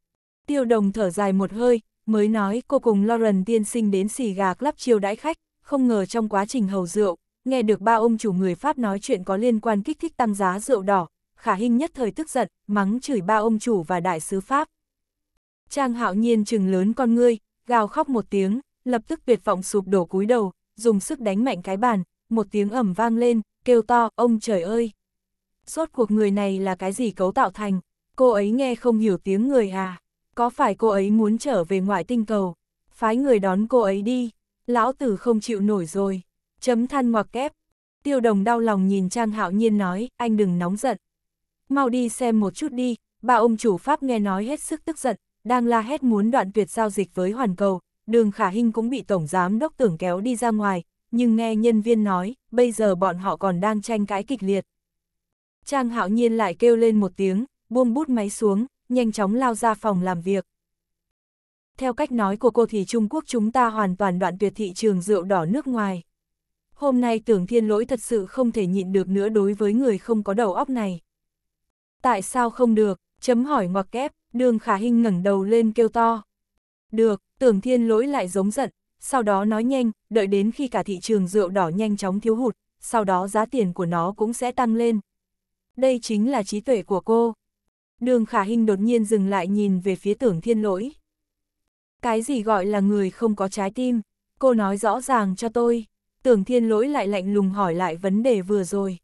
Tiêu đồng thở dài một hơi, mới nói cô cùng Lauren tiên sinh đến xì gà club chiều đãi khách, không ngờ trong quá trình hầu rượu, nghe được ba ông chủ người Pháp nói chuyện có liên quan kích thích tăng giá rượu đỏ, khả hình nhất thời tức giận, mắng chửi ba ông chủ và đại sứ Pháp. Trang hạo nhiên trừng lớn con ngươi, gào khóc một tiếng, lập tức tuyệt vọng sụp đổ cúi đầu, dùng sức đánh mạnh cái bàn, một tiếng ẩm vang lên, kêu to, ông trời ơi! Rốt cuộc người này là cái gì cấu tạo thành? Cô ấy nghe không hiểu tiếng người à? Có phải cô ấy muốn trở về ngoại tinh cầu? Phái người đón cô ấy đi, lão tử không chịu nổi rồi chấm than ngoặc kép. Tiêu đồng đau lòng nhìn Trang Hạo Nhiên nói, anh đừng nóng giận. Mau đi xem một chút đi, bà ông chủ Pháp nghe nói hết sức tức giận, đang la hét muốn đoạn tuyệt giao dịch với Hoàn Cầu, đường khả hình cũng bị Tổng Giám Đốc tưởng kéo đi ra ngoài, nhưng nghe nhân viên nói, bây giờ bọn họ còn đang tranh cãi kịch liệt. Trang Hạo Nhiên lại kêu lên một tiếng, buông bút máy xuống, nhanh chóng lao ra phòng làm việc. Theo cách nói của cô thì Trung Quốc chúng ta hoàn toàn đoạn tuyệt thị trường rượu đỏ nước ngoài hôm nay tưởng thiên lỗi thật sự không thể nhịn được nữa đối với người không có đầu óc này. Tại sao không được, chấm hỏi ngoặc kép, đường khả hình ngẩng đầu lên kêu to. Được, tưởng thiên lỗi lại giống giận, sau đó nói nhanh, đợi đến khi cả thị trường rượu đỏ nhanh chóng thiếu hụt, sau đó giá tiền của nó cũng sẽ tăng lên. Đây chính là trí tuệ của cô. Đường khả hình đột nhiên dừng lại nhìn về phía tưởng thiên lỗi. Cái gì gọi là người không có trái tim, cô nói rõ ràng cho tôi tưởng thiên lỗi lại lạnh lùng hỏi lại vấn đề vừa rồi.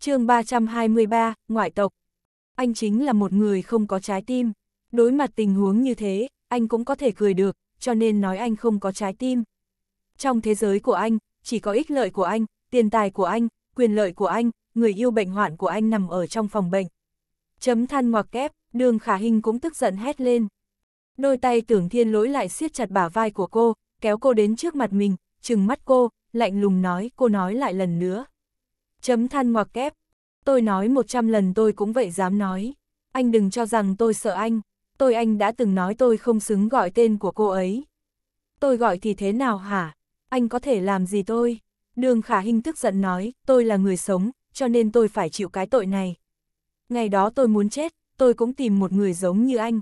chương 323, ngoại tộc. Anh chính là một người không có trái tim. Đối mặt tình huống như thế, anh cũng có thể cười được, cho nên nói anh không có trái tim. Trong thế giới của anh, chỉ có ích lợi của anh, tiền tài của anh, quyền lợi của anh, người yêu bệnh hoạn của anh nằm ở trong phòng bệnh. Chấm than ngoặc kép, đường khả hình cũng tức giận hét lên. Đôi tay tưởng thiên lỗi lại siết chặt bả vai của cô, kéo cô đến trước mặt mình, trừng mắt cô, lạnh lùng nói, cô nói lại lần nữa. Chấm than ngoặc kép, tôi nói 100 lần tôi cũng vậy dám nói. Anh đừng cho rằng tôi sợ anh, tôi anh đã từng nói tôi không xứng gọi tên của cô ấy. Tôi gọi thì thế nào hả? Anh có thể làm gì tôi? Đường Khả hình tức giận nói, tôi là người sống, cho nên tôi phải chịu cái tội này. Ngày đó tôi muốn chết, tôi cũng tìm một người giống như anh.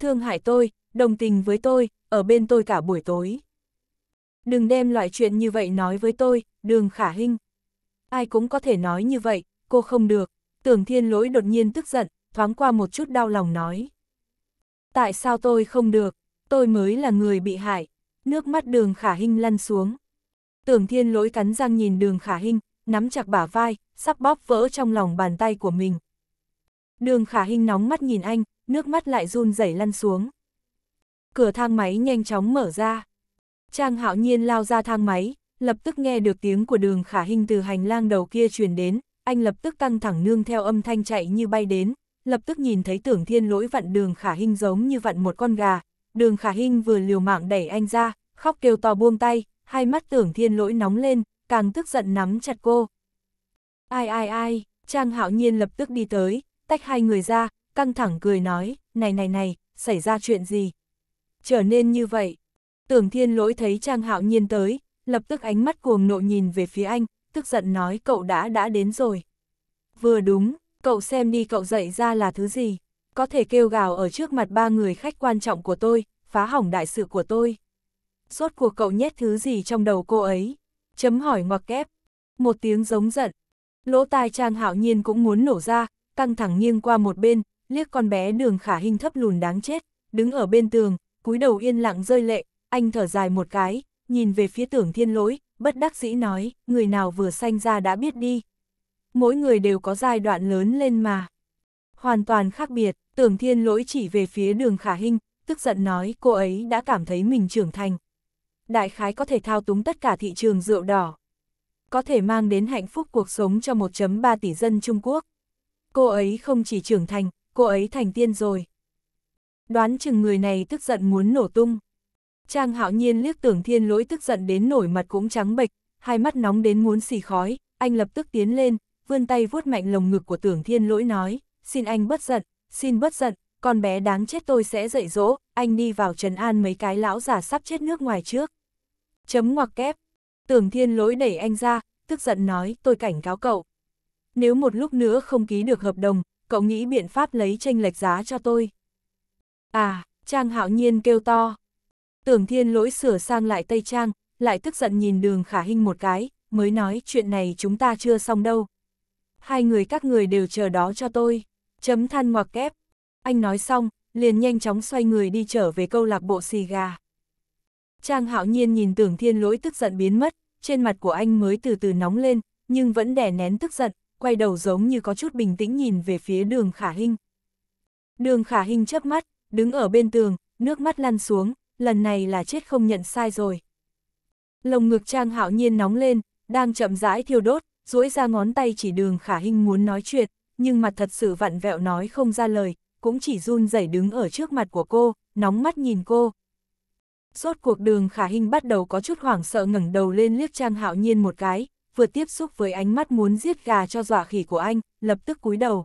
Thương hại tôi, đồng tình với tôi, ở bên tôi cả buổi tối. Đừng đem loại chuyện như vậy nói với tôi, đường khả hinh. Ai cũng có thể nói như vậy, cô không được. Tưởng thiên lỗi đột nhiên tức giận, thoáng qua một chút đau lòng nói. Tại sao tôi không được, tôi mới là người bị hại. Nước mắt đường khả hinh lăn xuống. Tưởng thiên lỗi cắn răng nhìn đường khả hinh, nắm chặt bả vai, sắp bóp vỡ trong lòng bàn tay của mình. Đường khả hinh nóng mắt nhìn anh, nước mắt lại run rẩy lăn xuống. Cửa thang máy nhanh chóng mở ra. Trang hạo nhiên lao ra thang máy, lập tức nghe được tiếng của đường khả Hinh từ hành lang đầu kia truyền đến, anh lập tức căng thẳng nương theo âm thanh chạy như bay đến, lập tức nhìn thấy tưởng thiên lỗi vặn đường khả Hinh giống như vặn một con gà, đường khả Hinh vừa liều mạng đẩy anh ra, khóc kêu to buông tay, hai mắt tưởng thiên lỗi nóng lên, càng tức giận nắm chặt cô. Ai ai ai, Trang hạo nhiên lập tức đi tới, tách hai người ra, căng thẳng cười nói, này này này, xảy ra chuyện gì? Trở nên như vậy, Tưởng thiên lỗi thấy Trang Hạo Nhiên tới, lập tức ánh mắt cuồng nộ nhìn về phía anh, tức giận nói cậu đã đã đến rồi. Vừa đúng, cậu xem đi cậu dậy ra là thứ gì, có thể kêu gào ở trước mặt ba người khách quan trọng của tôi, phá hỏng đại sự của tôi. Rốt cuộc cậu nhét thứ gì trong đầu cô ấy? Chấm hỏi ngoặc kép. Một tiếng giống giận. Lỗ tai Trang Hạo Nhiên cũng muốn nổ ra, căng thẳng nghiêng qua một bên, liếc con bé đường khả hình thấp lùn đáng chết, đứng ở bên tường, cúi đầu yên lặng rơi lệ, anh thở dài một cái, nhìn về phía tưởng thiên lỗi, bất đắc dĩ nói, người nào vừa sanh ra đã biết đi. Mỗi người đều có giai đoạn lớn lên mà. Hoàn toàn khác biệt, tưởng thiên lỗi chỉ về phía đường khả hình, tức giận nói cô ấy đã cảm thấy mình trưởng thành. Đại khái có thể thao túng tất cả thị trường rượu đỏ. Có thể mang đến hạnh phúc cuộc sống cho 1.3 tỷ dân Trung Quốc. Cô ấy không chỉ trưởng thành, cô ấy thành tiên rồi. Đoán chừng người này tức giận muốn nổ tung. Trang hạo nhiên liếc tưởng thiên lỗi tức giận đến nổi mặt cũng trắng bệch, hai mắt nóng đến muốn xì khói, anh lập tức tiến lên, vươn tay vuốt mạnh lồng ngực của tưởng thiên lỗi nói, xin anh bất giận, xin bất giận, con bé đáng chết tôi sẽ dạy dỗ, anh đi vào trần an mấy cái lão già sắp chết nước ngoài trước. Chấm ngoặc kép, tưởng thiên lỗi đẩy anh ra, tức giận nói, tôi cảnh cáo cậu. Nếu một lúc nữa không ký được hợp đồng, cậu nghĩ biện pháp lấy tranh lệch giá cho tôi. À, Trang hạo nhiên kêu to. Tưởng thiên lỗi sửa sang lại tây trang, lại tức giận nhìn đường khả hinh một cái, mới nói chuyện này chúng ta chưa xong đâu. Hai người các người đều chờ đó cho tôi, chấm than ngoặc kép. Anh nói xong, liền nhanh chóng xoay người đi trở về câu lạc bộ xì gà. Trang hạo nhiên nhìn tưởng thiên lỗi tức giận biến mất, trên mặt của anh mới từ từ nóng lên, nhưng vẫn đè nén tức giận, quay đầu giống như có chút bình tĩnh nhìn về phía đường khả hinh. Đường khả hinh chớp mắt, đứng ở bên tường, nước mắt lăn xuống, lần này là chết không nhận sai rồi. Lồng ngực Trang Hạo Nhiên nóng lên, đang chậm rãi thiêu đốt, duỗi ra ngón tay chỉ đường khả hình muốn nói chuyện, nhưng mặt thật sự vặn vẹo nói không ra lời, cũng chỉ run rẩy đứng ở trước mặt của cô, nóng mắt nhìn cô. Rốt cuộc đường khả hình bắt đầu có chút hoảng sợ ngẩng đầu lên liếc Trang Hạo Nhiên một cái, vừa tiếp xúc với ánh mắt muốn giết gà cho dọa khỉ của anh, lập tức cúi đầu.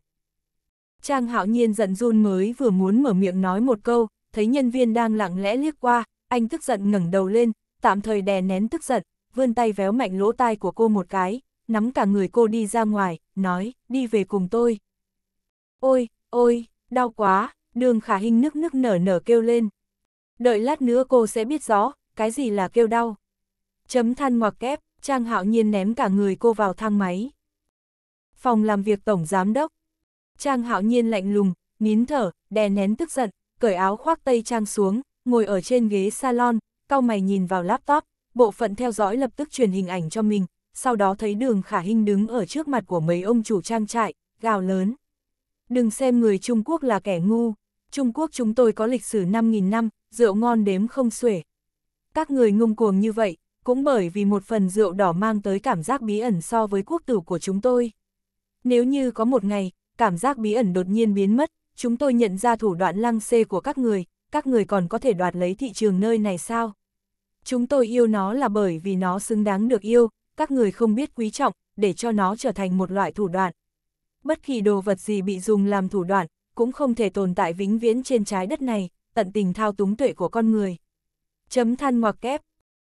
Trang Hạo Nhiên giận run mới vừa muốn mở miệng nói một câu, thấy nhân viên đang lặng lẽ liếc qua, anh tức giận ngẩng đầu lên, tạm thời đè nén tức giận, vươn tay véo mạnh lỗ tai của cô một cái, nắm cả người cô đi ra ngoài, nói, đi về cùng tôi. Ôi, ôi, đau quá, đường khả hình nức nức nở nở kêu lên. Đợi lát nữa cô sẽ biết rõ, cái gì là kêu đau. Chấm than ngoặc kép, Trang Hạo Nhiên ném cả người cô vào thang máy. Phòng làm việc tổng giám đốc. Trang Hạo Nhiên lạnh lùng, nín thở, đè nén tức giận, cởi áo khoác tây trang xuống, ngồi ở trên ghế salon, cau mày nhìn vào laptop, bộ phận theo dõi lập tức truyền hình ảnh cho mình, sau đó thấy đường khả hình đứng ở trước mặt của mấy ông chủ trang trại, gào lớn. Đừng xem người Trung Quốc là kẻ ngu, Trung Quốc chúng tôi có lịch sử 5.000 năm, rượu ngon đếm không xuể. Các người ngông cuồng như vậy, cũng bởi vì một phần rượu đỏ mang tới cảm giác bí ẩn so với quốc tử của chúng tôi. Nếu như có một ngày, cảm giác bí ẩn đột nhiên biến mất, chúng tôi nhận ra thủ đoạn lăng xê của các người, các người còn có thể đoạt lấy thị trường nơi này sao? Chúng tôi yêu nó là bởi vì nó xứng đáng được yêu, các người không biết quý trọng, để cho nó trở thành một loại thủ đoạn. Bất kỳ đồ vật gì bị dùng làm thủ đoạn, cũng không thể tồn tại vĩnh viễn trên trái đất này, tận tình thao túng tuệ của con người. Chấm than ngoặc kép.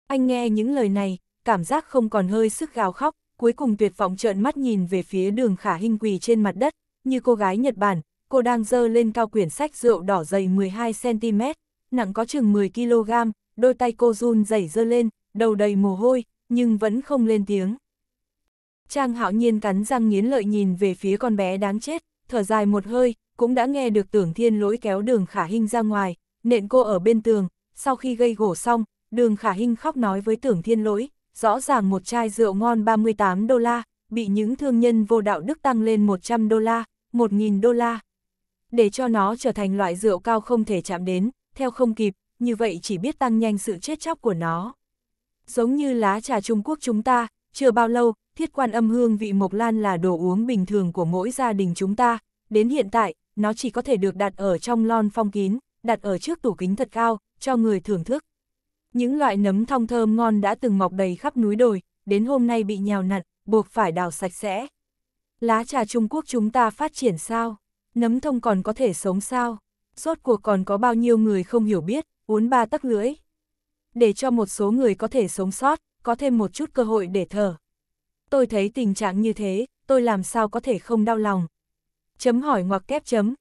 Anh nghe những lời này, cảm giác không còn hơi sức gào khóc, cuối cùng tuyệt vọng trợn mắt nhìn về phía đường khả hình quỳ trên mặt đất, như cô gái Nhật Bản, cô đang dơ lên cao quyển sách rượu đỏ dày 12cm, nặng có chừng 10kg, đôi tay cô run dày dơ lên, đầu đầy mồ hôi, nhưng vẫn không lên tiếng. Trang hạo nhiên cắn răng nghiến lợi nhìn về phía con bé đáng chết, thở dài một hơi, cũng đã nghe được tưởng thiên lỗi kéo đường khả hình ra ngoài, nện cô ở bên tường, sau khi gây gỗ xong, đường khả hình khóc nói với tưởng thiên lỗi, rõ ràng một chai rượu ngon 38 đô la, bị những thương nhân vô đạo đức tăng lên 100 đô la, 1.000 đô la để cho nó trở thành loại rượu cao không thể chạm đến, theo không kịp, như vậy chỉ biết tăng nhanh sự chết chóc của nó. Giống như lá trà Trung Quốc chúng ta, chưa bao lâu, thiết quan âm hương vị mộc lan là đồ uống bình thường của mỗi gia đình chúng ta, đến hiện tại, nó chỉ có thể được đặt ở trong lon phong kín, đặt ở trước tủ kính thật cao, cho người thưởng thức. Những loại nấm thong thơm ngon đã từng mọc đầy khắp núi đồi, đến hôm nay bị nhào nặn, buộc phải đào sạch sẽ. Lá trà Trung Quốc chúng ta phát triển sao? nấm thông còn có thể sống sao? Rốt cuộc còn có bao nhiêu người không hiểu biết, uốn ba tắc lưỡi. Để cho một số người có thể sống sót, có thêm một chút cơ hội để thở. Tôi thấy tình trạng như thế, tôi làm sao có thể không đau lòng. Chấm hỏi ngoặc kép chấm.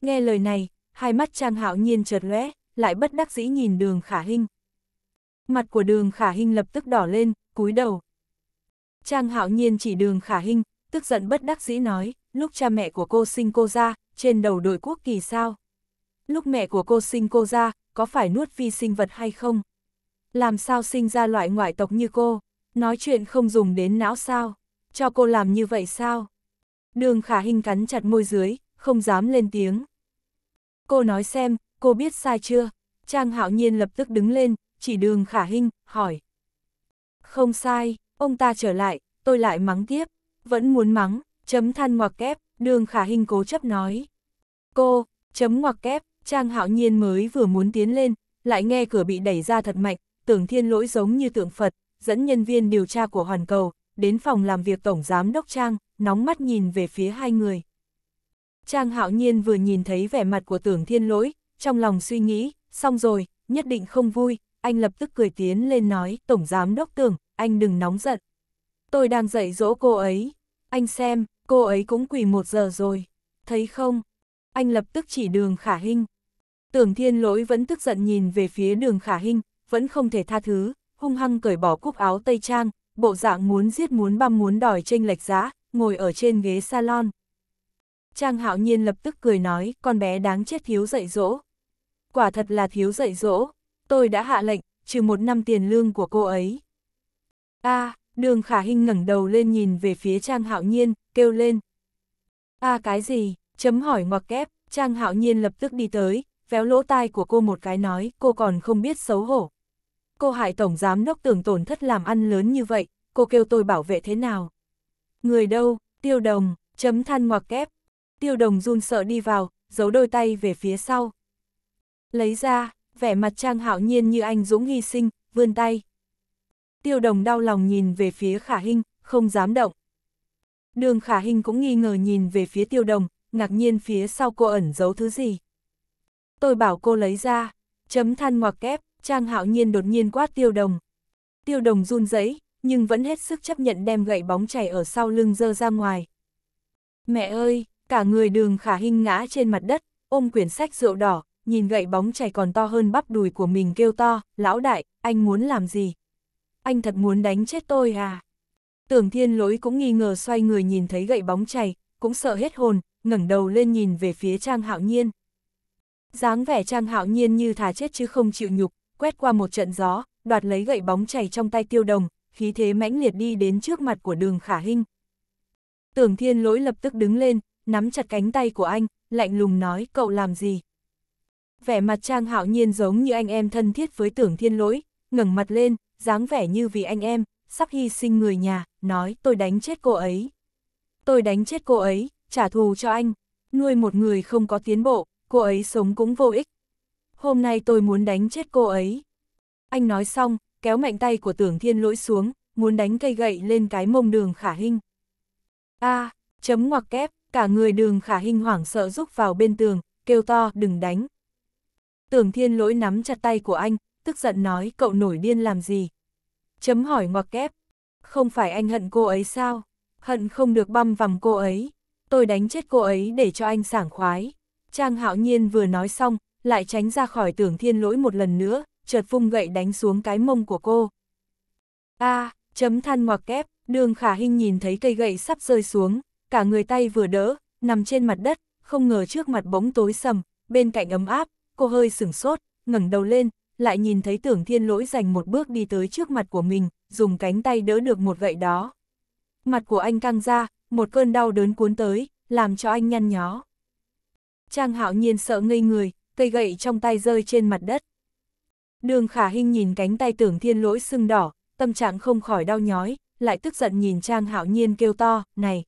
Nghe lời này, hai mắt Trang Hạo Nhiên chợt lóe, lại bất đắc dĩ nhìn Đường Khả Hinh. Mặt của Đường Khả Hinh lập tức đỏ lên, cúi đầu. Trang Hạo Nhiên chỉ Đường Khả Hinh, tức giận bất đắc dĩ nói, lúc cha mẹ của cô sinh cô ra, trên đầu đội quốc kỳ sao? Lúc mẹ của cô sinh cô ra, có phải nuốt vi sinh vật hay không? Làm sao sinh ra loại ngoại tộc như cô? Nói chuyện không dùng đến não sao? Cho cô làm như vậy sao? Đường khả hình cắn chặt môi dưới, không dám lên tiếng. Cô nói xem, cô biết sai chưa? Trang hạo nhiên lập tức đứng lên, chỉ đường khả hình, hỏi. Không sai, ông ta trở lại, tôi lại mắng tiếp, vẫn muốn mắng, chấm than ngoặc kép, đường khả hình cố chấp nói. Cô, chấm ngoặc kép, Trang Hạo Nhiên mới vừa muốn tiến lên, lại nghe cửa bị đẩy ra thật mạnh, tưởng thiên lỗi giống như tượng Phật, dẫn nhân viên điều tra của Hoàn Cầu, đến phòng làm việc Tổng Giám Đốc Trang, nóng mắt nhìn về phía hai người. Trang Hạo Nhiên vừa nhìn thấy vẻ mặt của tưởng thiên lỗi, trong lòng suy nghĩ, xong rồi, nhất định không vui, anh lập tức cười tiến lên nói, Tổng Giám Đốc Tưởng, anh đừng nóng giận. Tôi đang dạy dỗ cô ấy, anh xem, cô ấy cũng quỳ một giờ rồi, thấy không? Anh lập tức chỉ đường khả hinh. Tưởng thiên lỗi vẫn tức giận nhìn về phía đường khả hinh, vẫn không thể tha thứ, hung hăng cởi bỏ cúc áo tây trang, bộ dạng muốn giết muốn băm muốn đòi tranh lệch giá, ngồi ở trên ghế salon. Trang hạo nhiên lập tức cười nói, con bé đáng chết thiếu dạy dỗ. Quả thật là thiếu dạy dỗ, tôi đã hạ lệnh, trừ một năm tiền lương của cô ấy. a à, đường khả hinh ngẩng đầu lên nhìn về phía Trang hạo nhiên, kêu lên. a à, cái gì, chấm hỏi ngoặc kép, Trang hạo nhiên lập tức đi tới, véo lỗ tai của cô một cái nói, cô còn không biết xấu hổ. Cô hại tổng giám đốc tưởng tổn thất làm ăn lớn như vậy, cô kêu tôi bảo vệ thế nào. Người đâu, tiêu đồng, chấm than ngoặc kép. Tiêu đồng run sợ đi vào, giấu đôi tay về phía sau. Lấy ra, vẻ mặt Trang hạo nhiên như anh dũng hy sinh, vươn tay. Tiêu đồng đau lòng nhìn về phía khả hình, không dám động. Đường khả hình cũng nghi ngờ nhìn về phía tiêu đồng, ngạc nhiên phía sau cô ẩn giấu thứ gì. Tôi bảo cô lấy ra, chấm than ngoặc kép, Trang hạo nhiên đột nhiên quát tiêu đồng. Tiêu đồng run rẩy nhưng vẫn hết sức chấp nhận đem gậy bóng chảy ở sau lưng dơ ra ngoài. Mẹ ơi, cả người đường khả hình ngã trên mặt đất, ôm quyển sách rượu đỏ, nhìn gậy bóng chảy còn to hơn bắp đùi của mình kêu to, lão đại, anh muốn làm gì? Anh thật muốn đánh chết tôi à? Tưởng thiên lỗi cũng nghi ngờ xoay người nhìn thấy gậy bóng chày, cũng sợ hết hồn, ngẩng đầu lên nhìn về phía Trang Hạo Nhiên. dáng vẻ Trang Hạo Nhiên như thà chết chứ không chịu nhục, quét qua một trận gió, đoạt lấy gậy bóng chày trong tay tiêu đồng, khí thế mãnh liệt đi đến trước mặt của đường khả hinh. Tưởng thiên lỗi lập tức đứng lên, nắm chặt cánh tay của anh, lạnh lùng nói cậu làm gì. Vẻ mặt Trang Hạo Nhiên giống như anh em thân thiết với tưởng thiên lỗi, ngẩng mặt lên, dáng vẻ như vì anh em, sắp hy sinh người nhà, nói tôi đánh chết cô ấy. Tôi đánh chết cô ấy, trả thù cho anh, nuôi một người không có tiến bộ, cô ấy sống cũng vô ích. Hôm nay tôi muốn đánh chết cô ấy. Anh nói xong, kéo mạnh tay của tưởng thiên lỗi xuống, muốn đánh cây gậy lên cái mông đường khả hình. A, à, chấm ngoặc kép, cả người đường khả hình hoảng sợ rúc vào bên tường, kêu to, đừng đánh. Tưởng thiên lỗi nắm chặt tay của anh, tức giận nói cậu nổi điên làm gì chấm hỏi ngoặc kép. Không phải anh hận cô ấy sao? Hận không được băm vằm cô ấy. Tôi đánh chết cô ấy để cho anh sảng khoái. Trang hạo nhiên vừa nói xong, lại tránh ra khỏi tưởng thiên lỗi một lần nữa, chợt vung gậy đánh xuống cái mông của cô. A, à, chấm than ngoặc kép, đường khả hình nhìn thấy cây gậy sắp rơi xuống, cả người tay vừa đỡ, nằm trên mặt đất, không ngờ trước mặt bóng tối sầm, bên cạnh ấm áp, cô hơi sửng sốt, ngẩng đầu lên, lại nhìn thấy tưởng thiên lỗi dành một bước đi tới trước mặt của mình, dùng cánh tay đỡ được một gậy đó. Mặt của anh căng ra, một cơn đau đớn cuốn tới, làm cho anh nhăn nhó. Trang hạo nhiên sợ ngây người, cây gậy trong tay rơi trên mặt đất. Đường khả hình nhìn cánh tay tưởng thiên lỗi sưng đỏ, tâm trạng không khỏi đau nhói, lại tức giận nhìn Trang hạo nhiên kêu to, này.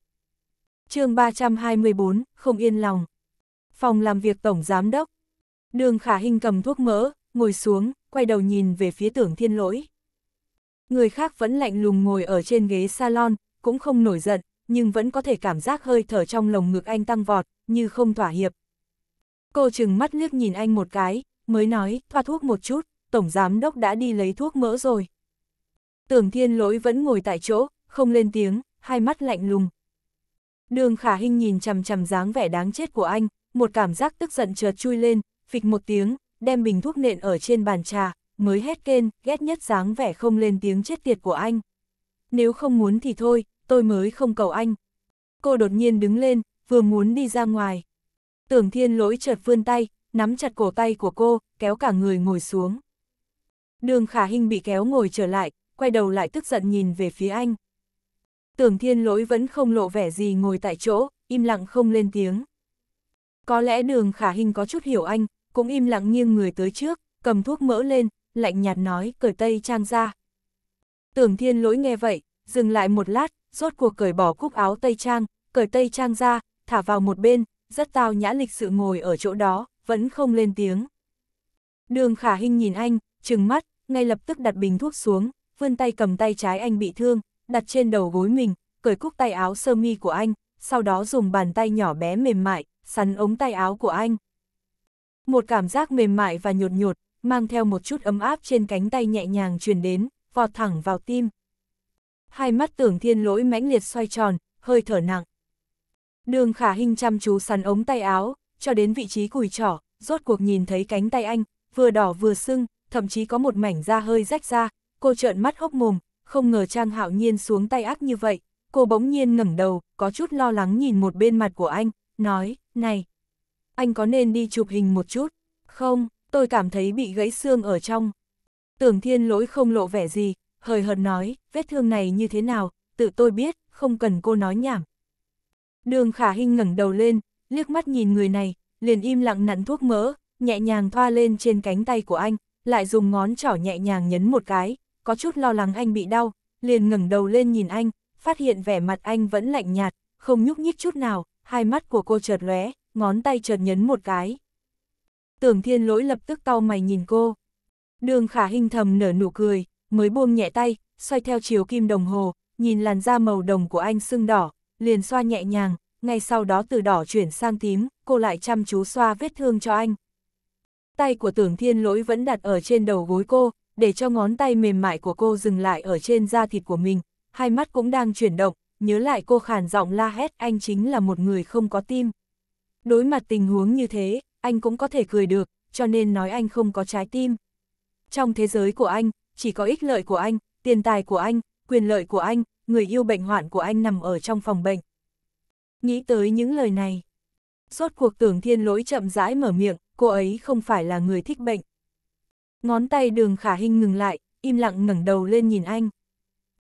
chương 324, không yên lòng. Phòng làm việc tổng giám đốc. Đường khả hình cầm thuốc mỡ, ngồi xuống, quay đầu nhìn về phía tưởng thiên lỗi. Người khác vẫn lạnh lùng ngồi ở trên ghế salon, cũng không nổi giận, nhưng vẫn có thể cảm giác hơi thở trong lồng ngực anh tăng vọt, như không thỏa hiệp. Cô chừng mắt liếc nhìn anh một cái, mới nói, thoa thuốc một chút, tổng giám đốc đã đi lấy thuốc mỡ rồi. Tưởng thiên lỗi vẫn ngồi tại chỗ, không lên tiếng, hai mắt lạnh lùng. Đường khả hình nhìn chằm chằm dáng vẻ đáng chết của anh, một cảm giác tức giận chợt chui lên, phịch một tiếng, đem bình thuốc nện ở trên bàn trà, mới hét kên, ghét nhất dáng vẻ không lên tiếng chết tiệt của anh. Nếu không muốn thì thôi, tôi mới không cầu anh. Cô đột nhiên đứng lên, vừa muốn đi ra ngoài. Tưởng thiên lỗi chợt vươn tay, nắm chặt cổ tay của cô, kéo cả người ngồi xuống. Đường khả hình bị kéo ngồi trở lại, quay đầu lại tức giận nhìn về phía anh. Tưởng thiên lỗi vẫn không lộ vẻ gì ngồi tại chỗ, im lặng không lên tiếng. Có lẽ đường khả hình có chút hiểu anh, cũng im lặng nghiêng người tới trước, cầm thuốc mỡ lên, lạnh nhạt nói, cởi tay trang ra. Tưởng thiên lỗi nghe vậy, dừng lại một lát, rốt cuộc cởi bỏ cúc áo tây trang, cởi tay trang ra, thả vào một bên, rất tao nhã lịch sự ngồi ở chỗ đó, vẫn không lên tiếng. Đường khả hình nhìn anh, trừng mắt, ngay lập tức đặt bình thuốc xuống, vươn tay cầm tay trái anh bị thương, đặt trên đầu gối mình, cởi cúc tay áo sơ mi của anh, sau đó dùng bàn tay nhỏ bé mềm mại, sắn ống tay áo của anh. Một cảm giác mềm mại và nhột nhột, mang theo một chút ấm áp trên cánh tay nhẹ nhàng truyền đến, vọt thẳng vào tim. Hai mắt tưởng thiên lỗi mãnh liệt xoay tròn, hơi thở nặng. Đường khả hình chăm chú sắn ống tay áo, cho đến vị trí cùi trỏ, rốt cuộc nhìn thấy cánh tay anh, vừa đỏ vừa sưng, thậm chí có một mảnh da hơi rách ra, cô trợn mắt hốc mồm, không ngờ Trang Hạo Nhiên xuống tay ác như vậy, cô bỗng nhiên ngẩng đầu, có chút lo lắng nhìn một bên mặt của anh, nói, này, anh có nên đi chụp hình một chút? Không, tôi cảm thấy bị gãy xương ở trong. Tưởng thiên lỗi không lộ vẻ gì, hời hợt nói, vết thương này như thế nào, tự tôi biết, không cần cô nói nhảm. Đường khả hinh ngẩng đầu lên, liếc mắt nhìn người này, liền im lặng nặn thuốc mỡ, nhẹ nhàng thoa lên trên cánh tay của anh, lại dùng ngón trỏ nhẹ nhàng nhấn một cái, có chút lo lắng anh bị đau, liền ngẩng đầu lên nhìn anh, phát hiện vẻ mặt anh vẫn lạnh nhạt, không nhúc nhích chút nào, hai mắt của cô chợt lóe, ngón tay chợt nhấn một cái. Tưởng thiên lỗi lập tức cau mày nhìn cô. Đường khả hình thầm nở nụ cười, mới buông nhẹ tay, xoay theo chiều kim đồng hồ, nhìn làn da màu đồng của anh sưng đỏ, liền xoa nhẹ nhàng, ngay sau đó từ đỏ chuyển sang tím, cô lại chăm chú xoa vết thương cho anh. Tay của tưởng thiên lỗi vẫn đặt ở trên đầu gối cô, để cho ngón tay mềm mại của cô dừng lại ở trên da thịt của mình, hai mắt cũng đang chuyển động, nhớ lại cô khàn giọng la hét anh chính là một người không có tim. Đối mặt tình huống như thế, anh cũng có thể cười được, cho nên nói anh không có trái tim. Trong thế giới của anh, chỉ có ích lợi của anh, tiền tài của anh, quyền lợi của anh, người yêu bệnh hoạn của anh nằm ở trong phòng bệnh. Nghĩ tới những lời này. Rốt cuộc tưởng thiên lỗi chậm rãi mở miệng, cô ấy không phải là người thích bệnh. Ngón tay đường khả hình ngừng lại, im lặng ngẩng đầu lên nhìn anh.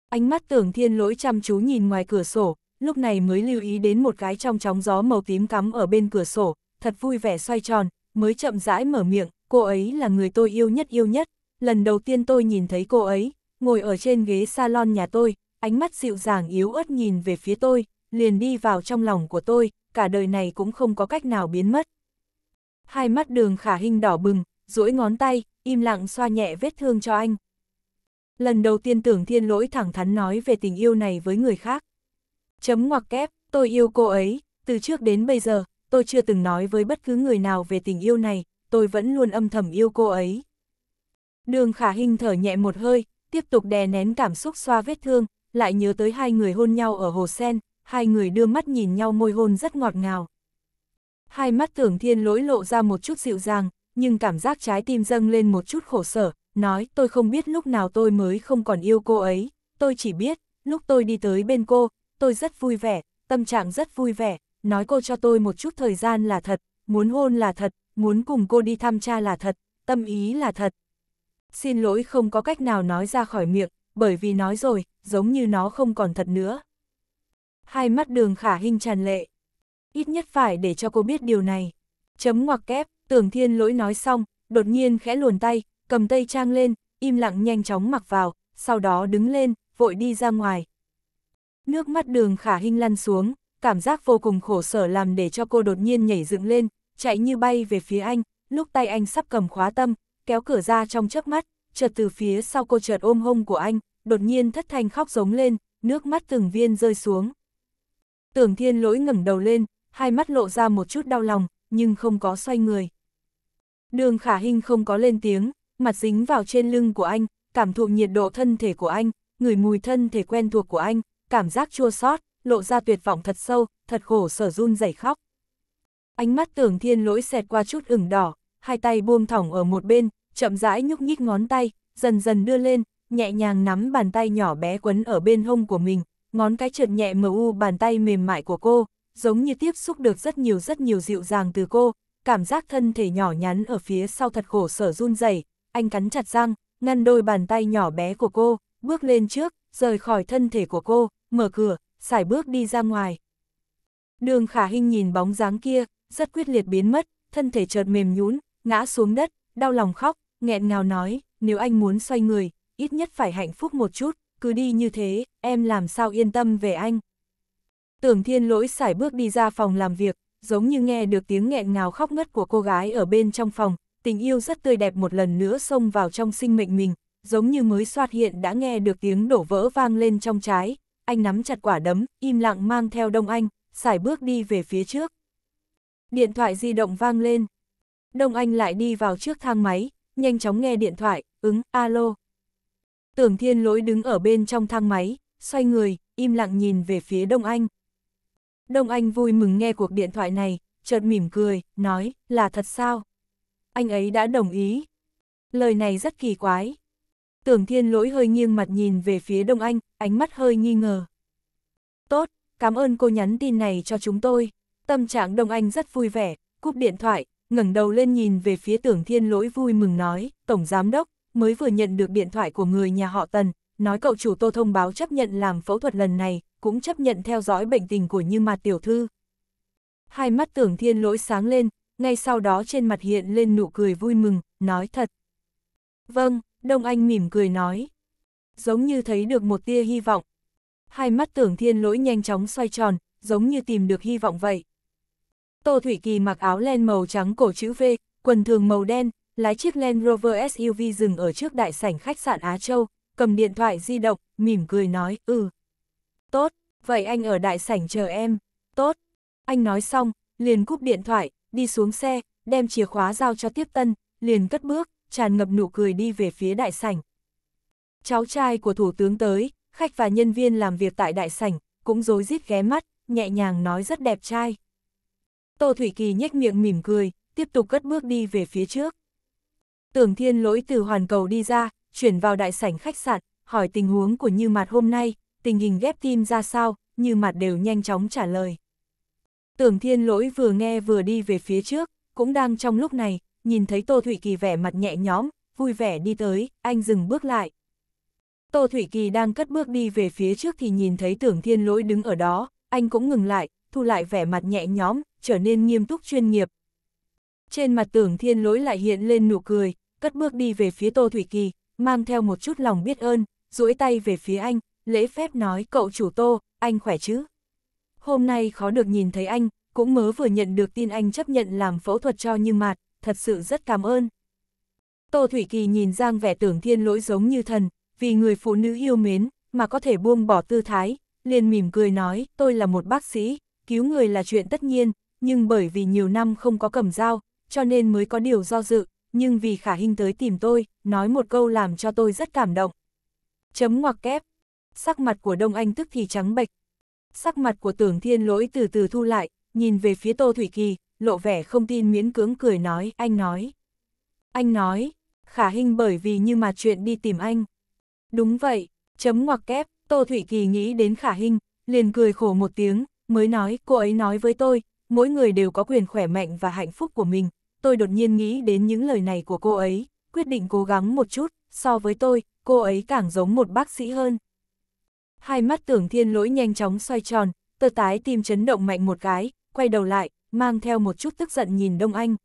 Ánh mắt tưởng thiên lỗi chăm chú nhìn ngoài cửa sổ, lúc này mới lưu ý đến một cái trong chóng gió màu tím cắm ở bên cửa sổ, thật vui vẻ xoay tròn, mới chậm rãi mở miệng, cô ấy là người tôi yêu nhất yêu nhất, lần đầu tiên tôi nhìn thấy cô ấy, ngồi ở trên ghế salon nhà tôi, ánh mắt dịu dàng yếu ớt nhìn về phía tôi, liền đi vào trong lòng của tôi, cả đời này cũng không có cách nào biến mất. Hai mắt đường khả hình đỏ bừng, duỗi ngón tay, im lặng xoa nhẹ vết thương cho anh. Lần đầu tiên tưởng thiên lỗi thẳng thắn nói về tình yêu này với người khác, Chấm ngoặc kép, tôi yêu cô ấy, từ trước đến bây giờ, tôi chưa từng nói với bất cứ người nào về tình yêu này, tôi vẫn luôn âm thầm yêu cô ấy. Đường khả hình thở nhẹ một hơi, tiếp tục đè nén cảm xúc xoa vết thương, lại nhớ tới hai người hôn nhau ở hồ sen, hai người đưa mắt nhìn nhau môi hôn rất ngọt ngào. Hai mắt tưởng thiên lỗi lộ ra một chút dịu dàng, nhưng cảm giác trái tim dâng lên một chút khổ sở, nói tôi không biết lúc nào tôi mới không còn yêu cô ấy, tôi chỉ biết, lúc tôi đi tới bên cô, tôi rất vui vẻ, tâm trạng rất vui vẻ, nói cô cho tôi một chút thời gian là thật, muốn hôn là thật, muốn cùng cô đi thăm cha là thật, tâm ý là thật. Xin lỗi không có cách nào nói ra khỏi miệng, bởi vì nói rồi, giống như nó không còn thật nữa. Hai mắt đường khả hình tràn lệ. Ít nhất phải để cho cô biết điều này. Chấm ngoặc kép, tưởng thiên lỗi nói xong, đột nhiên khẽ luồn tay, cầm tay trang lên, im lặng nhanh chóng mặc vào, sau đó đứng lên, vội đi ra ngoài, Nước mắt đường khả hình lăn xuống, cảm giác vô cùng khổ sở làm để cho cô đột nhiên nhảy dựng lên, chạy như bay về phía anh, lúc tay anh sắp cầm khóa tâm, kéo cửa ra trong chớp mắt, chợt từ phía sau cô chợt ôm hông của anh, đột nhiên thất thanh khóc giống lên, nước mắt từng viên rơi xuống. Tưởng thiên lỗi ngẩng đầu lên, hai mắt lộ ra một chút đau lòng, nhưng không có xoay người. Đường khả hình không có lên tiếng, mặt dính vào trên lưng của anh, cảm thụ nhiệt độ thân thể của anh, ngửi mùi thân thể quen thuộc của anh, cảm giác chua xót, lộ ra tuyệt vọng thật sâu, thật khổ sở run rẩy khóc. Ánh mắt tưởng thiên lỗi xẹt qua chút ửng đỏ, hai tay buông thỏng ở một bên, chậm rãi nhúc nhích ngón tay, dần dần đưa lên, nhẹ nhàng nắm bàn tay nhỏ bé quấn ở bên hông của mình, ngón cái trượt nhẹ mờ u bàn tay mềm mại của cô, giống như tiếp xúc được rất nhiều rất nhiều dịu dàng từ cô, cảm giác thân thể nhỏ nhắn ở phía sau thật khổ sở run rẩy, anh cắn chặt răng, ngăn đôi bàn tay nhỏ bé của cô, bước lên trước, rời khỏi thân thể của cô, mở cửa, xài bước đi ra ngoài. Đường khả hình nhìn bóng dáng kia, rất quyết liệt biến mất, thân thể chợt mềm nhũn, ngã xuống đất, đau lòng khóc, nghẹn ngào nói, nếu anh muốn xoay người, ít nhất phải hạnh phúc một chút, cứ đi như thế, em làm sao yên tâm về anh. Tưởng thiên lỗi xài bước đi ra phòng làm việc, giống như nghe được tiếng nghẹn ngào khóc ngất của cô gái ở bên trong phòng, tình yêu rất tươi đẹp một lần nữa xông vào trong sinh mệnh mình, giống như mới soát hiện đã nghe được tiếng đổ vỡ vang lên trong trái, anh nắm chặt quả đấm, im lặng mang theo Đông Anh, xài bước đi về phía trước. Điện thoại di động vang lên. Đông Anh lại đi vào trước thang máy, nhanh chóng nghe điện thoại, ứng, alo. Tưởng thiên lỗi đứng ở bên trong thang máy, xoay người, im lặng nhìn về phía Đông Anh. Đông Anh vui mừng nghe cuộc điện thoại này, chợt mỉm cười, nói, là thật sao? Anh ấy đã đồng ý. Lời này rất kỳ quái. Tưởng thiên lỗi hơi nghiêng mặt nhìn về phía Đông Anh, ánh mắt hơi nghi ngờ. Tốt, cảm ơn cô nhắn tin này cho chúng tôi. Tâm trạng Đông Anh rất vui vẻ, cúp điện thoại, ngẩng đầu lên nhìn về phía tưởng thiên lỗi vui mừng nói, Tổng Giám Đốc, mới vừa nhận được điện thoại của người nhà họ Tần, nói cậu chủ tô thông báo chấp nhận làm phẫu thuật lần này, cũng chấp nhận theo dõi bệnh tình của Như Mạt Tiểu Thư. Hai mắt tưởng thiên lỗi sáng lên, ngay sau đó trên mặt hiện lên nụ cười vui mừng, nói thật. Vâng, Đông Anh mỉm cười nói. Giống như thấy được một tia hy vọng. Hai mắt tưởng thiên lỗi nhanh chóng xoay tròn, giống như tìm được hy vọng vậy. Tô Thủy Kỳ mặc áo len màu trắng cổ chữ V, quần thường màu đen, lái chiếc Land Rover SUV dừng ở trước đại sảnh khách sạn Á Châu, cầm điện thoại di động, mỉm cười nói, ừ. Tốt, vậy anh ở đại sảnh chờ em. Tốt. Anh nói xong, liền cúp điện thoại, đi xuống xe, đem chìa khóa giao cho tiếp tân, liền cất bước tràn ngập nụ cười đi về phía đại sảnh. Cháu trai của thủ tướng tới, khách và nhân viên làm việc tại đại sảnh, cũng rối rít ghé mắt, nhẹ nhàng nói rất đẹp trai. Tô Thủy Kỳ nhếch miệng mỉm cười, tiếp tục cất bước đi về phía trước. Tưởng thiên lỗi từ hoàn cầu đi ra, chuyển vào đại sảnh khách sạn, hỏi tình huống của Như Mạt hôm nay, tình hình ghép tim ra sao, Như Mạt đều nhanh chóng trả lời. Tưởng thiên lỗi vừa nghe vừa đi về phía trước, cũng đang trong lúc này, nhìn thấy Tô Thủy Kỳ vẻ mặt nhẹ nhõm, vui vẻ đi tới, anh dừng bước lại. Tô Thủy Kỳ đang cất bước đi về phía trước thì nhìn thấy tưởng thiên lỗi đứng ở đó, anh cũng ngừng lại, thu lại vẻ mặt nhẹ nhõm, trở nên nghiêm túc chuyên nghiệp. Trên mặt tưởng thiên lỗi lại hiện lên nụ cười, cất bước đi về phía Tô Thủy Kỳ, mang theo một chút lòng biết ơn, duỗi tay về phía anh, lễ phép nói cậu chủ Tô, anh khỏe chứ? Hôm nay khó được nhìn thấy anh, cũng mớ vừa nhận được tin anh chấp nhận làm phẫu thuật cho như mạt, thật sự rất cảm ơn. Tô Thủy Kỳ nhìn Giang vẻ tưởng thiên lỗi giống như thần, vì người phụ nữ yêu mến, mà có thể buông bỏ tư thái, liền mỉm cười nói, tôi là một bác sĩ, cứu người là chuyện tất nhiên, nhưng bởi vì nhiều năm không có cầm dao, cho nên mới có điều do dự, nhưng vì khả hình tới tìm tôi, nói một câu làm cho tôi rất cảm động. Chấm ngoặc kép, sắc mặt của Đông Anh tức thì trắng bệch, sắc mặt của tưởng thiên lỗi từ từ thu lại, nhìn về phía Tô Thủy Kỳ, lộ vẻ không tin miễn cưỡng cười nói, anh nói. Anh nói, khả hình bởi vì như mà chuyện đi tìm anh. Đúng vậy, chấm ngoặc kép, Tô Thủy Kỳ nghĩ đến khả hình, liền cười khổ một tiếng, mới nói, cô ấy nói với tôi, mỗi người đều có quyền khỏe mạnh và hạnh phúc của mình. Tôi đột nhiên nghĩ đến những lời này của cô ấy, quyết định cố gắng một chút, so với tôi, cô ấy càng giống một bác sĩ hơn. Hai mắt tưởng thiên lỗi nhanh chóng xoay tròn, tơ tái tim chấn động mạnh một cái, quay đầu lại, mang theo một chút tức giận nhìn Đông Anh.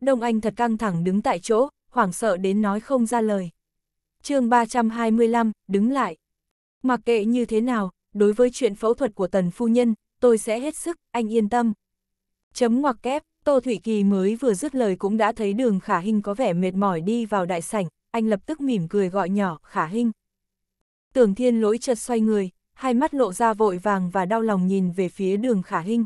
Đông Anh thật căng thẳng đứng tại chỗ, hoảng sợ đến nói không ra lời. chương 325, đứng lại. Mặc kệ như thế nào, đối với chuyện phẫu thuật của tần phu nhân, tôi sẽ hết sức, anh yên tâm. Chấm ngoặc kép, Tô Thủy Kỳ mới vừa dứt lời cũng đã thấy đường Khả Hinh có vẻ mệt mỏi đi vào đại sảnh, anh lập tức mỉm cười gọi nhỏ Khả Hinh. Tưởng thiên lỗi chợt xoay người, hai mắt lộ ra vội vàng và đau lòng nhìn về phía đường Khả Hinh.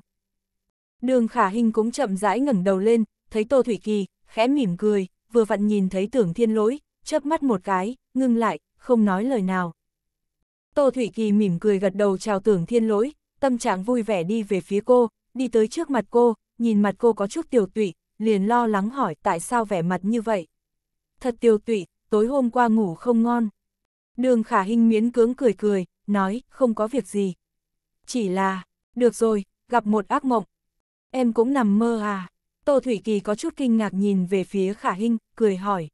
Đường khả hình cũng chậm rãi ngẩng đầu lên, thấy Tô Thủy Kỳ, khẽ mỉm cười, vừa vặn nhìn thấy tưởng thiên lỗi, chớp mắt một cái, ngưng lại, không nói lời nào. Tô Thủy Kỳ mỉm cười gật đầu chào tưởng thiên lỗi, tâm trạng vui vẻ đi về phía cô, đi tới trước mặt cô, nhìn mặt cô có chút tiều tụy, liền lo lắng hỏi tại sao vẻ mặt như vậy. Thật tiều tụy, tối hôm qua ngủ không ngon. Đường khả hình miễn cưỡng cười cười, nói, không có việc gì. Chỉ là, được rồi, gặp một ác mộng, Em cũng nằm mơ à? Tô Thủy Kỳ có chút kinh ngạc nhìn về phía Khả Hinh, cười hỏi.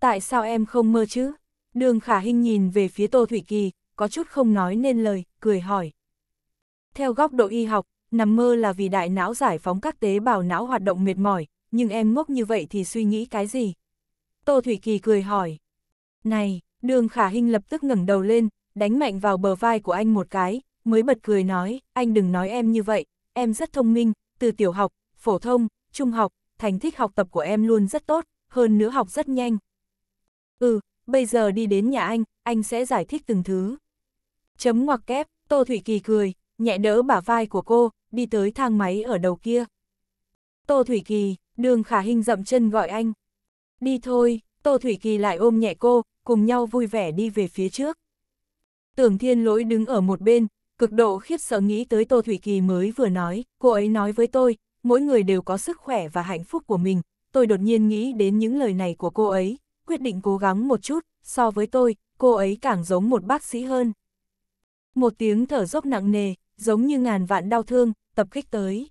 Tại sao em không mơ chứ? Đường Khả Hinh nhìn về phía Tô Thủy Kỳ, có chút không nói nên lời, cười hỏi. Theo góc độ y học, nằm mơ là vì đại não giải phóng các tế bào não hoạt động mệt mỏi, nhưng em ngốc như vậy thì suy nghĩ cái gì? Tô Thủy Kỳ cười hỏi. Này, đường Khả Hinh lập tức ngẩng đầu lên, đánh mạnh vào bờ vai của anh một cái, mới bật cười nói, anh đừng nói em như vậy, em rất thông minh, từ tiểu học, phổ thông, trung học, thành tích học tập của em luôn rất tốt, hơn nữa học rất nhanh. Ừ, bây giờ đi đến nhà anh, anh sẽ giải thích từng thứ. Chấm ngoặc kép, Tô Thủy Kỳ cười, nhẹ đỡ bả vai của cô, đi tới thang máy ở đầu kia. Tô Thủy Kỳ, đường khả hình dậm chân gọi anh. Đi thôi, Tô Thủy Kỳ lại ôm nhẹ cô, cùng nhau vui vẻ đi về phía trước. Tưởng thiên lỗi đứng ở một bên, cực độ khiếp sợ nghĩ tới Tô Thủy Kỳ mới vừa nói, cô ấy nói với tôi, mỗi người đều có sức khỏe và hạnh phúc của mình, tôi đột nhiên nghĩ đến những lời này của cô ấy, quyết định cố gắng một chút, so với tôi, cô ấy càng giống một bác sĩ hơn. Một tiếng thở dốc nặng nề, giống như ngàn vạn đau thương, tập kích tới.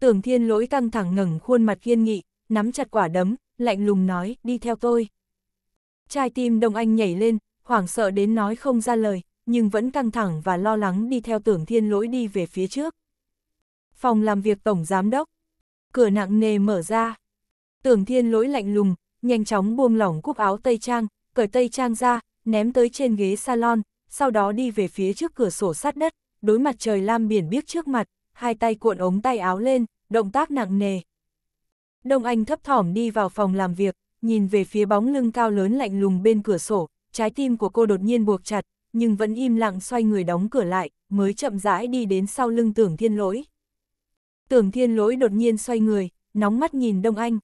Tưởng thiên lỗi căng thẳng ngẩng khuôn mặt kiên nghị, nắm chặt quả đấm, lạnh lùng nói, đi theo tôi. Trai tim Đông Anh nhảy lên, hoảng sợ đến nói không ra lời, nhưng vẫn căng thẳng và lo lắng đi theo tưởng thiên lỗi đi về phía trước. Phòng làm việc tổng giám đốc, cửa nặng nề mở ra. Tưởng thiên lỗi lạnh lùng, nhanh chóng buông lỏng cúc áo tây trang, cởi tây trang ra, ném tới trên ghế salon, sau đó đi về phía trước cửa sổ sát đất, đối mặt trời lam biển biếc trước mặt, hai tay cuộn ống tay áo lên, động tác nặng nề. Đông Anh thấp thỏm đi vào phòng làm việc, nhìn về phía bóng lưng cao lớn lạnh lùng bên cửa sổ, trái tim của cô đột nhiên buộc chặt, nhưng vẫn im lặng xoay người đóng cửa lại, mới chậm rãi đi đến sau lưng tưởng thiên lỗi. Tưởng thiên lỗi đột nhiên xoay người, nóng mắt nhìn Đông Anh.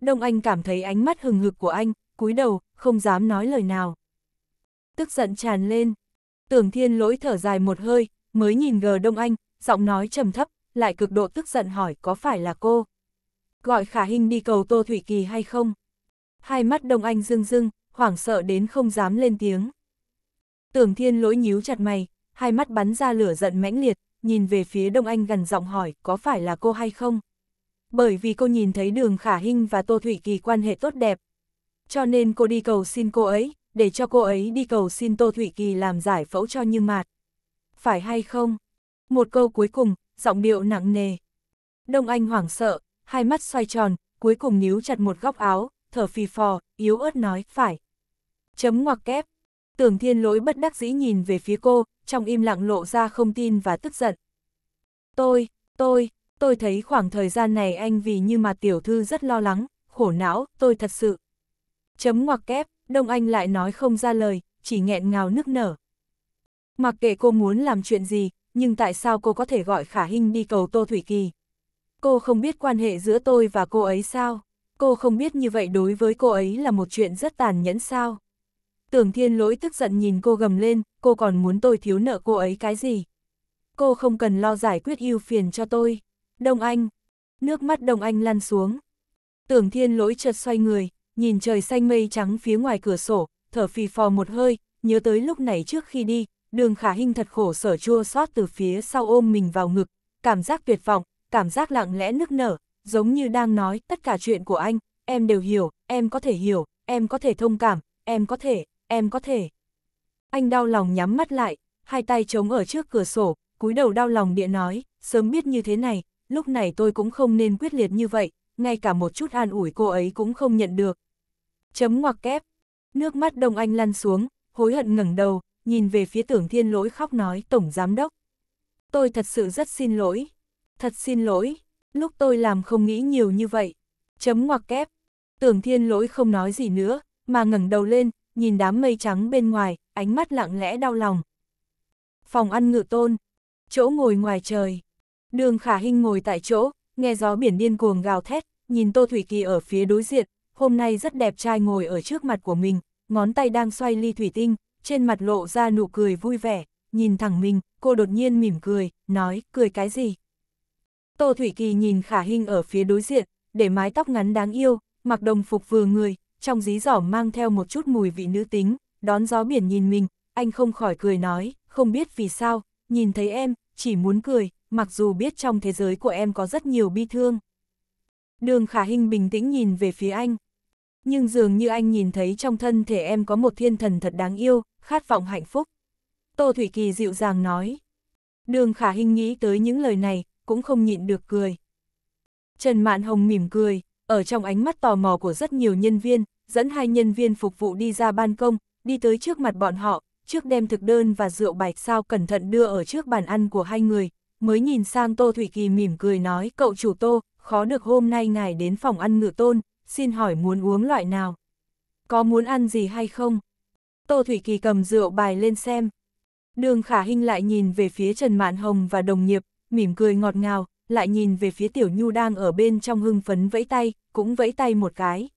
Đông Anh cảm thấy ánh mắt hừng hực của anh, cúi đầu, không dám nói lời nào. Tức giận tràn lên, tưởng thiên lỗi thở dài một hơi, mới nhìn gờ Đông Anh, giọng nói trầm thấp, lại cực độ tức giận hỏi có phải là cô. Gọi khả hình đi cầu Tô Thủy Kỳ hay không? Hai mắt Đông Anh rưng rưng, hoảng sợ đến không dám lên tiếng. Tưởng thiên lỗi nhíu chặt mày, hai mắt bắn ra lửa giận mãnh liệt, nhìn về phía Đông Anh gần giọng hỏi có phải là cô hay không. Bởi vì cô nhìn thấy đường Khả Hinh và Tô Thủy Kỳ quan hệ tốt đẹp. Cho nên cô đi cầu xin cô ấy, để cho cô ấy đi cầu xin Tô Thủy Kỳ làm giải phẫu cho Như Mạt. Phải hay không? Một câu cuối cùng, giọng điệu nặng nề. Đông Anh hoảng sợ, hai mắt xoay tròn, cuối cùng níu chặt một góc áo, thở phì phò, yếu ớt nói, phải. Chấm ngoặc kép, Tưởng thiên lỗi bất đắc dĩ nhìn về phía cô, trong im lặng lộ ra không tin và tức giận. Tôi, tôi, tôi thấy khoảng thời gian này anh vì như mà tiểu thư rất lo lắng, khổ não, tôi thật sự. Chấm ngoặc kép, Đông Anh lại nói không ra lời, chỉ nghẹn ngào nức nở. Mặc kệ cô muốn làm chuyện gì, nhưng tại sao cô có thể gọi Khả Hinh đi cầu Tô Thủy Kỳ? Cô không biết quan hệ giữa tôi và cô ấy sao? Cô không biết như vậy đối với cô ấy là một chuyện rất tàn nhẫn sao? Tưởng thiên lỗi tức giận nhìn cô gầm lên, cô còn muốn tôi thiếu nợ cô ấy cái gì? Cô không cần lo giải quyết yêu phiền cho tôi. Đông Anh. Nước mắt Đông Anh lăn xuống. Tưởng thiên lỗi chợt xoay người, nhìn trời xanh mây trắng phía ngoài cửa sổ, thở phì phò một hơi, nhớ tới lúc này trước khi đi, đường khả hình thật khổ sở chua xót từ phía sau ôm mình vào ngực, cảm giác tuyệt vọng, cảm giác lặng lẽ nức nở, giống như đang nói tất cả chuyện của anh, em đều hiểu, em có thể hiểu, em có thể thông cảm, em có thể em có thể. Anh đau lòng nhắm mắt lại, hai tay chống ở trước cửa sổ, cúi đầu đau lòng địa nói, sớm biết như thế này, lúc này tôi cũng không nên quyết liệt như vậy, ngay cả một chút an ủi cô ấy cũng không nhận được. Chấm ngoặc kép, nước mắt Đông Anh lăn xuống, hối hận ngẩng đầu, nhìn về phía tưởng thiên lỗi khóc nói Tổng Giám Đốc. Tôi thật sự rất xin lỗi, thật xin lỗi, lúc tôi làm không nghĩ nhiều như vậy. Chấm ngoặc kép, tưởng thiên lỗi không nói gì nữa, mà ngẩng đầu lên, nhìn đám mây trắng bên ngoài, ánh mắt lặng lẽ đau lòng. Phòng ăn ngự tôn, chỗ ngồi ngoài trời. Đường Khả Hinh ngồi tại chỗ, nghe gió biển điên cuồng gào thét, nhìn Tô Thủy Kỳ ở phía đối diện, hôm nay rất đẹp trai ngồi ở trước mặt của mình, ngón tay đang xoay ly thủy tinh, trên mặt lộ ra nụ cười vui vẻ, nhìn thẳng mình, cô đột nhiên mỉm cười, nói, cười cái gì? Tô Thủy Kỳ nhìn Khả Hinh ở phía đối diện, để mái tóc ngắn đáng yêu, mặc đồng phục vừa người, trong dí dỏm mang theo một chút mùi vị nữ tính, đón gió biển nhìn mình, anh không khỏi cười nói, không biết vì sao, nhìn thấy em, chỉ muốn cười, mặc dù biết trong thế giới của em có rất nhiều bi thương. Đường Khả hình bình tĩnh nhìn về phía anh. Nhưng dường như anh nhìn thấy trong thân thể em có một thiên thần thật đáng yêu, khát vọng hạnh phúc. Tô Thủy Kỳ dịu dàng nói. Đường Khả hình nghĩ tới những lời này, cũng không nhịn được cười. Trần Mạn Hồng mỉm cười, ở trong ánh mắt tò mò của rất nhiều nhân viên, dẫn hai nhân viên phục vụ đi ra ban công, đi tới trước mặt bọn họ, trước đem thực đơn và rượu bạch sao cẩn thận đưa ở trước bàn ăn của hai người, mới nhìn sang Tô Thủy Kỳ mỉm cười nói cậu chủ Tô, khó được hôm nay ngài đến phòng ăn ngựa tôn, xin hỏi muốn uống loại nào? Có muốn ăn gì hay không? Tô Thủy Kỳ cầm rượu bài lên xem. Đường Khả Hinh lại nhìn về phía Trần Mạn Hồng và đồng nghiệp, mỉm cười ngọt ngào, lại nhìn về phía Tiểu Nhu đang ở bên trong hưng phấn vẫy tay, cũng vẫy tay một cái.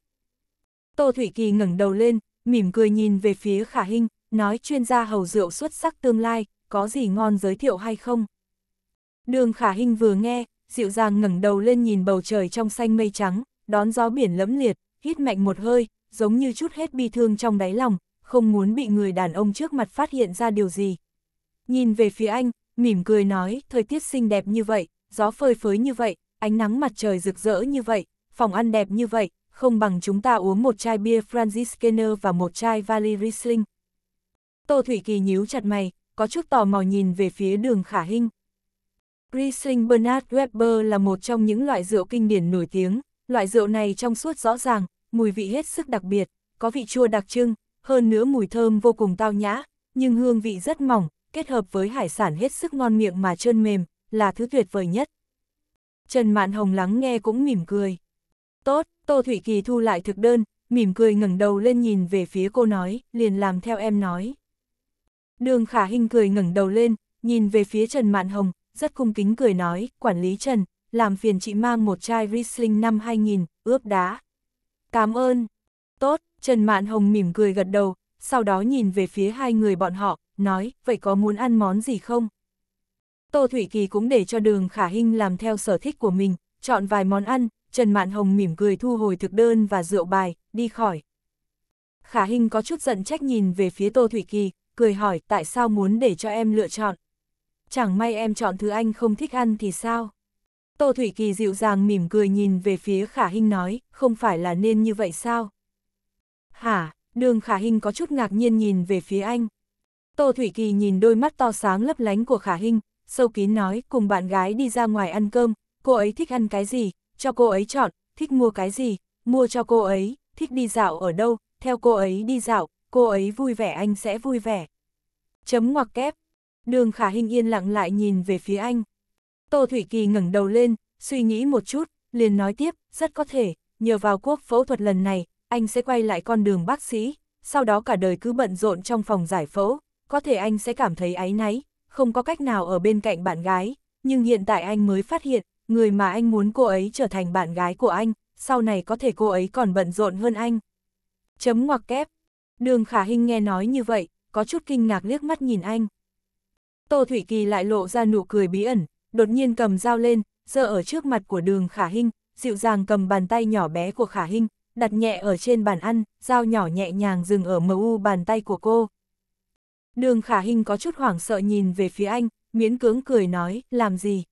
Tô Thủy Kỳ ngẩng đầu lên, mỉm cười nhìn về phía Khả Hinh, nói chuyên gia hầu rượu xuất sắc tương lai, có gì ngon giới thiệu hay không? Đường Khả Hinh vừa nghe, dịu dàng ngẩng đầu lên nhìn bầu trời trong xanh mây trắng, đón gió biển lẫm liệt, hít mạnh một hơi, giống như chút hết bi thương trong đáy lòng, không muốn bị người đàn ông trước mặt phát hiện ra điều gì. Nhìn về phía anh, mỉm cười nói, thời tiết xinh đẹp như vậy, gió phơi phới như vậy, ánh nắng mặt trời rực rỡ như vậy, phòng ăn đẹp như vậy, không bằng chúng ta uống một chai bia Franziskaner và một chai Vali Riesling. Tô Thủy Kỳ nhíu chặt mày, có chút tò mò nhìn về phía đường khả hinh. Riesling Bernard Weber là một trong những loại rượu kinh điển nổi tiếng, loại rượu này trong suốt rõ ràng, mùi vị hết sức đặc biệt, có vị chua đặc trưng, hơn nữa mùi thơm vô cùng tao nhã, nhưng hương vị rất mỏng, kết hợp với hải sản hết sức ngon miệng mà trơn mềm, là thứ tuyệt vời nhất. Trần Mạn Hồng lắng nghe cũng mỉm cười. Tốt, Tô Thủy Kỳ thu lại thực đơn, mỉm cười ngẩng đầu lên nhìn về phía cô nói, liền làm theo em nói. Đường Khả Hinh cười ngẩng đầu lên, nhìn về phía Trần Mạn Hồng, rất cung kính cười nói, quản lý Trần, làm phiền chị mang một chai Riesling năm 2000, ướp đá. Cảm ơn. Tốt, Trần Mạn Hồng mỉm cười gật đầu, sau đó nhìn về phía hai người bọn họ, nói, vậy có muốn ăn món gì không? Tô Thủy Kỳ cũng để cho đường khả hinh làm theo sở thích của mình, chọn vài món ăn, Trần Mạn Hồng mỉm cười thu hồi thực đơn và rượu bài, đi khỏi. Khả hinh có chút giận trách nhìn về phía Tô Thủy Kỳ, cười hỏi tại sao muốn để cho em lựa chọn. Chẳng may em chọn thứ anh không thích ăn thì sao? Tô Thủy Kỳ dịu dàng mỉm cười nhìn về phía Khả Hinh nói, không phải là nên như vậy sao? Hả, đường Khả Hinh có chút ngạc nhiên nhìn về phía anh. Tô Thủy Kỳ nhìn đôi mắt to sáng lấp lánh của Khả Hinh, sâu kín nói cùng bạn gái đi ra ngoài ăn cơm, cô ấy thích ăn cái gì, cho cô ấy chọn, thích mua cái gì, mua cho cô ấy, thích đi dạo ở đâu, theo cô ấy đi dạo, cô ấy vui vẻ anh sẽ vui vẻ. Chấm ngoặc kép. Đường Khả Hinh yên lặng lại nhìn về phía anh. Tô Thủy Kỳ ngẩng đầu lên, suy nghĩ một chút, liền nói tiếp, rất có thể, nhờ vào quốc phẫu thuật lần này, anh sẽ quay lại con đường bác sĩ, sau đó cả đời cứ bận rộn trong phòng giải phẫu, có thể anh sẽ cảm thấy áy náy, không có cách nào ở bên cạnh bạn gái, nhưng hiện tại anh mới phát hiện, người mà anh muốn cô ấy trở thành bạn gái của anh, sau này có thể cô ấy còn bận rộn hơn anh. Chấm ngoặc kép. Đường Khả Hinh nghe nói như vậy, có chút kinh ngạc liếc mắt nhìn anh. Tô Thủy Kỳ lại lộ ra nụ cười bí ẩn, đột nhiên cầm dao lên, giơ ở trước mặt của đường Khả Hinh, dịu dàng cầm bàn tay nhỏ bé của Khả Hinh, đặt nhẹ ở trên bàn ăn, dao nhỏ nhẹ nhàng dừng ở mu bàn tay của cô. Đường khả hình có chút hoảng sợ nhìn về phía anh, miễn cưỡng cười nói, làm gì?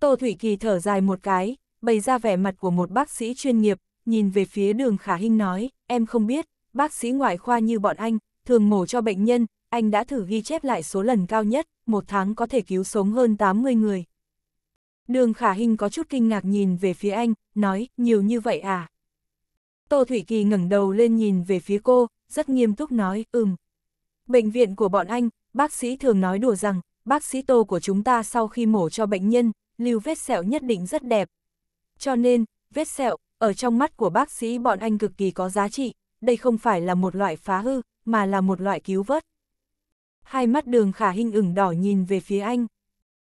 Tô Thủy Kỳ thở dài một cái, bày ra vẻ mặt của một bác sĩ chuyên nghiệp, nhìn về phía đường khả hình nói, em không biết, bác sĩ ngoại khoa như bọn anh, thường mổ cho bệnh nhân, anh đã thử ghi chép lại số lần cao nhất, một tháng có thể cứu sống hơn 80 người. Đường khả hình có chút kinh ngạc nhìn về phía anh, nói, nhiều như vậy à? Tô Thủy Kỳ ngẩng đầu lên nhìn về phía cô, rất nghiêm túc nói, ừm, Bệnh viện của bọn anh, bác sĩ thường nói đùa rằng, bác sĩ tô của chúng ta sau khi mổ cho bệnh nhân, lưu vết sẹo nhất định rất đẹp. Cho nên, vết sẹo, ở trong mắt của bác sĩ bọn anh cực kỳ có giá trị, đây không phải là một loại phá hư, mà là một loại cứu vớt. Hai mắt đường khả hình ửng đỏ nhìn về phía anh.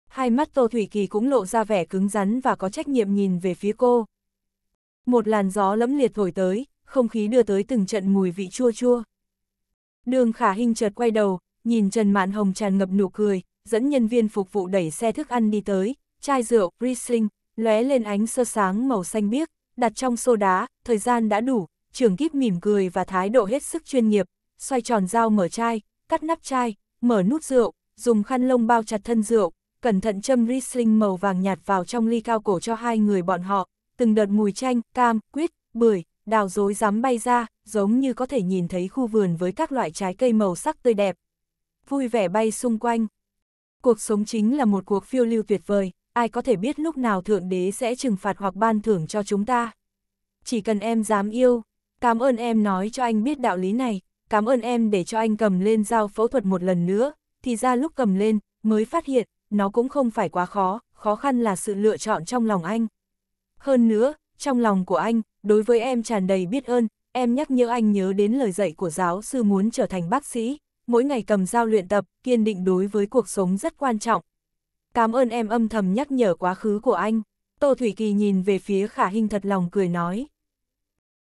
Hai mắt Tô Thủy Kỳ cũng lộ ra vẻ cứng rắn và có trách nhiệm nhìn về phía cô. Một làn gió lẫm liệt thổi tới, không khí đưa tới từng trận mùi vị chua chua. Đường khả hình chợt quay đầu, nhìn Trần Mạn Hồng tràn ngập nụ cười, dẫn nhân viên phục vụ đẩy xe thức ăn đi tới, chai rượu, Riesling, lóe lên ánh sơ sáng màu xanh biếc, đặt trong xô đá, thời gian đã đủ, trưởng kíp mỉm cười và thái độ hết sức chuyên nghiệp, xoay tròn dao mở chai, cắt nắp chai, mở nút rượu, dùng khăn lông bao chặt thân rượu, cẩn thận châm Riesling màu vàng nhạt vào trong ly cao cổ cho hai người bọn họ, từng đợt mùi chanh, cam, quýt, bưởi, đào dối dám bay ra, giống như có thể nhìn thấy khu vườn với các loại trái cây màu sắc tươi đẹp. Vui vẻ bay xung quanh. Cuộc sống chính là một cuộc phiêu lưu tuyệt vời, ai có thể biết lúc nào Thượng Đế sẽ trừng phạt hoặc ban thưởng cho chúng ta. Chỉ cần em dám yêu, cảm ơn em nói cho anh biết đạo lý này, cảm ơn em để cho anh cầm lên dao phẫu thuật một lần nữa, thì ra lúc cầm lên, mới phát hiện, nó cũng không phải quá khó, khó khăn là sự lựa chọn trong lòng anh. Hơn nữa, trong lòng của anh, đối với em tràn đầy biết ơn, em nhắc nhớ anh nhớ đến lời dạy của giáo sư muốn trở thành bác sĩ, mỗi ngày cầm dao luyện tập, kiên định đối với cuộc sống rất quan trọng. Cảm ơn em âm thầm nhắc nhở quá khứ của anh. Tô Thủy Kỳ nhìn về phía Khả Hinh thật lòng cười nói.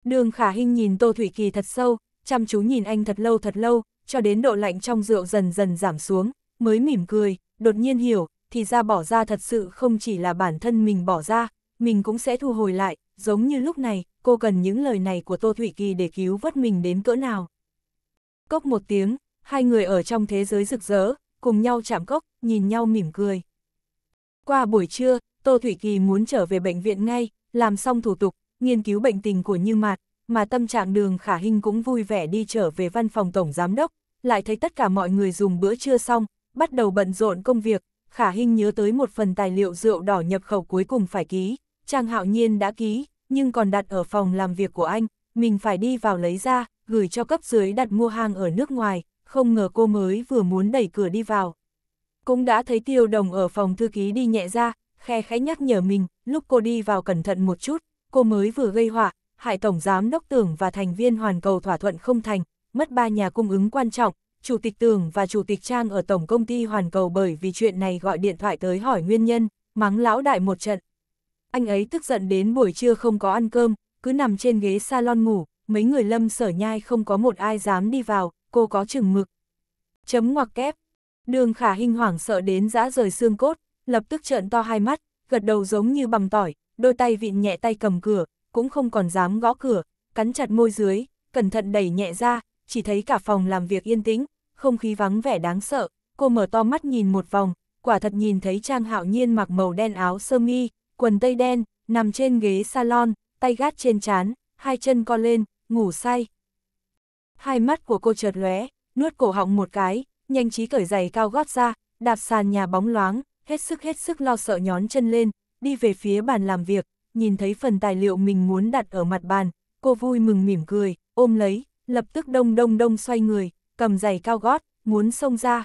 Đường Khả Hinh nhìn Tô Thủy Kỳ thật sâu, chăm chú nhìn anh thật lâu thật lâu, cho đến độ lạnh trong rượu dần dần giảm xuống, mới mỉm cười, đột nhiên hiểu, thì ra bỏ ra thật sự không chỉ là bản thân mình bỏ ra, mình cũng sẽ thu hồi lại, giống như lúc này, cô cần những lời này của Tô Thủy Kỳ để cứu vớt mình đến cỡ nào. Cốc một tiếng, hai người ở trong thế giới rực rỡ, cùng nhau chạm cốc, nhìn nhau mỉm cười. Qua buổi trưa, Tô Thủy Kỳ muốn trở về bệnh viện ngay, làm xong thủ tục, nghiên cứu bệnh tình của Như Mạt, mà tâm trạng đường khả hình cũng vui vẻ đi trở về văn phòng tổng giám đốc, lại thấy tất cả mọi người dùng bữa trưa xong, bắt đầu bận rộn công việc, khả hình nhớ tới một phần tài liệu rượu đỏ nhập khẩu cuối cùng phải ký, Trang Hạo Nhiên đã ký, nhưng còn đặt ở phòng làm việc của anh, mình phải đi vào lấy ra, gửi cho cấp dưới đặt mua hàng ở nước ngoài, không ngờ cô mới vừa muốn đẩy cửa đi vào. Cũng đã thấy tiêu đồng ở phòng thư ký đi nhẹ ra, khe khẽ nhắc nhở mình, lúc cô đi vào cẩn thận một chút, cô mới vừa gây họa, hại tổng giám đốc tưởng và thành viên hoàn cầu thỏa thuận không thành, mất ba nhà cung ứng quan trọng, chủ tịch tường và chủ tịch trang ở tổng công ty hoàn cầu bởi vì chuyện này gọi điện thoại tới hỏi nguyên nhân, mắng lão đại một trận anh ấy tức giận đến buổi trưa không có ăn cơm, cứ nằm trên ghế salon ngủ, mấy người lâm sở nhai không có một ai dám đi vào, cô có chừng mực. Chấm ngoặc kép. Đường khả hình hoảng sợ đến dã rời xương cốt, lập tức trợn to hai mắt, gật đầu giống như bằng tỏi, đôi tay vịn nhẹ tay cầm cửa, cũng không còn dám gõ cửa, cắn chặt môi dưới, cẩn thận đẩy nhẹ ra, chỉ thấy cả phòng làm việc yên tĩnh, không khí vắng vẻ đáng sợ, cô mở to mắt nhìn một vòng, quả thật nhìn thấy Trang Hạo Nhiên mặc màu đen áo sơ mi, quần tây đen, nằm trên ghế salon, tay gác trên chán, hai chân co lên, ngủ say. Hai mắt của cô chợt lóe, nuốt cổ họng một cái, nhanh trí cởi giày cao gót ra, đạp sàn nhà bóng loáng, hết sức hết sức lo sợ nhón chân lên, đi về phía bàn làm việc, nhìn thấy phần tài liệu mình muốn đặt ở mặt bàn, cô vui mừng mỉm cười, ôm lấy, lập tức đông đông đông xoay người, cầm giày cao gót, muốn xông ra.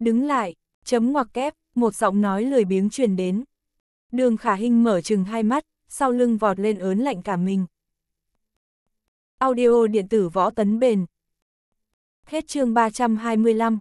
Đứng lại, chấm ngoặc kép, một giọng nói lười biếng truyền đến. Đường khả hình mở chừng hai mắt, sau lưng vọt lên ớn lạnh cả mình. Audio điện tử võ tấn bền. Hết chương 325